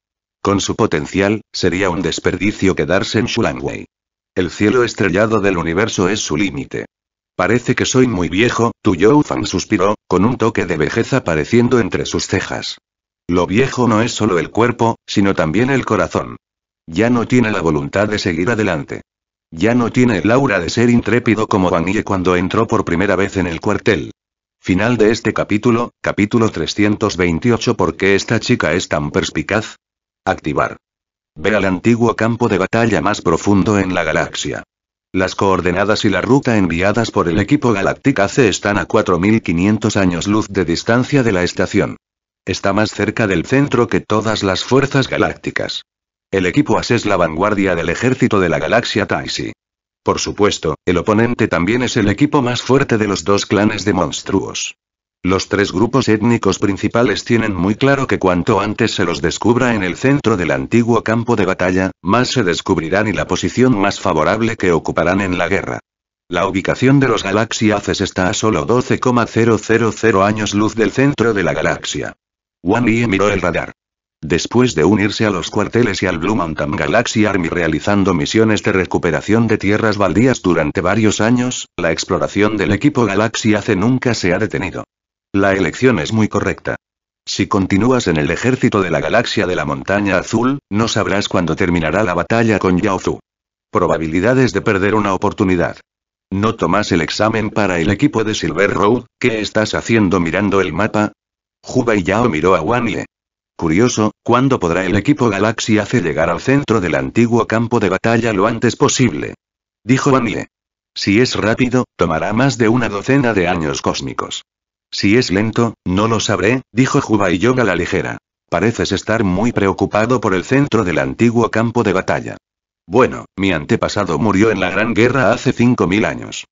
Con su potencial, sería un desperdicio quedarse en Shulangwei. El cielo estrellado del universo es su límite. Parece que soy muy viejo, tu Fan suspiró, con un toque de vejez apareciendo entre sus cejas. Lo viejo no es solo el cuerpo, sino también el corazón. Ya no tiene la voluntad de seguir adelante. Ya no tiene el aura de ser intrépido como Ye cuando entró por primera vez en el cuartel. Final de este capítulo, capítulo 328 ¿Por qué esta chica es tan perspicaz? Activar. Ver al antiguo campo de batalla más profundo en la galaxia. Las coordenadas y la ruta enviadas por el equipo galáctica C están a 4.500 años luz de distancia de la estación. Está más cerca del centro que todas las fuerzas galácticas. El equipo AS e es la vanguardia del ejército de la galaxia Taisi. Por supuesto, el oponente también es el equipo más fuerte de los dos clanes de monstruos. Los tres grupos étnicos principales tienen muy claro que cuanto antes se los descubra en el centro del antiguo campo de batalla, más se descubrirán y la posición más favorable que ocuparán en la guerra. La ubicación de los Aces está a solo 12,000 años luz del centro de la galaxia. Wan Yi miró el radar. Después de unirse a los cuarteles y al Blue Mountain Galaxy Army realizando misiones de recuperación de tierras baldías durante varios años, la exploración del equipo Galaxy Ace nunca se ha detenido. La elección es muy correcta. Si continúas en el ejército de la galaxia de la montaña azul, no sabrás cuándo terminará la batalla con Yaozu. Probabilidades de perder una oportunidad. ¿No tomas el examen para el equipo de Silver Road? ¿Qué estás haciendo mirando el mapa? Juba y Yao miró a Wanye. Curioso, ¿cuándo podrá el equipo Galaxy hacer llegar al centro del antiguo campo de batalla lo antes posible? Dijo Wanye. Si es rápido, tomará más de una docena de años cósmicos. Si es lento, no lo sabré, dijo y a la ligera. Pareces estar muy preocupado por el centro del antiguo campo de batalla. Bueno, mi antepasado murió en la Gran Guerra hace 5.000 años.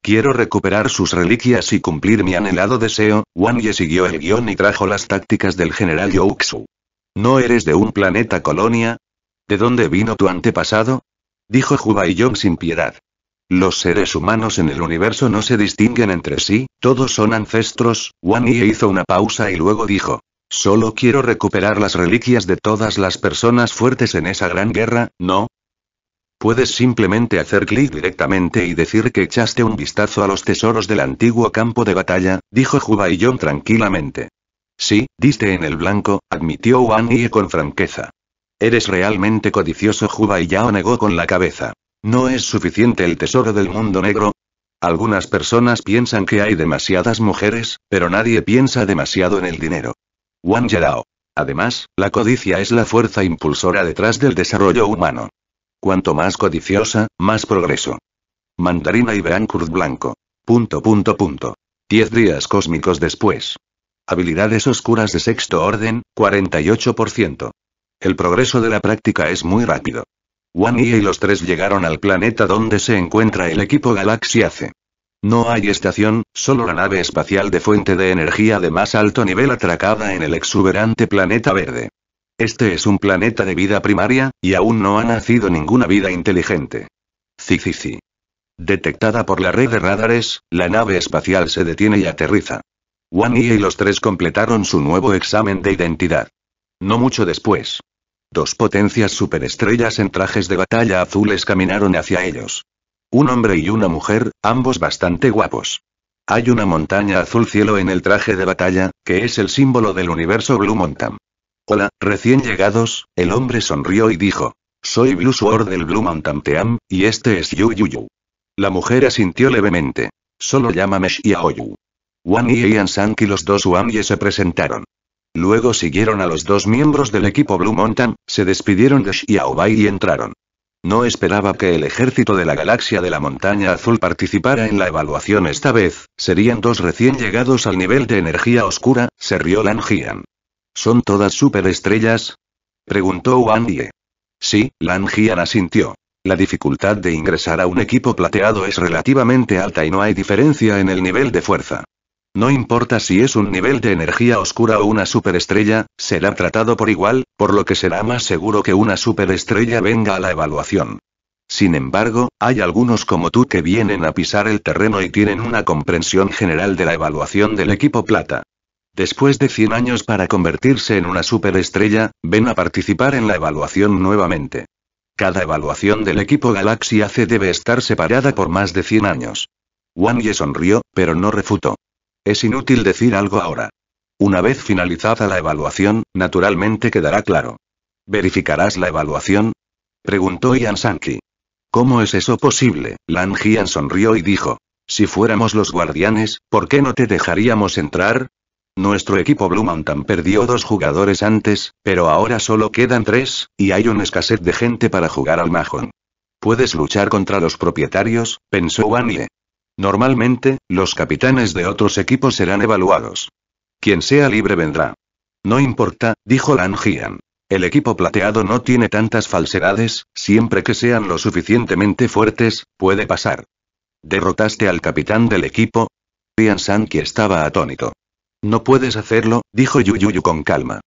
Quiero recuperar sus reliquias y cumplir mi anhelado deseo, Wang Ye siguió el guión y trajo las tácticas del general Youxu. ¿No eres de un planeta colonia? ¿De dónde vino tu antepasado? Dijo Yong sin piedad. Los seres humanos en el universo no se distinguen entre sí, todos son ancestros. Wan Yi hizo una pausa y luego dijo: Solo quiero recuperar las reliquias de todas las personas fuertes en esa gran guerra, ¿no? Puedes simplemente hacer clic directamente y decir que echaste un vistazo a los tesoros del antiguo campo de batalla, dijo y John tranquilamente. Sí, diste en el blanco, admitió Wan Yi con franqueza. Eres realmente codicioso, Juba y Yao negó con la cabeza. ¿No es suficiente el tesoro del mundo negro? Algunas personas piensan que hay demasiadas mujeres, pero nadie piensa demasiado en el dinero. Wang Yedao. Además, la codicia es la fuerza impulsora detrás del desarrollo humano. Cuanto más codiciosa, más progreso. Mandarina y Beancourt Blanco. Punto punto punto. Diez días cósmicos después. Habilidades oscuras de sexto orden, 48%. El progreso de la práctica es muy rápido. Wan e y los tres llegaron al planeta donde se encuentra el equipo Galaxia C. No hay estación, solo la nave espacial de fuente de energía de más alto nivel atracada en el exuberante planeta verde. Este es un planeta de vida primaria, y aún no ha nacido ninguna vida inteligente. Cicici. Detectada por la red de radares, la nave espacial se detiene y aterriza. Wan e y los tres completaron su nuevo examen de identidad. No mucho después, Dos potencias superestrellas en trajes de batalla azules caminaron hacia ellos. Un hombre y una mujer, ambos bastante guapos. Hay una montaña azul cielo en el traje de batalla, que es el símbolo del universo Blue Mountain. Hola, recién llegados, el hombre sonrió y dijo. Soy Blue Sword del Blue Mountain Team, y este es Yu Yu Yu. La mujer asintió levemente. Solo llámame Xiaoyu. Wang y Ian Sank y los dos Wang se presentaron. Luego siguieron a los dos miembros del equipo Blue Mountain, se despidieron de Bai y entraron. No esperaba que el ejército de la galaxia de la montaña azul participara en la evaluación esta vez, serían dos recién llegados al nivel de energía oscura, se rió Lan Jian. ¿Son todas superestrellas? Preguntó Wan Ye. Sí, Lan Jian asintió. La dificultad de ingresar a un equipo plateado es relativamente alta y no hay diferencia en el nivel de fuerza. No importa si es un nivel de energía oscura o una superestrella, será tratado por igual, por lo que será más seguro que una superestrella venga a la evaluación. Sin embargo, hay algunos como tú que vienen a pisar el terreno y tienen una comprensión general de la evaluación del equipo plata. Después de 100 años para convertirse en una superestrella, ven a participar en la evaluación nuevamente. Cada evaluación del equipo Galaxia C debe estar separada por más de 100 años. Wang Ye sonrió, pero no refutó. Es inútil decir algo ahora. Una vez finalizada la evaluación, naturalmente quedará claro. ¿Verificarás la evaluación? Preguntó Ian Sankey. ¿Cómo es eso posible? Lan Jian sonrió y dijo. Si fuéramos los guardianes, ¿por qué no te dejaríamos entrar? Nuestro equipo Blue Mountain perdió dos jugadores antes, pero ahora solo quedan tres, y hay una escasez de gente para jugar al Mahon. Puedes luchar contra los propietarios, pensó Wanye. Normalmente, los capitanes de otros equipos serán evaluados. Quien sea libre vendrá. No importa, dijo Lan Jian. El equipo plateado no tiene tantas falsedades, siempre que sean lo suficientemente fuertes, puede pasar. ¿Derrotaste al capitán del equipo? Pian que estaba atónito. No puedes hacerlo, dijo Yu Yu con calma.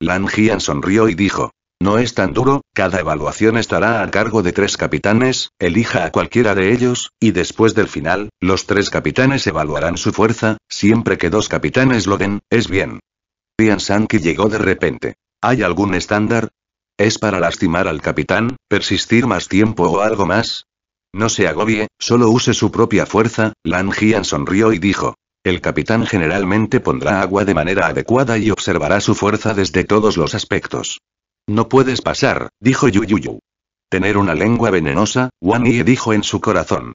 Lan Jian sonrió y dijo. No es tan duro, cada evaluación estará a cargo de tres capitanes, elija a cualquiera de ellos, y después del final, los tres capitanes evaluarán su fuerza, siempre que dos capitanes lo den, es bien. San Sanki llegó de repente. ¿Hay algún estándar? ¿Es para lastimar al capitán, persistir más tiempo o algo más? No se agobie, solo use su propia fuerza, Lan Jian sonrió y dijo. El capitán generalmente pondrá agua de manera adecuada y observará su fuerza desde todos los aspectos. No puedes pasar, dijo Yuyuyu. Tener una lengua venenosa, Wang Yi dijo en su corazón.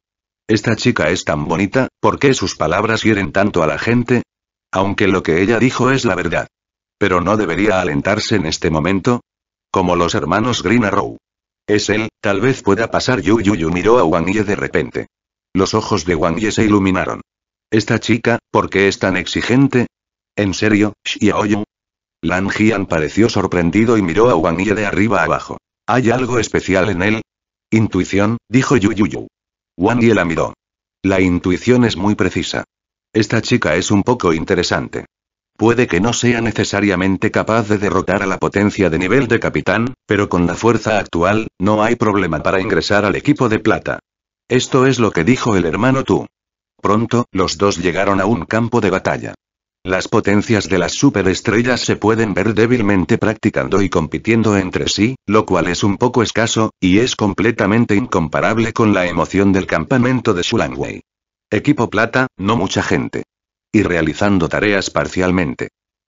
Esta chica es tan bonita, ¿por qué sus palabras hieren tanto a la gente? Aunque lo que ella dijo es la verdad. Pero no debería alentarse en este momento. Como los hermanos Green Arrow. Es él, tal vez pueda pasar Yuyuyu miró a Wang Yi de repente. Los ojos de Wang Yi se iluminaron. Esta chica, ¿por qué es tan exigente? ¿En serio, Xiaoyu? Lan Jian pareció sorprendido y miró a Wang Yi de arriba abajo. ¿Hay algo especial en él? Intuición, dijo Yu Yu Yu. Wang Yi la miró. La intuición es muy precisa. Esta chica es un poco interesante. Puede que no sea necesariamente capaz de derrotar a la potencia de nivel de capitán, pero con la fuerza actual, no hay problema para ingresar al equipo de plata. Esto es lo que dijo el hermano Tu. Pronto, los dos llegaron a un campo de batalla. Las potencias de las superestrellas se pueden ver débilmente practicando y compitiendo entre sí, lo cual es un poco escaso, y es completamente incomparable con la emoción del campamento de Shulangwei. Equipo plata, no mucha gente. Y realizando tareas parcialmente.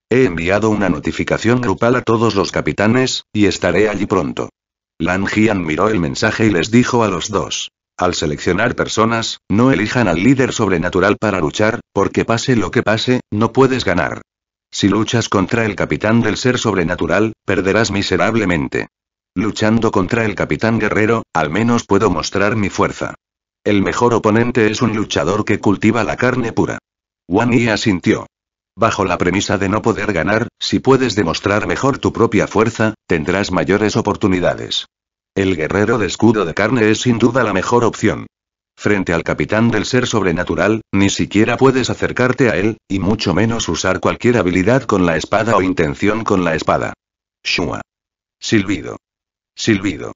He enviado una notificación grupal a todos los capitanes, y estaré allí pronto. Lan Jian miró el mensaje y les dijo a los dos. Al seleccionar personas, no elijan al líder sobrenatural para luchar, porque pase lo que pase, no puedes ganar. Si luchas contra el capitán del ser sobrenatural, perderás miserablemente. Luchando contra el capitán guerrero, al menos puedo mostrar mi fuerza. El mejor oponente es un luchador que cultiva la carne pura. Wan Yi asintió. Bajo la premisa de no poder ganar, si puedes demostrar mejor tu propia fuerza, tendrás mayores oportunidades. El guerrero de escudo de carne es sin duda la mejor opción. Frente al capitán del ser sobrenatural, ni siquiera puedes acercarte a él, y mucho menos usar cualquier habilidad con la espada o intención con la espada. Shua. Silbido. Silbido.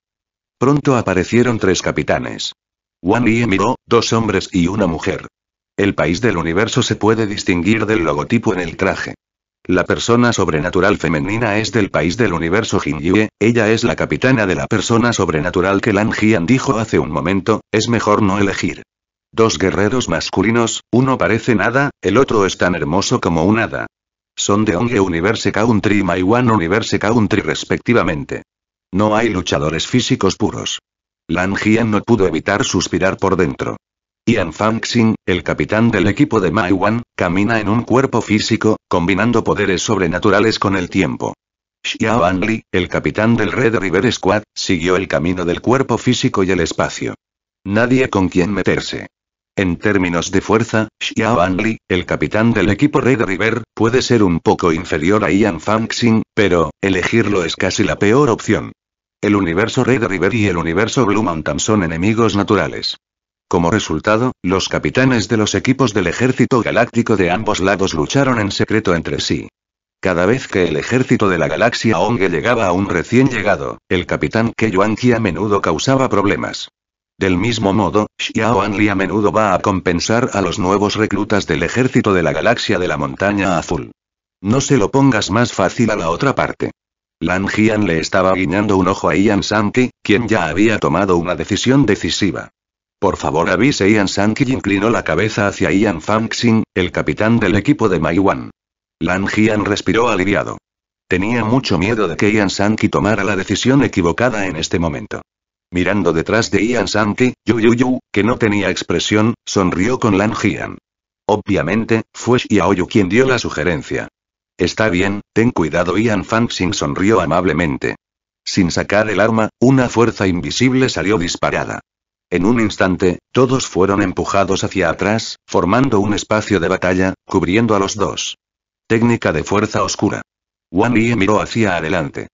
Pronto aparecieron tres capitanes. Wan Yi miró, dos hombres y una mujer. El país del universo se puede distinguir del logotipo en el traje. La persona sobrenatural femenina es del país del universo Jingyue, ella es la capitana de la persona sobrenatural que Lan Jian dijo hace un momento, es mejor no elegir. Dos guerreros masculinos, uno parece nada, el otro es tan hermoso como un hada. Son de Onge Universe Country y Maiwan Universe Country respectivamente. No hay luchadores físicos puros. Lan Jian no pudo evitar suspirar por dentro. Ian Fangxing, el capitán del equipo de Maiwan, camina en un cuerpo físico, combinando poderes sobrenaturales con el tiempo. Xiao Anli, el capitán del Red River Squad, siguió el camino del cuerpo físico y el espacio. Nadie con quien meterse. En términos de fuerza, Xiao Anli, el capitán del equipo Red River, puede ser un poco inferior a Ian Fangxing, pero elegirlo es casi la peor opción. El universo Red River y el universo Blue Mountain son enemigos naturales. Como resultado, los capitanes de los equipos del ejército galáctico de ambos lados lucharon en secreto entre sí. Cada vez que el ejército de la galaxia Onge llegaba a un recién llegado, el capitán qi a menudo causaba problemas. Del mismo modo, Xiao Anli a menudo va a compensar a los nuevos reclutas del ejército de la galaxia de la montaña azul. No se lo pongas más fácil a la otra parte. Lan Jian le estaba guiñando un ojo a Ian Sankey, quien ya había tomado una decisión decisiva. Por favor avise Ian Sankey inclinó la cabeza hacia Ian Fangxing, el capitán del equipo de Maiwan. Lan Jian respiró aliviado. Tenía mucho miedo de que Ian Sankey tomara la decisión equivocada en este momento. Mirando detrás de Ian Sankey, Yu Yu Yu, que no tenía expresión, sonrió con Lan Jian. Obviamente, fue Xiaoyu quien dio la sugerencia. Está bien, ten cuidado Ian Fangxing sonrió amablemente. Sin sacar el arma, una fuerza invisible salió disparada. En un instante, todos fueron empujados hacia atrás, formando un espacio de batalla, cubriendo a los dos. Técnica de fuerza oscura. Wang Yi miró hacia adelante.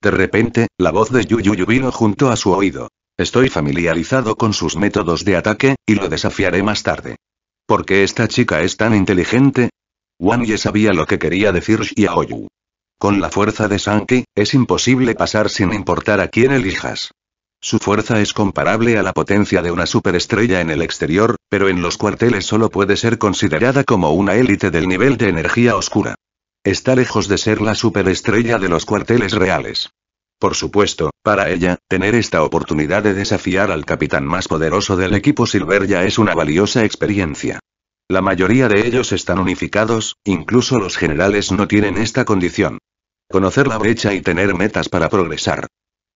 De repente, la voz de Yu Yu vino junto a su oído. Estoy familiarizado con sus métodos de ataque, y lo desafiaré más tarde. ¿Por qué esta chica es tan inteligente? Wang Yi sabía lo que quería decir Xiaoyu. Con la fuerza de sanki es imposible pasar sin importar a quién elijas. Su fuerza es comparable a la potencia de una superestrella en el exterior, pero en los cuarteles solo puede ser considerada como una élite del nivel de energía oscura. Está lejos de ser la superestrella de los cuarteles reales. Por supuesto, para ella, tener esta oportunidad de desafiar al capitán más poderoso del equipo Silver ya es una valiosa experiencia. La mayoría de ellos están unificados, incluso los generales no tienen esta condición. Conocer la brecha y tener metas para progresar.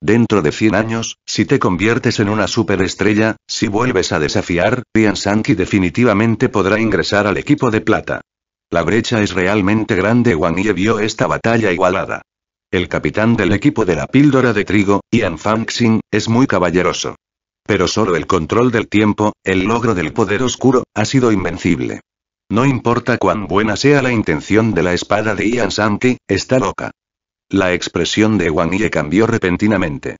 Dentro de 100 años, si te conviertes en una superestrella, si vuelves a desafiar, Ian Sankey definitivamente podrá ingresar al equipo de plata. La brecha es realmente grande. Wang Ye vio esta batalla igualada. El capitán del equipo de la píldora de trigo, Ian Fangxing, es muy caballeroso. Pero solo el control del tiempo, el logro del poder oscuro, ha sido invencible. No importa cuán buena sea la intención de la espada de Ian Sankey, está loca. La expresión de Wang Ye cambió repentinamente.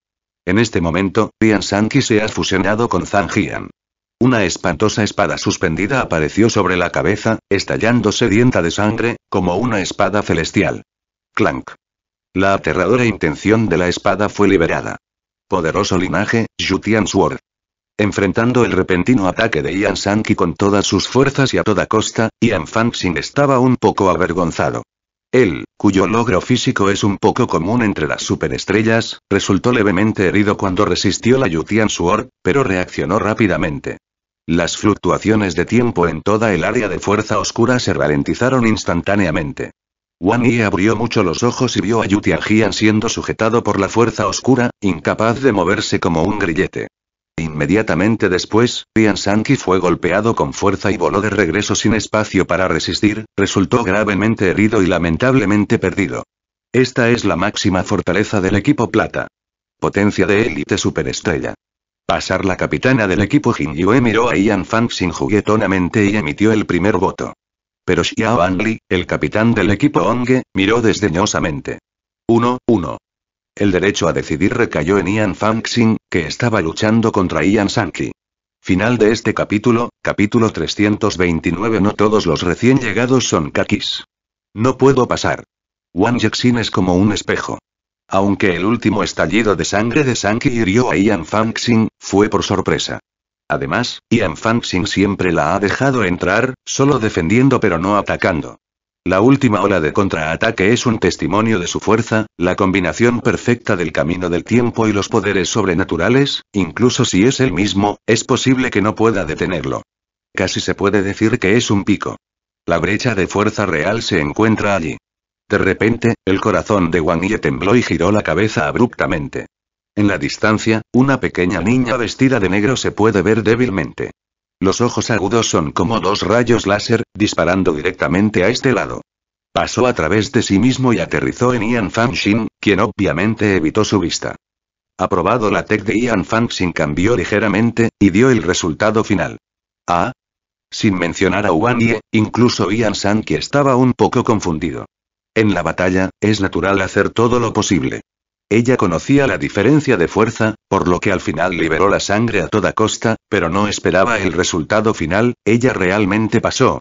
En este momento, Ian Sanqi se ha fusionado con Zhang Jian. Una espantosa espada suspendida apareció sobre la cabeza, estallándose dienta de sangre, como una espada celestial. Clank. La aterradora intención de la espada fue liberada. Poderoso linaje, Jutian Sword. Enfrentando el repentino ataque de Ian Sanki con todas sus fuerzas y a toda costa, Ian Fangxing estaba un poco avergonzado. Él, cuyo logro físico es un poco común entre las superestrellas, resultó levemente herido cuando resistió la Yutian Suor, pero reaccionó rápidamente. Las fluctuaciones de tiempo en toda el área de fuerza oscura se ralentizaron instantáneamente. Wan Yi abrió mucho los ojos y vio a Yutian Jian siendo sujetado por la fuerza oscura, incapaz de moverse como un grillete. Inmediatamente después, Ian Sankey fue golpeado con fuerza y voló de regreso sin espacio para resistir, resultó gravemente herido y lamentablemente perdido. Esta es la máxima fortaleza del equipo plata. Potencia de élite superestrella. Pasar la capitana del equipo Yue miró a Ian sin juguetonamente y emitió el primer voto. Pero Xiao Anli, el capitán del equipo Onge, miró desdeñosamente. 1-1. El derecho a decidir recayó en Ian Fangxing, que estaba luchando contra Ian Sankey. Final de este capítulo, capítulo 329 No todos los recién llegados son kakis. No puedo pasar. Wang Jixin es como un espejo. Aunque el último estallido de sangre de Sankey hirió a Ian Fangxing, fue por sorpresa. Además, Ian Fangxing siempre la ha dejado entrar, solo defendiendo pero no atacando. La última ola de contraataque es un testimonio de su fuerza, la combinación perfecta del camino del tiempo y los poderes sobrenaturales, incluso si es el mismo, es posible que no pueda detenerlo. Casi se puede decir que es un pico. La brecha de fuerza real se encuentra allí. De repente, el corazón de Wang Ye tembló y giró la cabeza abruptamente. En la distancia, una pequeña niña vestida de negro se puede ver débilmente. Los ojos agudos son como dos rayos láser, disparando directamente a este lado. Pasó a través de sí mismo y aterrizó en Ian Fanshin, quien obviamente evitó su vista. Aprobado la tech de Ian xin cambió ligeramente, y dio el resultado final. Ah. Sin mencionar a Ye, incluso Ian San que estaba un poco confundido. En la batalla, es natural hacer todo lo posible. Ella conocía la diferencia de fuerza, por lo que al final liberó la sangre a toda costa, pero no esperaba el resultado final, ella realmente pasó.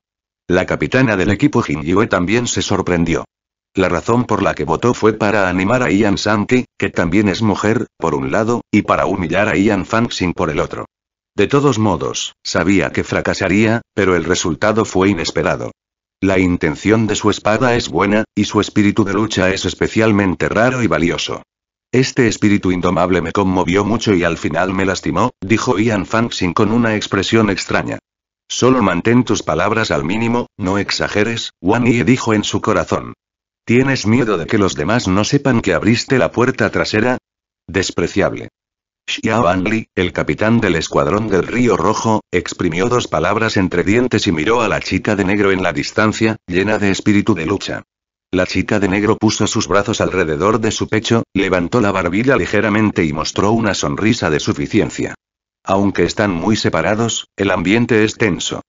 La capitana del equipo Yue también se sorprendió. La razón por la que votó fue para animar a Ian Sankey, que también es mujer, por un lado, y para humillar a Ian Fanxing por el otro. De todos modos, sabía que fracasaría, pero el resultado fue inesperado. La intención de su espada es buena, y su espíritu de lucha es especialmente raro y valioso. Este espíritu indomable me conmovió mucho y al final me lastimó, dijo Ian sin con una expresión extraña. Solo mantén tus palabras al mínimo, no exageres, Wan Yi dijo en su corazón. ¿Tienes miedo de que los demás no sepan que abriste la puerta trasera? Despreciable. Xiao Anli, el capitán del escuadrón del Río Rojo, exprimió dos palabras entre dientes y miró a la chica de negro en la distancia, llena de espíritu de lucha. La chica de negro puso sus brazos alrededor de su pecho, levantó la barbilla ligeramente y mostró una sonrisa de suficiencia. Aunque están muy separados, el ambiente es tenso.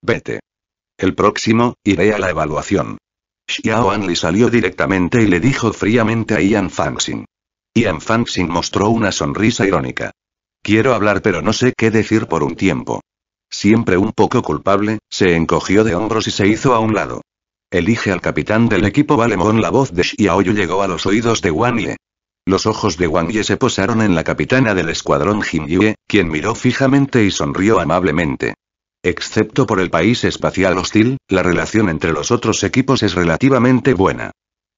Vete. El próximo, iré a la evaluación. Xiao Anli salió directamente y le dijo fríamente a Ian Fangxin. Ian Fangxin mostró una sonrisa irónica. Quiero hablar pero no sé qué decir por un tiempo. Siempre un poco culpable, se encogió de hombros y se hizo a un lado. Elige al capitán del equipo Balemón. La voz de Xiaoyu llegó a los oídos de Wang Ye. Los ojos de Wang Ye se posaron en la capitana del escuadrón Jin Yue, quien miró fijamente y sonrió amablemente. Excepto por el país espacial hostil, la relación entre los otros equipos es relativamente buena.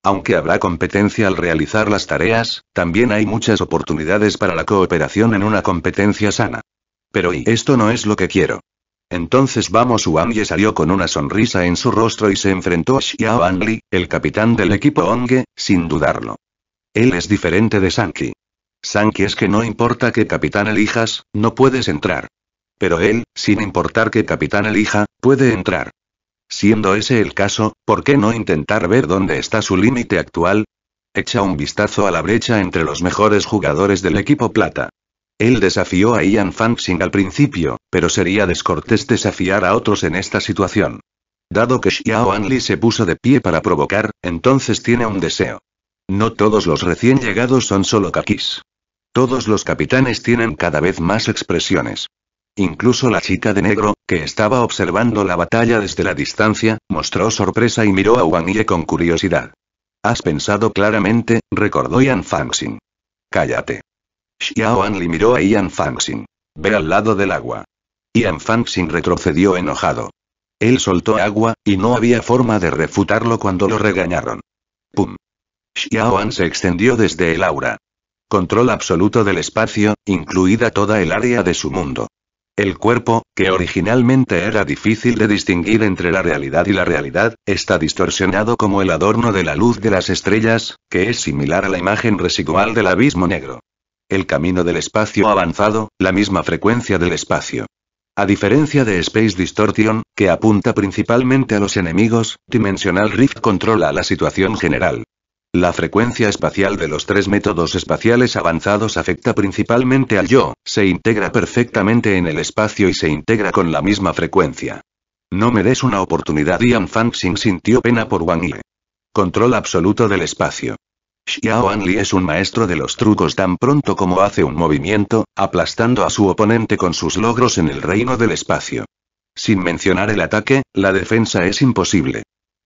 Aunque habrá competencia al realizar las tareas, también hay muchas oportunidades para la cooperación en una competencia sana. Pero y esto no es lo que quiero. Entonces vamos Wang Ye salió con una sonrisa en su rostro y se enfrentó a Xiao Anli, el capitán del equipo Onge, sin dudarlo. Él es diferente de Sanki. Sanki es que no importa qué capitán elijas, no puedes entrar. Pero él, sin importar qué capitán elija, puede entrar. Siendo ese el caso, ¿por qué no intentar ver dónde está su límite actual? Echa un vistazo a la brecha entre los mejores jugadores del equipo plata. Él desafió a Ian Fangxing al principio, pero sería descortés desafiar a otros en esta situación. Dado que Xiao Anli se puso de pie para provocar, entonces tiene un deseo. No todos los recién llegados son solo kakis. Todos los capitanes tienen cada vez más expresiones. Incluso la chica de negro, que estaba observando la batalla desde la distancia, mostró sorpresa y miró a Wang Ye con curiosidad. Has pensado claramente, recordó Ian Fangxing. Cállate. Xiao le miró a Ian Fangxin. Ve al lado del agua. Ian Fangxin retrocedió enojado. Él soltó agua, y no había forma de refutarlo cuando lo regañaron. ¡Pum! Xiaoan se extendió desde el aura. Control absoluto del espacio, incluida toda el área de su mundo. El cuerpo, que originalmente era difícil de distinguir entre la realidad y la realidad, está distorsionado como el adorno de la luz de las estrellas, que es similar a la imagen residual del abismo negro el camino del espacio avanzado, la misma frecuencia del espacio. A diferencia de Space Distortion, que apunta principalmente a los enemigos, Dimensional Rift controla la situación general. La frecuencia espacial de los tres métodos espaciales avanzados afecta principalmente al yo, se integra perfectamente en el espacio y se integra con la misma frecuencia. No me des una oportunidad. Ian Xing sintió pena por Wang Yi. Control absoluto del espacio. Xiao Anli es un maestro de los trucos tan pronto como hace un movimiento, aplastando a su oponente con sus logros en el reino del espacio. Sin mencionar el ataque, la defensa es imposible.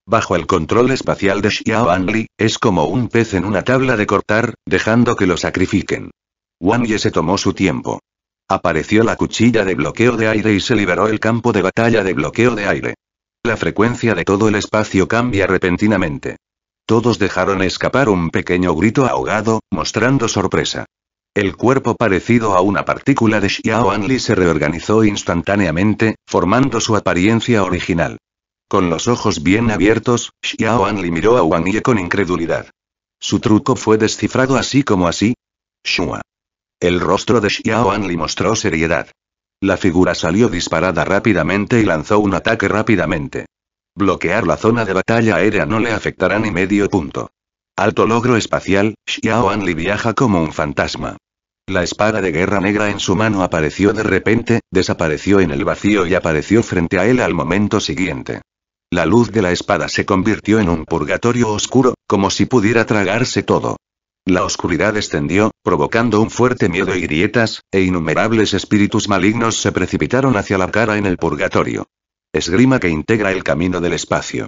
Bajo el control espacial de Xiao Anli, es como un pez en una tabla de cortar, dejando que lo sacrifiquen. Wang Ye se tomó su tiempo. Apareció la cuchilla de bloqueo de aire y se liberó el campo de batalla de bloqueo de aire. La frecuencia de todo el espacio cambia repentinamente. Todos dejaron escapar un pequeño grito ahogado, mostrando sorpresa. El cuerpo parecido a una partícula de Xiao Anli se reorganizó instantáneamente, formando su apariencia original. Con los ojos bien abiertos, Xiao Anli miró a Wang Ye con incredulidad. Su truco fue descifrado así como así. Shua. El rostro de Xiao Anli mostró seriedad. La figura salió disparada rápidamente y lanzó un ataque rápidamente. Bloquear la zona de batalla aérea no le afectará ni medio punto. Alto logro espacial, Xiao Anli viaja como un fantasma. La espada de guerra negra en su mano apareció de repente, desapareció en el vacío y apareció frente a él al momento siguiente. La luz de la espada se convirtió en un purgatorio oscuro, como si pudiera tragarse todo. La oscuridad extendió, provocando un fuerte miedo y grietas, e innumerables espíritus malignos se precipitaron hacia la cara en el purgatorio esgrima que integra el camino del espacio.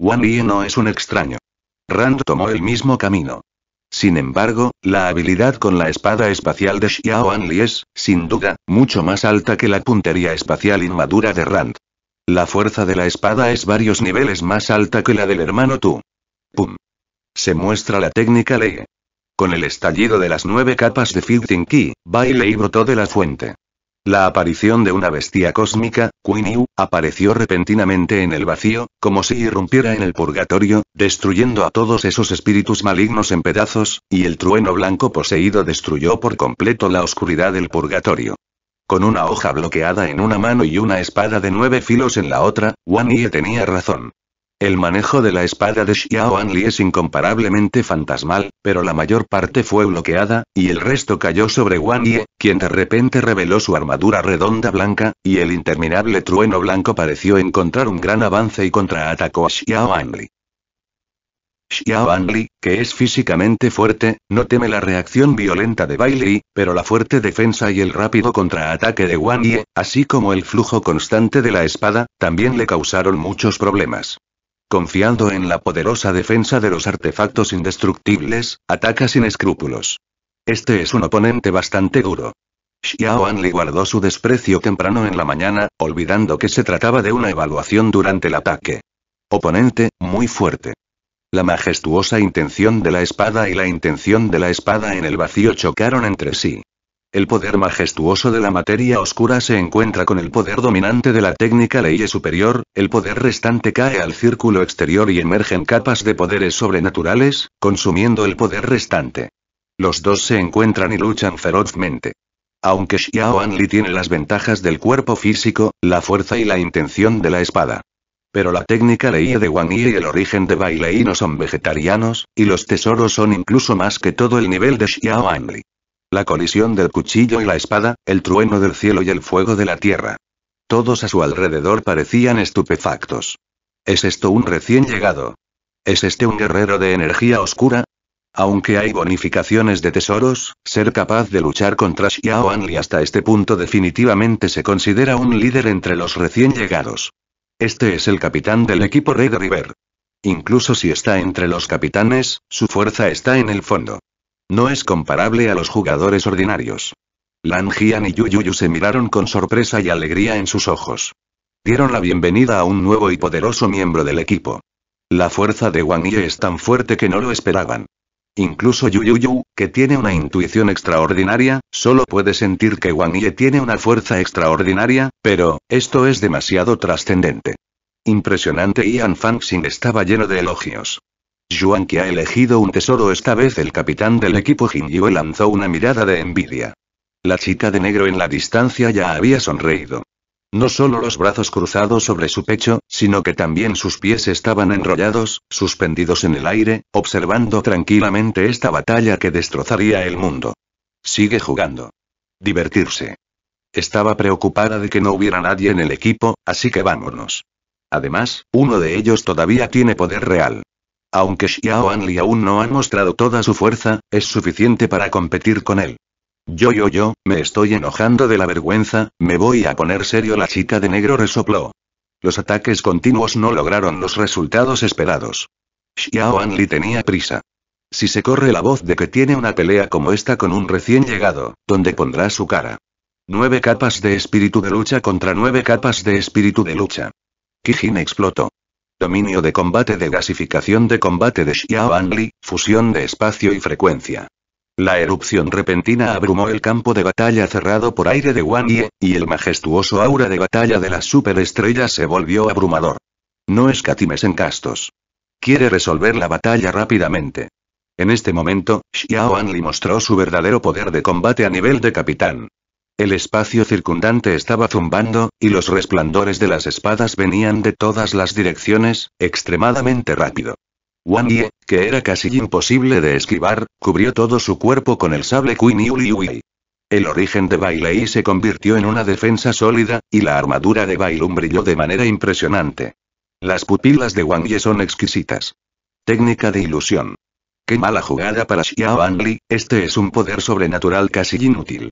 Wang Li no es un extraño. Rand tomó el mismo camino. Sin embargo, la habilidad con la espada espacial de Xiao Anli es, sin duda, mucho más alta que la puntería espacial inmadura de Rand. La fuerza de la espada es varios niveles más alta que la del hermano Tu. ¡Pum! Se muestra la técnica Ley. Con el estallido de las nueve capas de Fighting Ki, Bailey brotó de la fuente. La aparición de una bestia cósmica, Queen apareció repentinamente en el vacío, como si irrumpiera en el purgatorio, destruyendo a todos esos espíritus malignos en pedazos, y el trueno blanco poseído destruyó por completo la oscuridad del purgatorio. Con una hoja bloqueada en una mano y una espada de nueve filos en la otra, Wan Yi tenía razón. El manejo de la espada de Xiao Anli es incomparablemente fantasmal, pero la mayor parte fue bloqueada, y el resto cayó sobre Wan Ye, quien de repente reveló su armadura redonda blanca, y el interminable trueno blanco pareció encontrar un gran avance y contraatacó a Xiao Anli. Xiao Anli, que es físicamente fuerte, no teme la reacción violenta de Bailey, pero la fuerte defensa y el rápido contraataque de Wan Ye, así como el flujo constante de la espada, también le causaron muchos problemas. Confiando en la poderosa defensa de los artefactos indestructibles, ataca sin escrúpulos. Este es un oponente bastante duro. Xiao le guardó su desprecio temprano en la mañana, olvidando que se trataba de una evaluación durante el ataque. Oponente, muy fuerte. La majestuosa intención de la espada y la intención de la espada en el vacío chocaron entre sí. El poder majestuoso de la materia oscura se encuentra con el poder dominante de la técnica ley e superior, el poder restante cae al círculo exterior y emergen capas de poderes sobrenaturales, consumiendo el poder restante. Los dos se encuentran y luchan ferozmente. Aunque Xiao Anli tiene las ventajas del cuerpo físico, la fuerza y la intención de la espada. Pero la técnica ley e de Wang Yi y el origen de Bai Lei no son vegetarianos, y los tesoros son incluso más que todo el nivel de Xiao Anli la colisión del cuchillo y la espada, el trueno del cielo y el fuego de la tierra. Todos a su alrededor parecían estupefactos. ¿Es esto un recién llegado? ¿Es este un guerrero de energía oscura? Aunque hay bonificaciones de tesoros, ser capaz de luchar contra Xiao Anli hasta este punto definitivamente se considera un líder entre los recién llegados. Este es el capitán del equipo Red River. Incluso si está entre los capitanes, su fuerza está en el fondo. No es comparable a los jugadores ordinarios. Lan Jian y Yuyu se miraron con sorpresa y alegría en sus ojos. Dieron la bienvenida a un nuevo y poderoso miembro del equipo. La fuerza de Wang Yi es tan fuerte que no lo esperaban. Incluso Yu, que tiene una intuición extraordinaria, solo puede sentir que Wang Yi tiene una fuerza extraordinaria, pero, esto es demasiado trascendente. Impresionante Ian Xing estaba lleno de elogios. Yuan que ha elegido un tesoro esta vez el capitán del equipo Jingyue lanzó una mirada de envidia. La chica de negro en la distancia ya había sonreído. No solo los brazos cruzados sobre su pecho, sino que también sus pies estaban enrollados, suspendidos en el aire, observando tranquilamente esta batalla que destrozaría el mundo. Sigue jugando. Divertirse. Estaba preocupada de que no hubiera nadie en el equipo, así que vámonos. Además, uno de ellos todavía tiene poder real. Aunque Xiao Anli aún no ha mostrado toda su fuerza, es suficiente para competir con él. Yo yo yo, me estoy enojando de la vergüenza, me voy a poner serio la chica de negro resopló. Los ataques continuos no lograron los resultados esperados. Xiao Anli tenía prisa. Si se corre la voz de que tiene una pelea como esta con un recién llegado, ¿dónde pondrá su cara? Nueve capas de espíritu de lucha contra nueve capas de espíritu de lucha. Kijin explotó. Dominio de combate de gasificación de combate de Xiao Anli, fusión de espacio y frecuencia. La erupción repentina abrumó el campo de batalla cerrado por aire de Wang Ye, y el majestuoso aura de batalla de la superestrellas se volvió abrumador. No escatimes en castos. Quiere resolver la batalla rápidamente. En este momento, Xiao Anli mostró su verdadero poder de combate a nivel de capitán. El espacio circundante estaba zumbando, y los resplandores de las espadas venían de todas las direcciones, extremadamente rápido. Wang Ye, que era casi imposible de esquivar, cubrió todo su cuerpo con el sable Qin Yuli El origen de Lei se convirtió en una defensa sólida, y la armadura de Bailun brilló de manera impresionante. Las pupilas de Wang Ye son exquisitas. Técnica de ilusión. Qué mala jugada para Xiao Anli. este es un poder sobrenatural casi inútil.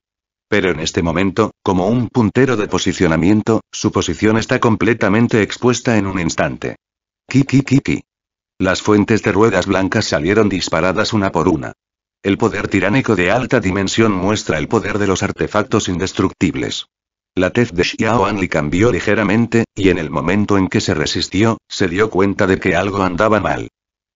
Pero en este momento, como un puntero de posicionamiento, su posición está completamente expuesta en un instante. Kikikiki. Las fuentes de ruedas blancas salieron disparadas una por una. El poder tiránico de alta dimensión muestra el poder de los artefactos indestructibles. La tez de Xiao Anli cambió ligeramente, y en el momento en que se resistió, se dio cuenta de que algo andaba mal.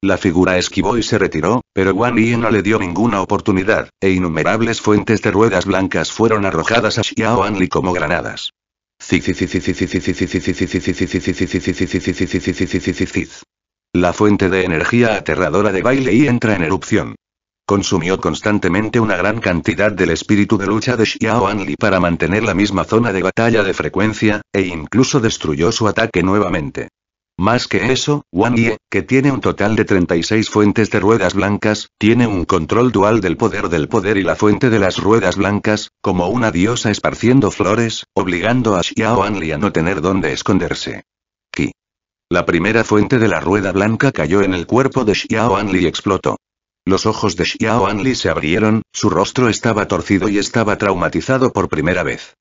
La figura esquivó y se retiró, pero Wan Yi no le dio ninguna oportunidad, e innumerables fuentes de ruedas blancas fueron arrojadas a Xiao Anli como granadas. La fuente de energía aterradora de Baile y entra en erupción. Consumió constantemente una gran cantidad del espíritu de lucha de Xiao Anli para mantener la misma zona de batalla de frecuencia, e incluso destruyó su ataque nuevamente. Más que eso, Wan Yi, que tiene un total de 36 fuentes de ruedas blancas, tiene un control dual del poder del poder y la fuente de las ruedas blancas, como una diosa esparciendo flores, obligando a Xiao Anli a no tener dónde esconderse. Qi, La primera fuente de la rueda blanca cayó en el cuerpo de Xiao Anli y explotó. Los ojos de Xiao Anli se abrieron, su rostro estaba torcido y estaba traumatizado por primera vez.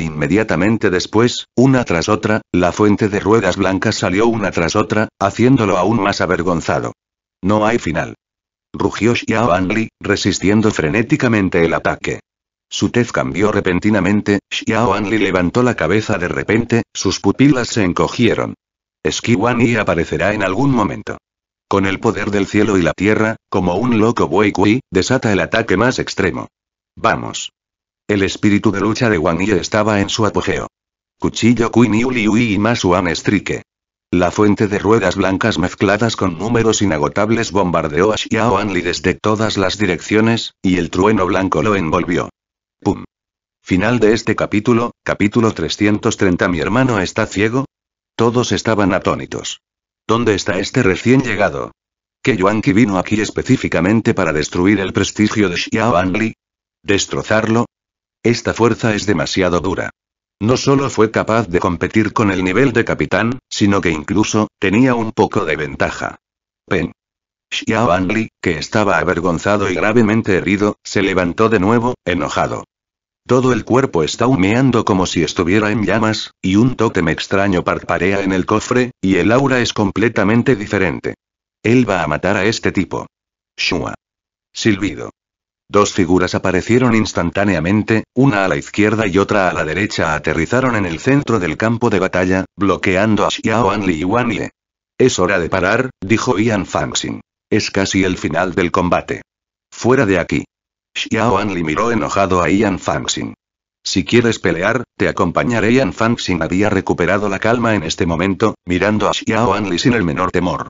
Inmediatamente después, una tras otra, la fuente de ruedas blancas salió una tras otra, haciéndolo aún más avergonzado. No hay final. Rugió Xiao Anli, resistiendo frenéticamente el ataque. Su tez cambió repentinamente, Xiao Anli levantó la cabeza de repente, sus pupilas se encogieron. wan aparecerá en algún momento. Con el poder del cielo y la tierra, como un loco Wei Kui, desata el ataque más extremo. Vamos. El espíritu de lucha de Wang Yi estaba en su apogeo. Cuchillo Queen Yuli y Masuan Strike. La fuente de ruedas blancas mezcladas con números inagotables bombardeó a Xiao Anli desde todas las direcciones, y el trueno blanco lo envolvió. ¡Pum! Final de este capítulo, capítulo 330 Mi hermano está ciego. Todos estaban atónitos. ¿Dónde está este recién llegado? ¿Que Yuanqi vino aquí específicamente para destruir el prestigio de Xiao Anli? ¿Destrozarlo? Esta fuerza es demasiado dura. No solo fue capaz de competir con el nivel de capitán, sino que incluso, tenía un poco de ventaja. Pen. Xiao Anli, que estaba avergonzado y gravemente herido, se levantó de nuevo, enojado. Todo el cuerpo está humeando como si estuviera en llamas, y un tótem extraño parparea en el cofre, y el aura es completamente diferente. Él va a matar a este tipo. Shua. Silbido. Dos figuras aparecieron instantáneamente, una a la izquierda y otra a la derecha aterrizaron en el centro del campo de batalla, bloqueando a Xiao Anli y Wanli. Es hora de parar, dijo Ian Fangxin. Es casi el final del combate. Fuera de aquí. Xiao Anli miró enojado a Ian Fangxin. Si quieres pelear, te acompañaré. Ian Fangxin había recuperado la calma en este momento, mirando a Xiao Anli sin el menor temor.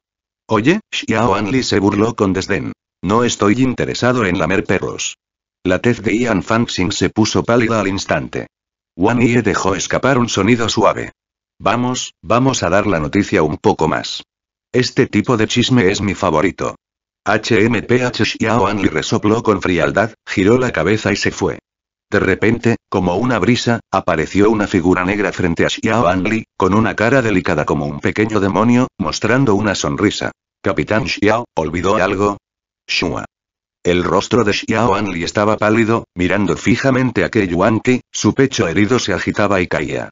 Oye, Xiao Anli se burló con desdén. No estoy interesado en lamer perros. La tez de Ian Fangxing se puso pálida al instante. Wan Ye dejó escapar un sonido suave. Vamos, vamos a dar la noticia un poco más. Este tipo de chisme es mi favorito. HMPH Xiao Anli resopló con frialdad, giró la cabeza y se fue. De repente, como una brisa, apareció una figura negra frente a Xiao Anli, con una cara delicada como un pequeño demonio, mostrando una sonrisa. Capitán Xiao, ¿olvidó algo? Shua. El rostro de Xiao Anli estaba pálido, mirando fijamente a Yuan Ki, su pecho herido se agitaba y caía.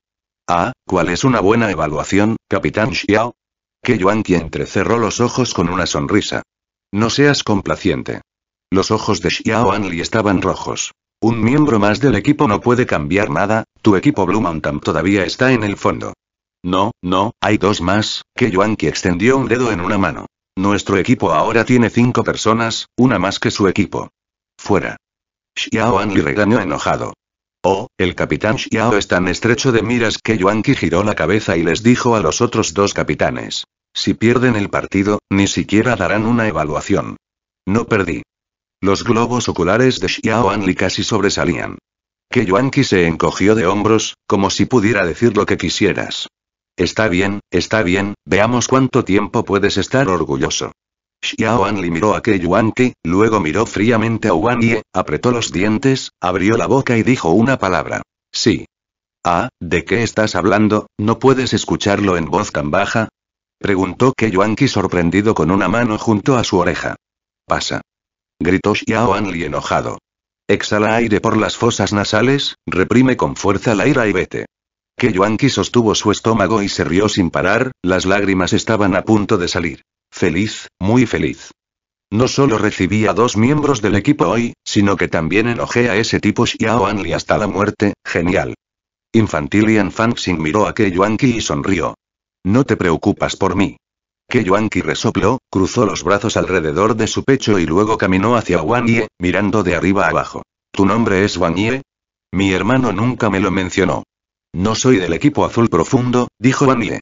Ah, ¿cuál es una buena evaluación, capitán Xiao? Yuan que entrecerró los ojos con una sonrisa. No seas complaciente. Los ojos de Xiao Anli estaban rojos. Un miembro más del equipo no puede cambiar nada, tu equipo Blue Mountain todavía está en el fondo. No, no, hay dos más, que Yuan extendió un dedo en una mano. Nuestro equipo ahora tiene cinco personas, una más que su equipo. Fuera. Xiao Anli regañó enojado. Oh, el capitán Xiao es tan estrecho de miras que Yuanqi giró la cabeza y les dijo a los otros dos capitanes. Si pierden el partido, ni siquiera darán una evaluación. No perdí. Los globos oculares de Xiao Anli casi sobresalían. Que Yuanqi se encogió de hombros, como si pudiera decir lo que quisieras. Está bien, está bien, veamos cuánto tiempo puedes estar orgulloso. Xiao Anli miró a Kei luego miró fríamente a Wang apretó los dientes, abrió la boca y dijo una palabra. Sí. Ah, ¿de qué estás hablando? ¿No puedes escucharlo en voz tan baja? Preguntó Kei Yuanki sorprendido con una mano junto a su oreja. Pasa. Gritó Xiao Anli enojado. Exhala aire por las fosas nasales, reprime con fuerza la ira y vete yanqui sostuvo su estómago y se rió sin parar, las lágrimas estaban a punto de salir. Feliz, muy feliz. No solo recibí a dos miembros del equipo hoy, sino que también enojé a ese tipo Xiao Anli hasta la muerte, genial. Infantilian sin miró a Keyuanki y sonrió. No te preocupas por mí. Keyuanki resopló, cruzó los brazos alrededor de su pecho y luego caminó hacia Wang Ye, mirando de arriba abajo. ¿Tu nombre es Wang Ye? Mi hermano nunca me lo mencionó. No soy del equipo azul profundo, dijo Wanye.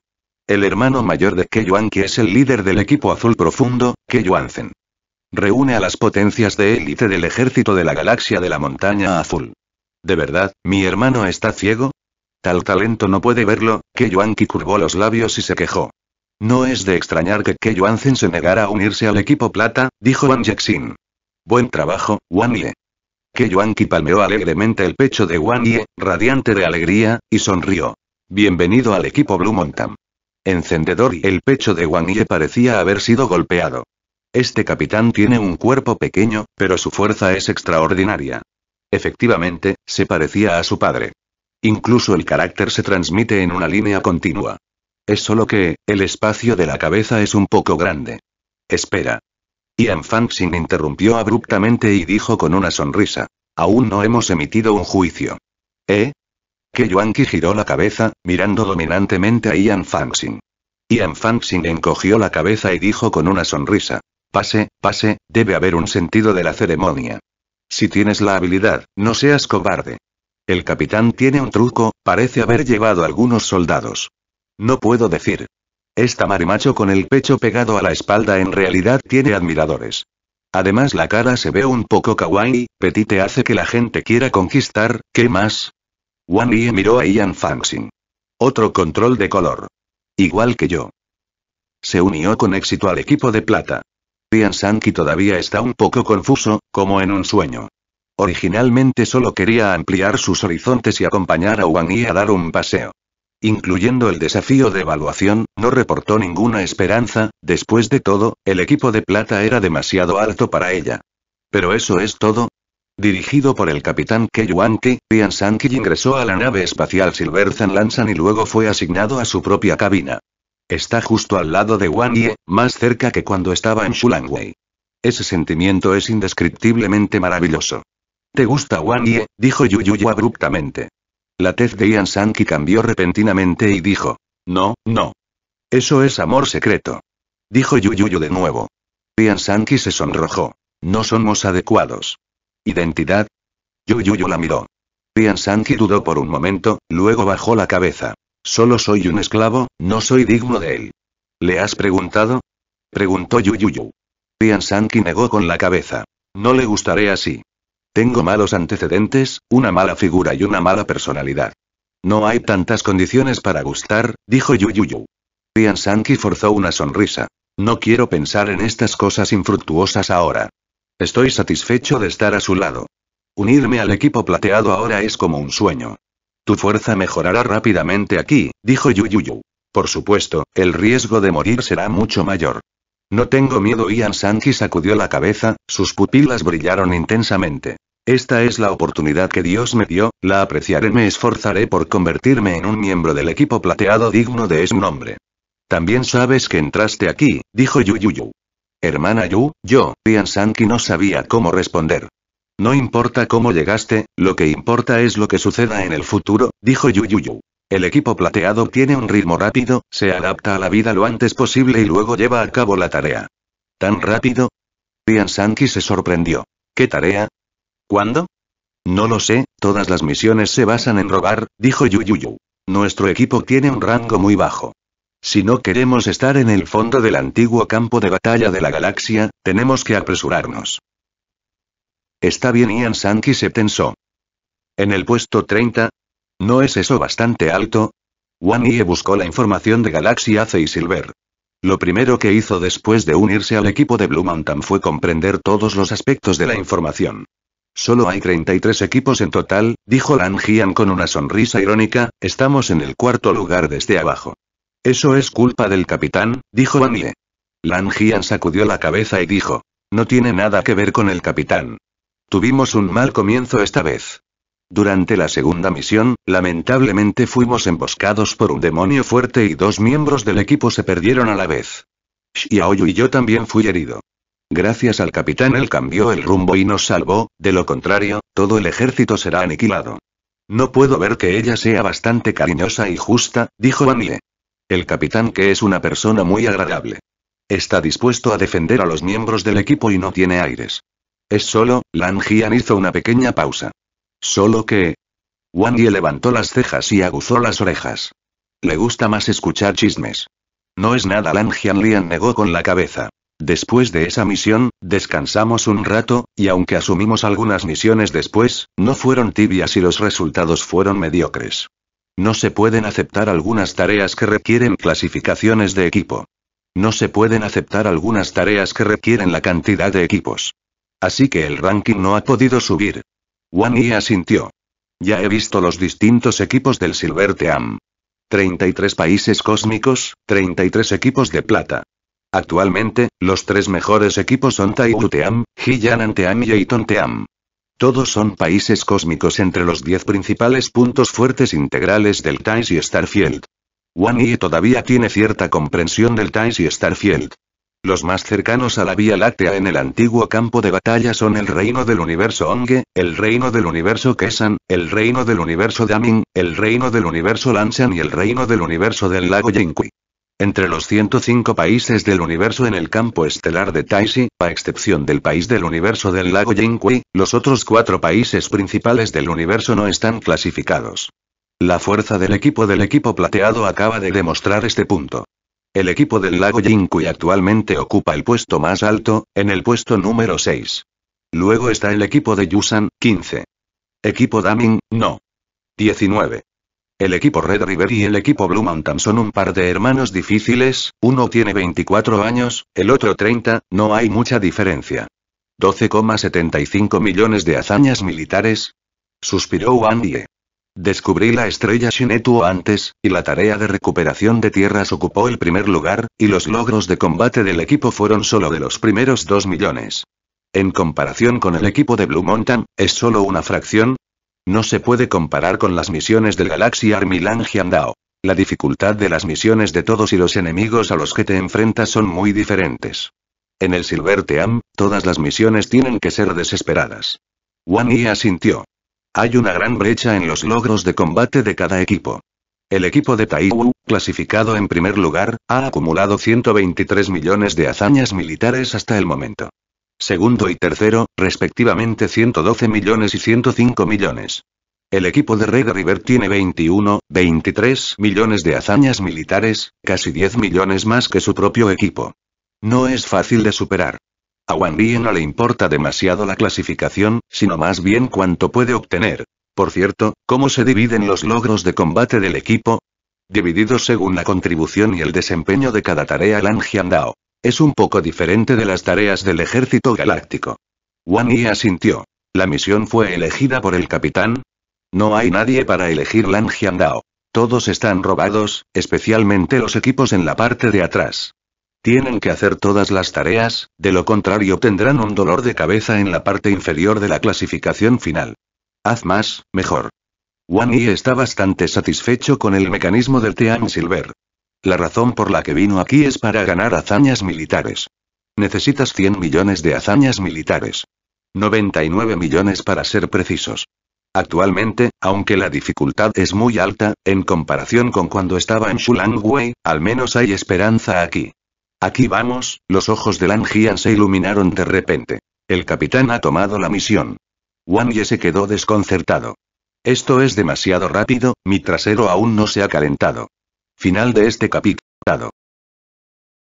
El hermano mayor de Yuan, que es el líder del equipo azul profundo, Keyuanzen. Reúne a las potencias de élite del ejército de la galaxia de la montaña azul. ¿De verdad, mi hermano está ciego? Tal talento no puede verlo, Keyuanki curvó los labios y se quejó. No es de extrañar que Keyuanzen se negara a unirse al equipo plata, dijo Wang Jexin. Buen trabajo, Wang que palmeó alegremente el pecho de Wang Ye, radiante de alegría, y sonrió. Bienvenido al equipo Blue Mountain. Encendedor y el pecho de Wang Ye parecía haber sido golpeado. Este capitán tiene un cuerpo pequeño, pero su fuerza es extraordinaria. Efectivamente, se parecía a su padre. Incluso el carácter se transmite en una línea continua. Es solo que, el espacio de la cabeza es un poco grande. Espera. Ian Fanxin interrumpió abruptamente y dijo con una sonrisa. Aún no hemos emitido un juicio. ¿Eh? Que Yuanqi giró la cabeza, mirando dominantemente a Ian Fanxin. Ian Fanxin encogió la cabeza y dijo con una sonrisa. Pase, pase, debe haber un sentido de la ceremonia. Si tienes la habilidad, no seas cobarde. El capitán tiene un truco, parece haber llevado algunos soldados. No puedo decir, esta marimacho con el pecho pegado a la espalda en realidad tiene admiradores. Además la cara se ve un poco kawaii, Petite hace que la gente quiera conquistar, ¿qué más? Wang Yi miró a Ian Fangxin. Otro control de color. Igual que yo. Se unió con éxito al equipo de plata. Ian Sanki todavía está un poco confuso, como en un sueño. Originalmente solo quería ampliar sus horizontes y acompañar a Wang Yi a dar un paseo. Incluyendo el desafío de evaluación, no reportó ninguna esperanza, después de todo, el equipo de plata era demasiado alto para ella. Pero eso es todo, Dirigido por el capitán Yuanke, Pian Sankey ingresó a la nave espacial Zan Lansan y luego fue asignado a su propia cabina. Está justo al lado de Wan Ye, más cerca que cuando estaba en Shulangwei. Ese sentimiento es indescriptiblemente maravilloso. ¿Te gusta Wan Ye? dijo Yu Yu abruptamente. La tez de Ian Sankey cambió repentinamente y dijo. No, no. Eso es amor secreto. Dijo Yuyuyu de nuevo. Ian Sankey se sonrojó. No somos adecuados. ¿Identidad? Yuyuyu la miró. Ian Sankey dudó por un momento, luego bajó la cabeza. Solo soy un esclavo, no soy digno de él. ¿Le has preguntado? Preguntó Yuyuyu. Ian Sankey negó con la cabeza. No le gustaré así. Tengo malos antecedentes, una mala figura y una mala personalidad. No hay tantas condiciones para gustar, dijo Yu. Ian Sanki forzó una sonrisa. No quiero pensar en estas cosas infructuosas ahora. Estoy satisfecho de estar a su lado. Unirme al equipo plateado ahora es como un sueño. Tu fuerza mejorará rápidamente aquí, dijo Yu. Por supuesto, el riesgo de morir será mucho mayor. No tengo miedo. Ian Sanki sacudió la cabeza, sus pupilas brillaron intensamente. Esta es la oportunidad que Dios me dio, la apreciaré, me esforzaré por convertirme en un miembro del equipo plateado digno de ese nombre. También sabes que entraste aquí, dijo Yu Yu Yu. Hermana Yu, yo, Pian Sanki no sabía cómo responder. No importa cómo llegaste, lo que importa es lo que suceda en el futuro, dijo Yu Yu Yu. El equipo plateado tiene un ritmo rápido, se adapta a la vida lo antes posible y luego lleva a cabo la tarea. ¿Tan rápido? Pian Sanki se sorprendió. ¿Qué tarea? ¿Cuándo? No lo sé, todas las misiones se basan en robar, dijo Yu. Nuestro equipo tiene un rango muy bajo. Si no queremos estar en el fondo del antiguo campo de batalla de la galaxia, tenemos que apresurarnos. Está bien, Ian Sankey se tensó. En el puesto 30. ¿No es eso bastante alto? Wan Ye buscó la información de Galaxy Ace y Silver. Lo primero que hizo después de unirse al equipo de Blue Mountain fue comprender todos los aspectos de la información. Solo hay 33 equipos en total, dijo Jian con una sonrisa irónica, estamos en el cuarto lugar desde abajo. Eso es culpa del capitán, dijo Vanille. Jian sacudió la cabeza y dijo, no tiene nada que ver con el capitán. Tuvimos un mal comienzo esta vez. Durante la segunda misión, lamentablemente fuimos emboscados por un demonio fuerte y dos miembros del equipo se perdieron a la vez. Xiaoyu y yo también fui herido. Gracias al capitán él cambió el rumbo y nos salvó, de lo contrario, todo el ejército será aniquilado. No puedo ver que ella sea bastante cariñosa y justa, dijo Ye. El capitán que es una persona muy agradable. Está dispuesto a defender a los miembros del equipo y no tiene aires. Es solo, Jian hizo una pequeña pausa. Solo que... Yi levantó las cejas y aguzó las orejas. Le gusta más escuchar chismes. No es nada, Jian Lian negó con la cabeza. Después de esa misión, descansamos un rato, y aunque asumimos algunas misiones después, no fueron tibias y los resultados fueron mediocres. No se pueden aceptar algunas tareas que requieren clasificaciones de equipo. No se pueden aceptar algunas tareas que requieren la cantidad de equipos. Así que el ranking no ha podido subir. Wan Yi asintió. Ya he visto los distintos equipos del Silver Team. 33 países cósmicos, 33 equipos de plata, Actualmente, los tres mejores equipos son Hiyanan Team y Team. Todos son países cósmicos entre los 10 principales puntos fuertes integrales del Thais y Starfield. Wan Yi todavía tiene cierta comprensión del Tais y Starfield. Los más cercanos a la Vía Láctea en el antiguo campo de batalla son el reino del universo Onge, el reino del universo Kesan, el reino del universo Daming, el reino del universo Lanshan y el reino del universo del lago Yinkui. Entre los 105 países del universo en el campo estelar de Taisi, a excepción del país del universo del lago Jinqui, los otros cuatro países principales del universo no están clasificados. La fuerza del equipo del equipo plateado acaba de demostrar este punto. El equipo del lago Jinkui actualmente ocupa el puesto más alto, en el puesto número 6. Luego está el equipo de Yusan, 15. Equipo Daming, no. 19. El equipo Red River y el equipo Blue Mountain son un par de hermanos difíciles, uno tiene 24 años, el otro 30, no hay mucha diferencia. 12,75 millones de hazañas militares. Suspiró Andy. Descubrí la estrella Shinetu antes, y la tarea de recuperación de tierras ocupó el primer lugar, y los logros de combate del equipo fueron solo de los primeros 2 millones. En comparación con el equipo de Blue Mountain, es solo una fracción, no se puede comparar con las misiones del Galaxy Army Langian Dao. La dificultad de las misiones de todos y los enemigos a los que te enfrentas son muy diferentes. En el Silver Team, todas las misiones tienen que ser desesperadas. Wan Yi asintió. Hay una gran brecha en los logros de combate de cada equipo. El equipo de Taiwu, clasificado en primer lugar, ha acumulado 123 millones de hazañas militares hasta el momento segundo y tercero, respectivamente 112 millones y 105 millones. El equipo de Red River tiene 21, 23 millones de hazañas militares, casi 10 millones más que su propio equipo. No es fácil de superar. A Wang no le importa demasiado la clasificación, sino más bien cuánto puede obtener. Por cierto, ¿cómo se dividen los logros de combate del equipo? Divididos según la contribución y el desempeño de cada tarea Lan Dao. Es un poco diferente de las tareas del ejército galáctico. Wan Yi asintió. La misión fue elegida por el capitán. No hay nadie para elegir Lan Dao. Todos están robados, especialmente los equipos en la parte de atrás. Tienen que hacer todas las tareas, de lo contrario tendrán un dolor de cabeza en la parte inferior de la clasificación final. Haz más, mejor. Wan Yi está bastante satisfecho con el mecanismo del Team Silver. La razón por la que vino aquí es para ganar hazañas militares. Necesitas 100 millones de hazañas militares. 99 millones para ser precisos. Actualmente, aunque la dificultad es muy alta, en comparación con cuando estaba en Shulangwei, al menos hay esperanza aquí. Aquí vamos, los ojos de Lan Jian se iluminaron de repente. El capitán ha tomado la misión. Wang Ye se quedó desconcertado. Esto es demasiado rápido, mi trasero aún no se ha calentado. Final de este capítulo.